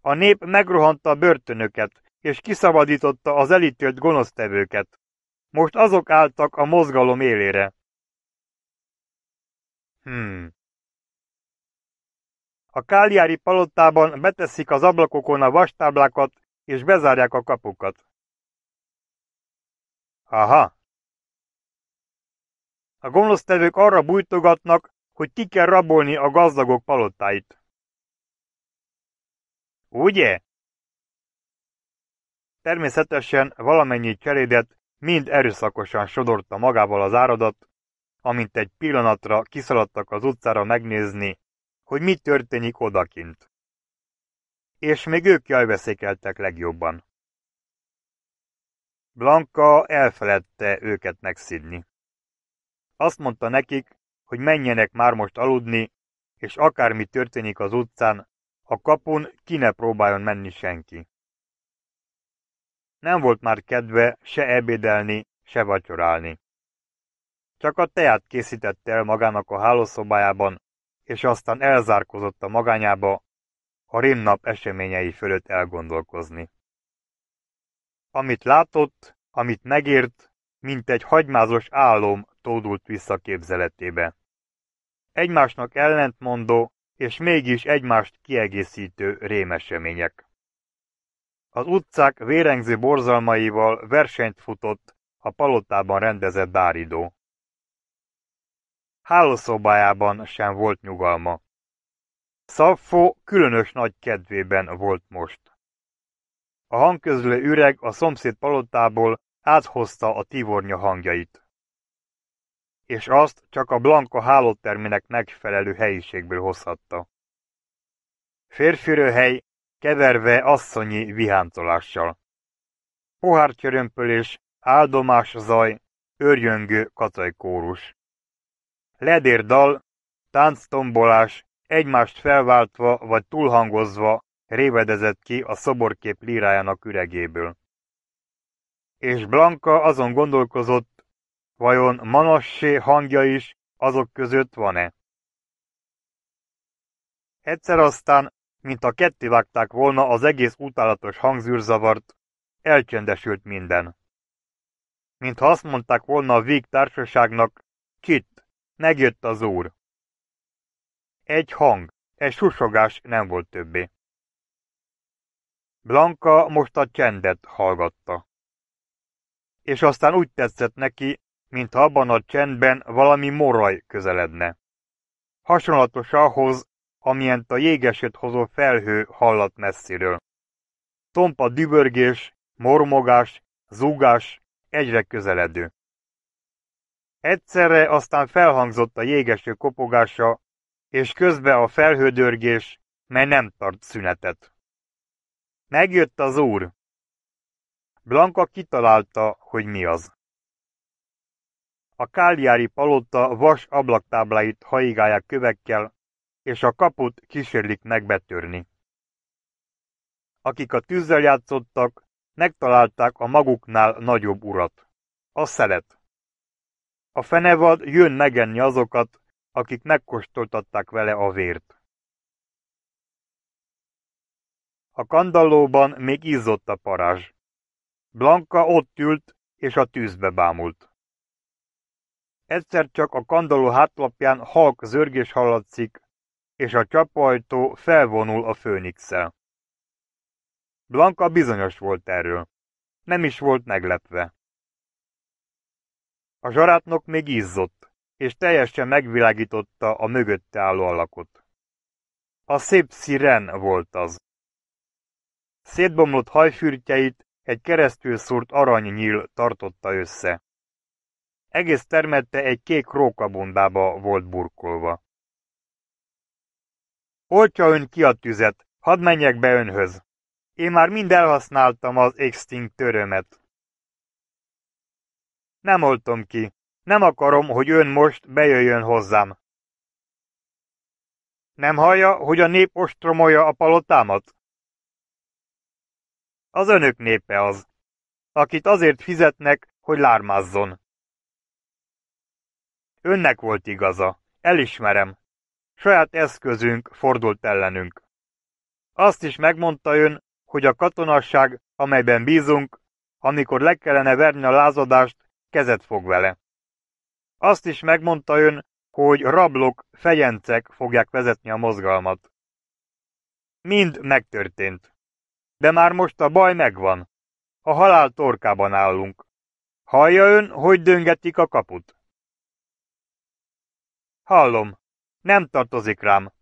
A nép megrohanta a börtönöket, és kiszabadította az elítélt gonosztevőket. Most azok álltak a mozgalom élére. Hmm, a káliári palotában beteszik az ablakokon a vastáblákat és bezárják a kapukat. Aha. A gonosztevők arra bújtogatnak, hogy ki kell rabolni a gazdagok palotáit. Ugye? Természetesen valamennyi cselédet mind erőszakosan sodorta magával az áradat, amint egy pillanatra kiszaladtak az utcára megnézni, hogy mi történik odakint. És még ők jajveszékeltek legjobban. Blanka elfeledte őket megszidni. Azt mondta nekik, hogy menjenek már most aludni, és akármi történik az utcán, a kapun ki ne próbáljon menni senki. Nem volt már kedve se ebédelni, se vacsorálni. Csak a teát készítette el magának a hálószobájában, és aztán elzárkozott a magányába a rémnap eseményei fölött elgondolkozni. Amit látott, amit megért, mint egy hagymázos álom tódult vissza képzeletébe. Egymásnak ellentmondó és mégis egymást kiegészítő rémesemények. Az utcák vérengző borzalmaival versenyt futott a palotában rendezett dáridó. Hálószobájában sem volt nyugalma. Szaffó különös nagy kedvében volt most. A hangközlő üreg a szomszéd palotából áthozta a tivornya hangjait. És azt csak a Blanka hálóterminek megfelelő helyiségből hozhatta. Férfirőhely keverve asszonyi vihántolással. Pohárcsörömpölés, áldomás zaj, őrjöngő katajkórus ledérdal, tánctombolás, egymást felváltva vagy túlhangozva révedezett ki a szoborkép lírájának üregéből. És Blanka azon gondolkozott, vajon Manassé hangja is azok között van-e? Egyszer aztán, mint a vágták volna az egész utálatos hangzűrzavart, elcsendesült minden. Mintha azt mondták volna a víg társaságnak, Megjött az úr. Egy hang, egy susogás nem volt többé. Blanka most a csendet hallgatta. És aztán úgy tetszett neki, mintha abban a csendben valami moraj közeledne. Hasonlatos ahhoz, amilyent a jégesőt hozó felhő hallat messziről. Tompa dübörgés, mormogás, zúgás, egyre közeledő. Egyszerre aztán felhangzott a jégeső kopogása, és közbe a felhődörgés, mely nem tart szünetet. Megjött az úr. Blanka kitalálta, hogy mi az. A káliári palota vas ablaktábláit haigálják kövekkel, és a kaput kísérlik megbetörni. Akik a tűzzel játszottak, megtalálták a maguknál nagyobb urat. A szelet. A fenevad jön megenni azokat, akik megkóstoltatták vele a vért. A kandallóban még izzott a parázs. Blanka ott ült, és a tűzbe bámult. Egyszer csak a kandalló hátlapján halk zörgés hallatszik, és a csapajtó felvonul a főnixel. Blanka bizonyos volt erről. Nem is volt meglepve. A zsarátnok még izzott, és teljesen megvilágította a mögötte álló alakot. A szép sziren volt az. Szétbomlott hajfürtjeit egy keresztül szúrt aranynyíl tartotta össze. Egész termette egy kék rókabundába volt burkolva. Oltja ön ki a tüzet, hadd menjek be önhöz. Én már mind elhasználtam az extinct törömet. Nem oltom ki. Nem akarom, hogy ön most bejöjjön hozzám. Nem hallja, hogy a nép ostromolja a palotámat? Az önök népe az, akit azért fizetnek, hogy lármázzon. Önnek volt igaza, elismerem. Saját eszközünk fordult ellenünk. Azt is megmondta ön, hogy a katonasság, amelyben bízunk, amikor le kellene verni a lázadást, kezet fog vele. Azt is megmondta ön, hogy rablok, fejencek fogják vezetni a mozgalmat. Mind megtörtént. De már most a baj megvan. A halál torkában állunk. Hallja ön, hogy döngetik a kaput? Hallom, nem tartozik rám.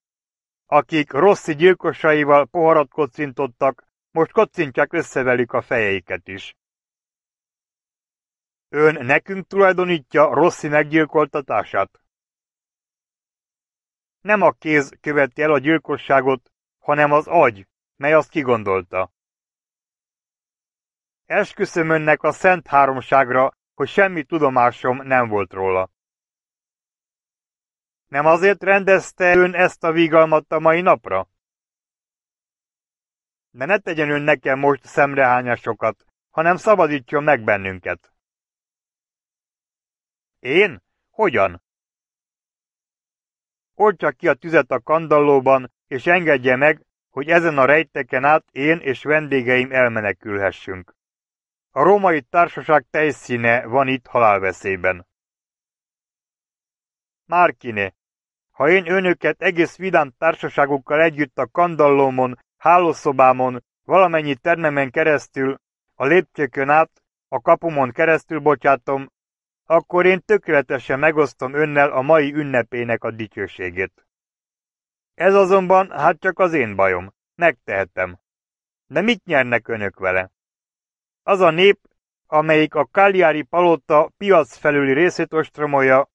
Akik rossz gyilkosaival poharat kocintottak, most kocintják össze velük a fejeiket is. Ön nekünk tulajdonítja Rossi meggyilkoltatását. Nem a kéz követi el a gyilkosságot, hanem az agy, mely azt kigondolta. Esküszöm önnek a szent háromságra, hogy semmi tudomásom nem volt róla. Nem azért rendezte ön ezt a vígalmat a mai napra? De ne tegyen ön nekem most szemrehányásokat, hanem szabadítson meg bennünket. Én? Hogyan? Oltsa ki a tüzet a kandallóban, és engedje meg, hogy ezen a rejteken át én és vendégeim elmenekülhessünk. A római társaság tejszíne van itt halálveszélyben. Márkine, ha én önöket egész vidám társaságukkal együtt a kandallómon, hálószobámon, valamennyi termemen keresztül, a lépcsőkön át, a kapumon keresztül bocsátom, akkor én tökéletesen megosztom önnel a mai ünnepének a dicsőségét. Ez azonban hát csak az én bajom, megtehetem. De mit nyernek önök vele? Az a nép, amelyik a Kaliári palota piac felüli részét ostromolja,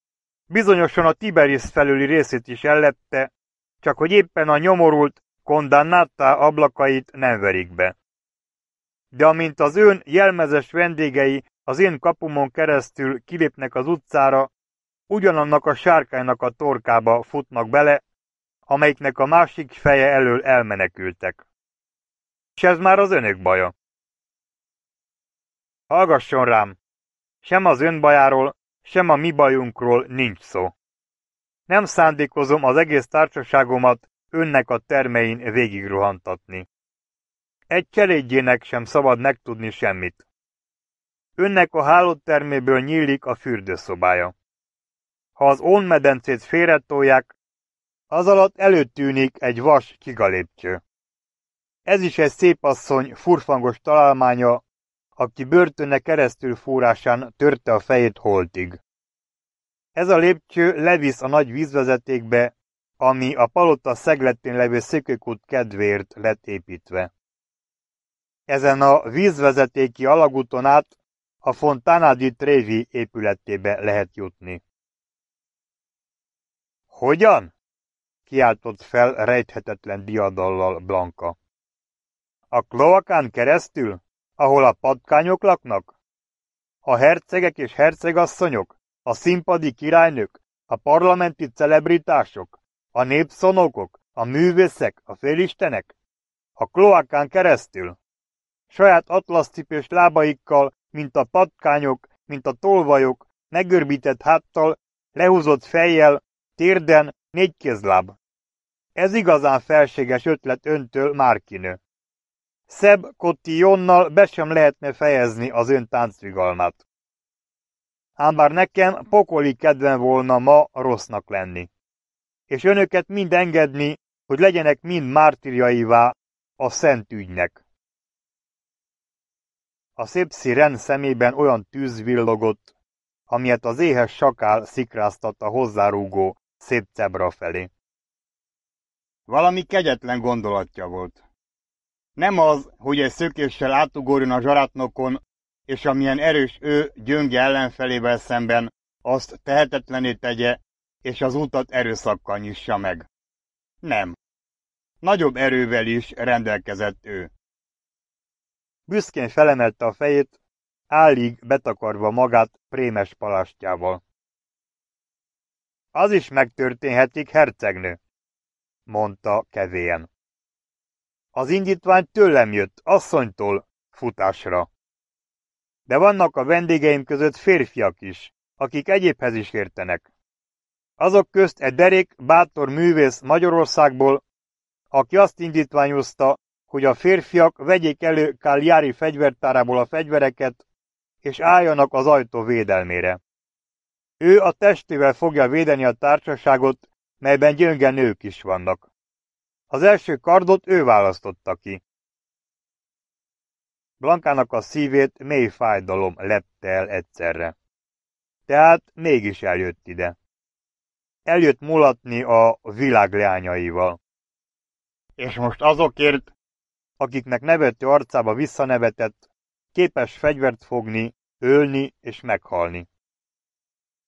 bizonyosan a Tiberis felüli részét is ellette, csak hogy éppen a nyomorult Condannata ablakait nem verik be. De amint az ön jelmezes vendégei az én kapumon keresztül kilépnek az utcára, ugyanannak a sárkánynak a torkába futnak bele, amelyiknek a másik feje elől elmenekültek. És ez már az önök baja. Hallgasson rám! Sem az ön bajáról, sem a mi bajunkról nincs szó. Nem szándékozom az egész társaságomat önnek a termein végigruhantatni. Egy cselédjének sem szabad megtudni semmit. Önnek a terméből nyílik a fürdőszobája. Ha az ónmedencét félretolják, az alatt előtűnik egy vas kigalépcső. Ez is egy szép asszony furfangos találmánya, aki börtönne keresztül fúrásán törte a fejét holtig. Ez a lépcső levisz a nagy vízvezetékbe, ami a palota szegletén levő szökőkút kedvéért lett építve. Ezen a vízvezetéki alagúton át a Fontana di Trevi épületébe lehet jutni. Hogyan? kiáltott fel rejthetetlen diadallal Blanka. A kloakán keresztül, ahol a patkányok laknak? A hercegek és hercegasszonyok, a színpadi királynők, a parlamenti celebritások, a népszonokok, a művészek, a félistenek? A kloakán keresztül? Saját atlaszcipés lábaikkal mint a patkányok, mint a tolvajok, megörbített háttal, lehúzott fejjel, térden, kézláb. Ez igazán felséges ötlet öntől, Márkinő. Szebb kottillonnal be sem lehetne fejezni az ön táncvigalmát. Ám bár nekem pokoli kedven volna ma rossznak lenni. És önöket mind engedni, hogy legyenek mind mártirjaivá a szent ügynek. A szép sziren szemében olyan tűz villogott, amilyet az éhes sakál szikráztatta hozzárúgó szép cebra felé. Valami kegyetlen gondolatja volt. Nem az, hogy egy szökéssel átugorjon a zsarátnokon, és amilyen erős ő gyönge ellenfelével szemben, azt tehetetlené tegye, és az utat erőszakkal nyissa meg. Nem. Nagyobb erővel is rendelkezett ő. Büszkén felemelte a fejét, állig betakarva magát prémes palástjával. Az is megtörténhetik, hercegnő, mondta kevén. Az indítvány tőlem jött, asszonytól, futásra. De vannak a vendégeim között férfiak is, akik egyébhez is értenek. Azok közt egy derék, bátor művész Magyarországból, aki azt indítványozta, hogy a férfiak vegyék elő Cagliari fegyvertárából a fegyvereket, és álljanak az ajtó védelmére. Ő a testével fogja védeni a társaságot, melyben gyönge nők is vannak. Az első kardot ő választotta ki. Blankának a szívét mély fájdalom lepte el egyszerre. Tehát mégis eljött ide. Eljött mulatni a világ leányaival. És most azokért, akiknek nevető arcába visszanevetett, képes fegyvert fogni, ölni és meghalni.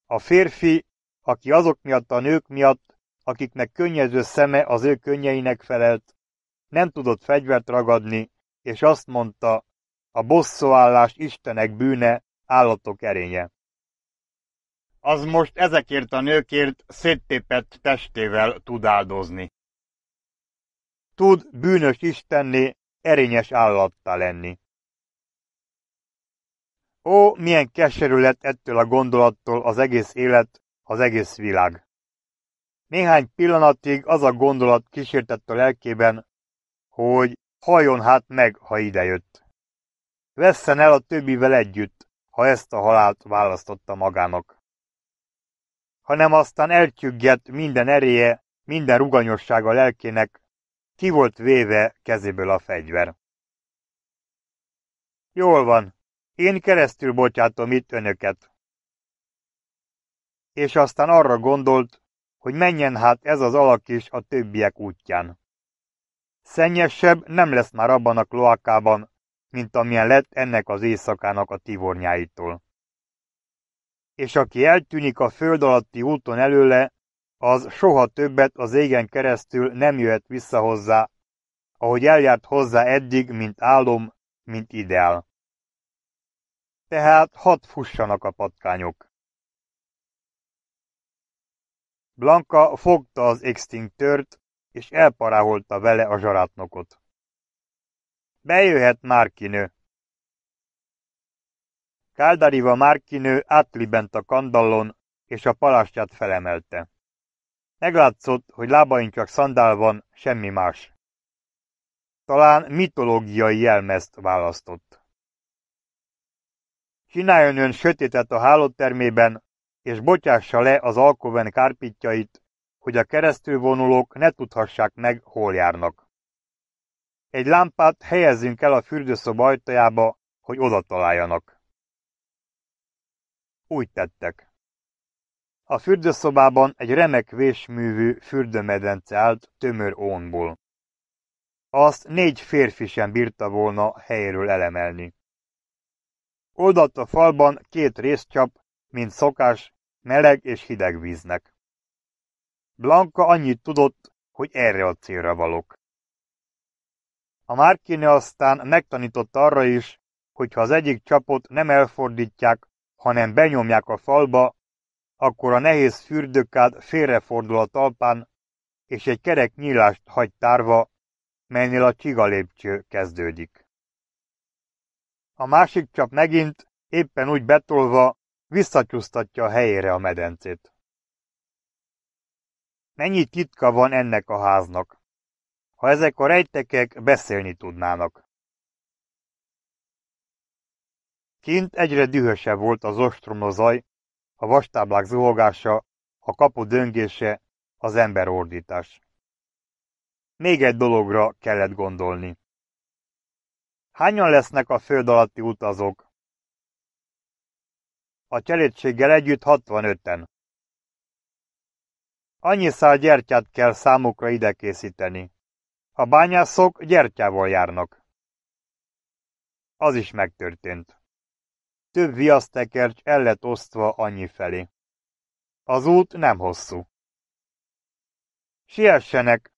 A férfi, aki azok miatt a nők miatt, akiknek könnyező szeme az ő könnyeinek felelt, nem tudott fegyvert ragadni, és azt mondta, a bosszúállás Istenek bűne, állatok erénye. Az most ezekért a nőkért széttépett testével tud áldozni tud bűnös Istenné erényes állattá lenni. Ó, milyen keserű lett ettől a gondolattól az egész élet, az egész világ. Néhány pillanatig az a gondolat kísértett a lelkében, hogy halljon hát meg, ha idejött. Vesszen el a többivel együtt, ha ezt a halált választotta magának. Hanem aztán elcsüggett minden ereje, minden ruganyossága lelkének, ki volt véve kezéből a fegyver. Jól van, én keresztül bocsátom itt önöket. És aztán arra gondolt, hogy menjen hát ez az alak is a többiek útján. Szennyesebb nem lesz már abban a kloakában, mint amilyen lett ennek az éjszakának a tivornyáitól. És aki eltűnik a föld alatti úton előle, az soha többet az égen keresztül nem jöhet vissza hozzá, ahogy eljárt hozzá eddig, mint álom, mint ideál. Tehát hadd fussanak a patkányok. Blanka fogta az extinktört, és elparáholta vele a zsarátnokot. Bejöhet Márkinő. Káldariva Márkinő átlibent a kandallon, és a palástját felemelte. Meglátszott, hogy lábaink csak szandál van, semmi más. Talán mitológiai jelmezt választott. Csináljon ön sötétet a hálótermében, és bocsássa le az alkoven kárpítjait, hogy a keresztülvonulók ne tudhassák meg, hol járnak. Egy lámpát helyezzünk el a fürdőszoba ajtajába, hogy oda találjanak. Úgy tettek. A fürdőszobában egy remek vésművű fürdőmedence állt tömör ónból. Azt négy férfi sem bírta volna helyről elemelni. Oldalt a falban két részcsap, mint szokás, meleg és hideg víznek. Blanka annyit tudott, hogy erre a célra valok. A Márkine aztán megtanított arra is, hogy ha az egyik csapot nem elfordítják, hanem benyomják a falba, akkor a nehéz fürdőkád félrefordul a talpán, és egy kerek nyílást hagy tárva, melynél a lépcső kezdődik. A másik csap megint, éppen úgy betolva, visszacsúsztatja a helyére a medencét. Mennyi titka van ennek a háznak? Ha ezek a rejtekek beszélni tudnának. Kint egyre dühösebb volt az ostromozaj, a vastáblák zuhogása, a kapu döngése, az ember ordítás. Még egy dologra kellett gondolni. Hányan lesznek a föld alatti utazók? A cselédséggel együtt 65-en. Annyi szál gyertyát kell számukra ide készíteni. A bányászok gyertyával járnak. Az is megtörtént. Több viasztekercs el lett osztva felé. Az út nem hosszú. Siessenek,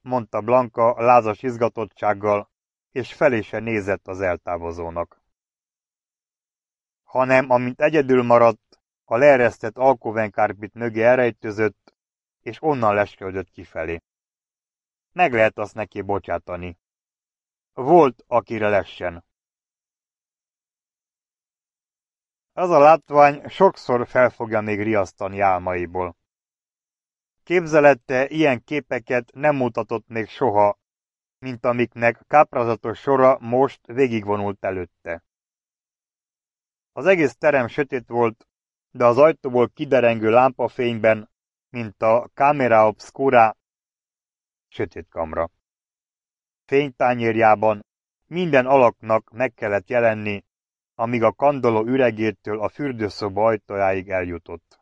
mondta Blanka lázas izgatottsággal, és felé se nézett az eltávozónak. Hanem, amint egyedül maradt, a leeresztett alkovenkárpit mögé elrejtőzött, és onnan lesköldött kifelé. Meg lehet azt neki bocsátani. Volt, akire lessen. Ez a látvány sokszor fel fogja még riasztani álmaiból. Képzelette ilyen képeket nem mutatott még soha, mint amiknek káprázatos sora most végigvonult előtte. Az egész terem sötét volt, de az ajtóból kiderengő lámpafényben, mint a kamera Obscura, sötét kamra. Fénytányérjában minden alaknak meg kellett jelenni, amíg a kandoló üregétől a fürdőszoba ajtajáig eljutott.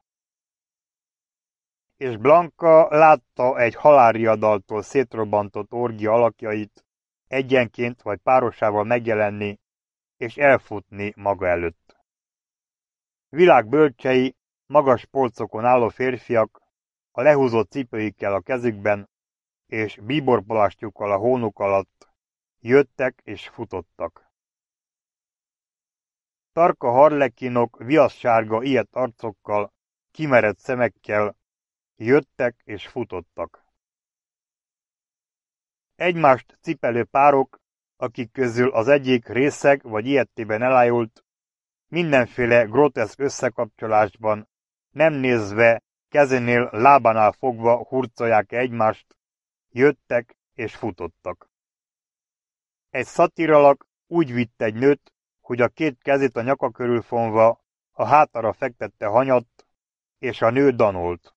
És Blanka látta egy halálriadaltól szétrobbantott orgi alakjait egyenként vagy párosával megjelenni és elfutni maga előtt. Világ bölcsei, magas polcokon álló férfiak, a lehúzott cipőikkel a kezükben, és bíborpalástjukkal a hónuk alatt jöttek és futottak. Tarka harlekinok viaszsárga ilyet arcokkal, kimerett szemekkel jöttek és futottak. Egymást cipelő párok, akik közül az egyik részeg vagy ilyettében elájult, mindenféle groteszk összekapcsolásban, nem nézve, kezénél lábánál fogva hurcolják egymást, jöttek és futottak. Egy szatiralak úgy vitt egy nőt, hogy a két kezét a nyaka körül fonva a hátára fektette hanyat, és a nő danolt.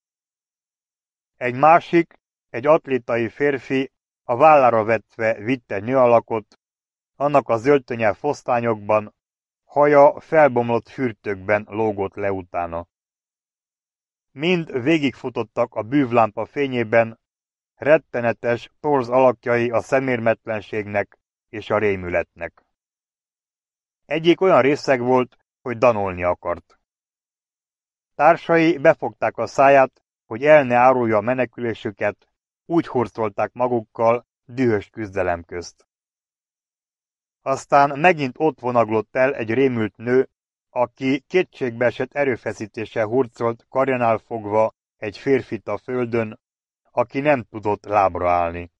Egy másik, egy atlétai férfi a vállára vetve vitte nő alakot, annak a zöldtönye fosztányokban, haja felbomlott fürtökben lógott le utána. Mind végigfutottak a bűvlámpa fényében, rettenetes torz alakjai a szemérmetlenségnek és a rémületnek. Egyik olyan részeg volt, hogy danolni akart. Társai befogták a száját, hogy el ne árulja a menekülésüket, úgy hurcolták magukkal dühös küzdelem közt. Aztán megint ott vonaglott el egy rémült nő, aki kétségbeesett erőfeszítése hurcolt karjanál fogva egy férfit a földön, aki nem tudott lábra állni.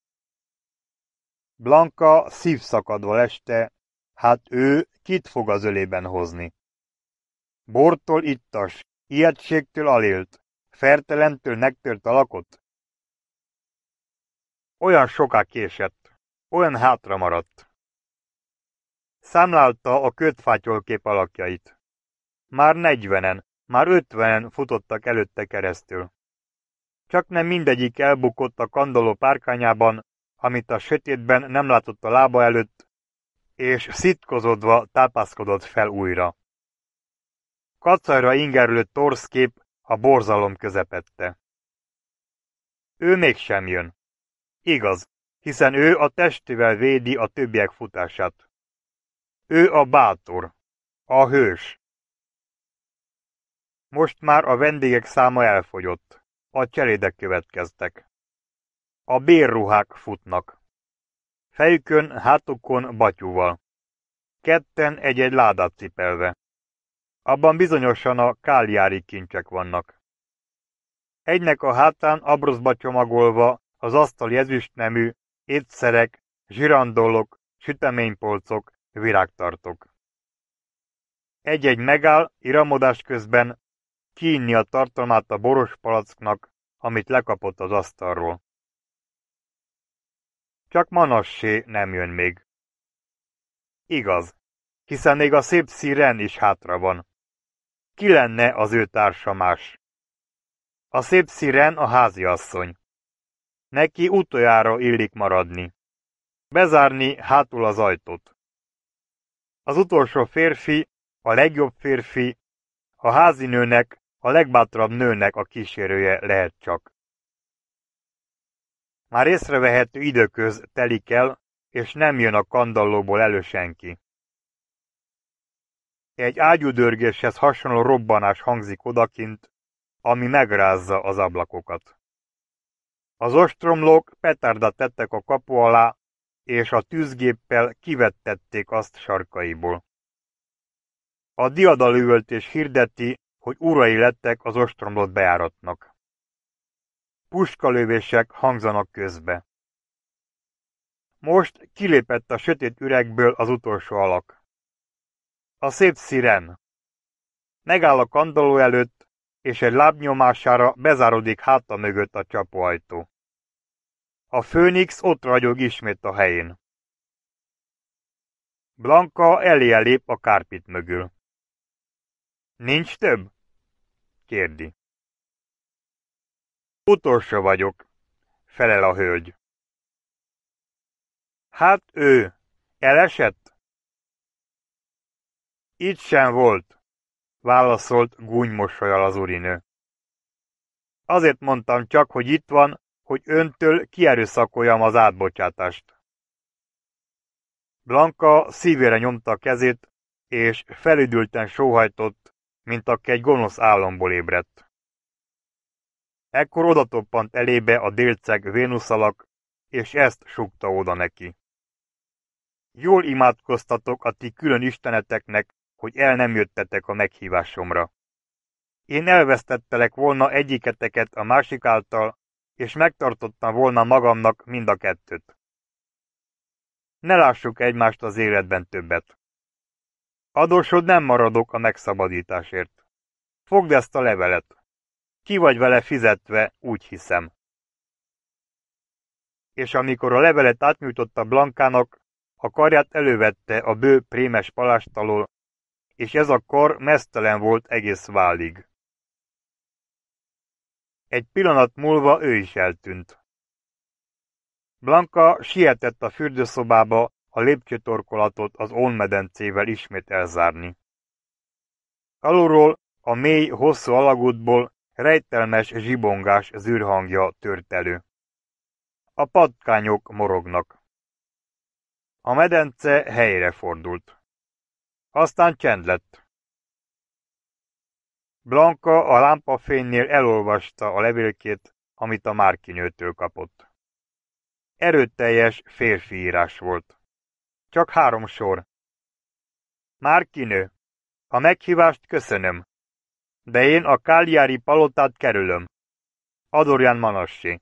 Blanka szívszakadva este Hát ő kit fog az ölében hozni? Bortól ittas, ijegységtől alélt, fertelentől megtört a lakot. Olyan soká késett, olyan hátra maradt. Számlálta a kötfátyolkép alakjait. Már negyvenen, már ötvenen futottak előtte keresztül. Csak nem mindegyik elbukott a kandoló párkányában, amit a sötétben nem látott a lába előtt, és szitkozodva tápászkodott fel újra. Kacajra ingerülő torszkép a borzalom közepette. Ő mégsem jön. Igaz, hiszen ő a testével védi a többiek futását. Ő a bátor, a hős. Most már a vendégek száma elfogyott, a cselédek következtek. A bérruhák futnak fejükön, hátukon batyúval. Ketten egy-egy ládát cipelve. Abban bizonyosan a káliári kincsek vannak. Egynek a hátán abroszba csomagolva az asztal jezüst nemű, étszerek, zsirandolok, süteménypolcok, virágtartok. Egy-egy megáll, iramodás közben kínni a tartalmát a boros palacknak, amit lekapott az asztalról. Csak Manassé nem jön még. Igaz, hiszen még a szép szíren is hátra van. Ki lenne az ő társa más? A szép szíren a háziasszony. Neki utoljára illik maradni. Bezárni hátul az ajtót. Az utolsó férfi, a legjobb férfi, a házinőnek, a legbátrabb nőnek a kísérője lehet csak. Már észrevehető időköz telik el, és nem jön a kandallóból elő senki. Egy ágyúdörgéshez hasonló robbanás hangzik odakint, ami megrázza az ablakokat. Az ostromlók petárdat tettek a kapu alá, és a tűzgéppel kivettették azt sarkaiból. A diadalüvöltés hirdeti, hogy urai lettek az ostromlott bejáratnak. Puskalövések hangzanak közbe. Most kilépett a sötét üregből az utolsó alak. A szép sziren. Megáll a kandalló előtt, és egy lábnyomására bezárodik hátta mögött a csapóajtó. A főnix ott ragyog ismét a helyén. Blanka elé lép a kárpit mögül. Nincs több?
kérdi. Utolsó vagyok, felel a hölgy. Hát ő, elesett?
Itt sem volt, válaszolt gúny mosolyal az urinő. Azért mondtam csak, hogy itt van, hogy öntől kierőszakoljam az átbocsátást. Blanka szívére nyomta a kezét, és felüdülten sóhajtott, mint aki egy gonosz álomból ébredt. Ekkor odatoppant elébe a délceg Vénuszalak, és ezt sugta oda neki. Jól imádkoztatok a ti külön isteneteknek, hogy el nem jöttetek a meghívásomra. Én elvesztettelek volna egyiketeket a másik által, és megtartottam volna magamnak mind a kettőt. Ne lássuk egymást az életben többet. Adósod nem maradok a megszabadításért. Fogd ezt a levelet. Ki vagy vele fizetve, úgy hiszem. És amikor a levelet átnyújtotta Blankának, a karját elővette a bő prémes palást alól, és ez a kar mesztelen volt egész válig. Egy pillanat múlva ő is eltűnt. Blanka sietett a fürdőszobába a lépcsőtorkolatot az ónmedencével ismét elzárni. Alulról, a mély, hosszú alagútból Rejtelmes zsibongás zűrhangja tört elő. A patkányok morognak. A medence helyre fordult. Aztán csend lett. Blanka a lámpafénynél elolvasta a levélkét, amit a márkinőtől kapott. Erőteljes férfi írás volt. Csak három sor. Márkinő, a meghívást köszönöm. De én a Káliári palotát kerülöm. Adorján Manassi.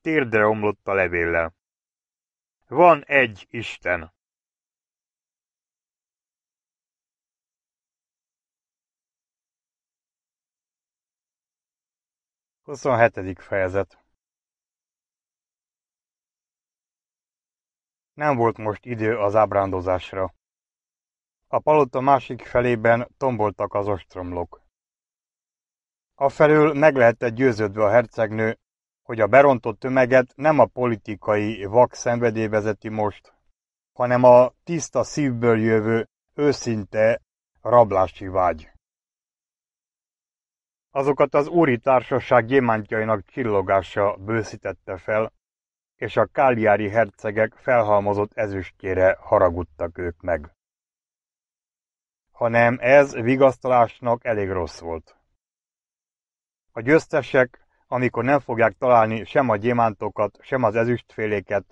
Térdre omlott a levéllel. Van egy Isten. Huszonhetedik fejezet Nem volt most idő az
ábrándozásra. A palota másik felében tomboltak az ostromlók. Afelől meg lehetett győződve a hercegnő, hogy a berontott tömeget nem a politikai vak szenvedély vezeti most, hanem a tiszta szívből jövő, őszinte rablási vágy. Azokat az úri társaság gyémántjainak csillogása bőszítette fel, és a káliári hercegek felhalmozott ezüstjére haragudtak ők meg hanem ez vigasztalásnak elég rossz volt. A győztesek, amikor nem fogják találni sem a gyémántokat, sem az ezüstféléket,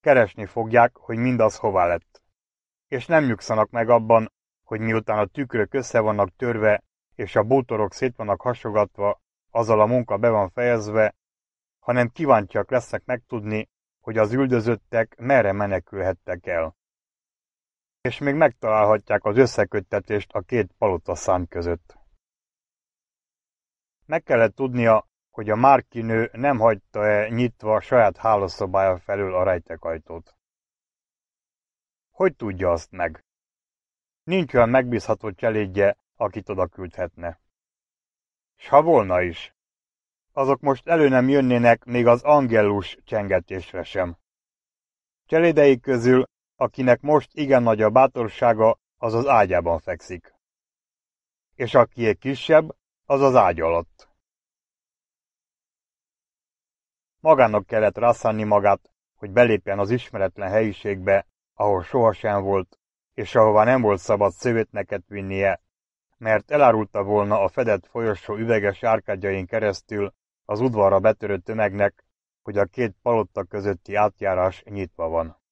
keresni fogják, hogy mindaz hová lett. És nem nyugszanak meg abban, hogy miután a tükrök össze vannak törve, és a bútorok szét vannak hasogatva, azzal a munka be van fejezve, hanem kíváncsiak lesznek megtudni, hogy az üldözöttek merre menekülhettek el és még megtalálhatják az összeköttetést a két palotaszám között. Meg kellett tudnia, hogy a márkinő nem hagyta-e nyitva a saját hálószobája felül a rejtekajtót. Hogy tudja azt meg? Nincs olyan megbízható cselédje, akit oda küldhetne. S ha volna is, azok most elő nem jönnének még az angelus csengetésre sem. Cselédei közül akinek most igen nagy a bátorsága, az az ágyában fekszik. És aki egy kisebb, az az ágy alatt. Magának kellett rászánni magát, hogy belépjen az ismeretlen helyiségbe, ahol sohasem volt, és ahová nem volt szabad neked vinnie, mert elárulta volna a fedett folyosó üveges árkádjain keresztül az udvarra betörő tömegnek, hogy a két palotta közötti átjárás nyitva van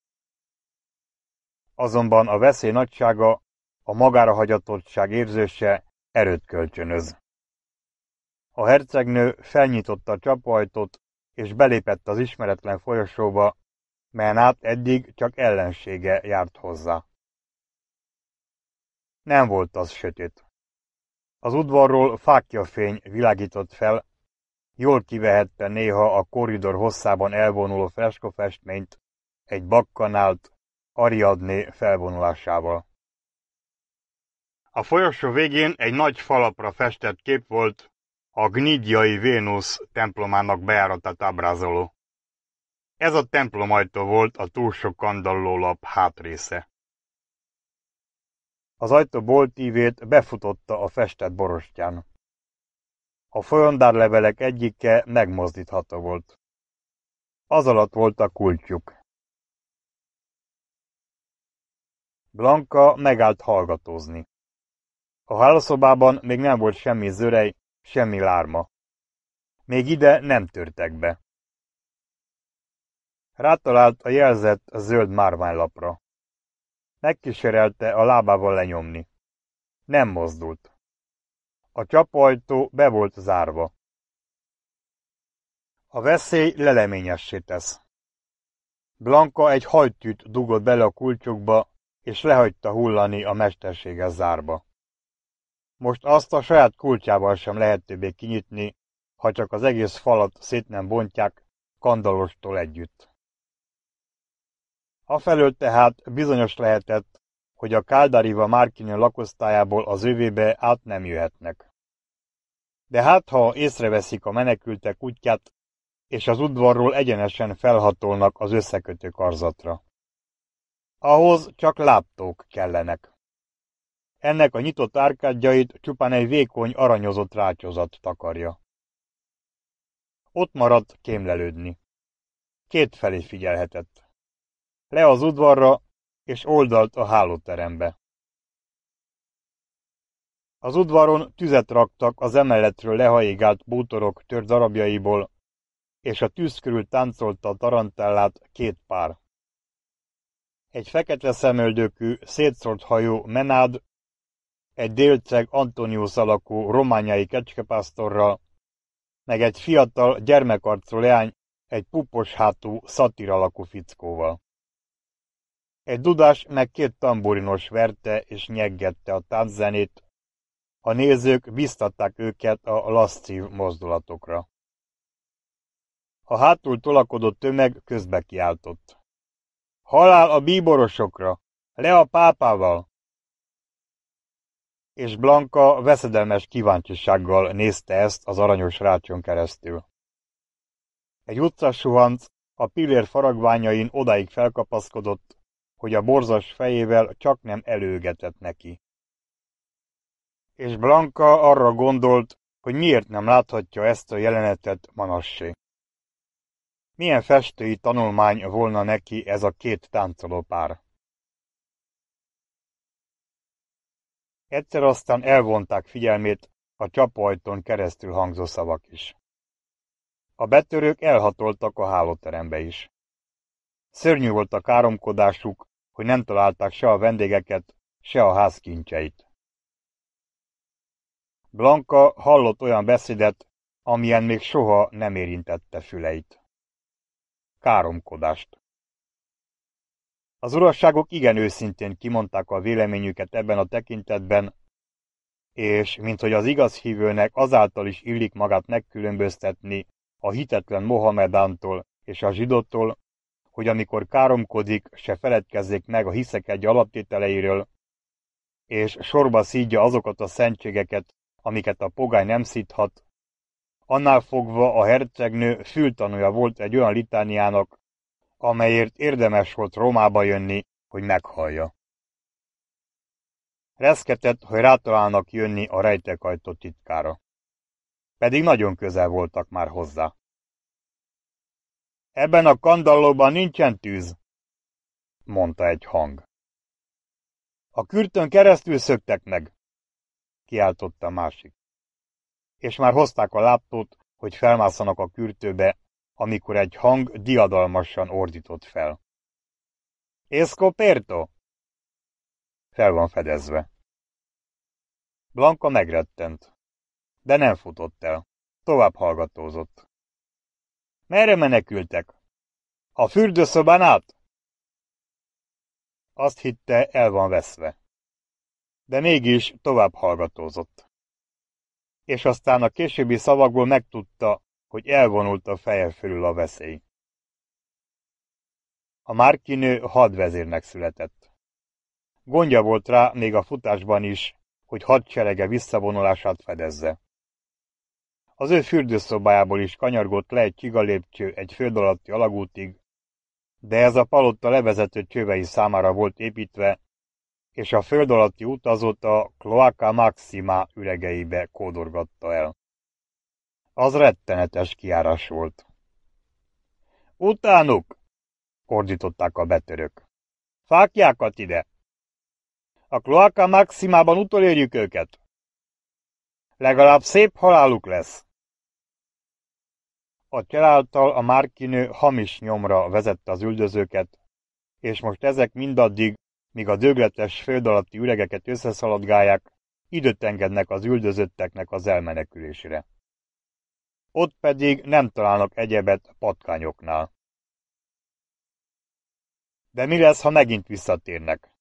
azonban a veszély nagysága, a magára hagyatottság érzése erőt kölcsönöz. A hercegnő felnyitotta a csapajtót, és belépett az ismeretlen folyosóba, melyen át eddig csak ellensége járt hozzá. Nem volt az sötét. Az udvarról fény világított fel, jól kivehette néha a korridor hosszában elvonuló freskofestményt, egy bakkanált, Ariadné felvonulásával. A folyosó végén egy nagy falapra festett kép volt a Gnidjai Vénusz templomának bejáratát ábrázoló. Ez a templom ajtó volt a túlsó kandallólap hátrésze. Az ajtó boltívét befutotta a festett borostyán. A levelek egyike megmozdítható volt. Az alatt volt a kulcsuk. Blanka megállt hallgatózni. A hálaszobában még nem volt semmi zörej, semmi lárma. Még ide nem törtek be. Rátalált a jelzett a zöld márványlapra. Megkísérelte a lábával lenyomni. Nem mozdult. A csapajtó be volt zárva. A veszély leleményessé tesz. Blanka egy hajtűt dugott bele a kulcsokba, és lehagyta hullani a mesterséges zárba. Most azt a saját kultjával sem lehet többé kinyitni, ha csak az egész falat szét nem bontják, kandalostól együtt. Afelől tehát bizonyos lehetett, hogy a Káldariva Márkinő lakosztályából az övébe át nem jöhetnek. De hát, ha észreveszik a menekültek útját, és az udvarról egyenesen felhatolnak az összekötő karzatra. Ahhoz csak láptók kellenek. Ennek a nyitott árkádjait csupán egy vékony, aranyozott rácsozat takarja. Ott maradt kémlelődni. Két felé figyelhetett. Le az udvarra, és oldalt a hálóterembe. Az udvaron tüzet raktak az emeletről lehaigált bútorok tör darabjaiból, és a tűz körül táncolta a tarantellát két pár egy fekete szemöldökű, szétszórt hajú Menád, egy délceg Antonius alakú romániai kecskepásztorral, meg egy fiatal gyermekarcú leány egy pupos hátú szatír alakú fickóval. Egy dudás meg két tamburinos verte és nyeggette a tánczenét, a nézők biztatták őket a lasszív mozdulatokra. A hátul tolakodó tömeg közbe kiáltott. Halál a bíborosokra! Le a pápával! És Blanka veszedelmes kíváncsisággal nézte ezt az aranyos rácson keresztül. Egy utcas suhanc a pillér faragványain odáig felkapaszkodott, hogy a borzas fejével csak nem előgetett neki. És Blanka arra gondolt, hogy miért nem láthatja ezt a jelenetet Manassé. Milyen festői tanulmány volna neki ez a két táncoló pár? Egyszer aztán elvonták figyelmét a csapajton keresztül hangzó szavak is. A betörők elhatoltak a hálóterembe is. Szörnyű volt a káromkodásuk, hogy nem találták se a vendégeket, se a ház Blanka hallott olyan beszédet, amilyen még soha nem érintette füleit káromkodást. Az urasságok igen őszintén kimondták a véleményüket ebben a tekintetben, és mint az igaz hívőnek azáltal is illik magát megkülönböztetni a hitetlen Mohamedántól és a zsidottól, hogy amikor káromkodik, se feledkezzék meg a hiszek egy alaptételeiről, és sorba szídja azokat a szentségeket, amiket a pogány nem szíthat, Annál fogva a hercegnő fültanúja volt egy olyan litániának, amelyért érdemes volt Rómába jönni, hogy meghallja. Reszketett, hogy rátalálnak jönni a rejtekajtó titkára. Pedig nagyon közel voltak már hozzá. Ebben a kandallóban nincsen tűz, mondta egy hang. A kürtön keresztül szöktek meg, kiáltotta másik és már hozták a láptót, hogy felmászanak a kürtőbe, amikor egy hang diadalmasan ordított fel. Escoperto! Fel van fedezve. Blanka megrettent, de nem futott el. Tovább hallgatózott. Merre menekültek? A fürdőszobán át? Azt hitte, el van veszve. De mégis tovább hallgatózott és aztán a későbbi szavakból megtudta, hogy elvonult a feje fölül a veszély. A Márkinő hadvezérnek született. Gondja volt rá még a futásban is, hogy hadserege visszavonulását fedezze. Az ő fürdőszobájából is kanyargott le egy csigalépcső egy föld alatti alagútig, de ez a palotta levezető csövei számára volt építve, és a föld alatti út azóta Cloaca Maxima üregeibe kódorgatta el. Az rettenetes kiárás volt. Utánuk! ordították a betörök. Fákjákat ide! A Cloaca Maximában utolérjük őket! Legalább szép haláluk lesz! A cseláltal a márkinő hamis nyomra vezette az üldözőket, és most ezek mindaddig míg a dögletes föld alatti üregeket összeszaladgálják, időt engednek az üldözötteknek az elmenekülésre. Ott pedig nem találnak egyebet patkányoknál. De mi lesz, ha megint visszatérnek?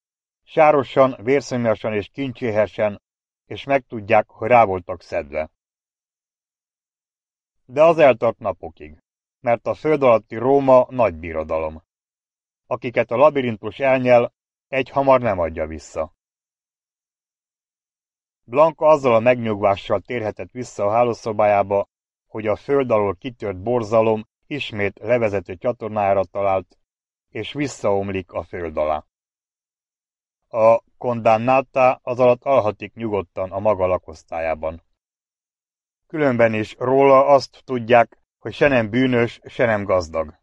Sárosan, vérszomjasan és kincséhesen, és megtudják, hogy rá voltak szedve. De az eltart napokig, mert a föld alatti Róma nagy birodalom. Akiket a labirintus elnyel, egy hamar nem adja vissza. Blanka azzal a megnyugvással térhetett vissza a hálószobájába, hogy a föld alól kitört borzalom ismét levezető csatornára talált, és visszaomlik a föld alá. A kondannátá az alatt alhatik nyugodtan a maga lakosztályában. Különben is róla azt tudják, hogy se nem bűnös, se nem gazdag.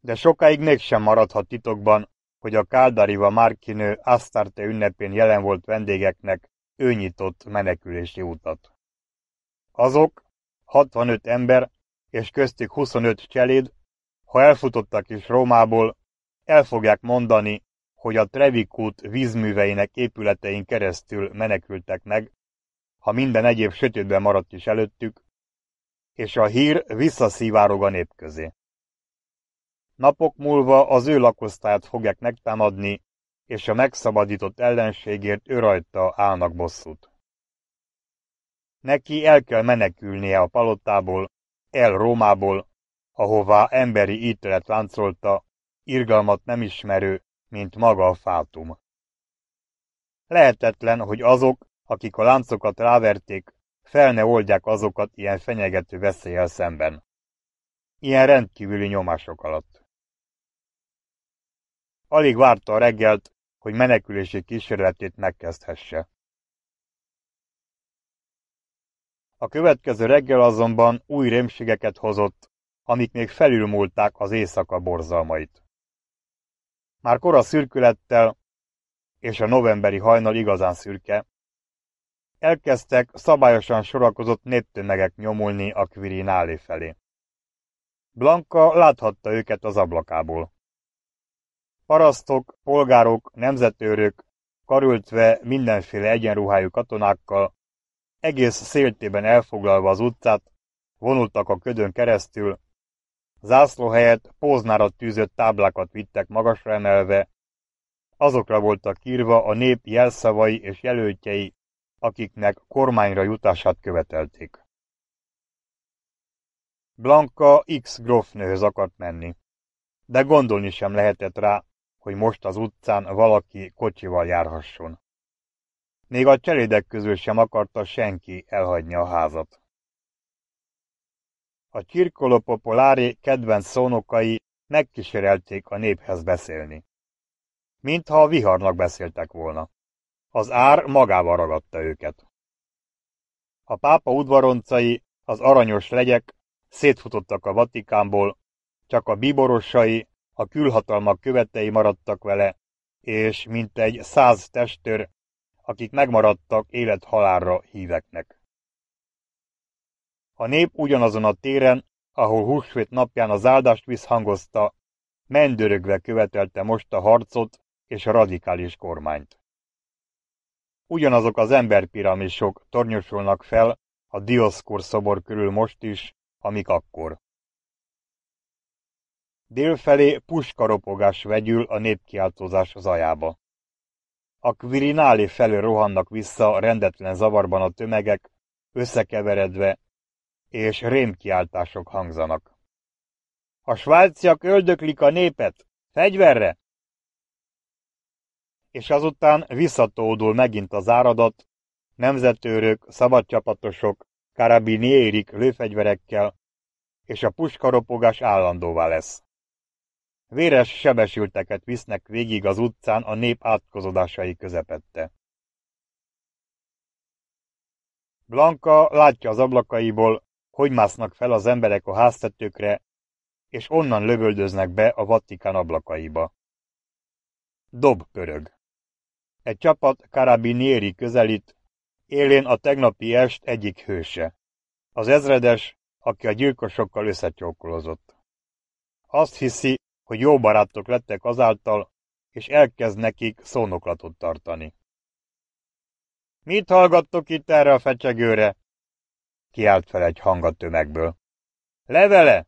De sokáig mégsem maradhat titokban, hogy a Káldariva Márkinő Asztarte ünnepén jelen volt vendégeknek, ő nyitott menekülési utat. Azok, 65 ember, és köztük 25 cseléd, ha elfutottak is Rómából, el fogják mondani, hogy a Trevikút vízműveinek épületein keresztül menekültek meg, ha minden egyéb sötétben maradt is előttük, és a hír visszaszívárog a nép közé. Napok múlva az ő lakosztályt fogják megtámadni, és a megszabadított ellenségért ő rajta állnak bosszút. Neki el kell menekülnie a palotából, el Rómából, ahová emberi ítélet láncolta, irgalmat nem ismerő, mint maga a fátum. Lehetetlen, hogy azok, akik a láncokat ráverték, fel ne oldják azokat ilyen fenyegető veszélyel szemben. Ilyen rendkívüli nyomások alatt. Alig várta a reggelt, hogy menekülési kísérletét megkezdhesse. A következő reggel azonban új rémségeket hozott, amik még felülmúlták az éjszaka borzalmait. Már kora szürkülettel, és a novemberi hajnal igazán szürke, elkezdtek szabályosan sorakozott néptömegek nyomulni a Quirinálé felé. Blanka láthatta őket az ablakából. Parasztok, polgárok, nemzetőrök, karültve mindenféle egyenruhájú katonákkal, egész széltében elfoglalva az utcát, vonultak a ködön keresztül, zászló helyett póznára tűzött táblákat vittek magasra emelve, azokra voltak írva a nép jelszavai és jelöltjei, akiknek kormányra jutását követelték. Blanka X grofnőhöz akart menni, de gondolni sem lehetett rá, hogy most az utcán valaki kocsival járhasson. Még a cselédek közül sem akarta senki elhagyni a házat. A Circolo Popolari kedvenc szónokai megkísérelték a néphez beszélni. Mintha a viharnak beszéltek volna. Az ár magával ragadta őket. A pápa udvaroncai, az aranyos legyek szétfutottak a Vatikánból, csak a bíborosai a külhatalmak követei maradtak vele, és mintegy száz testőr, akik megmaradtak élet híveknek. A nép ugyanazon a téren, ahol húsvét napján az áldást visszhangozta, mendörögve követelte most a harcot és a radikális kormányt. Ugyanazok az emberpiramisok tornyosulnak fel a Dioszkor szobor körül most is, amik akkor. Délfelé puskaropogás vegyül a népkiáltozás zajába. A Quirináli felé rohannak vissza rendetlen zavarban a tömegek, összekeveredve, és rémkiáltások hangzanak. A svájciak öldöklik a népet! Fegyverre! És azután visszatódul megint az áradat, nemzetőrök, szabadcsapatosok, karabinierik lőfegyverekkel, és a puskaropogás állandóvá lesz. Véres sebesülteket visznek végig az utcán a nép átkozodásai közepette. Blanka látja az ablakaiból, hogy másznak fel az emberek a háztetőkre, és onnan lövöldöznek be a Vatikán ablakaiba. Dob pörög. Egy csapat karabinieri közelít, élén a tegnapi est egyik hőse. Az ezredes, aki a gyilkosokkal összecsókolozott. Azt hiszi, hogy jó barátok lettek azáltal, és elkezd nekik szónoklatot tartani. Mit hallgattok itt erre a fecsegőre? Kiált fel egy hang a tömegből. Levele!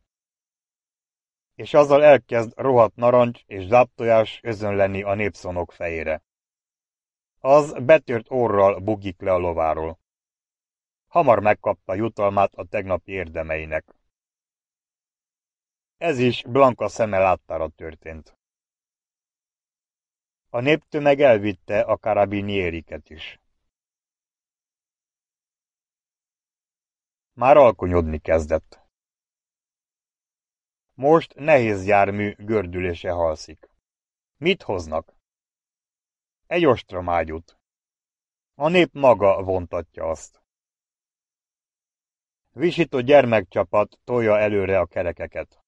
És azzal elkezd rohadt narancs és záptojás özönleni a népszonok fejére. Az betört orral bugik le a lováról. Hamar megkapta jutalmát a tegnapi érdemeinek. Ez is Blanka szeme láttára történt. A néptömeg elvitte a karabiniériket is. Már alkonyodni kezdett. Most nehéz jármű gördülése halszik. Mit hoznak? Egy ostromágyut. A nép maga vontatja azt. Visító gyermekcsapat tolja előre a kerekeket.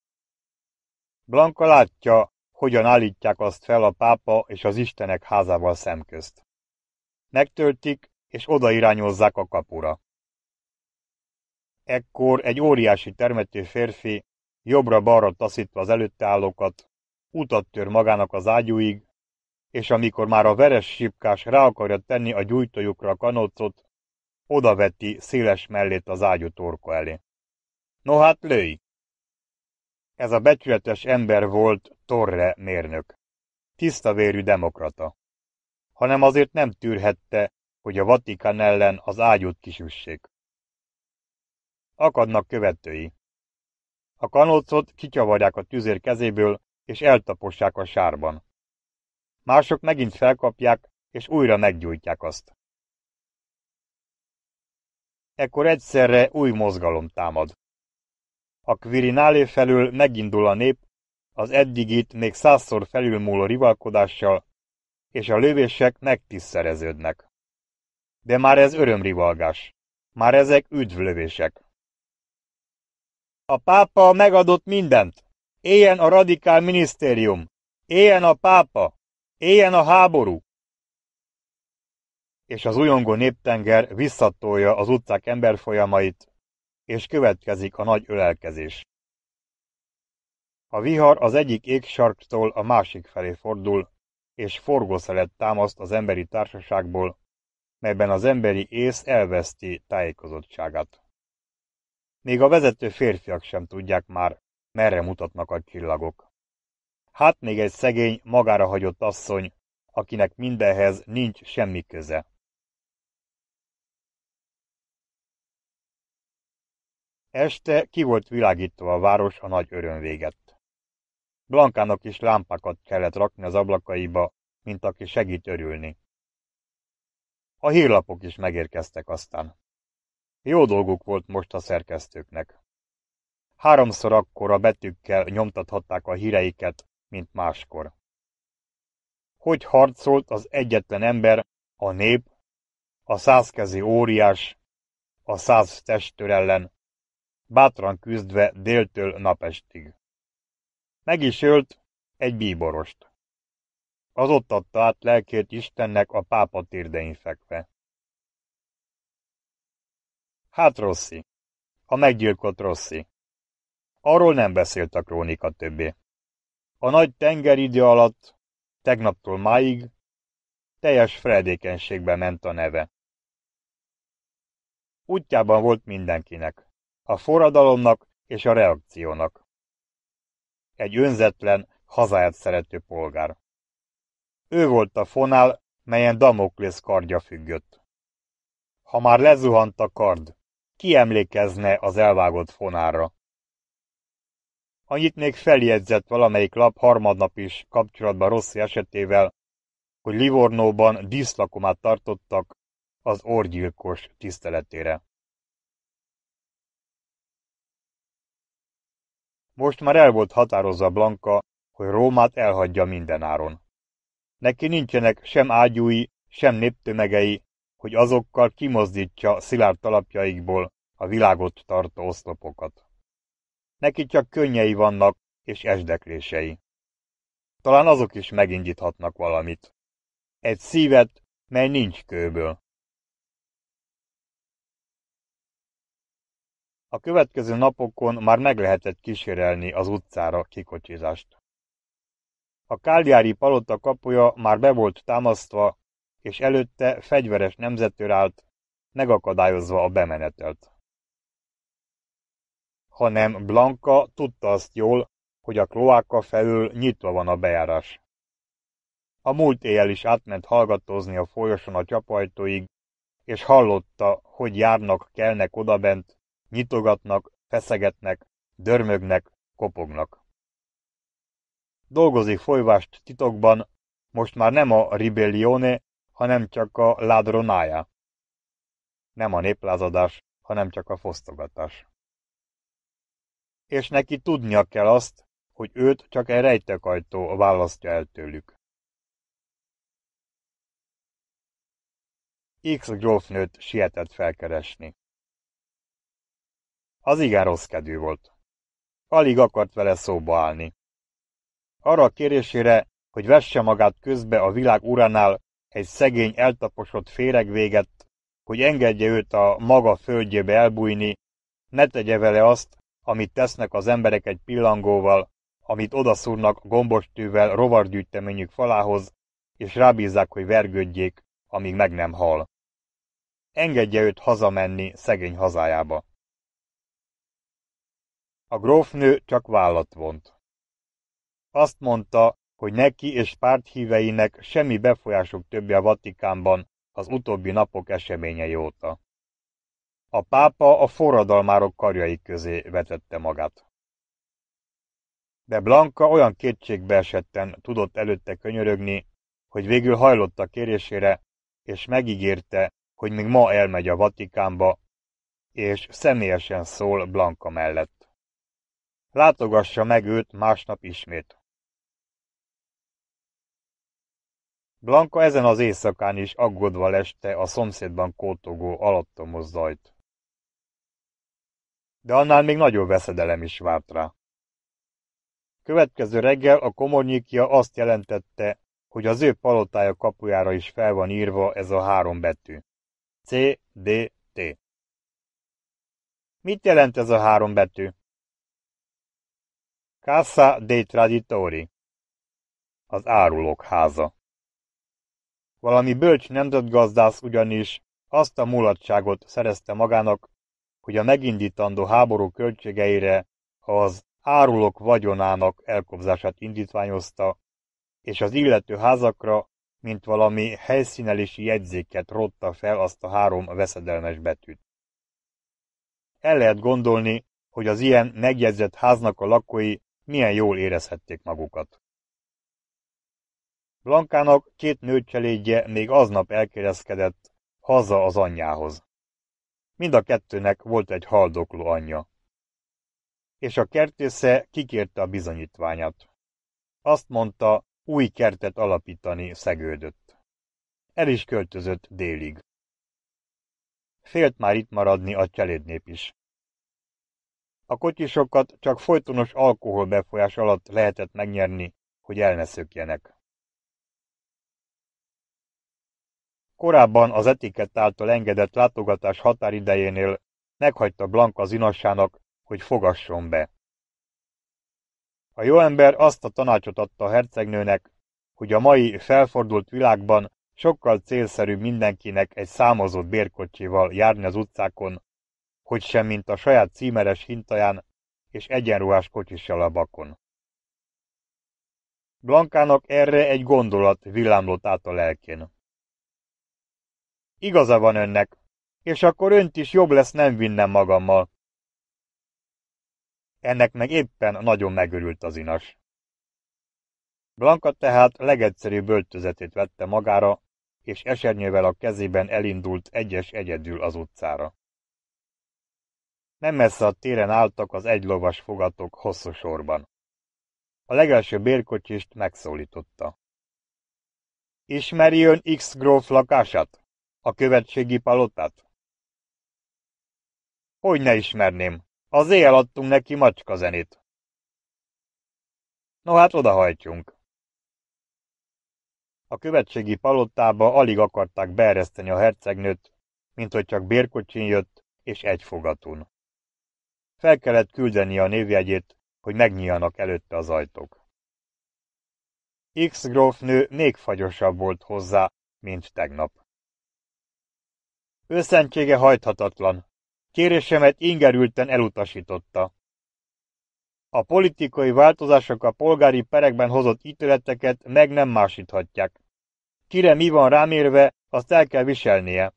Blanka látja, hogyan állítják azt fel a pápa és az istenek házával szemközt. Megtöltik, és oda irányozzák a kapura. Ekkor egy óriási termető férfi, jobbra-balra taszítva az előtte állókat, utat tör magának az ágyúig, és amikor már a veres sipkás rá akarja tenni a gyújtójukra a kanócot, odaveti széles mellét az ágyú torka elé. No hát lőj! Ez a becsületes ember volt Torre mérnök. Tiszta vérű demokrata. Hanem azért nem tűrhette, hogy a Vatikán ellen az ágyút kisüssék. Akadnak követői. A kanócot kicsavarják a tüzér kezéből, és eltapossák a sárban. Mások megint felkapják, és újra meggyújtják azt. Ekkor egyszerre új mozgalom támad. A Quirinale felől megindul a nép, az eddigit még százszor felülmúló rivalkodással, és a lövések megtiszereződnek. De már ez örömrivalgás. Már ezek üdvlövések. A pápa megadott mindent. Éljen a radikál minisztérium. Éljen a pápa. Éljen a háború. És az ujongó néptenger visszatolja az utcák emberfolyamait, és következik a nagy ölelkezés. A vihar az egyik égsarktól a másik felé fordul, és forgószelet támaszt az emberi társaságból, melyben az emberi ész elveszti tájékozottságát. Még a vezető férfiak sem tudják már, merre mutatnak a csillagok. Hát még egy szegény, magára hagyott asszony, akinek mindenhez nincs semmi köze. Este ki volt világítva a város a nagy öröm véget. Blankának is lámpákat kellett rakni az ablakaiba, mint aki segít örülni. A hírlapok is megérkeztek aztán. Jó dolguk volt most a szerkesztőknek. Háromszor a betűkkel nyomtathatták a híreiket, mint máskor. Hogy harcolt az egyetlen ember, a nép, a százkezi óriás, a száz testőr ellen, bátran küzdve déltől napestig. Meg is ölt egy bíborost. Az ott adta át lelkét Istennek a pápa térdein fekve. Hát Rossi, a meggyilkolt Rossi. Arról nem beszélt a krónika többé. A nagy tenger idő alatt, tegnaptól máig, teljes fredékenységbe ment a neve. Útjában volt mindenkinek a forradalomnak és a reakciónak. Egy önzetlen, hazáját szerető polgár. Ő volt a fonál, melyen Damoklész kardja függött. Ha már lezuhant a kard, ki emlékezne az elvágott fonára? Annyit még feljegyzett valamelyik lap harmadnap is kapcsolatban Rossi esetével, hogy Livornóban díszlakomát tartottak az orgyilkos tiszteletére. Most már el volt határozza Blanka, hogy Rómát elhagyja mindenáron. Neki nincsenek sem ágyúi, sem néptömegei, hogy azokkal kimozdítsa szilárd talapjaikból a világot tartó oszlopokat. Neki csak könnyei vannak és esdeklései. Talán azok is megindíthatnak valamit. Egy szívet, mely nincs kőből. A következő napokon már meg lehetett kísérelni az utcára kikocsizást. A káljári palota kapuja már be volt támasztva, és előtte fegyveres nemzetőr állt, megakadályozva a bemenetelt. Hanem Blanka tudta azt jól, hogy a kloáka felül nyitva van a bejárás. A múlt éjjel is átment hallgatózni a folyoson a csapajtóig, és hallotta, hogy járnak, kelnek odabent, nyitogatnak, feszegetnek, dörmögnek, kopognak. Dolgozik folyvást titokban, most már nem a ribellione, hanem csak a ladronája. Nem a néplázadás, hanem csak a fosztogatás. És neki tudnia kell azt, hogy őt csak egy rejtekajtó választja el tőlük. X grófnőt sietett felkeresni. Az igen rossz kedvű volt. Alig akart vele szóba állni. Arra a kérésére, hogy vesse magát közbe a világ uránál, egy szegény eltaposott féreg véget, hogy engedje őt a maga földjébe elbújni, ne tegye vele azt, amit tesznek az emberek egy pillangóval, amit odaszúrnak gombostűvel rovargyűjteményük falához, és rábízzák, hogy vergődjék, amíg meg nem hal. Engedje őt hazamenni szegény hazájába. A grófnő csak vállat vont. Azt mondta, hogy neki és párthíveinek semmi befolyásuk többi a Vatikánban az utóbbi napok eseményei óta. A pápa a forradalmárok karjai közé vetette magát. De Blanka olyan kétségbe esetten tudott előtte könyörögni, hogy végül hajlott a kérésére, és megígérte, hogy még ma elmegy a Vatikánba, és személyesen szól Blanka mellett. Látogassa meg őt másnap ismét. Blanka ezen az éjszakán is aggódva leste a szomszédban kótogó alattomos zajt. De annál még nagyobb veszedelem is várt rá. Következő reggel a komornyikja azt jelentette, hogy az ő palotája kapujára is fel van írva ez a három betű. C, D, T. Mit jelent ez a három betű? Casa dei Traditori az árulók háza. Valami bölcs nemzetgazdász ugyanis azt a mulatságot szerezte magának, hogy a megindítandó háború költségeire az árulók vagyonának elkobzását indítványozta, és az illető házakra, mint valami helyszínelési jegyzéket rotta fel azt a három veszedelmes betűt. El lehet gondolni, hogy az ilyen megjegyzett háznak a lakói milyen jól érezhették magukat. Blankának két nőcselédje még aznap elkereszkedett haza az anyjához. Mind a kettőnek volt egy haldokló anyja. És a kertésze kikérte a bizonyítványát. Azt mondta, új kertet alapítani szegődött. El is költözött délig. Félt már itt maradni a cselédnép is. A kocsisokat csak folytonos alkoholbefolyás alatt lehetett megnyerni, hogy el ne szökjenek. Korábban az etikett által engedett látogatás határidejénél meghagyta Blanka inassának, hogy fogasson be. A jó ember azt a tanácsot adta a hercegnőnek, hogy a mai felfordult világban sokkal célszerű mindenkinek egy számozott bérkocsival járni az utcákon, hogy sem mint a saját címeres hintaján és egyenruhás kocsissal a bakon. Blankának erre egy gondolat villámlott át a lelkén. Igaza van önnek, és akkor önt is jobb lesz nem vinnem magammal. Ennek meg éppen nagyon megörült az inas. Blanka tehát legegyszerűbb öltözetét vette magára, és esernyővel a kezében elindult egyes egyedül az utcára. Nem messze a téren álltak az egylovas fogatok hosszú sorban. A legelső bérkocsist megszólította. Ismeri ön X gróf lakását? A követségi palotát? Hogy ne ismerném? Az éjjel adtunk neki macska zenét. No hát odahajtjunk. A követségi palotába alig akarták beereszteni a hercegnőt, mint hogy csak bérkocsin jött, és egy fogatun. Fel kellett küldeni a névjegyét, hogy megnyíjanak előtte az ajtók. X grófnő még fagyosabb volt hozzá, mint tegnap. Őszentsége hajthatatlan. Kérésemet ingerülten elutasította. A politikai változások a polgári perekben hozott ítéleteket meg nem másíthatják. Kire mi van rámérve, azt el kell viselnie.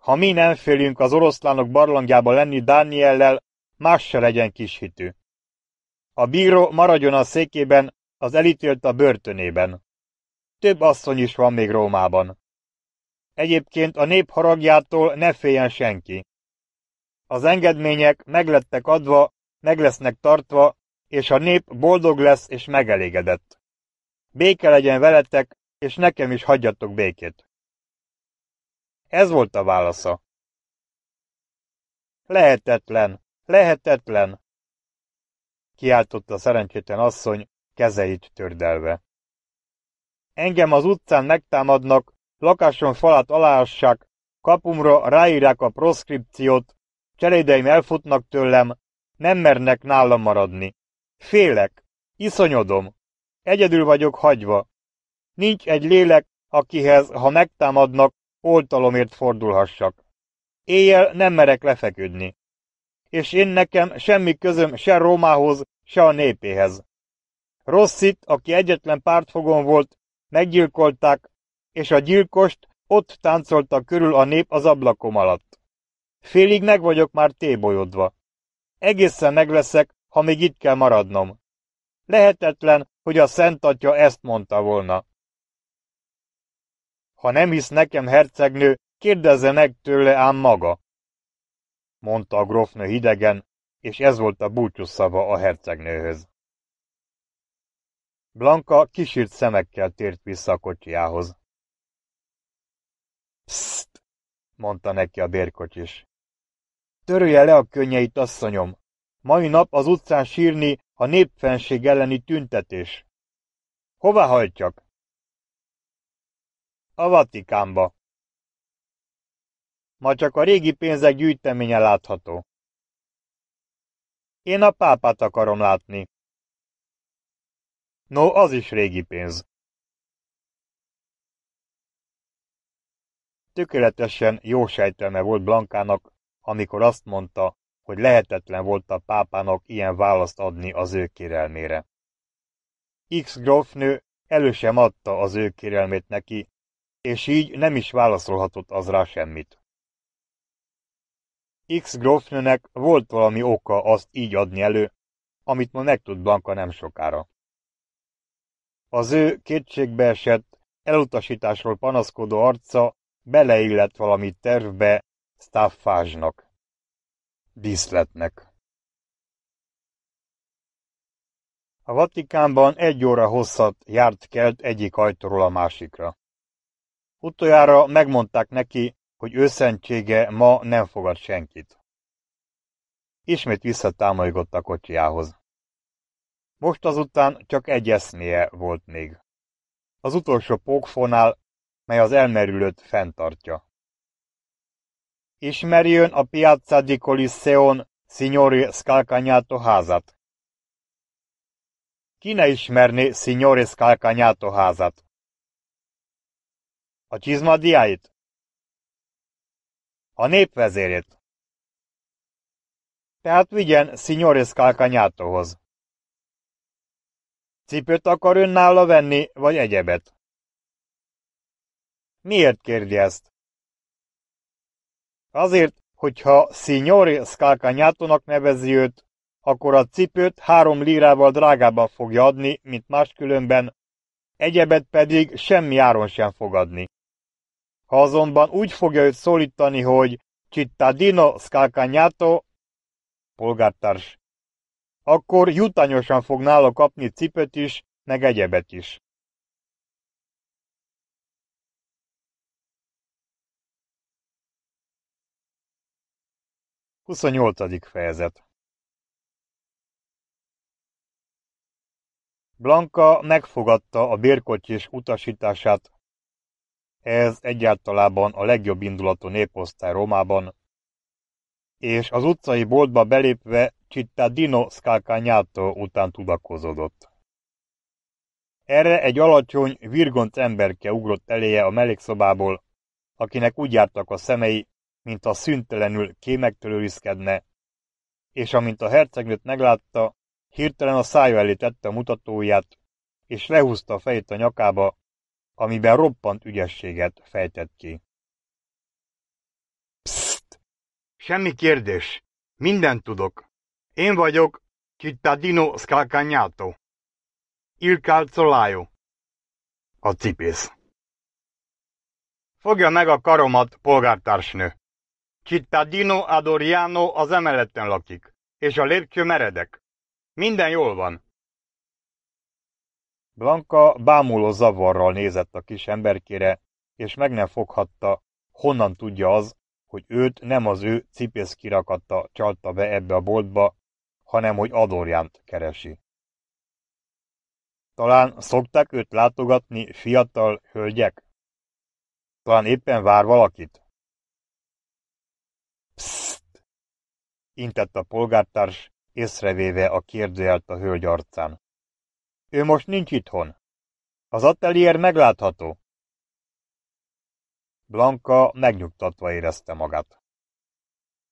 Ha mi nem félünk az oroszlánok barlangjában lenni Dániellel, más se legyen kishitű. A bíró maradjon a székében, az elítélt a börtönében. Több asszony is van még Rómában. Egyébként a nép haragjától ne féljen senki. Az engedmények meglettek adva, meg lesznek tartva, és a nép boldog lesz és megelégedett. Béke legyen veletek, és nekem is hagyjatok békét. Ez volt a válasza. Lehetetlen, Lehetetlen! Kiáltotta szerencsétlen asszony, kezeit tördelve. Engem az utcán megtámadnak, lakáson falat aláássák, kapumra ráírják a proszkripciót, cselédeim elfutnak tőlem, nem mernek nálam maradni. Félek, iszonyodom, egyedül vagyok hagyva. Nincs egy lélek, akihez, ha megtámadnak, oltalomért fordulhassak. Éjjel nem merek lefeküdni és én nekem semmi közöm se Rómához, se a népéhez. Rosszit, aki egyetlen pártfogon volt, meggyilkolták, és a gyilkost ott táncolta körül a nép az ablakom alatt. Félig meg vagyok már tébolyodva. Egészen megleszek, ha még itt kell maradnom. Lehetetlen, hogy a Szent Atya ezt mondta volna. Ha nem hisz nekem hercegnő, kérdezze meg tőle ám maga mondta a grófnő hidegen, és ez volt a búcsú szava a hercegnőhöz. Blanka kisírt szemekkel tért vissza a kocsiához. Pszt, mondta neki a bérkocsis. Törője le a könnyeit, asszonyom! Mai nap az utcán sírni a népfenség elleni tüntetés. Hova hajtjak? A Vatikánba, Ma csak a régi pénzek gyűjteménye látható. Én a pápát akarom látni. No, az is régi pénz. Tökéletesen jó sejtelme volt Blankának, amikor azt mondta, hogy lehetetlen volt a pápának ilyen választ adni az ő kérelmére. X grófnő elő sem adta az ő kérelmét neki, és így nem is válaszolhatott az rá semmit. X grófnőnek volt valami oka azt így adni elő, amit ma megtud Blanka nem sokára. Az ő esett, elutasításról panaszkodó arca beleillett valami tervbe, staffázsnak, díszletnek. A Vatikánban egy óra hosszat járt kelt egyik ajtóról a másikra. Utoljára megmondták neki, hogy őszentsége ma nem fogad senkit. Ismét visszatámolygott a kocsiához. Most azután csak egy eszméje volt még. Az utolsó pókfonál, mely az elmerülött fenntartja. Ismeri ön a Piazza di Colisseon Signori Scalcagnato házat? Ki ne ismerné Signori Scalcagnato házat? A csizmadiáit? A népvezérét. Tehát vigyen Signoris Kalkanyátóhoz. Cipőt akar ön nála venni, vagy egyebet? Miért kérdi ezt? Azért, hogyha Signori Skalkanyátónak nevezi őt, akkor a cipőt három lírával drágában fogja adni, mint máskülönben, egyebet pedig semmi áron sem fogadni. Ha azonban úgy fogja őt szólítani, hogy Cittadino Scalcagnato, polgártárs, akkor jutányosan fog nála
kapni cipőt is, meg egyebet is. Huszonnyolcadik fejezet
Blanka megfogadta a bérkocsis utasítását ez egyáltalában a legjobb indulatú néposztály Romában, és az utcai boltba belépve Cittadino Scalcagnato után tudakozódott. Erre egy alacsony, virgont emberke ugrott eléje a mellékszobából, akinek úgy jártak a szemei, mint a szüntelenül kémektől őrizkedne, és amint a hercegnőt meglátta, hirtelen a szája elé tette a mutatóját, és lehúzta a fejét a nyakába, amiben roppant ügyességet fejtett ki. Psst! Semmi kérdés. Mindent tudok. Én vagyok Cittadino Scalcagnato. Il calzolaio. A cipész. Fogja meg a karomat, polgártársnő. Cittadino Adoriano az emeleten lakik, és a lépcső meredek. Minden jól van. Blanka bámuló zavarral nézett a kis emberkére, és meg nem foghatta, honnan tudja az, hogy őt nem az ő cipész kirakatta csalta be ebbe a boltba, hanem hogy Adorjánt keresi. Talán szokták őt látogatni fiatal hölgyek? Talán éppen vár valakit? Psst! intett a polgártárs, észrevéve a kérdőjelt a hölgy arcán. Ő most nincs itthon. Az ateliér meglátható. Blanka megnyugtatva érezte magát.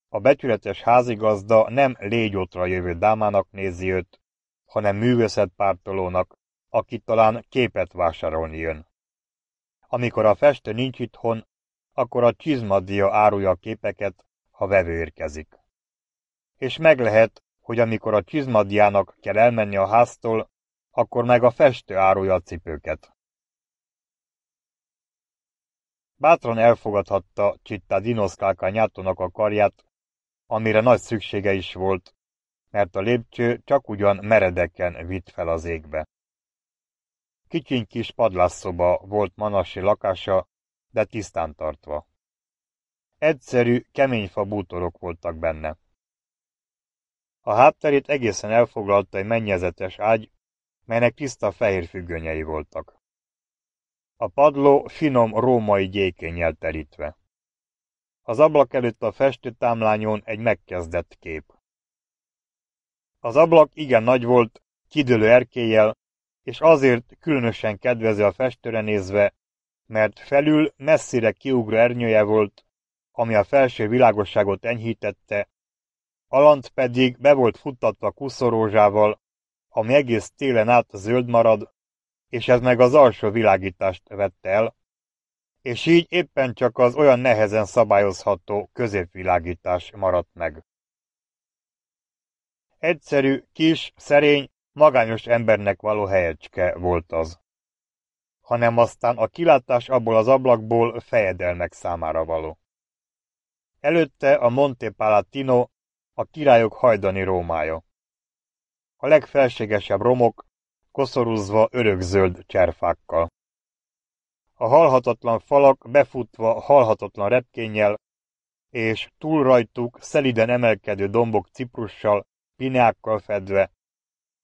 A becsületes házigazda nem légyótra jövő dámának nézi őt, hanem művészetpártolónak, aki talán képet vásárolni jön. Amikor a festő nincs itthon, akkor a csizmadia árulja a képeket, ha vevő érkezik. És meg lehet, hogy amikor a csizmadiának kell elmenni a háztól, akkor meg a festő árulja a cipőket. Bátran elfogadhatta Csitta dinoszkálka nyátonak a karját, amire nagy szüksége is volt, mert a lépcső csak ugyan meredeken vitt fel az égbe. Kicsiny kis padlásszoba volt manasi lakása, de tisztán tartva. Egyszerű, kemény fa bútorok voltak benne. A hátterét egészen elfoglalta egy mennyezetes ágy, melynek tiszta fehér függönyei voltak. A padló finom római gyékénnyel terítve. Az ablak előtt a festőtámlányon egy megkezdett kép. Az ablak igen nagy volt, kidőlő erkéjjel, és azért különösen kedvező a festőre nézve, mert felül messzire kiugró ernyője volt, ami a felső világosságot enyhítette, alant pedig be volt futtatva kuszorózsával, ami egész télen át zöld marad, és ez meg az alsó világítást vett el, és így éppen csak az olyan nehezen szabályozható középvilágítás maradt meg. Egyszerű, kis, szerény, magányos embernek való helyecske volt az. Hanem aztán a kilátás abból az ablakból fejedelmek számára való. Előtte a Monte Palatino, a királyok hajdani Rómája a legfelségesebb romok, koszorúzva örökzöld cserfákkal. A halhatatlan falak befutva halhatatlan repkénnyel, és túl rajtuk szeliden emelkedő dombok ciprussal, pinákkal fedve,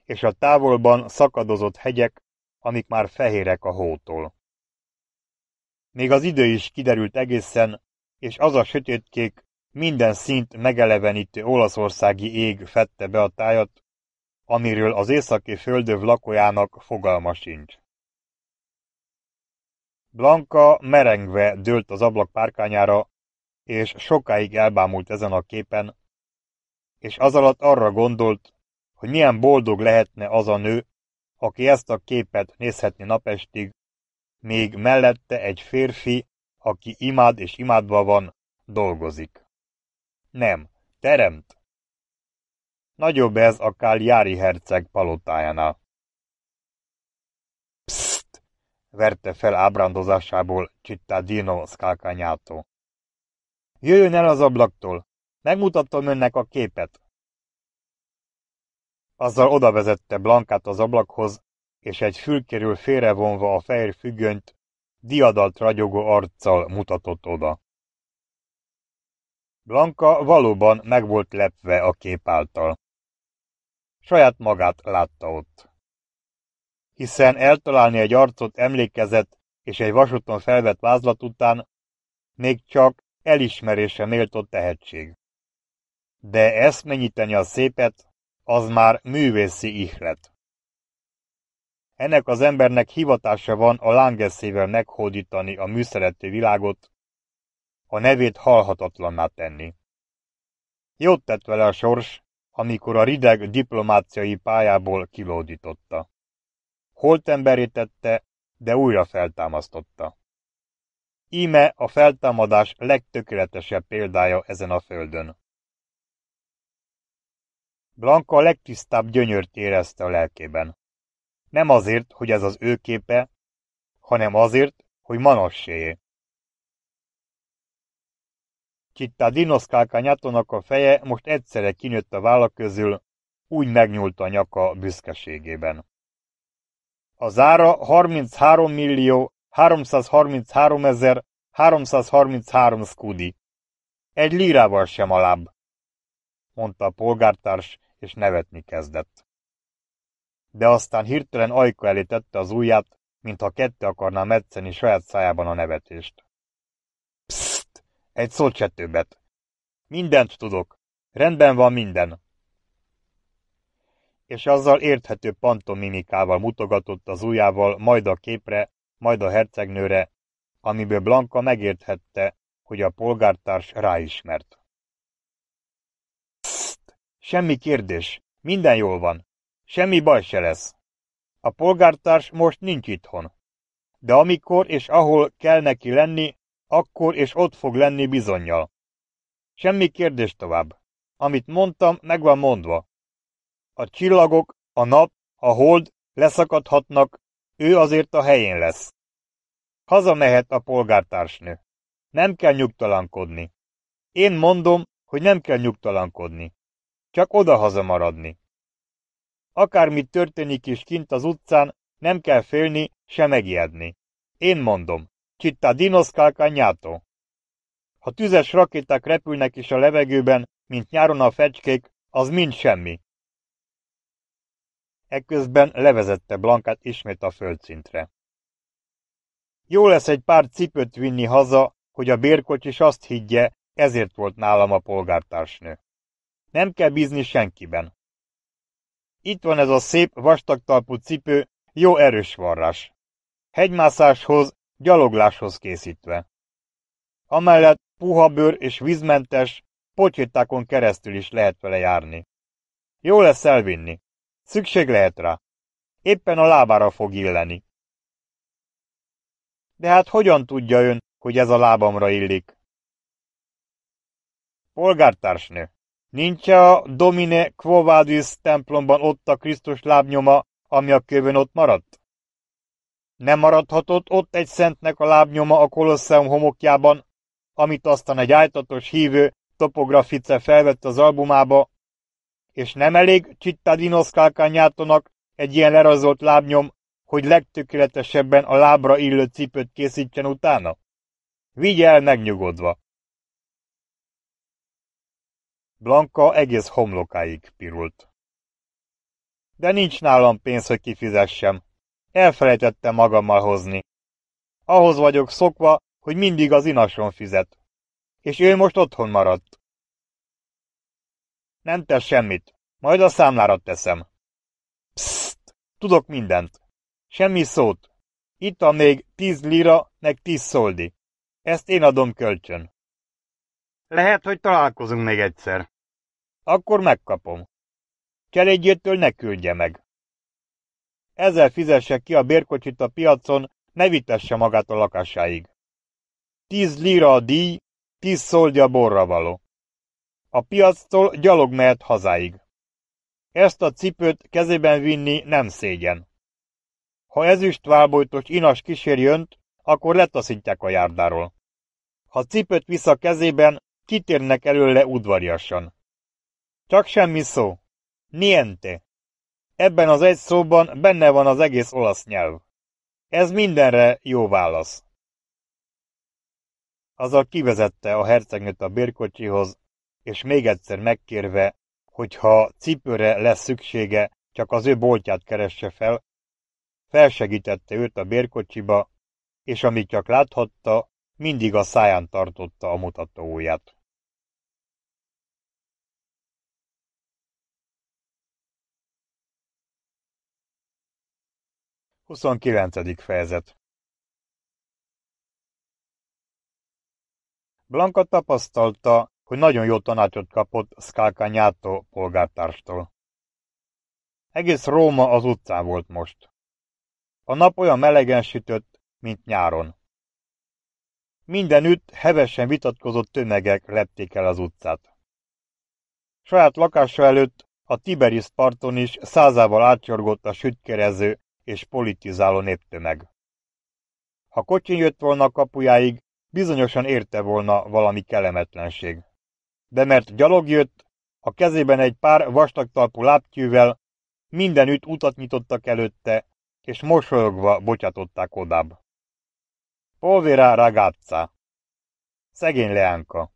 és a távolban szakadozott hegyek, amik már fehérek a hótól. Még az idő is kiderült egészen, és az a sötétkék, minden szint megelevenítő olaszországi ég fette be a tájat, amiről az északi földöv lakójának fogalma sincs. Blanka merengve dőlt az ablak párkányára, és sokáig elbámult ezen a képen, és az alatt arra gondolt, hogy milyen boldog lehetne az a nő, aki ezt a képet nézhetni napestig, még mellette egy férfi, aki imád és imádva van, dolgozik. Nem, teremt. Nagyobb ez a Káliári herceg palotájánál. Psst! verte fel ábrándozásából Dino szkákányától. Jöjjön el az ablaktól, Megmutattam önnek a képet. Azzal odavezette Blankát az ablakhoz, és egy fülkéről félrevonva a fehér függönyt, diadalt ragyogó arccal mutatott oda. Blanka valóban meg volt lepve a kép által saját magát látta ott. Hiszen eltalálni egy arcot emlékezett és egy vasúton felvett vázlat után még csak elismerése méltó tehetség. De ezt mennyíteni a szépet, az már művészi ihlet. Ennek az embernek hivatása van a lángeszével meghódítani a műszerető világot, a nevét halhatatlanná tenni. Jót tett vele a sors, amikor a rideg diplomáciai pályából kilódította. Holt tette, de újra feltámasztotta. Íme a feltámadás legtökéletesebb példája ezen a földön. Blanka a legtisztább gyönyört érezte a lelkében. Nem azért, hogy ez az ő képe, hanem azért, hogy manosséjé dinoszkálka kálkányátonak a feje most egyszerre kinőtt a vállak közül, úgy megnyúlt a nyaka büszkeségében. Az ára 33 millió 333 ezer 333 skudi. Egy lírával sem alább, mondta a polgártárs, és nevetni kezdett. De aztán hirtelen ajka elé tette az ujját, mintha kette akarná metszeni saját szájában a nevetést. Egy szót se többet. Mindent tudok. Rendben van minden. És azzal érthető pantomimikával mutogatott az ujjával majd a képre, majd a hercegnőre, amiből Blanka megérthette, hogy a polgártárs ráismert. Pszt, semmi kérdés, minden jól van, semmi baj se lesz. A polgártárs most nincs itthon, de amikor és ahol kell neki lenni, akkor és ott fog lenni bizonyal. Semmi kérdés tovább. Amit mondtam, meg van mondva. A csillagok, a nap, a hold leszakadhatnak, ő azért a helyén lesz. Hazamehet a polgártársnő. Nem kell nyugtalankodni. Én mondom, hogy nem kell nyugtalankodni. Csak oda-haza maradni. Akármi történik is kint az utcán, nem kell félni, se megijedni. Én mondom. Cittadinos Calcagnato. Ha tüzes rakéták repülnek is a levegőben, mint nyáron a fecskék, az mind semmi. Ekközben levezette Blankát ismét a földszintre. Jó lesz egy pár cipőt vinni haza, hogy a bérkocs is azt higgye, ezért volt nálam a polgártársnő. Nem kell bízni senkiben. Itt van ez a szép, vastagtalpú cipő, jó erős varrás. Hegymászáshoz gyalogláshoz készítve. Amellett puha bőr és vízmentes, pocsétákon keresztül is lehet vele járni. Jó lesz elvinni. Szükség lehet rá. Éppen a lábára fog illeni. De hát hogyan tudja ön, hogy ez a lábamra illik? Polgártársnő, nincs -e a Domine Quovadis templomban ott a Krisztus lábnyoma, ami a kövön ott maradt? Nem maradhatott ott egy szentnek a lábnyoma a kolosszeum homokjában, amit aztán egy ájtatos hívő topografice felvett az albumába, és nem elég Csittadinos kálkányátonak egy ilyen lerazolt lábnyom, hogy legtökéletesebben a lábra illő cipőt készítsen utána? Vigy el megnyugodva! Blanka egész homlokáig pirult. De nincs nálam pénz, hogy kifizessem, Elfelejtettem magammal hozni. Ahhoz vagyok szokva, hogy mindig az inason fizet. És ő most otthon maradt. Nem tesz semmit, majd a számlára teszem. Psst, tudok mindent. Semmi szót. Itt a még tíz lira, meg tíz szoldi. Ezt én adom kölcsön. Lehet, hogy találkozunk még egyszer. Akkor megkapom. Cselédjétől ne küldje meg ezzel fizesse ki a bérkocsit a piacon, ne vitesse magát a lakásáig. Tíz lira a díj, tíz szoldja borra való. A piactól gyalog mehet hazáig. Ezt a cipőt kezében vinni nem szégyen. Ha ezüst válbojtos inas kísér jönt, akkor letaszítják a járdáról. Ha cipőt visz a kezében, kitérnek előle udvariasan. Csak semmi szó. Niente. Ebben az egy szóban benne van az egész olasz nyelv. Ez mindenre jó válasz. Azzal kivezette a hercegnőt a bérkocsihoz, és még egyszer megkérve, hogy ha cipőre lesz szüksége, csak az ő boltját keresse fel, felsegítette őt a bérkocsiba, és amit csak láthatta, mindig a száján tartotta a mutatóját.
29. fejezet
Blanka tapasztalta, hogy nagyon jó tanácsot kapott Skalkanyátó polgártárstól. Egész Róma az utcán volt most. A nap olyan melegen sütött, mint nyáron. Mindenütt hevesen vitatkozott tömegek lepték el az utcát. Saját lakása előtt a Tiberis parton is százával átsorgott a sütkerező és politizáló néptömeg. Ha kocsin jött volna a kapujáig, bizonyosan érte volna valami kelemetlenség. De mert gyalog jött, a kezében egy pár vastag talpú láptyűvel mindenütt utat nyitottak előtte, és mosolyogva bocsátották odább. Polvera ragazza. Szegény leánka.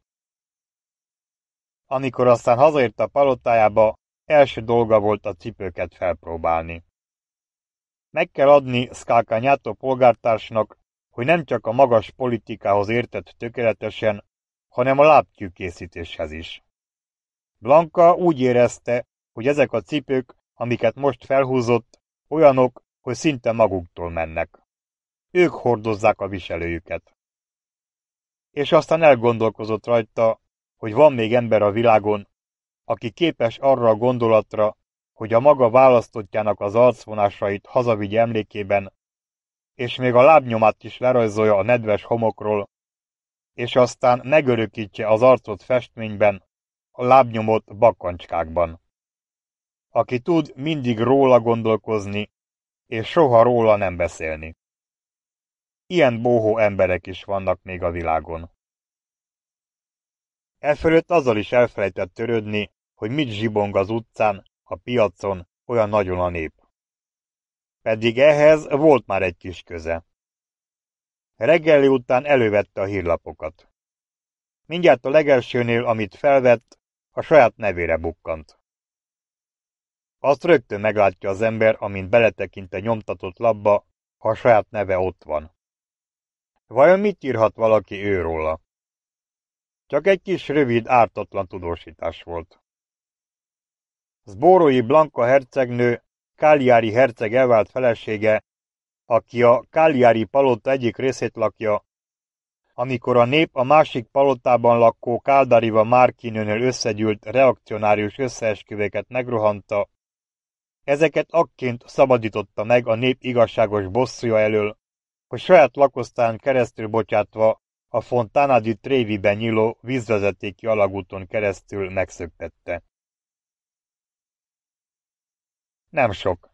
Amikor aztán hazaért a palotájába, első dolga volt a cipőket felpróbálni. Meg kell adni Szkákányátó polgártársnak, hogy nem csak a magas politikához értett tökéletesen, hanem a lábtyűkészítéshez is. Blanka úgy érezte, hogy ezek a cipők, amiket most felhúzott, olyanok, hogy szinte maguktól mennek. Ők hordozzák a viselőjüket. És aztán elgondolkozott rajta, hogy van még ember a világon, aki képes arra a gondolatra, hogy a maga választottjának az arcvonásait hazavigy emlékében, és még a lábnyomát is lerajzolja a nedves homokról, és aztán megörökítse az arcot festményben, a lábnyomot bakancskákban. Aki tud mindig róla gondolkozni, és soha róla nem beszélni. Ilyen bóhó emberek is vannak még a világon. E azzal is elfelejtett törődni, hogy mit zsibong az utcán, a piacon olyan nagyon a nép. Pedig ehhez volt már egy kis köze. Reggeli után elővette a hírlapokat. Mindjárt a legelsőnél, amit felvett, a saját nevére bukkant. Azt rögtön meglátja az ember, amint beletekint a nyomtatott labba, ha a saját neve ott van. Vajon mit írhat valaki őróla? Csak egy kis rövid, ártatlan tudósítás volt. Zbórói Blanka hercegnő Káliári herceg elvált felesége, aki a Káliári palota egyik részét lakja. Amikor a nép a másik palotában lakó Káldariva Márkinőnél összegyűlt reakcionárius összeesküvéket megrohanta, ezeket akként szabadította meg a nép igazságos bosszúja elől, hogy saját lakosztán keresztül bocsátva a Fontana di Trevi-ben nyíló vízvezetéki alagúton keresztül megszöktette nem sok.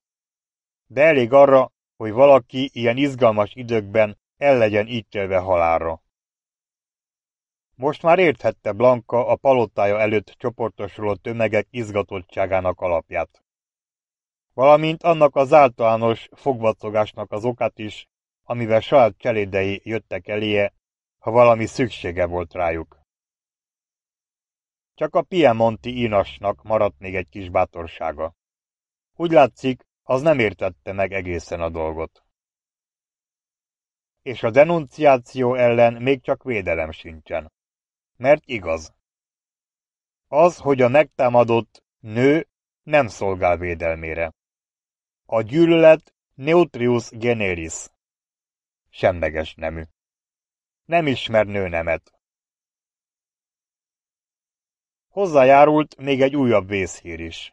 De elég arra, hogy valaki ilyen izgalmas időkben el legyen ítélve halálra. Most már érthette Blanka a palotája előtt csoportosuló tömegek izgatottságának alapját. Valamint annak az általános fogvatogásnak az okát is, amivel saját cselédei jöttek eléje, ha valami szüksége volt rájuk. Csak a Piemonti inasnak maradt még egy kis bátorsága. Úgy látszik, az nem értette meg egészen a dolgot. És a denunciáció ellen még csak védelem sincsen. Mert igaz. Az, hogy a megtámadott nő nem szolgál védelmére. A gyűlölet neutrius generis. Semleges nemű. Nem ismer nőnemet. Hozzájárult még egy újabb vészhír is.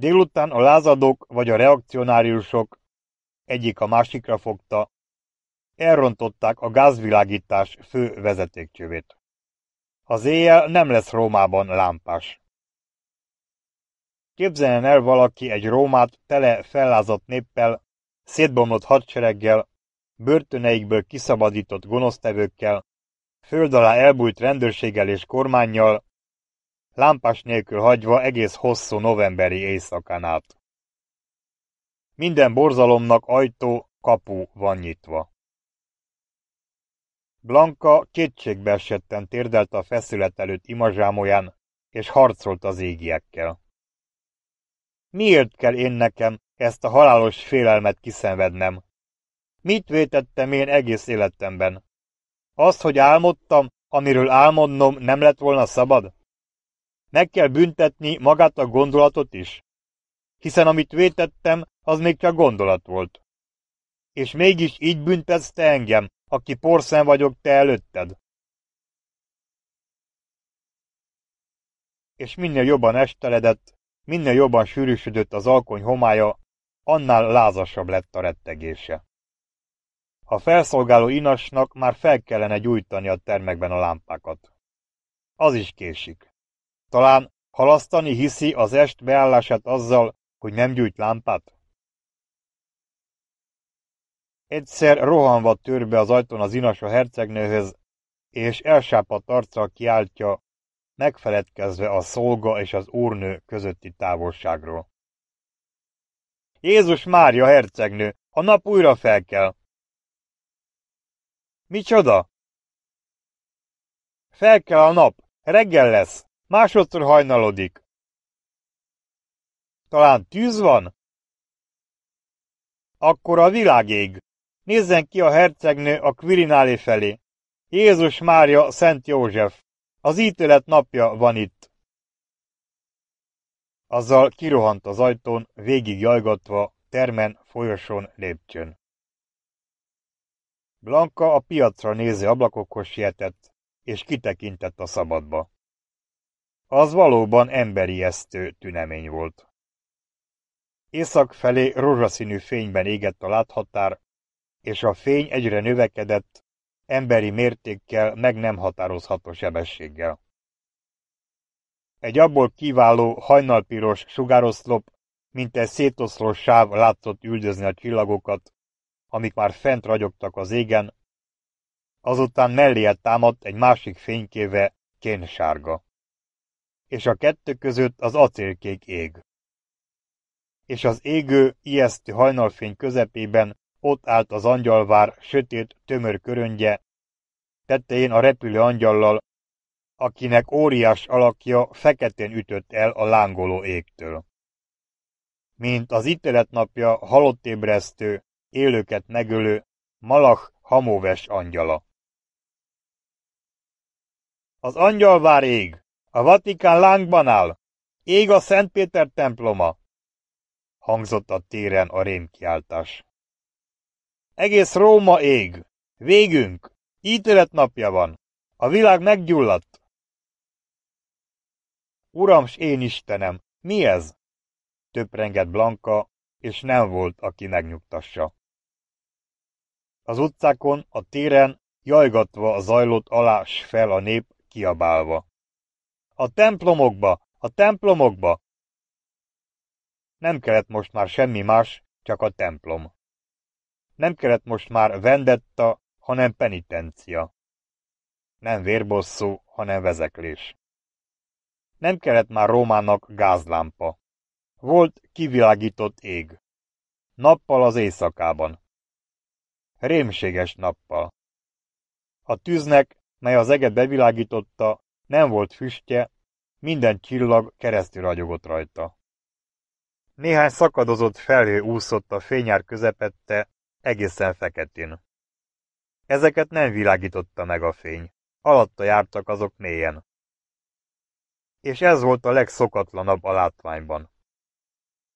Délután a lázadók vagy a reakcionáriusok egyik a másikra fogta, elrontották a gázvilágítás fő vezetékcsövét. Az éjjel nem lesz Rómában lámpás. Képzeljen el valaki egy Rómát tele fellázott néppel, szétbomlott hadsereggel, börtöneikből kiszabadított gonosztevőkkel, föld alá elbújt rendőrséggel és kormányjal, lámpás nélkül hagyva egész hosszú novemberi éjszakán át. Minden borzalomnak ajtó, kapu van nyitva. Blanka kétségbe esetten térdelt a feszület előtt imazsámolján, és harcolt az égiekkel. Miért kell én nekem ezt a halálos félelmet kiszenvednem? Mit vétettem én egész életemben? Azt, hogy álmodtam, amiről álmodnom nem lett volna szabad? meg kell büntetni magát a gondolatot is. Hiszen amit vétettem, az még csak gondolat volt. És mégis így büntetsz te engem, aki porszem vagyok te előtted. És minél jobban esteledett, minél jobban sűrűsödött az alkony homája, annál lázasabb lett a rettegése. A felszolgáló inasnak már fel kellene gyújtani a termekben a lámpákat. Az is késik. Talán halasztani hiszi az est beállását azzal, hogy nem gyújt lámpát? Egyszer rohanva tör be az ajtón az inas a hercegnőhöz, és elsápadt arccal kiáltja, megfeledkezve a szolga és az úrnő közötti távolságról. Jézus Mária hercegnő, a nap újra fel kell. Micsoda? Fel kell a nap, reggel lesz. Másodszor hajnalodik. Talán tűz van? Akkor a világ ég. Nézzen ki a hercegnő a Quirinálé felé. Jézus Mária, Szent József. Az ítélet napja van itt. Azzal kirohant az ajtón, végig jajgatva, termen, folyosón, lépcsőn. Blanka a piacra néző ablakokhoz sietett, és kitekintett a szabadba. Az valóban emberi esztő tünemény volt. Észak felé rózsaszínű fényben égett a láthatár, és a fény egyre növekedett, emberi mértékkel meg nem határozható sebességgel. Egy abból kiváló hajnalpiros sugároszlop, mint egy szétoszló sáv látszott üldözni a csillagokat, amik már fent ragyogtak az égen, azután melléje támadt egy másik fénykéve kénsárga és a kettő között az acélkék ég. És az égő, ijesztő hajnalfény közepében ott állt az angyalvár sötét, tömör köröngye, tetején a repülő angyallal, akinek óriás alakja feketén ütött el a lángoló égtől. Mint az ítéletnapja halott ébresztő, élőket megölő, malach hamóves angyala. Az angyalvár ég, a Vatikán lángban áll! Ég a Szent Péter temploma! Hangzott a téren a rémkiáltás. Egész Róma ég! Végünk! Ítélet napja van! A világ meggyulladt! Uram s én Istenem, mi ez? Töprengett Blanka, és nem volt, aki megnyugtassa. Az utcákon, a téren, jajgatva a zajlott alás fel a nép, kiabálva. A templomokba! A templomokba! Nem kellett most már semmi más, csak a templom. Nem kellett most már vendetta, hanem penitencia. Nem vérbosszú, hanem vezeklés. Nem kellett már Rómának gázlámpa. Volt kivilágított ég. Nappal az éjszakában. Rémséges nappal. A tűznek, mely az eget bevilágította, nem volt füstje, minden csillag keresztül ragyogott rajta. Néhány szakadozott felhő úszott a fényár közepette, egészen feketén. Ezeket nem világította meg a fény, alatta jártak azok mélyen. És ez volt a legszokatlanabb a látványban.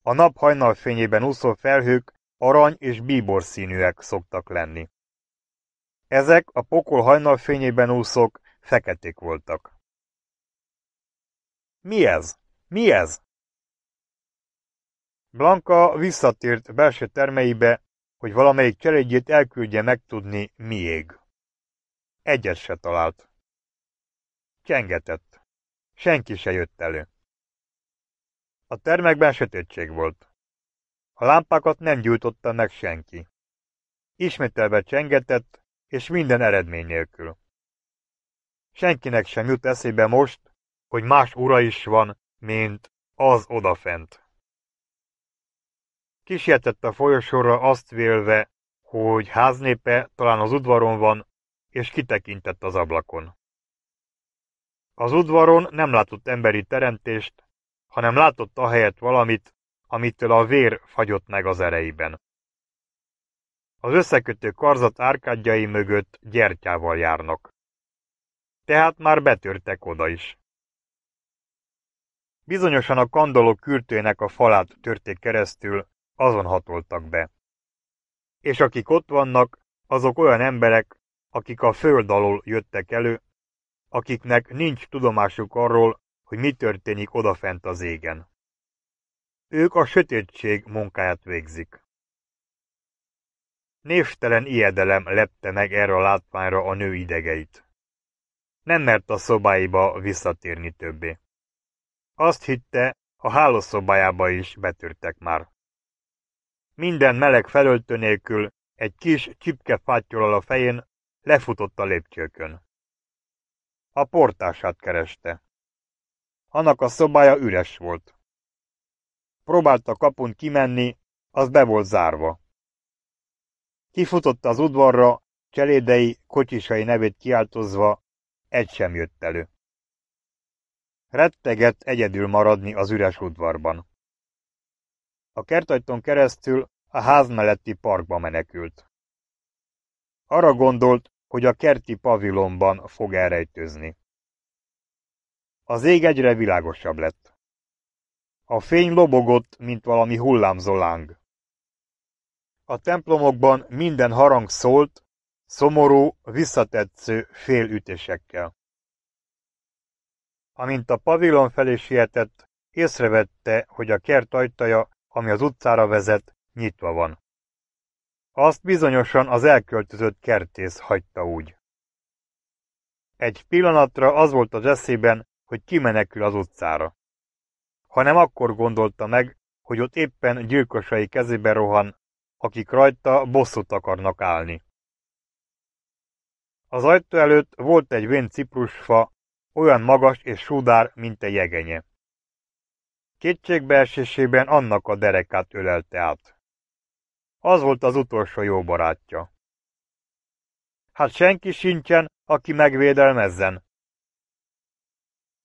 A nap fényében úszó felhők arany és bíbor színűek szoktak lenni. Ezek a pokol fényében úszók feketék voltak. Mi ez? Mi ez? Blanka visszatért belső termeibe, hogy valamelyik cselédjét elküldje megtudni, miég. Egyet se talált. Csengetett. Senki se jött elő. A termekben sötétség volt. A lámpákat nem gyújtotta meg senki. Ismételve csengetett, és minden eredmény nélkül. Senkinek sem jut eszébe most, hogy más ura is van, mint az odafent. Kísértett a folyosóra azt vélve, hogy háznépe talán az udvaron van, és kitekintett az ablakon. Az udvaron nem látott emberi teremtést, hanem látott a helyet valamit, amitől a vér fagyott meg az ereiben. Az összekötő karzat árkádjai mögött gyertyával járnak. Tehát már betörtek oda is. Bizonyosan a kandalok kürtőjének a falát törték keresztül, azon hatoltak be. És akik ott vannak, azok olyan emberek, akik a föld alól jöttek elő, akiknek nincs tudomásuk arról, hogy mi történik odafent az égen. Ők a sötétség munkáját végzik. Névtelen ijedelem lepte meg erre a látványra a nő idegeit. Nem mert a szobáiba visszatérni többé. Azt hitte, a hálószobájába is betörtek már. Minden meleg felöltő nélkül egy kis csipke fátyolal a fején lefutott a lépcsőkön. A portását kereste. Annak a szobája üres volt. Próbálta kapun kimenni, az be volt zárva. Kifutott az udvarra, cselédei, kocsisai nevét kiáltozva, egy sem jött elő. Rettegett egyedül maradni az üres udvarban. A kertajtón keresztül a ház melletti parkba menekült. Arra gondolt, hogy a kerti pavilonban fog elrejtőzni. Az ég egyre világosabb lett. A fény lobogott, mint valami hullámzó láng. A templomokban minden harang szólt, szomorú, visszatetsző félütésekkel. Amint a pavilon felé sietett, észrevette, hogy a kert ajtaja, ami az utcára vezet, nyitva van. Azt bizonyosan az elköltözött kertész hagyta úgy. Egy pillanatra az volt az eszében, hogy kimenekül az utcára. Hanem akkor gondolta meg, hogy ott éppen gyilkosai kezébe rohan, akik rajta bosszút akarnak állni. Az ajtó előtt volt egy vén ciprusfa, olyan magas és sudár, mint a jegenye. Kétségbeesésében annak a derekát ölelte át. Az volt az utolsó jó barátja. Hát senki sincsen, aki megvédelmezzen.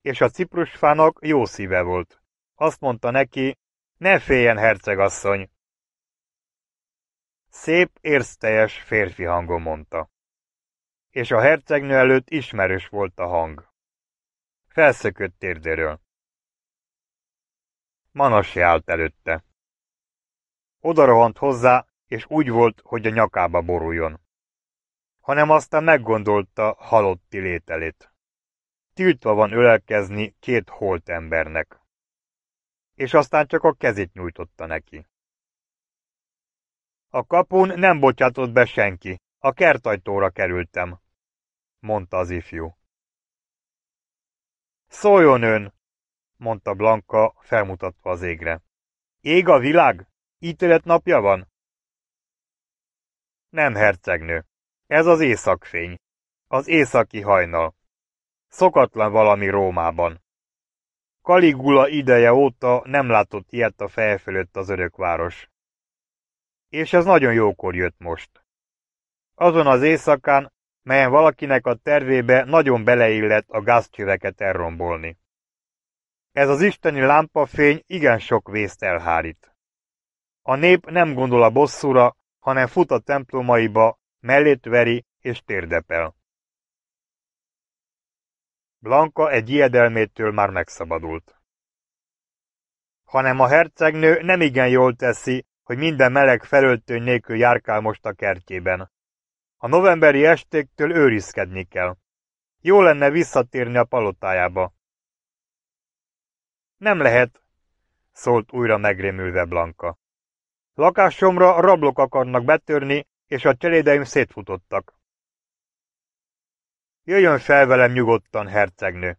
És a ciprusfának jó szíve volt. Azt mondta neki, ne féljen, hercegasszony! Szép, érzteljes férfi hangon mondta. És a hercegnő előtt ismerős volt a hang. Felszökött térdéről.
Manasi állt előtte.
Odarohant hozzá, és úgy volt, hogy a nyakába boruljon. Hanem aztán meggondolta halotti lételét. Tiltva van ölelkezni két holt embernek. És aztán csak a kezét nyújtotta neki. A kapun nem bocsátott be senki, a kertajtóra kerültem, mondta az ifjú. Szóljon ön, mondta Blanka, felmutatva az égre. Ég a világ? Ítélet napja van? Nem, hercegnő. Ez az éjszakfény. Az északi hajnal. Szokatlan valami Rómában. Kaligula ideje óta nem látott ilyet a feje fölött az örökváros. És ez nagyon jókor jött most. Azon az éjszakán melyen valakinek a tervébe nagyon beleillett a gázcsöveket elrombolni. Ez az isteni lámpafény igen sok vészt elhárít. A nép nem gondol a bosszúra, hanem fut a templomaiba, mellét veri és térdepel. Blanka egy ijedelmétől már megszabadult. Hanem a hercegnő nem igen jól teszi, hogy minden meleg felöltő nélkül járkál most a kertjében. A novemberi estéktől őrizkedni kell. Jó lenne visszatérni a palotájába. Nem lehet, szólt újra megrémülve Blanka. Lakásomra rablok akarnak betörni, és a cselédeim szétfutottak. Jöjjön fel velem nyugodtan, hercegnő.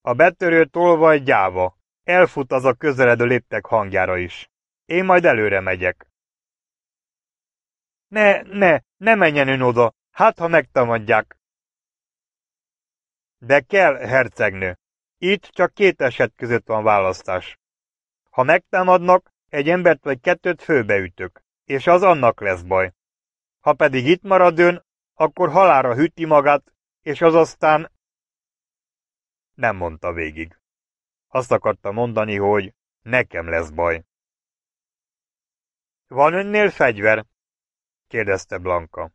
A betörő tolvaj gyáva, elfut az a közeledő léptek hangjára is. Én majd előre megyek. Ne, ne, ne menjen ön oda, hát ha megtamadják. De kell, hercegnő. Itt csak két eset között van választás. Ha megtámadnak, egy embert vagy kettőt főbeütök, és az annak lesz baj. Ha pedig itt marad ön, akkor halára hűti magát, és az aztán... Nem mondta végig. Azt akarta mondani, hogy nekem lesz baj. Van önnél fegyver? kérdezte Blanka.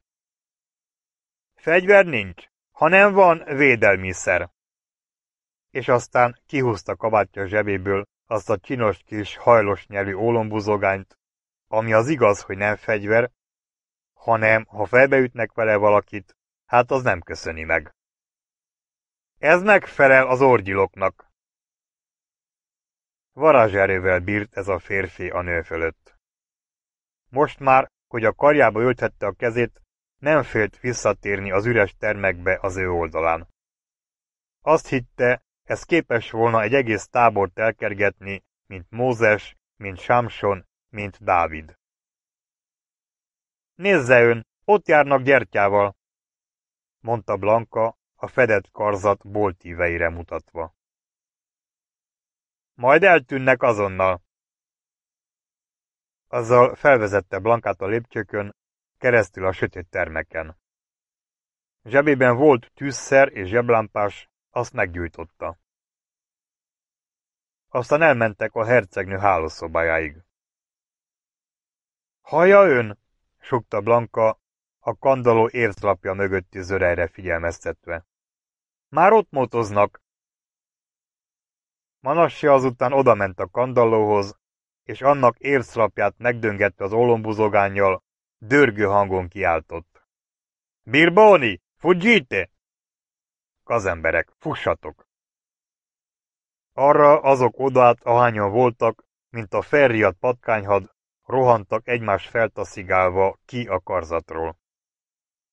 Fegyver nincs, hanem van védelmiszer. És aztán kihúzta kabátja zsebéből azt a csinos kis hajlos nyelű ólombuzogányt, ami az igaz, hogy nem fegyver, hanem ha felbeütnek vele valakit, hát az nem köszöni meg. Ez megfelel az orgyiloknak. Varázserővel bírt ez a férfi a nő fölött. Most már hogy a karjába ültette a kezét, nem félt visszatérni az üres termekbe az ő oldalán. Azt hitte, ez képes volna egy egész tábort elkergetni, mint Mózes, mint Sámson, mint Dávid. Nézze ön, ott járnak gyertyával, mondta Blanka, a fedett karzat boltíveire mutatva. Majd eltűnnek azonnal. Azzal felvezette Blankát a lépcsőkön, keresztül a sötét termeken. Zsebében volt tűzszer és zseblámpás, azt meggyújtotta. Aztán elmentek a hercegnő hálószobájáig. Haja ön? sokta Blanka, a kandaló érzlapja mögötti zörejre figyelmeztetve. Már ott motoznak! Manassi azután odament a kandallóhoz, és annak ércrapját megdöngette az olombuzogánnyal, dörgő hangon kiáltott. Birboni, fuggite! Kazemberek, fussatok! Arra azok odát, ahányan voltak, mint a felriadt patkányhad, rohantak egymás feltaszigálva ki a karzatról.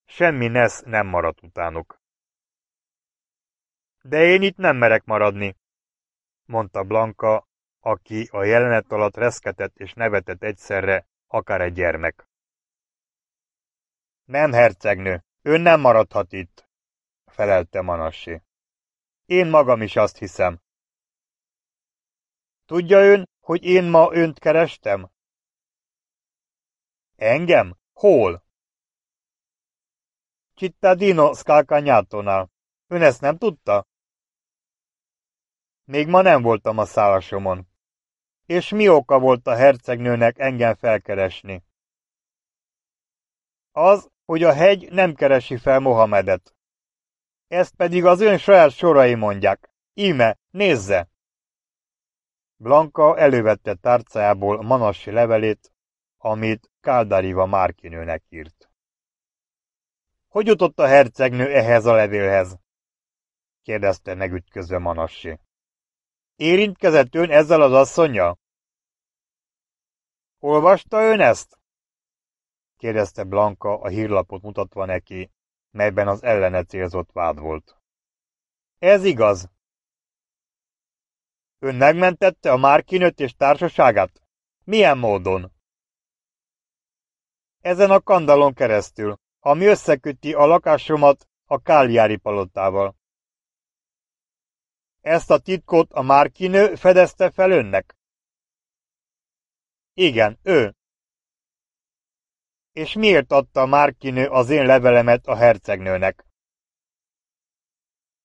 Semmi nesz nem maradt utánuk. De én itt nem merek maradni, mondta Blanka, aki a jelenet alatt reszketett és nevetett egyszerre, akár egy gyermek. Nem, hercegnő, ön nem maradhat itt, felelte Manassi. Én magam is azt hiszem. Tudja ön, hogy én ma önt kerestem? Engem? Hol? Cittadino Scalcagnatónál. Ön ezt nem tudta? Még ma nem voltam a szállásomon. És mi oka volt a hercegnőnek engem felkeresni? Az, hogy a hegy nem keresi fel Mohamedet. Ezt pedig az ön saját sorai mondják. Íme, nézze! Blanka elővette tárcájából manassi levelét, amit Káldariva Márkinőnek írt. Hogy jutott a hercegnő ehhez a levélhez? kérdezte megütközve Manassi. Érintkezett ön ezzel az asszonya? Olvasta ön ezt? kérdezte Blanka a hírlapot mutatva neki, melyben az ellene célzott vád volt. Ez igaz. Ön megmentette a Márkinöt és társaságát? Milyen módon? Ezen a kandalon keresztül, ami összeköti a lakásomat a Káliári palotával. Ezt a titkot a Márkinő fedezte fel önnek? Igen, ő. És miért adta Márkinő az én levelemet a hercegnőnek?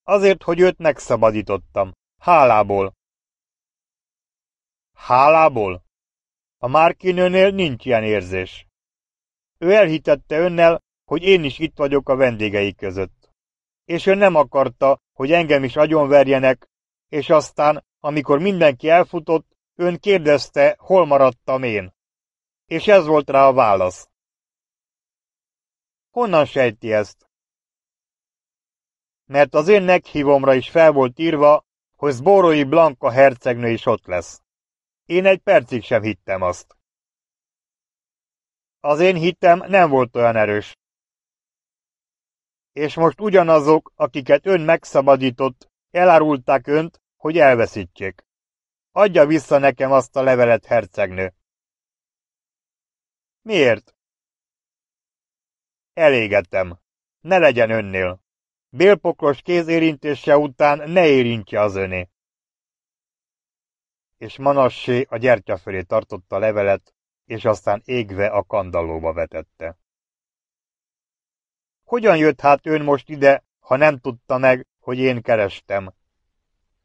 Azért, hogy őt megszabadítottam. Hálából. Hálából? A Márkinőnél nincs ilyen érzés. Ő elhitette önnel, hogy én is itt vagyok a vendégei között. És ő nem akarta, hogy engem is agyonverjenek, és aztán, amikor mindenki elfutott, ön kérdezte, hol maradtam én. És ez volt rá a válasz. Honnan sejti ezt? Mert az én meghívomra is fel volt írva, hogy Zborói Blanka hercegnő is ott lesz. Én egy percig sem hittem azt. Az én hittem nem volt olyan erős. És most ugyanazok, akiket ön megszabadított, elárulták önt, hogy elveszítjék. Adja vissza nekem azt a levelet, hercegnő. Miért? Elégetem. Ne legyen önnél. Bélpoklos kézérintése után ne érintje az öné. És Manassé a gyertya fölé tartotta a levelet, és aztán égve a kandallóba vetette. Hogyan jött hát ön most ide, ha nem tudta meg, hogy én kerestem?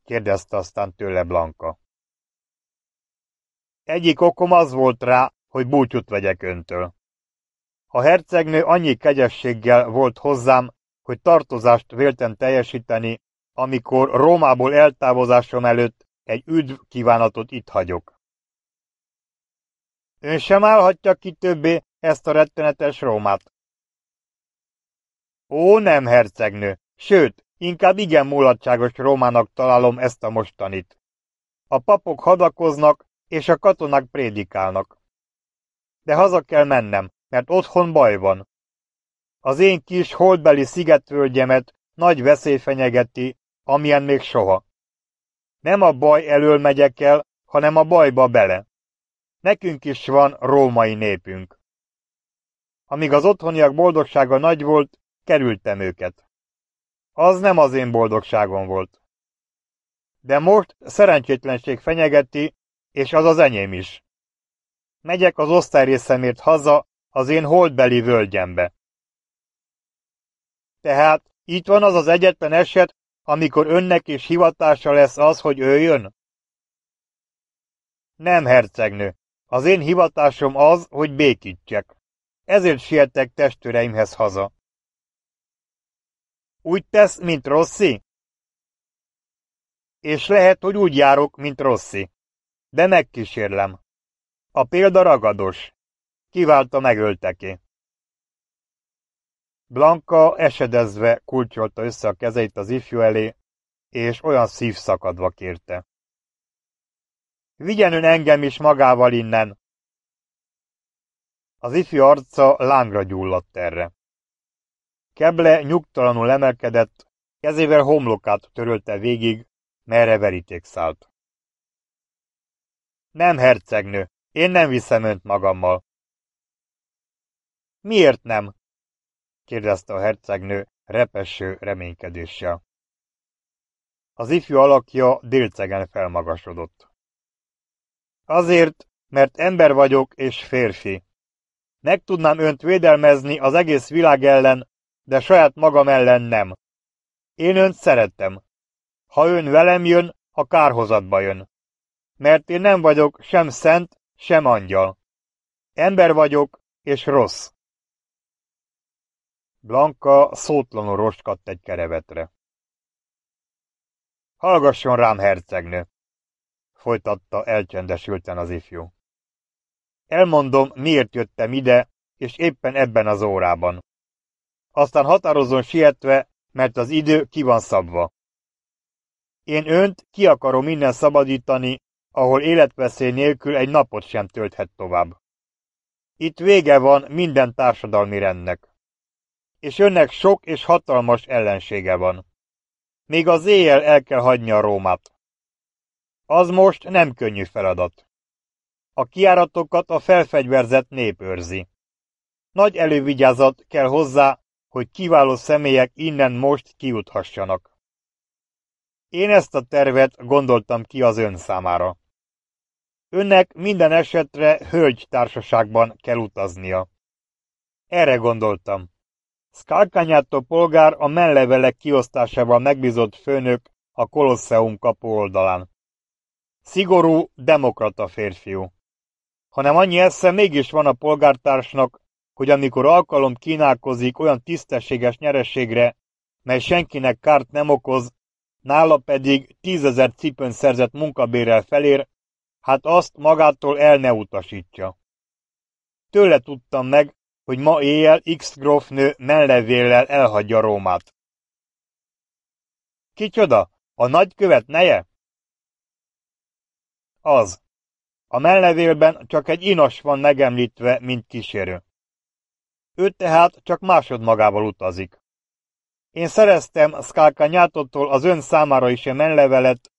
kérdezte aztán tőle Blanka. Egyik okom az volt rá, hogy búcsút vegyek öntől. A hercegnő annyi kegyességgel volt hozzám, hogy tartozást véltem teljesíteni, amikor Rómából eltávozásom előtt egy üdv kívánatot itt hagyok. Ön sem állhatja ki többé ezt a rettenetes Rómát. Ó, nem, hercegnő, sőt, Inkább igen mulatságos romának találom ezt a mostanit. A papok hadakoznak, és a katonák prédikálnak. De haza kell mennem, mert otthon baj van. Az én kis holdbeli szigetvölgyemet nagy veszély fenyegeti, amilyen még soha. Nem a baj elől megyek el, hanem a bajba bele. Nekünk is van római népünk. Amíg az otthoniak boldogsága nagy volt, kerültem őket. Az nem az én boldogságom volt. De most szerencsétlenség fenyegeti, és az az enyém is. Megyek az osztályrészemért haza, az én holdbeli völgyembe. Tehát itt van az az egyetlen eset, amikor önnek is hivatása lesz az, hogy ő jön? Nem, hercegnő. Az én hivatásom az, hogy békítsek. Ezért sietek testőreimhez haza. Úgy tesz, mint Rossi? És lehet, hogy úgy járok, mint Rossi. De megkísérlem. A példa ragados. Kiválta megölteké. Blanka esedezve kulcsolta össze a kezeit az ifjú elé, és olyan szívszakadva kérte. Vigyen ön engem is magával innen! Az ifjú arca lángra gyulladt erre. Keble nyugtalanul emelkedett, kezével homlokát törölte végig, merre veríték szállt. Nem, hercegnő, én nem viszem önt magammal. Miért nem? kérdezte a hercegnő repeső reménykedéssel. Az ifjú alakja délcegen felmagasodott. Azért, mert ember vagyok és férfi. Meg tudnám önt védelmezni az egész világ ellen, de saját magam ellen nem. Én önt szerettem. Ha ön velem jön, a kárhozatba jön. Mert én nem vagyok sem szent, sem angyal. Ember vagyok, és rossz. Blanka szótlanul roskadt egy kerevetre. Hallgasson rám, hercegnő! folytatta elcsendesülten az ifjú. Elmondom, miért jöttem ide, és éppen ebben az órában aztán határozzon sietve, mert az idő ki van szabva. Én önt ki akarom minden szabadítani, ahol életveszély nélkül egy napot sem tölthet tovább. Itt vége van minden társadalmi rendnek. És önnek sok és hatalmas ellensége van. Még az éjjel el kell hagyni a Rómát. Az most nem könnyű feladat. A kiáratokat a felfegyverzett nép őrzi. Nagy elővigyázat kell hozzá, hogy kiváló személyek innen most kijuthassanak. Én ezt a tervet gondoltam ki az ön számára. Önnek minden esetre hölgy társaságban kell utaznia. Erre gondoltam. Skalkányátó polgár a mellevelek kiosztásával megbízott főnök a Kolosseum kapu oldalán. Szigorú, demokrata férfiú. Hanem annyi esze mégis van a polgártársnak, hogy amikor alkalom kínálkozik olyan tisztességes nyerességre, mely senkinek kárt nem okoz, nála pedig tízezer cipőn szerzett munkabérrel felér, hát azt magától el ne utasítja. Tőle tudtam meg, hogy ma éjjel X grófnő mellevéllel elhagyja Rómát. Kicsoda? A nagykövet neje? Az. A mellevélben csak egy inas van megemlítve, mint kísérő ő tehát csak másodmagával utazik. Én szereztem nyátottól az ön számára is egy menlevelet,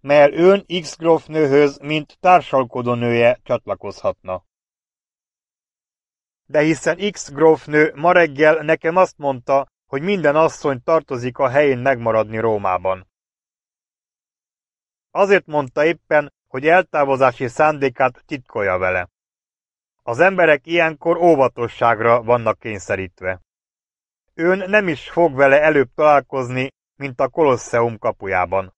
mely ön X nőhöz, mint társalkodó nője, csatlakozhatna. De hiszen X nő ma reggel nekem azt mondta, hogy minden asszony tartozik a helyén megmaradni Rómában. Azért mondta éppen, hogy eltávozási szándékát titkolja vele. Az emberek ilyenkor óvatosságra vannak kényszerítve. Ön nem is fog vele előbb találkozni, mint a Kolosseum kapujában.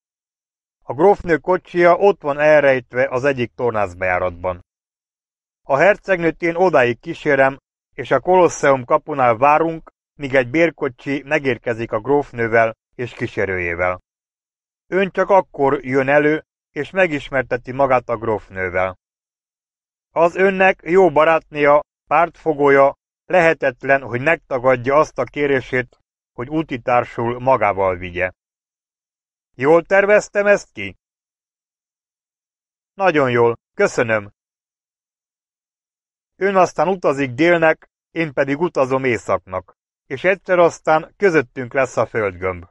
A grófnő kocsia ott van elrejtve az egyik tornászbejáratban. A hercegnőt én odáig kísérem, és a Kolosseum kapunál várunk, míg egy bérkocsi megérkezik a grófnővel és kísérőjével. Ön csak akkor jön elő, és megismerteti magát a grófnővel. Az önnek jó barátnia, pártfogója, lehetetlen, hogy megtagadja azt a kérését, hogy útitársul magával vigye. Jól terveztem ezt ki? Nagyon jól, köszönöm. Ön aztán utazik délnek, én pedig utazom északnak, és egyszer aztán közöttünk lesz a földgömb.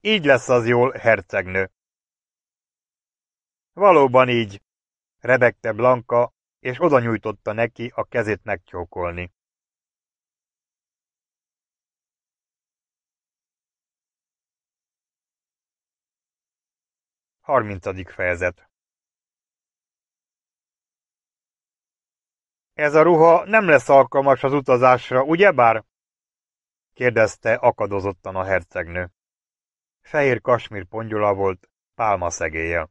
Így lesz az jól, hercegnő. Valóban így, rebegte Blanka, és oda nyújtotta neki a kezét megcsókolni.
Harmincadik fejezet Ez a ruha nem lesz alkalmas
az utazásra, ugyebár? kérdezte akadozottan a hercegnő. Fehér kasmír pongyula volt, pálma szegélye.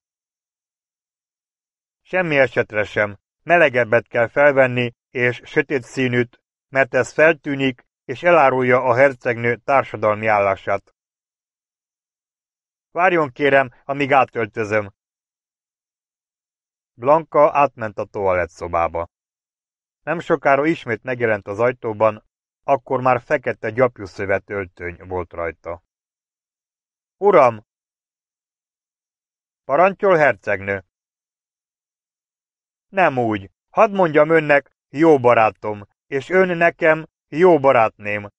Semmi esetre sem, melegebbet kell felvenni, és sötét színűt, mert ez feltűnik, és elárulja a hercegnő társadalmi állását. Várjon kérem, amíg átöltözöm. Blanka átment a toalett szobába. Nem sokára ismét megjelent az ajtóban, akkor már fekete gyapjuszövet öltöny volt rajta. Uram! Parancsol hercegnő! Nem úgy. Hadd mondjam önnek, jó barátom, és ön nekem, jó barátném.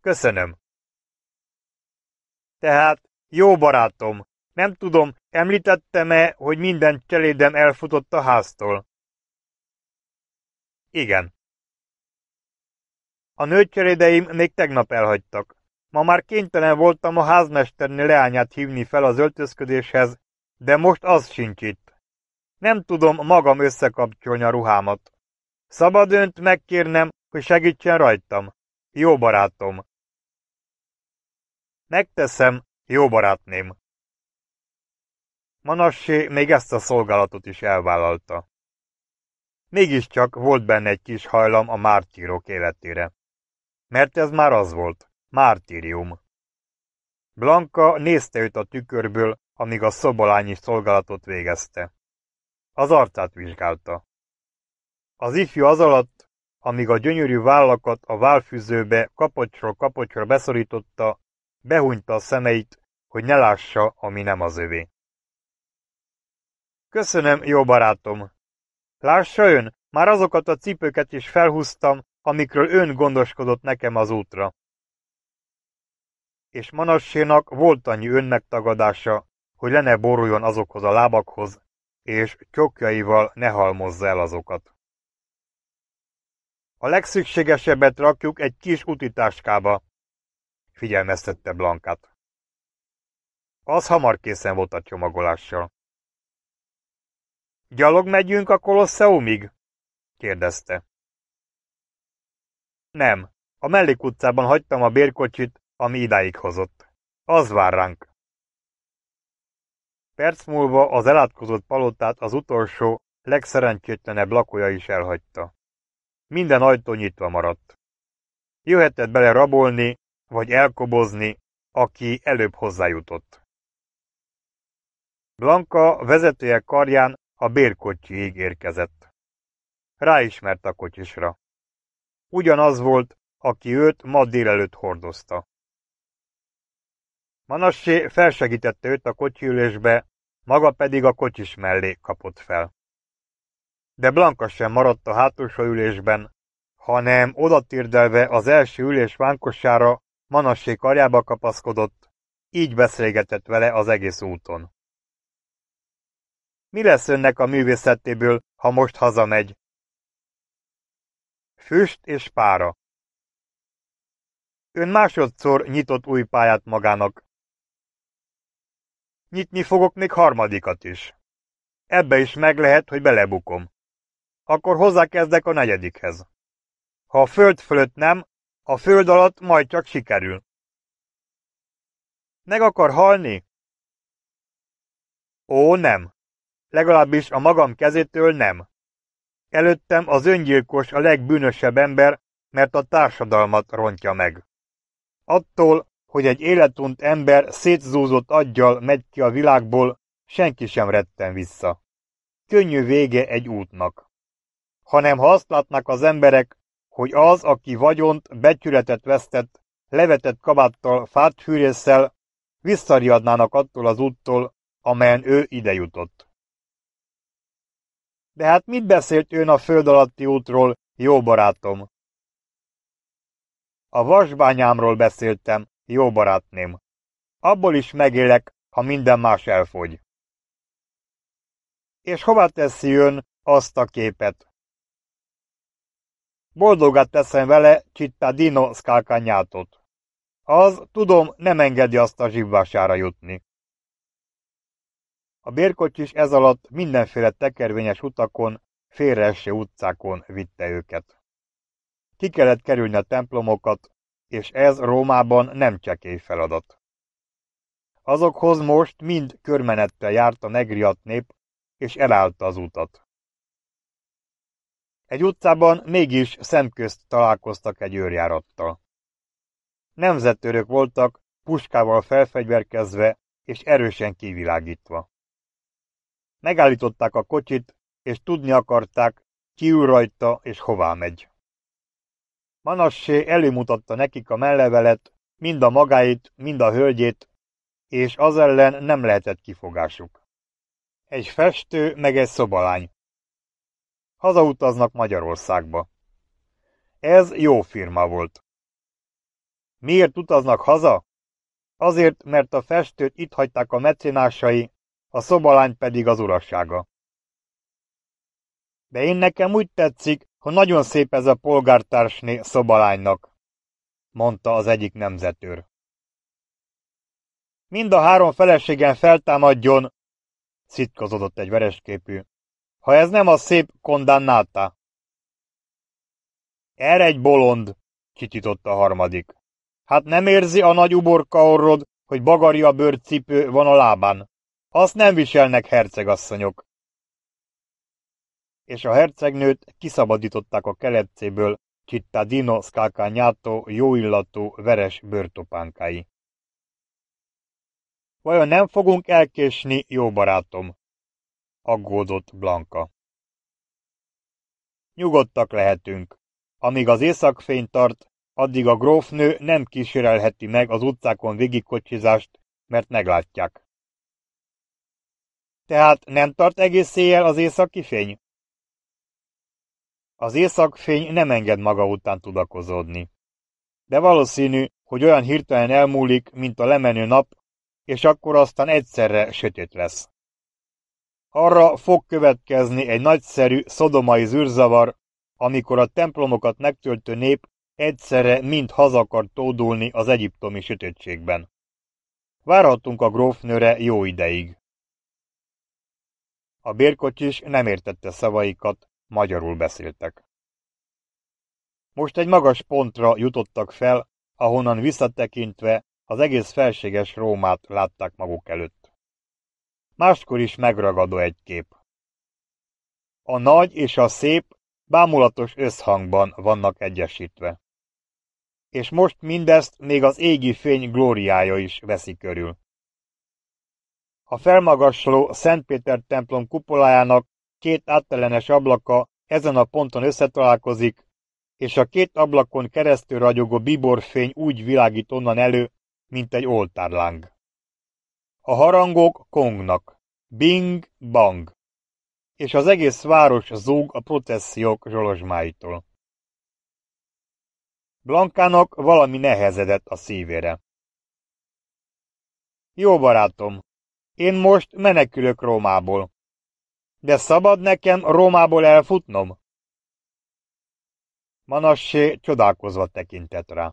Köszönöm. Tehát, jó barátom, nem tudom, említettem-e, hogy minden cselédem elfutott a háztól? Igen. A nőcselédeim még tegnap elhagytak. Ma már kénytelen voltam a házmesterni leányát hívni fel az öltözködéshez, de most az sincs itt. Nem tudom magam összekapcsolni a ruhámat. Szabad önt megkérnem, hogy segítsen rajtam. Jó barátom. Megteszem, jó barátném. Manassé még ezt a szolgálatot is elvállalta. Mégiscsak volt benne egy kis hajlam a mártírok életére. Mert ez már az volt, mártírium. Blanka nézte őt a tükörből, amíg a szobalányi szolgálatot végezte az arcát vizsgálta. Az ifjú az alatt, amíg a gyönyörű vállakat a válfűzőbe kapocsról kapocsra beszorította, behunyta a szemeit, hogy ne lássa, ami nem az övé. Köszönöm, jó barátom! Lássa ön, már azokat a cipőket is felhúztam, amikről ön gondoskodott nekem az útra. És Manassénak volt annyi önmegtagadása, hogy le ne boruljon azokhoz a lábakhoz, és csokjaival ne halmozza el azokat. A legszükségesebbet rakjuk egy kis utitáskába, figyelmeztette Blankát. Az hamar készen volt a csomagolással. Gyalog megyünk a Kolosseumig? kérdezte. Nem, a mellékutcában hagytam a bérkocsit, ami idáig hozott. Az vár ránk. Perc múlva az elátkozott palotát az utolsó, legszerencsétlenebb lakója is elhagyta. Minden ajtó nyitva maradt. Jöhetett bele rabolni, vagy elkobozni, aki előbb hozzájutott. Blanka vezetője karján a bérkocsiig érkezett. Ráismert a kocsisra. Ugyanaz volt, aki őt ma délelőtt hordozta. Manassé felsegítette őt a kocsiülésbe, maga pedig a kocsis mellé kapott fel. De Blanka sem maradt a hátulsó ülésben, hanem odatirdelve az első ülés vánkosára Manassé karjába kapaszkodott, így beszélgetett vele az egész úton. Mi lesz önnek a művészetéből, ha most hazamegy? Füst és pára. Ön másodszor nyitott új pályát magának, Nyitni fogok még harmadikat is. Ebbe is meg lehet, hogy belebukom. Akkor hozzákezdek a negyedikhez. Ha a föld fölött nem, a föld alatt majd csak sikerül. Meg akar halni? Ó, nem. Legalábbis a magam kezétől nem. Előttem az öngyilkos a legbűnösebb ember, mert a társadalmat rontja meg. Attól, hogy egy életunt ember szétzúzott aggyal megy ki a világból, senki sem retten vissza. Könnyű vége egy útnak. Hanem ha azt látnak az emberek, hogy az, aki vagyont, becsületet vesztett, levetett kabáttal, fát hűrészsel, visszariadnának attól az úttól, amelyen ő idejutott. De hát mit beszélt ön a föld alatti útról, jó barátom? A vasbányámról beszéltem, jó barátném, abból is megélek, ha minden más elfogy. És hová teszi ön azt a képet? Boldogat teszem vele Dino szkálkányátot. Az, tudom, nem engedi azt a zsibvására jutni. A bérkocsis ez alatt mindenféle tekervényes utakon, félre utcákon vitte őket. Ki kellett kerülni a templomokat, és ez Rómában nem csekély feladat. Azokhoz most mind körmenettel járt a negriat nép, és elállta az utat. Egy utcában mégis szemközt találkoztak egy őrjárattal. Nemzetőrök voltak, puskával felfegyverkezve és erősen kivilágítva. Megállították a kocsit, és tudni akarták, ki ül rajta és hová megy. Manassé előmutatta nekik a mellevelet, mind a magáit, mind a hölgyét, és az ellen nem lehetett kifogásuk. Egy festő meg egy szobalány. Hazautaznak Magyarországba. Ez jó firma volt. Miért utaznak haza? Azért, mert a festőt itt hagyták a mecénásai, a szobalány pedig az urassága de én nekem úgy tetszik, hogy nagyon szép ez a polgártársné szobalánynak, mondta az egyik nemzetőr. Mind a három feleségen feltámadjon, szitkozott egy veresképű, ha ez nem a szép kondannáta. Erre egy bolond, kitított a harmadik. Hát nem érzi a nagy uborka orrod, hogy bagarja bőrcipő van a lábán. Azt nem viselnek hercegasszonyok és a hercegnőt kiszabadították a kelepcéből Cittadino Scalcagnátó jóillatú veres bőrtopánkái. Vajon nem fogunk elkésni, jó barátom? aggódott Blanka. Nyugodtak lehetünk. Amíg az éjszakfény tart, addig a grófnő nem kísérelheti meg az utcákon végigkocsizást, mert meglátják. Tehát nem tart egész éjjel az északi fény? Az éjszakfény nem enged maga után tudakozódni. De valószínű, hogy olyan hirtelen elmúlik, mint a lemenő nap, és akkor aztán egyszerre sötét lesz. Arra fog következni egy nagyszerű szodomai zűrzavar, amikor a templomokat megtöltő nép egyszerre mind haza akar tódulni az egyiptomi sötétségben. Várhatunk a grófnőre jó ideig. A bérkocsis nem értette szavaikat, Magyarul beszéltek. Most egy magas pontra jutottak fel, ahonnan visszatekintve az egész felséges Rómát látták maguk előtt. Máskor is megragadó egy kép. A nagy és a szép bámulatos összhangban vannak egyesítve. És most mindezt még az égi fény glóriája is veszi körül. A felmagasló Szentpéter templom kupolájának két áttelenes ablaka ezen a ponton összetalálkozik, és a két ablakon keresztül ragyogó biborfény úgy világít onnan elő, mint egy oltárláng. A harangok kongnak. Bing, bang. És az egész város zúg a processziók zsolozsmáitól. Blankának valami nehezedett a szívére. Jó barátom, én most menekülök Rómából. De szabad nekem Rómából elfutnom? Manassé csodálkozva tekintett rá.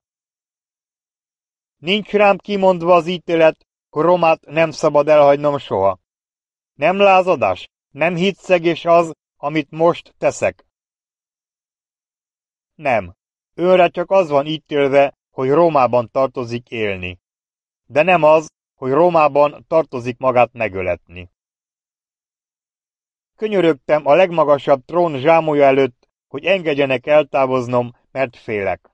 Nincs rám kimondva az ítélet, Romát nem szabad elhagynom soha. Nem lázadás, nem hitszegés az, amit most teszek. Nem, őre csak az van ítélve, hogy Rómában tartozik élni. De nem az, hogy Rómában tartozik magát megöletni. Könyörögtem a legmagasabb trón zsámúja előtt, hogy engedjenek eltávoznom, mert félek.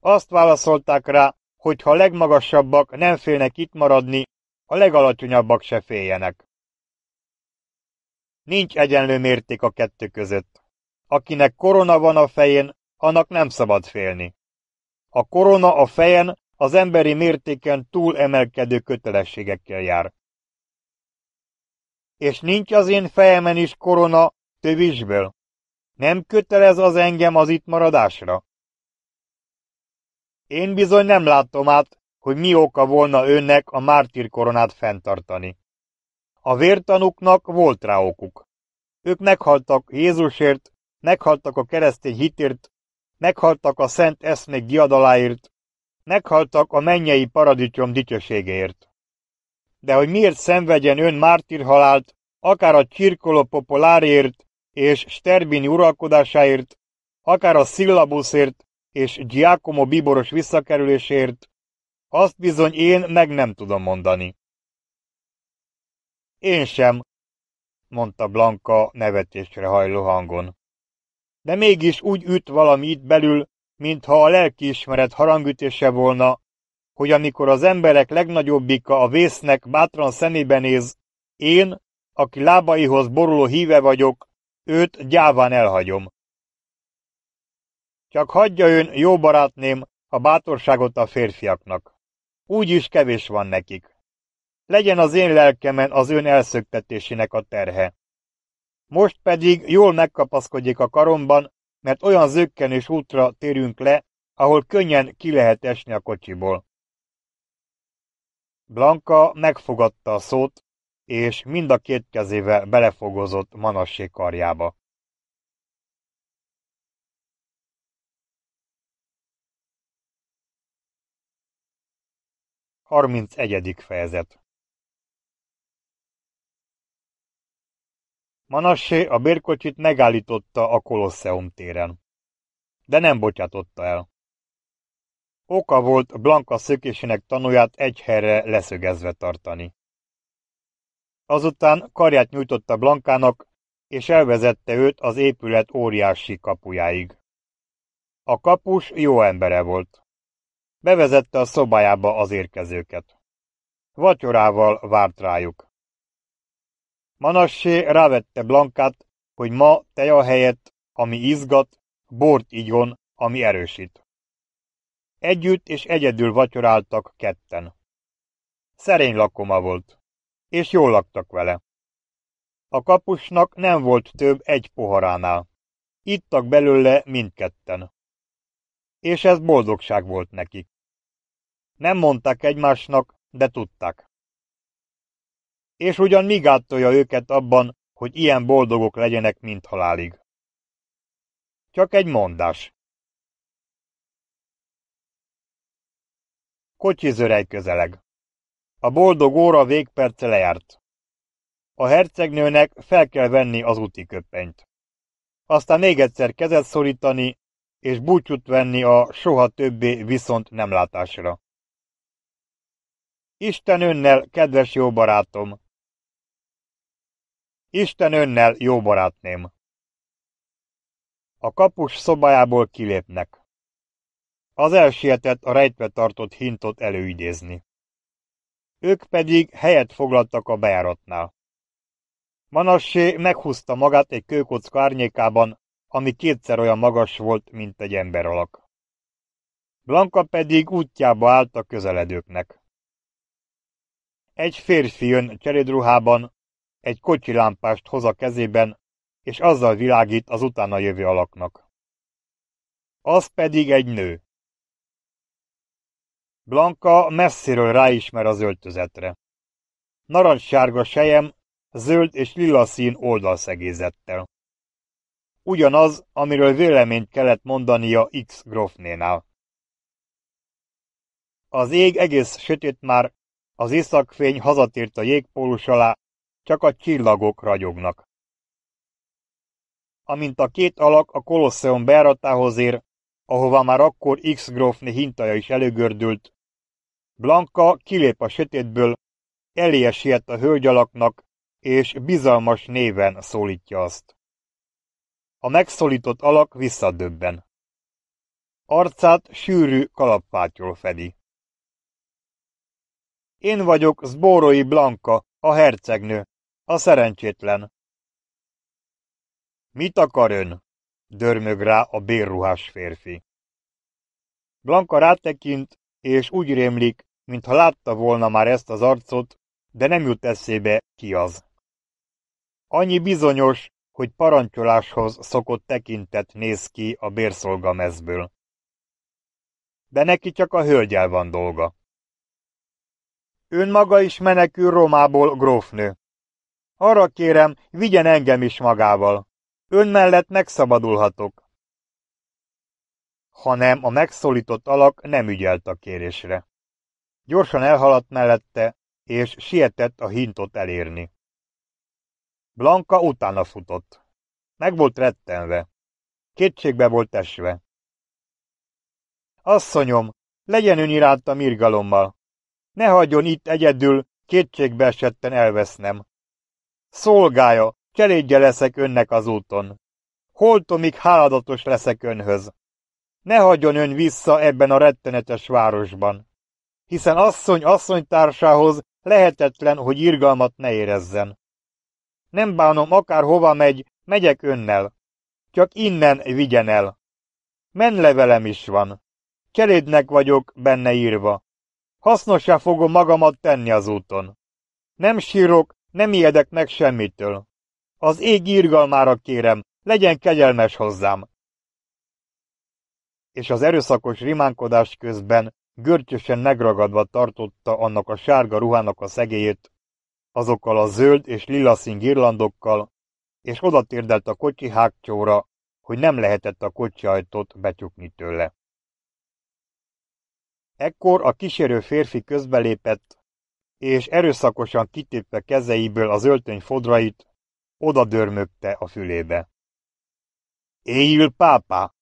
Azt válaszolták rá, hogy ha a legmagasabbak nem félnek itt maradni, a legalacsonyabbak se féljenek. Nincs egyenlő mérték a kettő között. Akinek korona van a fején, annak nem szabad félni. A korona a fejen az emberi mértéken túl emelkedő kötelességekkel jár és nincs az én fejemen is korona tövisből. Nem kötelez az engem az itt maradásra. Én bizony nem látom át, hogy mi oka volna önnek a mártírkoronát fenntartani. A vértanuknak volt rá okuk. Ők meghaltak Jézusért, meghaltak a keresztény hitért, meghaltak a szent eszmék diadaláért, meghaltak a mennyei paradicsom dicsőségéért de hogy miért szenvedjen ön mártírhalált, akár a csirkoló populárért és Sterbini uralkodásáért, akár a Szillabuszért és Giacomo Biboros visszakerülésért, azt bizony én meg nem tudom mondani. Én sem, mondta Blanka nevetésre hajló hangon. De mégis úgy üt valami itt belül, mintha a lelkiismeret harangütése volna, hogy amikor az emberek legnagyobbika a vésznek bátran szemébe néz, én, aki lábaihoz boruló híve vagyok, őt gyáván elhagyom. Csak hagyja ön, jó barátném, a bátorságot a férfiaknak. Úgy is kevés van nekik. Legyen az én lelkemen az ön elszöktetésének a terhe. Most pedig jól megkapaszkodjék a karomban, mert olyan zökkenős útra térünk le, ahol könnyen ki lehet esni a kocsiból. Blanka megfogadta a szót, és mind a két kezével
belefogozott Manassé karjába. egyedik fejezet
Manassé a bérkocsit megállította a Kolosseum téren, de nem bocsátotta el. Oka volt Blanka szökésének tanúját egy helyre leszögezve tartani. Azután karját nyújtotta Blankának, és elvezette őt az épület óriási kapujáig. A kapus jó embere volt. Bevezette a szobájába az érkezőket. Vacsorával várt rájuk. Manassé rávette Blankát, hogy ma teja helyett, ami izgat, bort igyon, ami erősít. Együtt és egyedül vacsoráltak ketten. Szerény lakoma volt, és jól laktak vele. A kapusnak nem volt több egy poharánál. Ittak belőle mindketten. És ez boldogság volt nekik. Nem mondták egymásnak, de tudták. És ugyan mi gátolja őket abban, hogy ilyen boldogok legyenek, mint halálig? Csak egy mondás. kocsizörej közeleg. A boldog óra végperce lejárt. A hercegnőnek fel kell venni az úti köppenyt. Aztán még egyszer kezet szorítani, és búcsút venni a soha többé viszont nem látásra. Isten önnel, kedves jó barátom! Isten önnel, jó barátném! A kapus szobájából kilépnek. Az elsietett a rejtve tartott hintot előidézni. Ők pedig helyet foglaltak a bejáratnál. Manassé meghúzta magát egy kőkocka árnyékában, ami kétszer olyan magas volt, mint egy ember alak. Blanka pedig útjába állt a közeledőknek. Egy férfi jön cselédruhában, egy kocsilámpást hoz a kezében, és azzal világít az utána jövő alaknak. Az pedig egy nő. Blanka messziről ráismer az öltözetre. Narancssárga sejem, zöld és lila szín oldalszegézettel. Ugyanaz, amiről véleményt kellett mondania X grofnénál. Az ég egész sötét már, az iszakfény hazatért a jégpólus alá, csak a csillagok ragyognak. Amint a két alak a kolosseum beáratához ér, ahová már akkor X grófni hintaja is előgördült. Blanka kilép a sötétből, elé siet a hölgyalaknak, és bizalmas néven szólítja azt. A megszólított alak visszadöbben. Arcát sűrű kalapfátyol fedi. Én vagyok Zbórói Blanka, a hercegnő, a szerencsétlen. Mit akar ön? dörmög rá a bérruhás férfi. Blanka rátekint, és úgy rémlik, mintha látta volna már ezt az arcot, de nem jut eszébe, ki az. Annyi bizonyos, hogy parancsoláshoz szokott tekintet néz ki a bérszolgamezből. De neki csak a hölgyel van dolga. Ön maga is menekül Romából, grófnő. Arra kérem, vigyen engem is magával. Ön mellett megszabadulhatok. Hanem a megszólított alak nem ügyelt a kérésre. Gyorsan elhaladt mellette, és sietett a hintot elérni. Blanka utána futott. Meg volt rettenve. Kétségbe volt esve. Asszonyom, legyen ön irántam mirgalommal. Ne hagyjon itt egyedül, kétségbe esetten elvesznem. Szolgája, Cselédje leszek önnek az úton. Holtomig háladatos leszek önhöz. Ne hagyjon ön vissza ebben a rettenetes városban. Hiszen asszony asszonytársához lehetetlen, hogy irgalmat ne érezzen. Nem bánom, akár hova megy, megyek önnel. Csak innen vigyen el. Menlevelem is van. Cselédnek vagyok benne írva. Hasznosá fogom magamat tenni az úton. Nem sírok, nem ijedek meg semmitől. Az ég írgalmára kérem, legyen kegyelmes hozzám! És az erőszakos rimánkodás közben görcsösen megragadva tartotta annak a sárga ruhának a szegélyét, azokkal a zöld és lilaszín girlandokkal, és odatérdelt a kocsi hágcsóra, hogy nem lehetett a kocsi ajtót becsukni tőle. Ekkor a kísérő férfi közbelépett, és erőszakosan kitépve kezeiből az öltöny fodrait, oda dörmögte a fülébe. Éjjül pápá!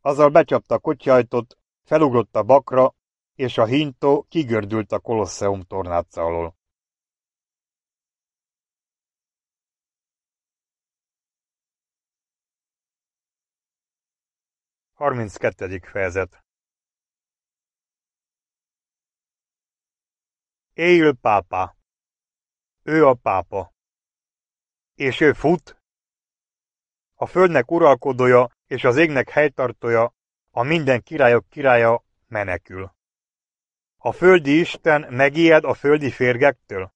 Azzal becsapta a kotyhajtot, felugrott a bakra, és a
hintó kigördült a kolosszeum tornáca alól. Harminckettedik fejezet Éjjül pápa! Ő a pápa!
és ő fut. A földnek uralkodója és az égnek helytartója, a minden királyok királya menekül. A földi Isten megijed a földi férgektől?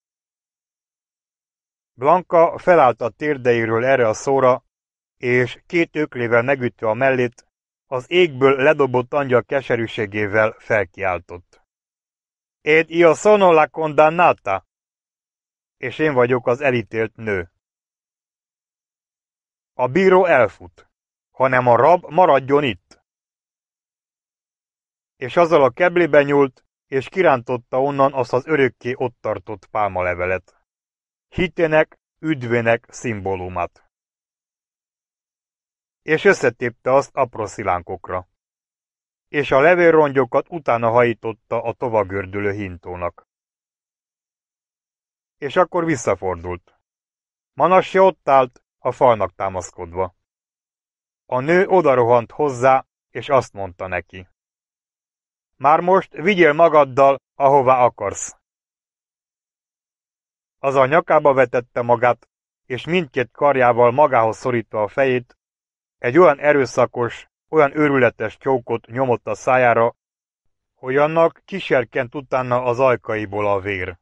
Blanka felállt a térdeiről erre a szóra, és két öklével megütve a mellét, az égből ledobott angyal keserűségével felkiáltott. Ed io sono la condannata, és én vagyok az elítélt nő. A bíró elfut, hanem a rab maradjon itt. És azzal a keblébe nyúlt, és kirántotta onnan azt az örökké ott tartott pálmalevelet. Hitének, üdvének szimbólumát. És összetépte azt apró szilánkokra. És a levélrongyokat utána hajította a tovagördülő hintónak. És akkor visszafordult. Manassi ott állt, a falnak támaszkodva. A nő odarohant hozzá, és azt mondta neki. Már most vigyél magaddal, ahová akarsz. Az a nyakába vetette magát, és mindkét karjával magához szorítva a fejét, egy olyan erőszakos, olyan őrületes csókot nyomott a szájára, hogy annak kiserkent
utána az ajkaiból a vér.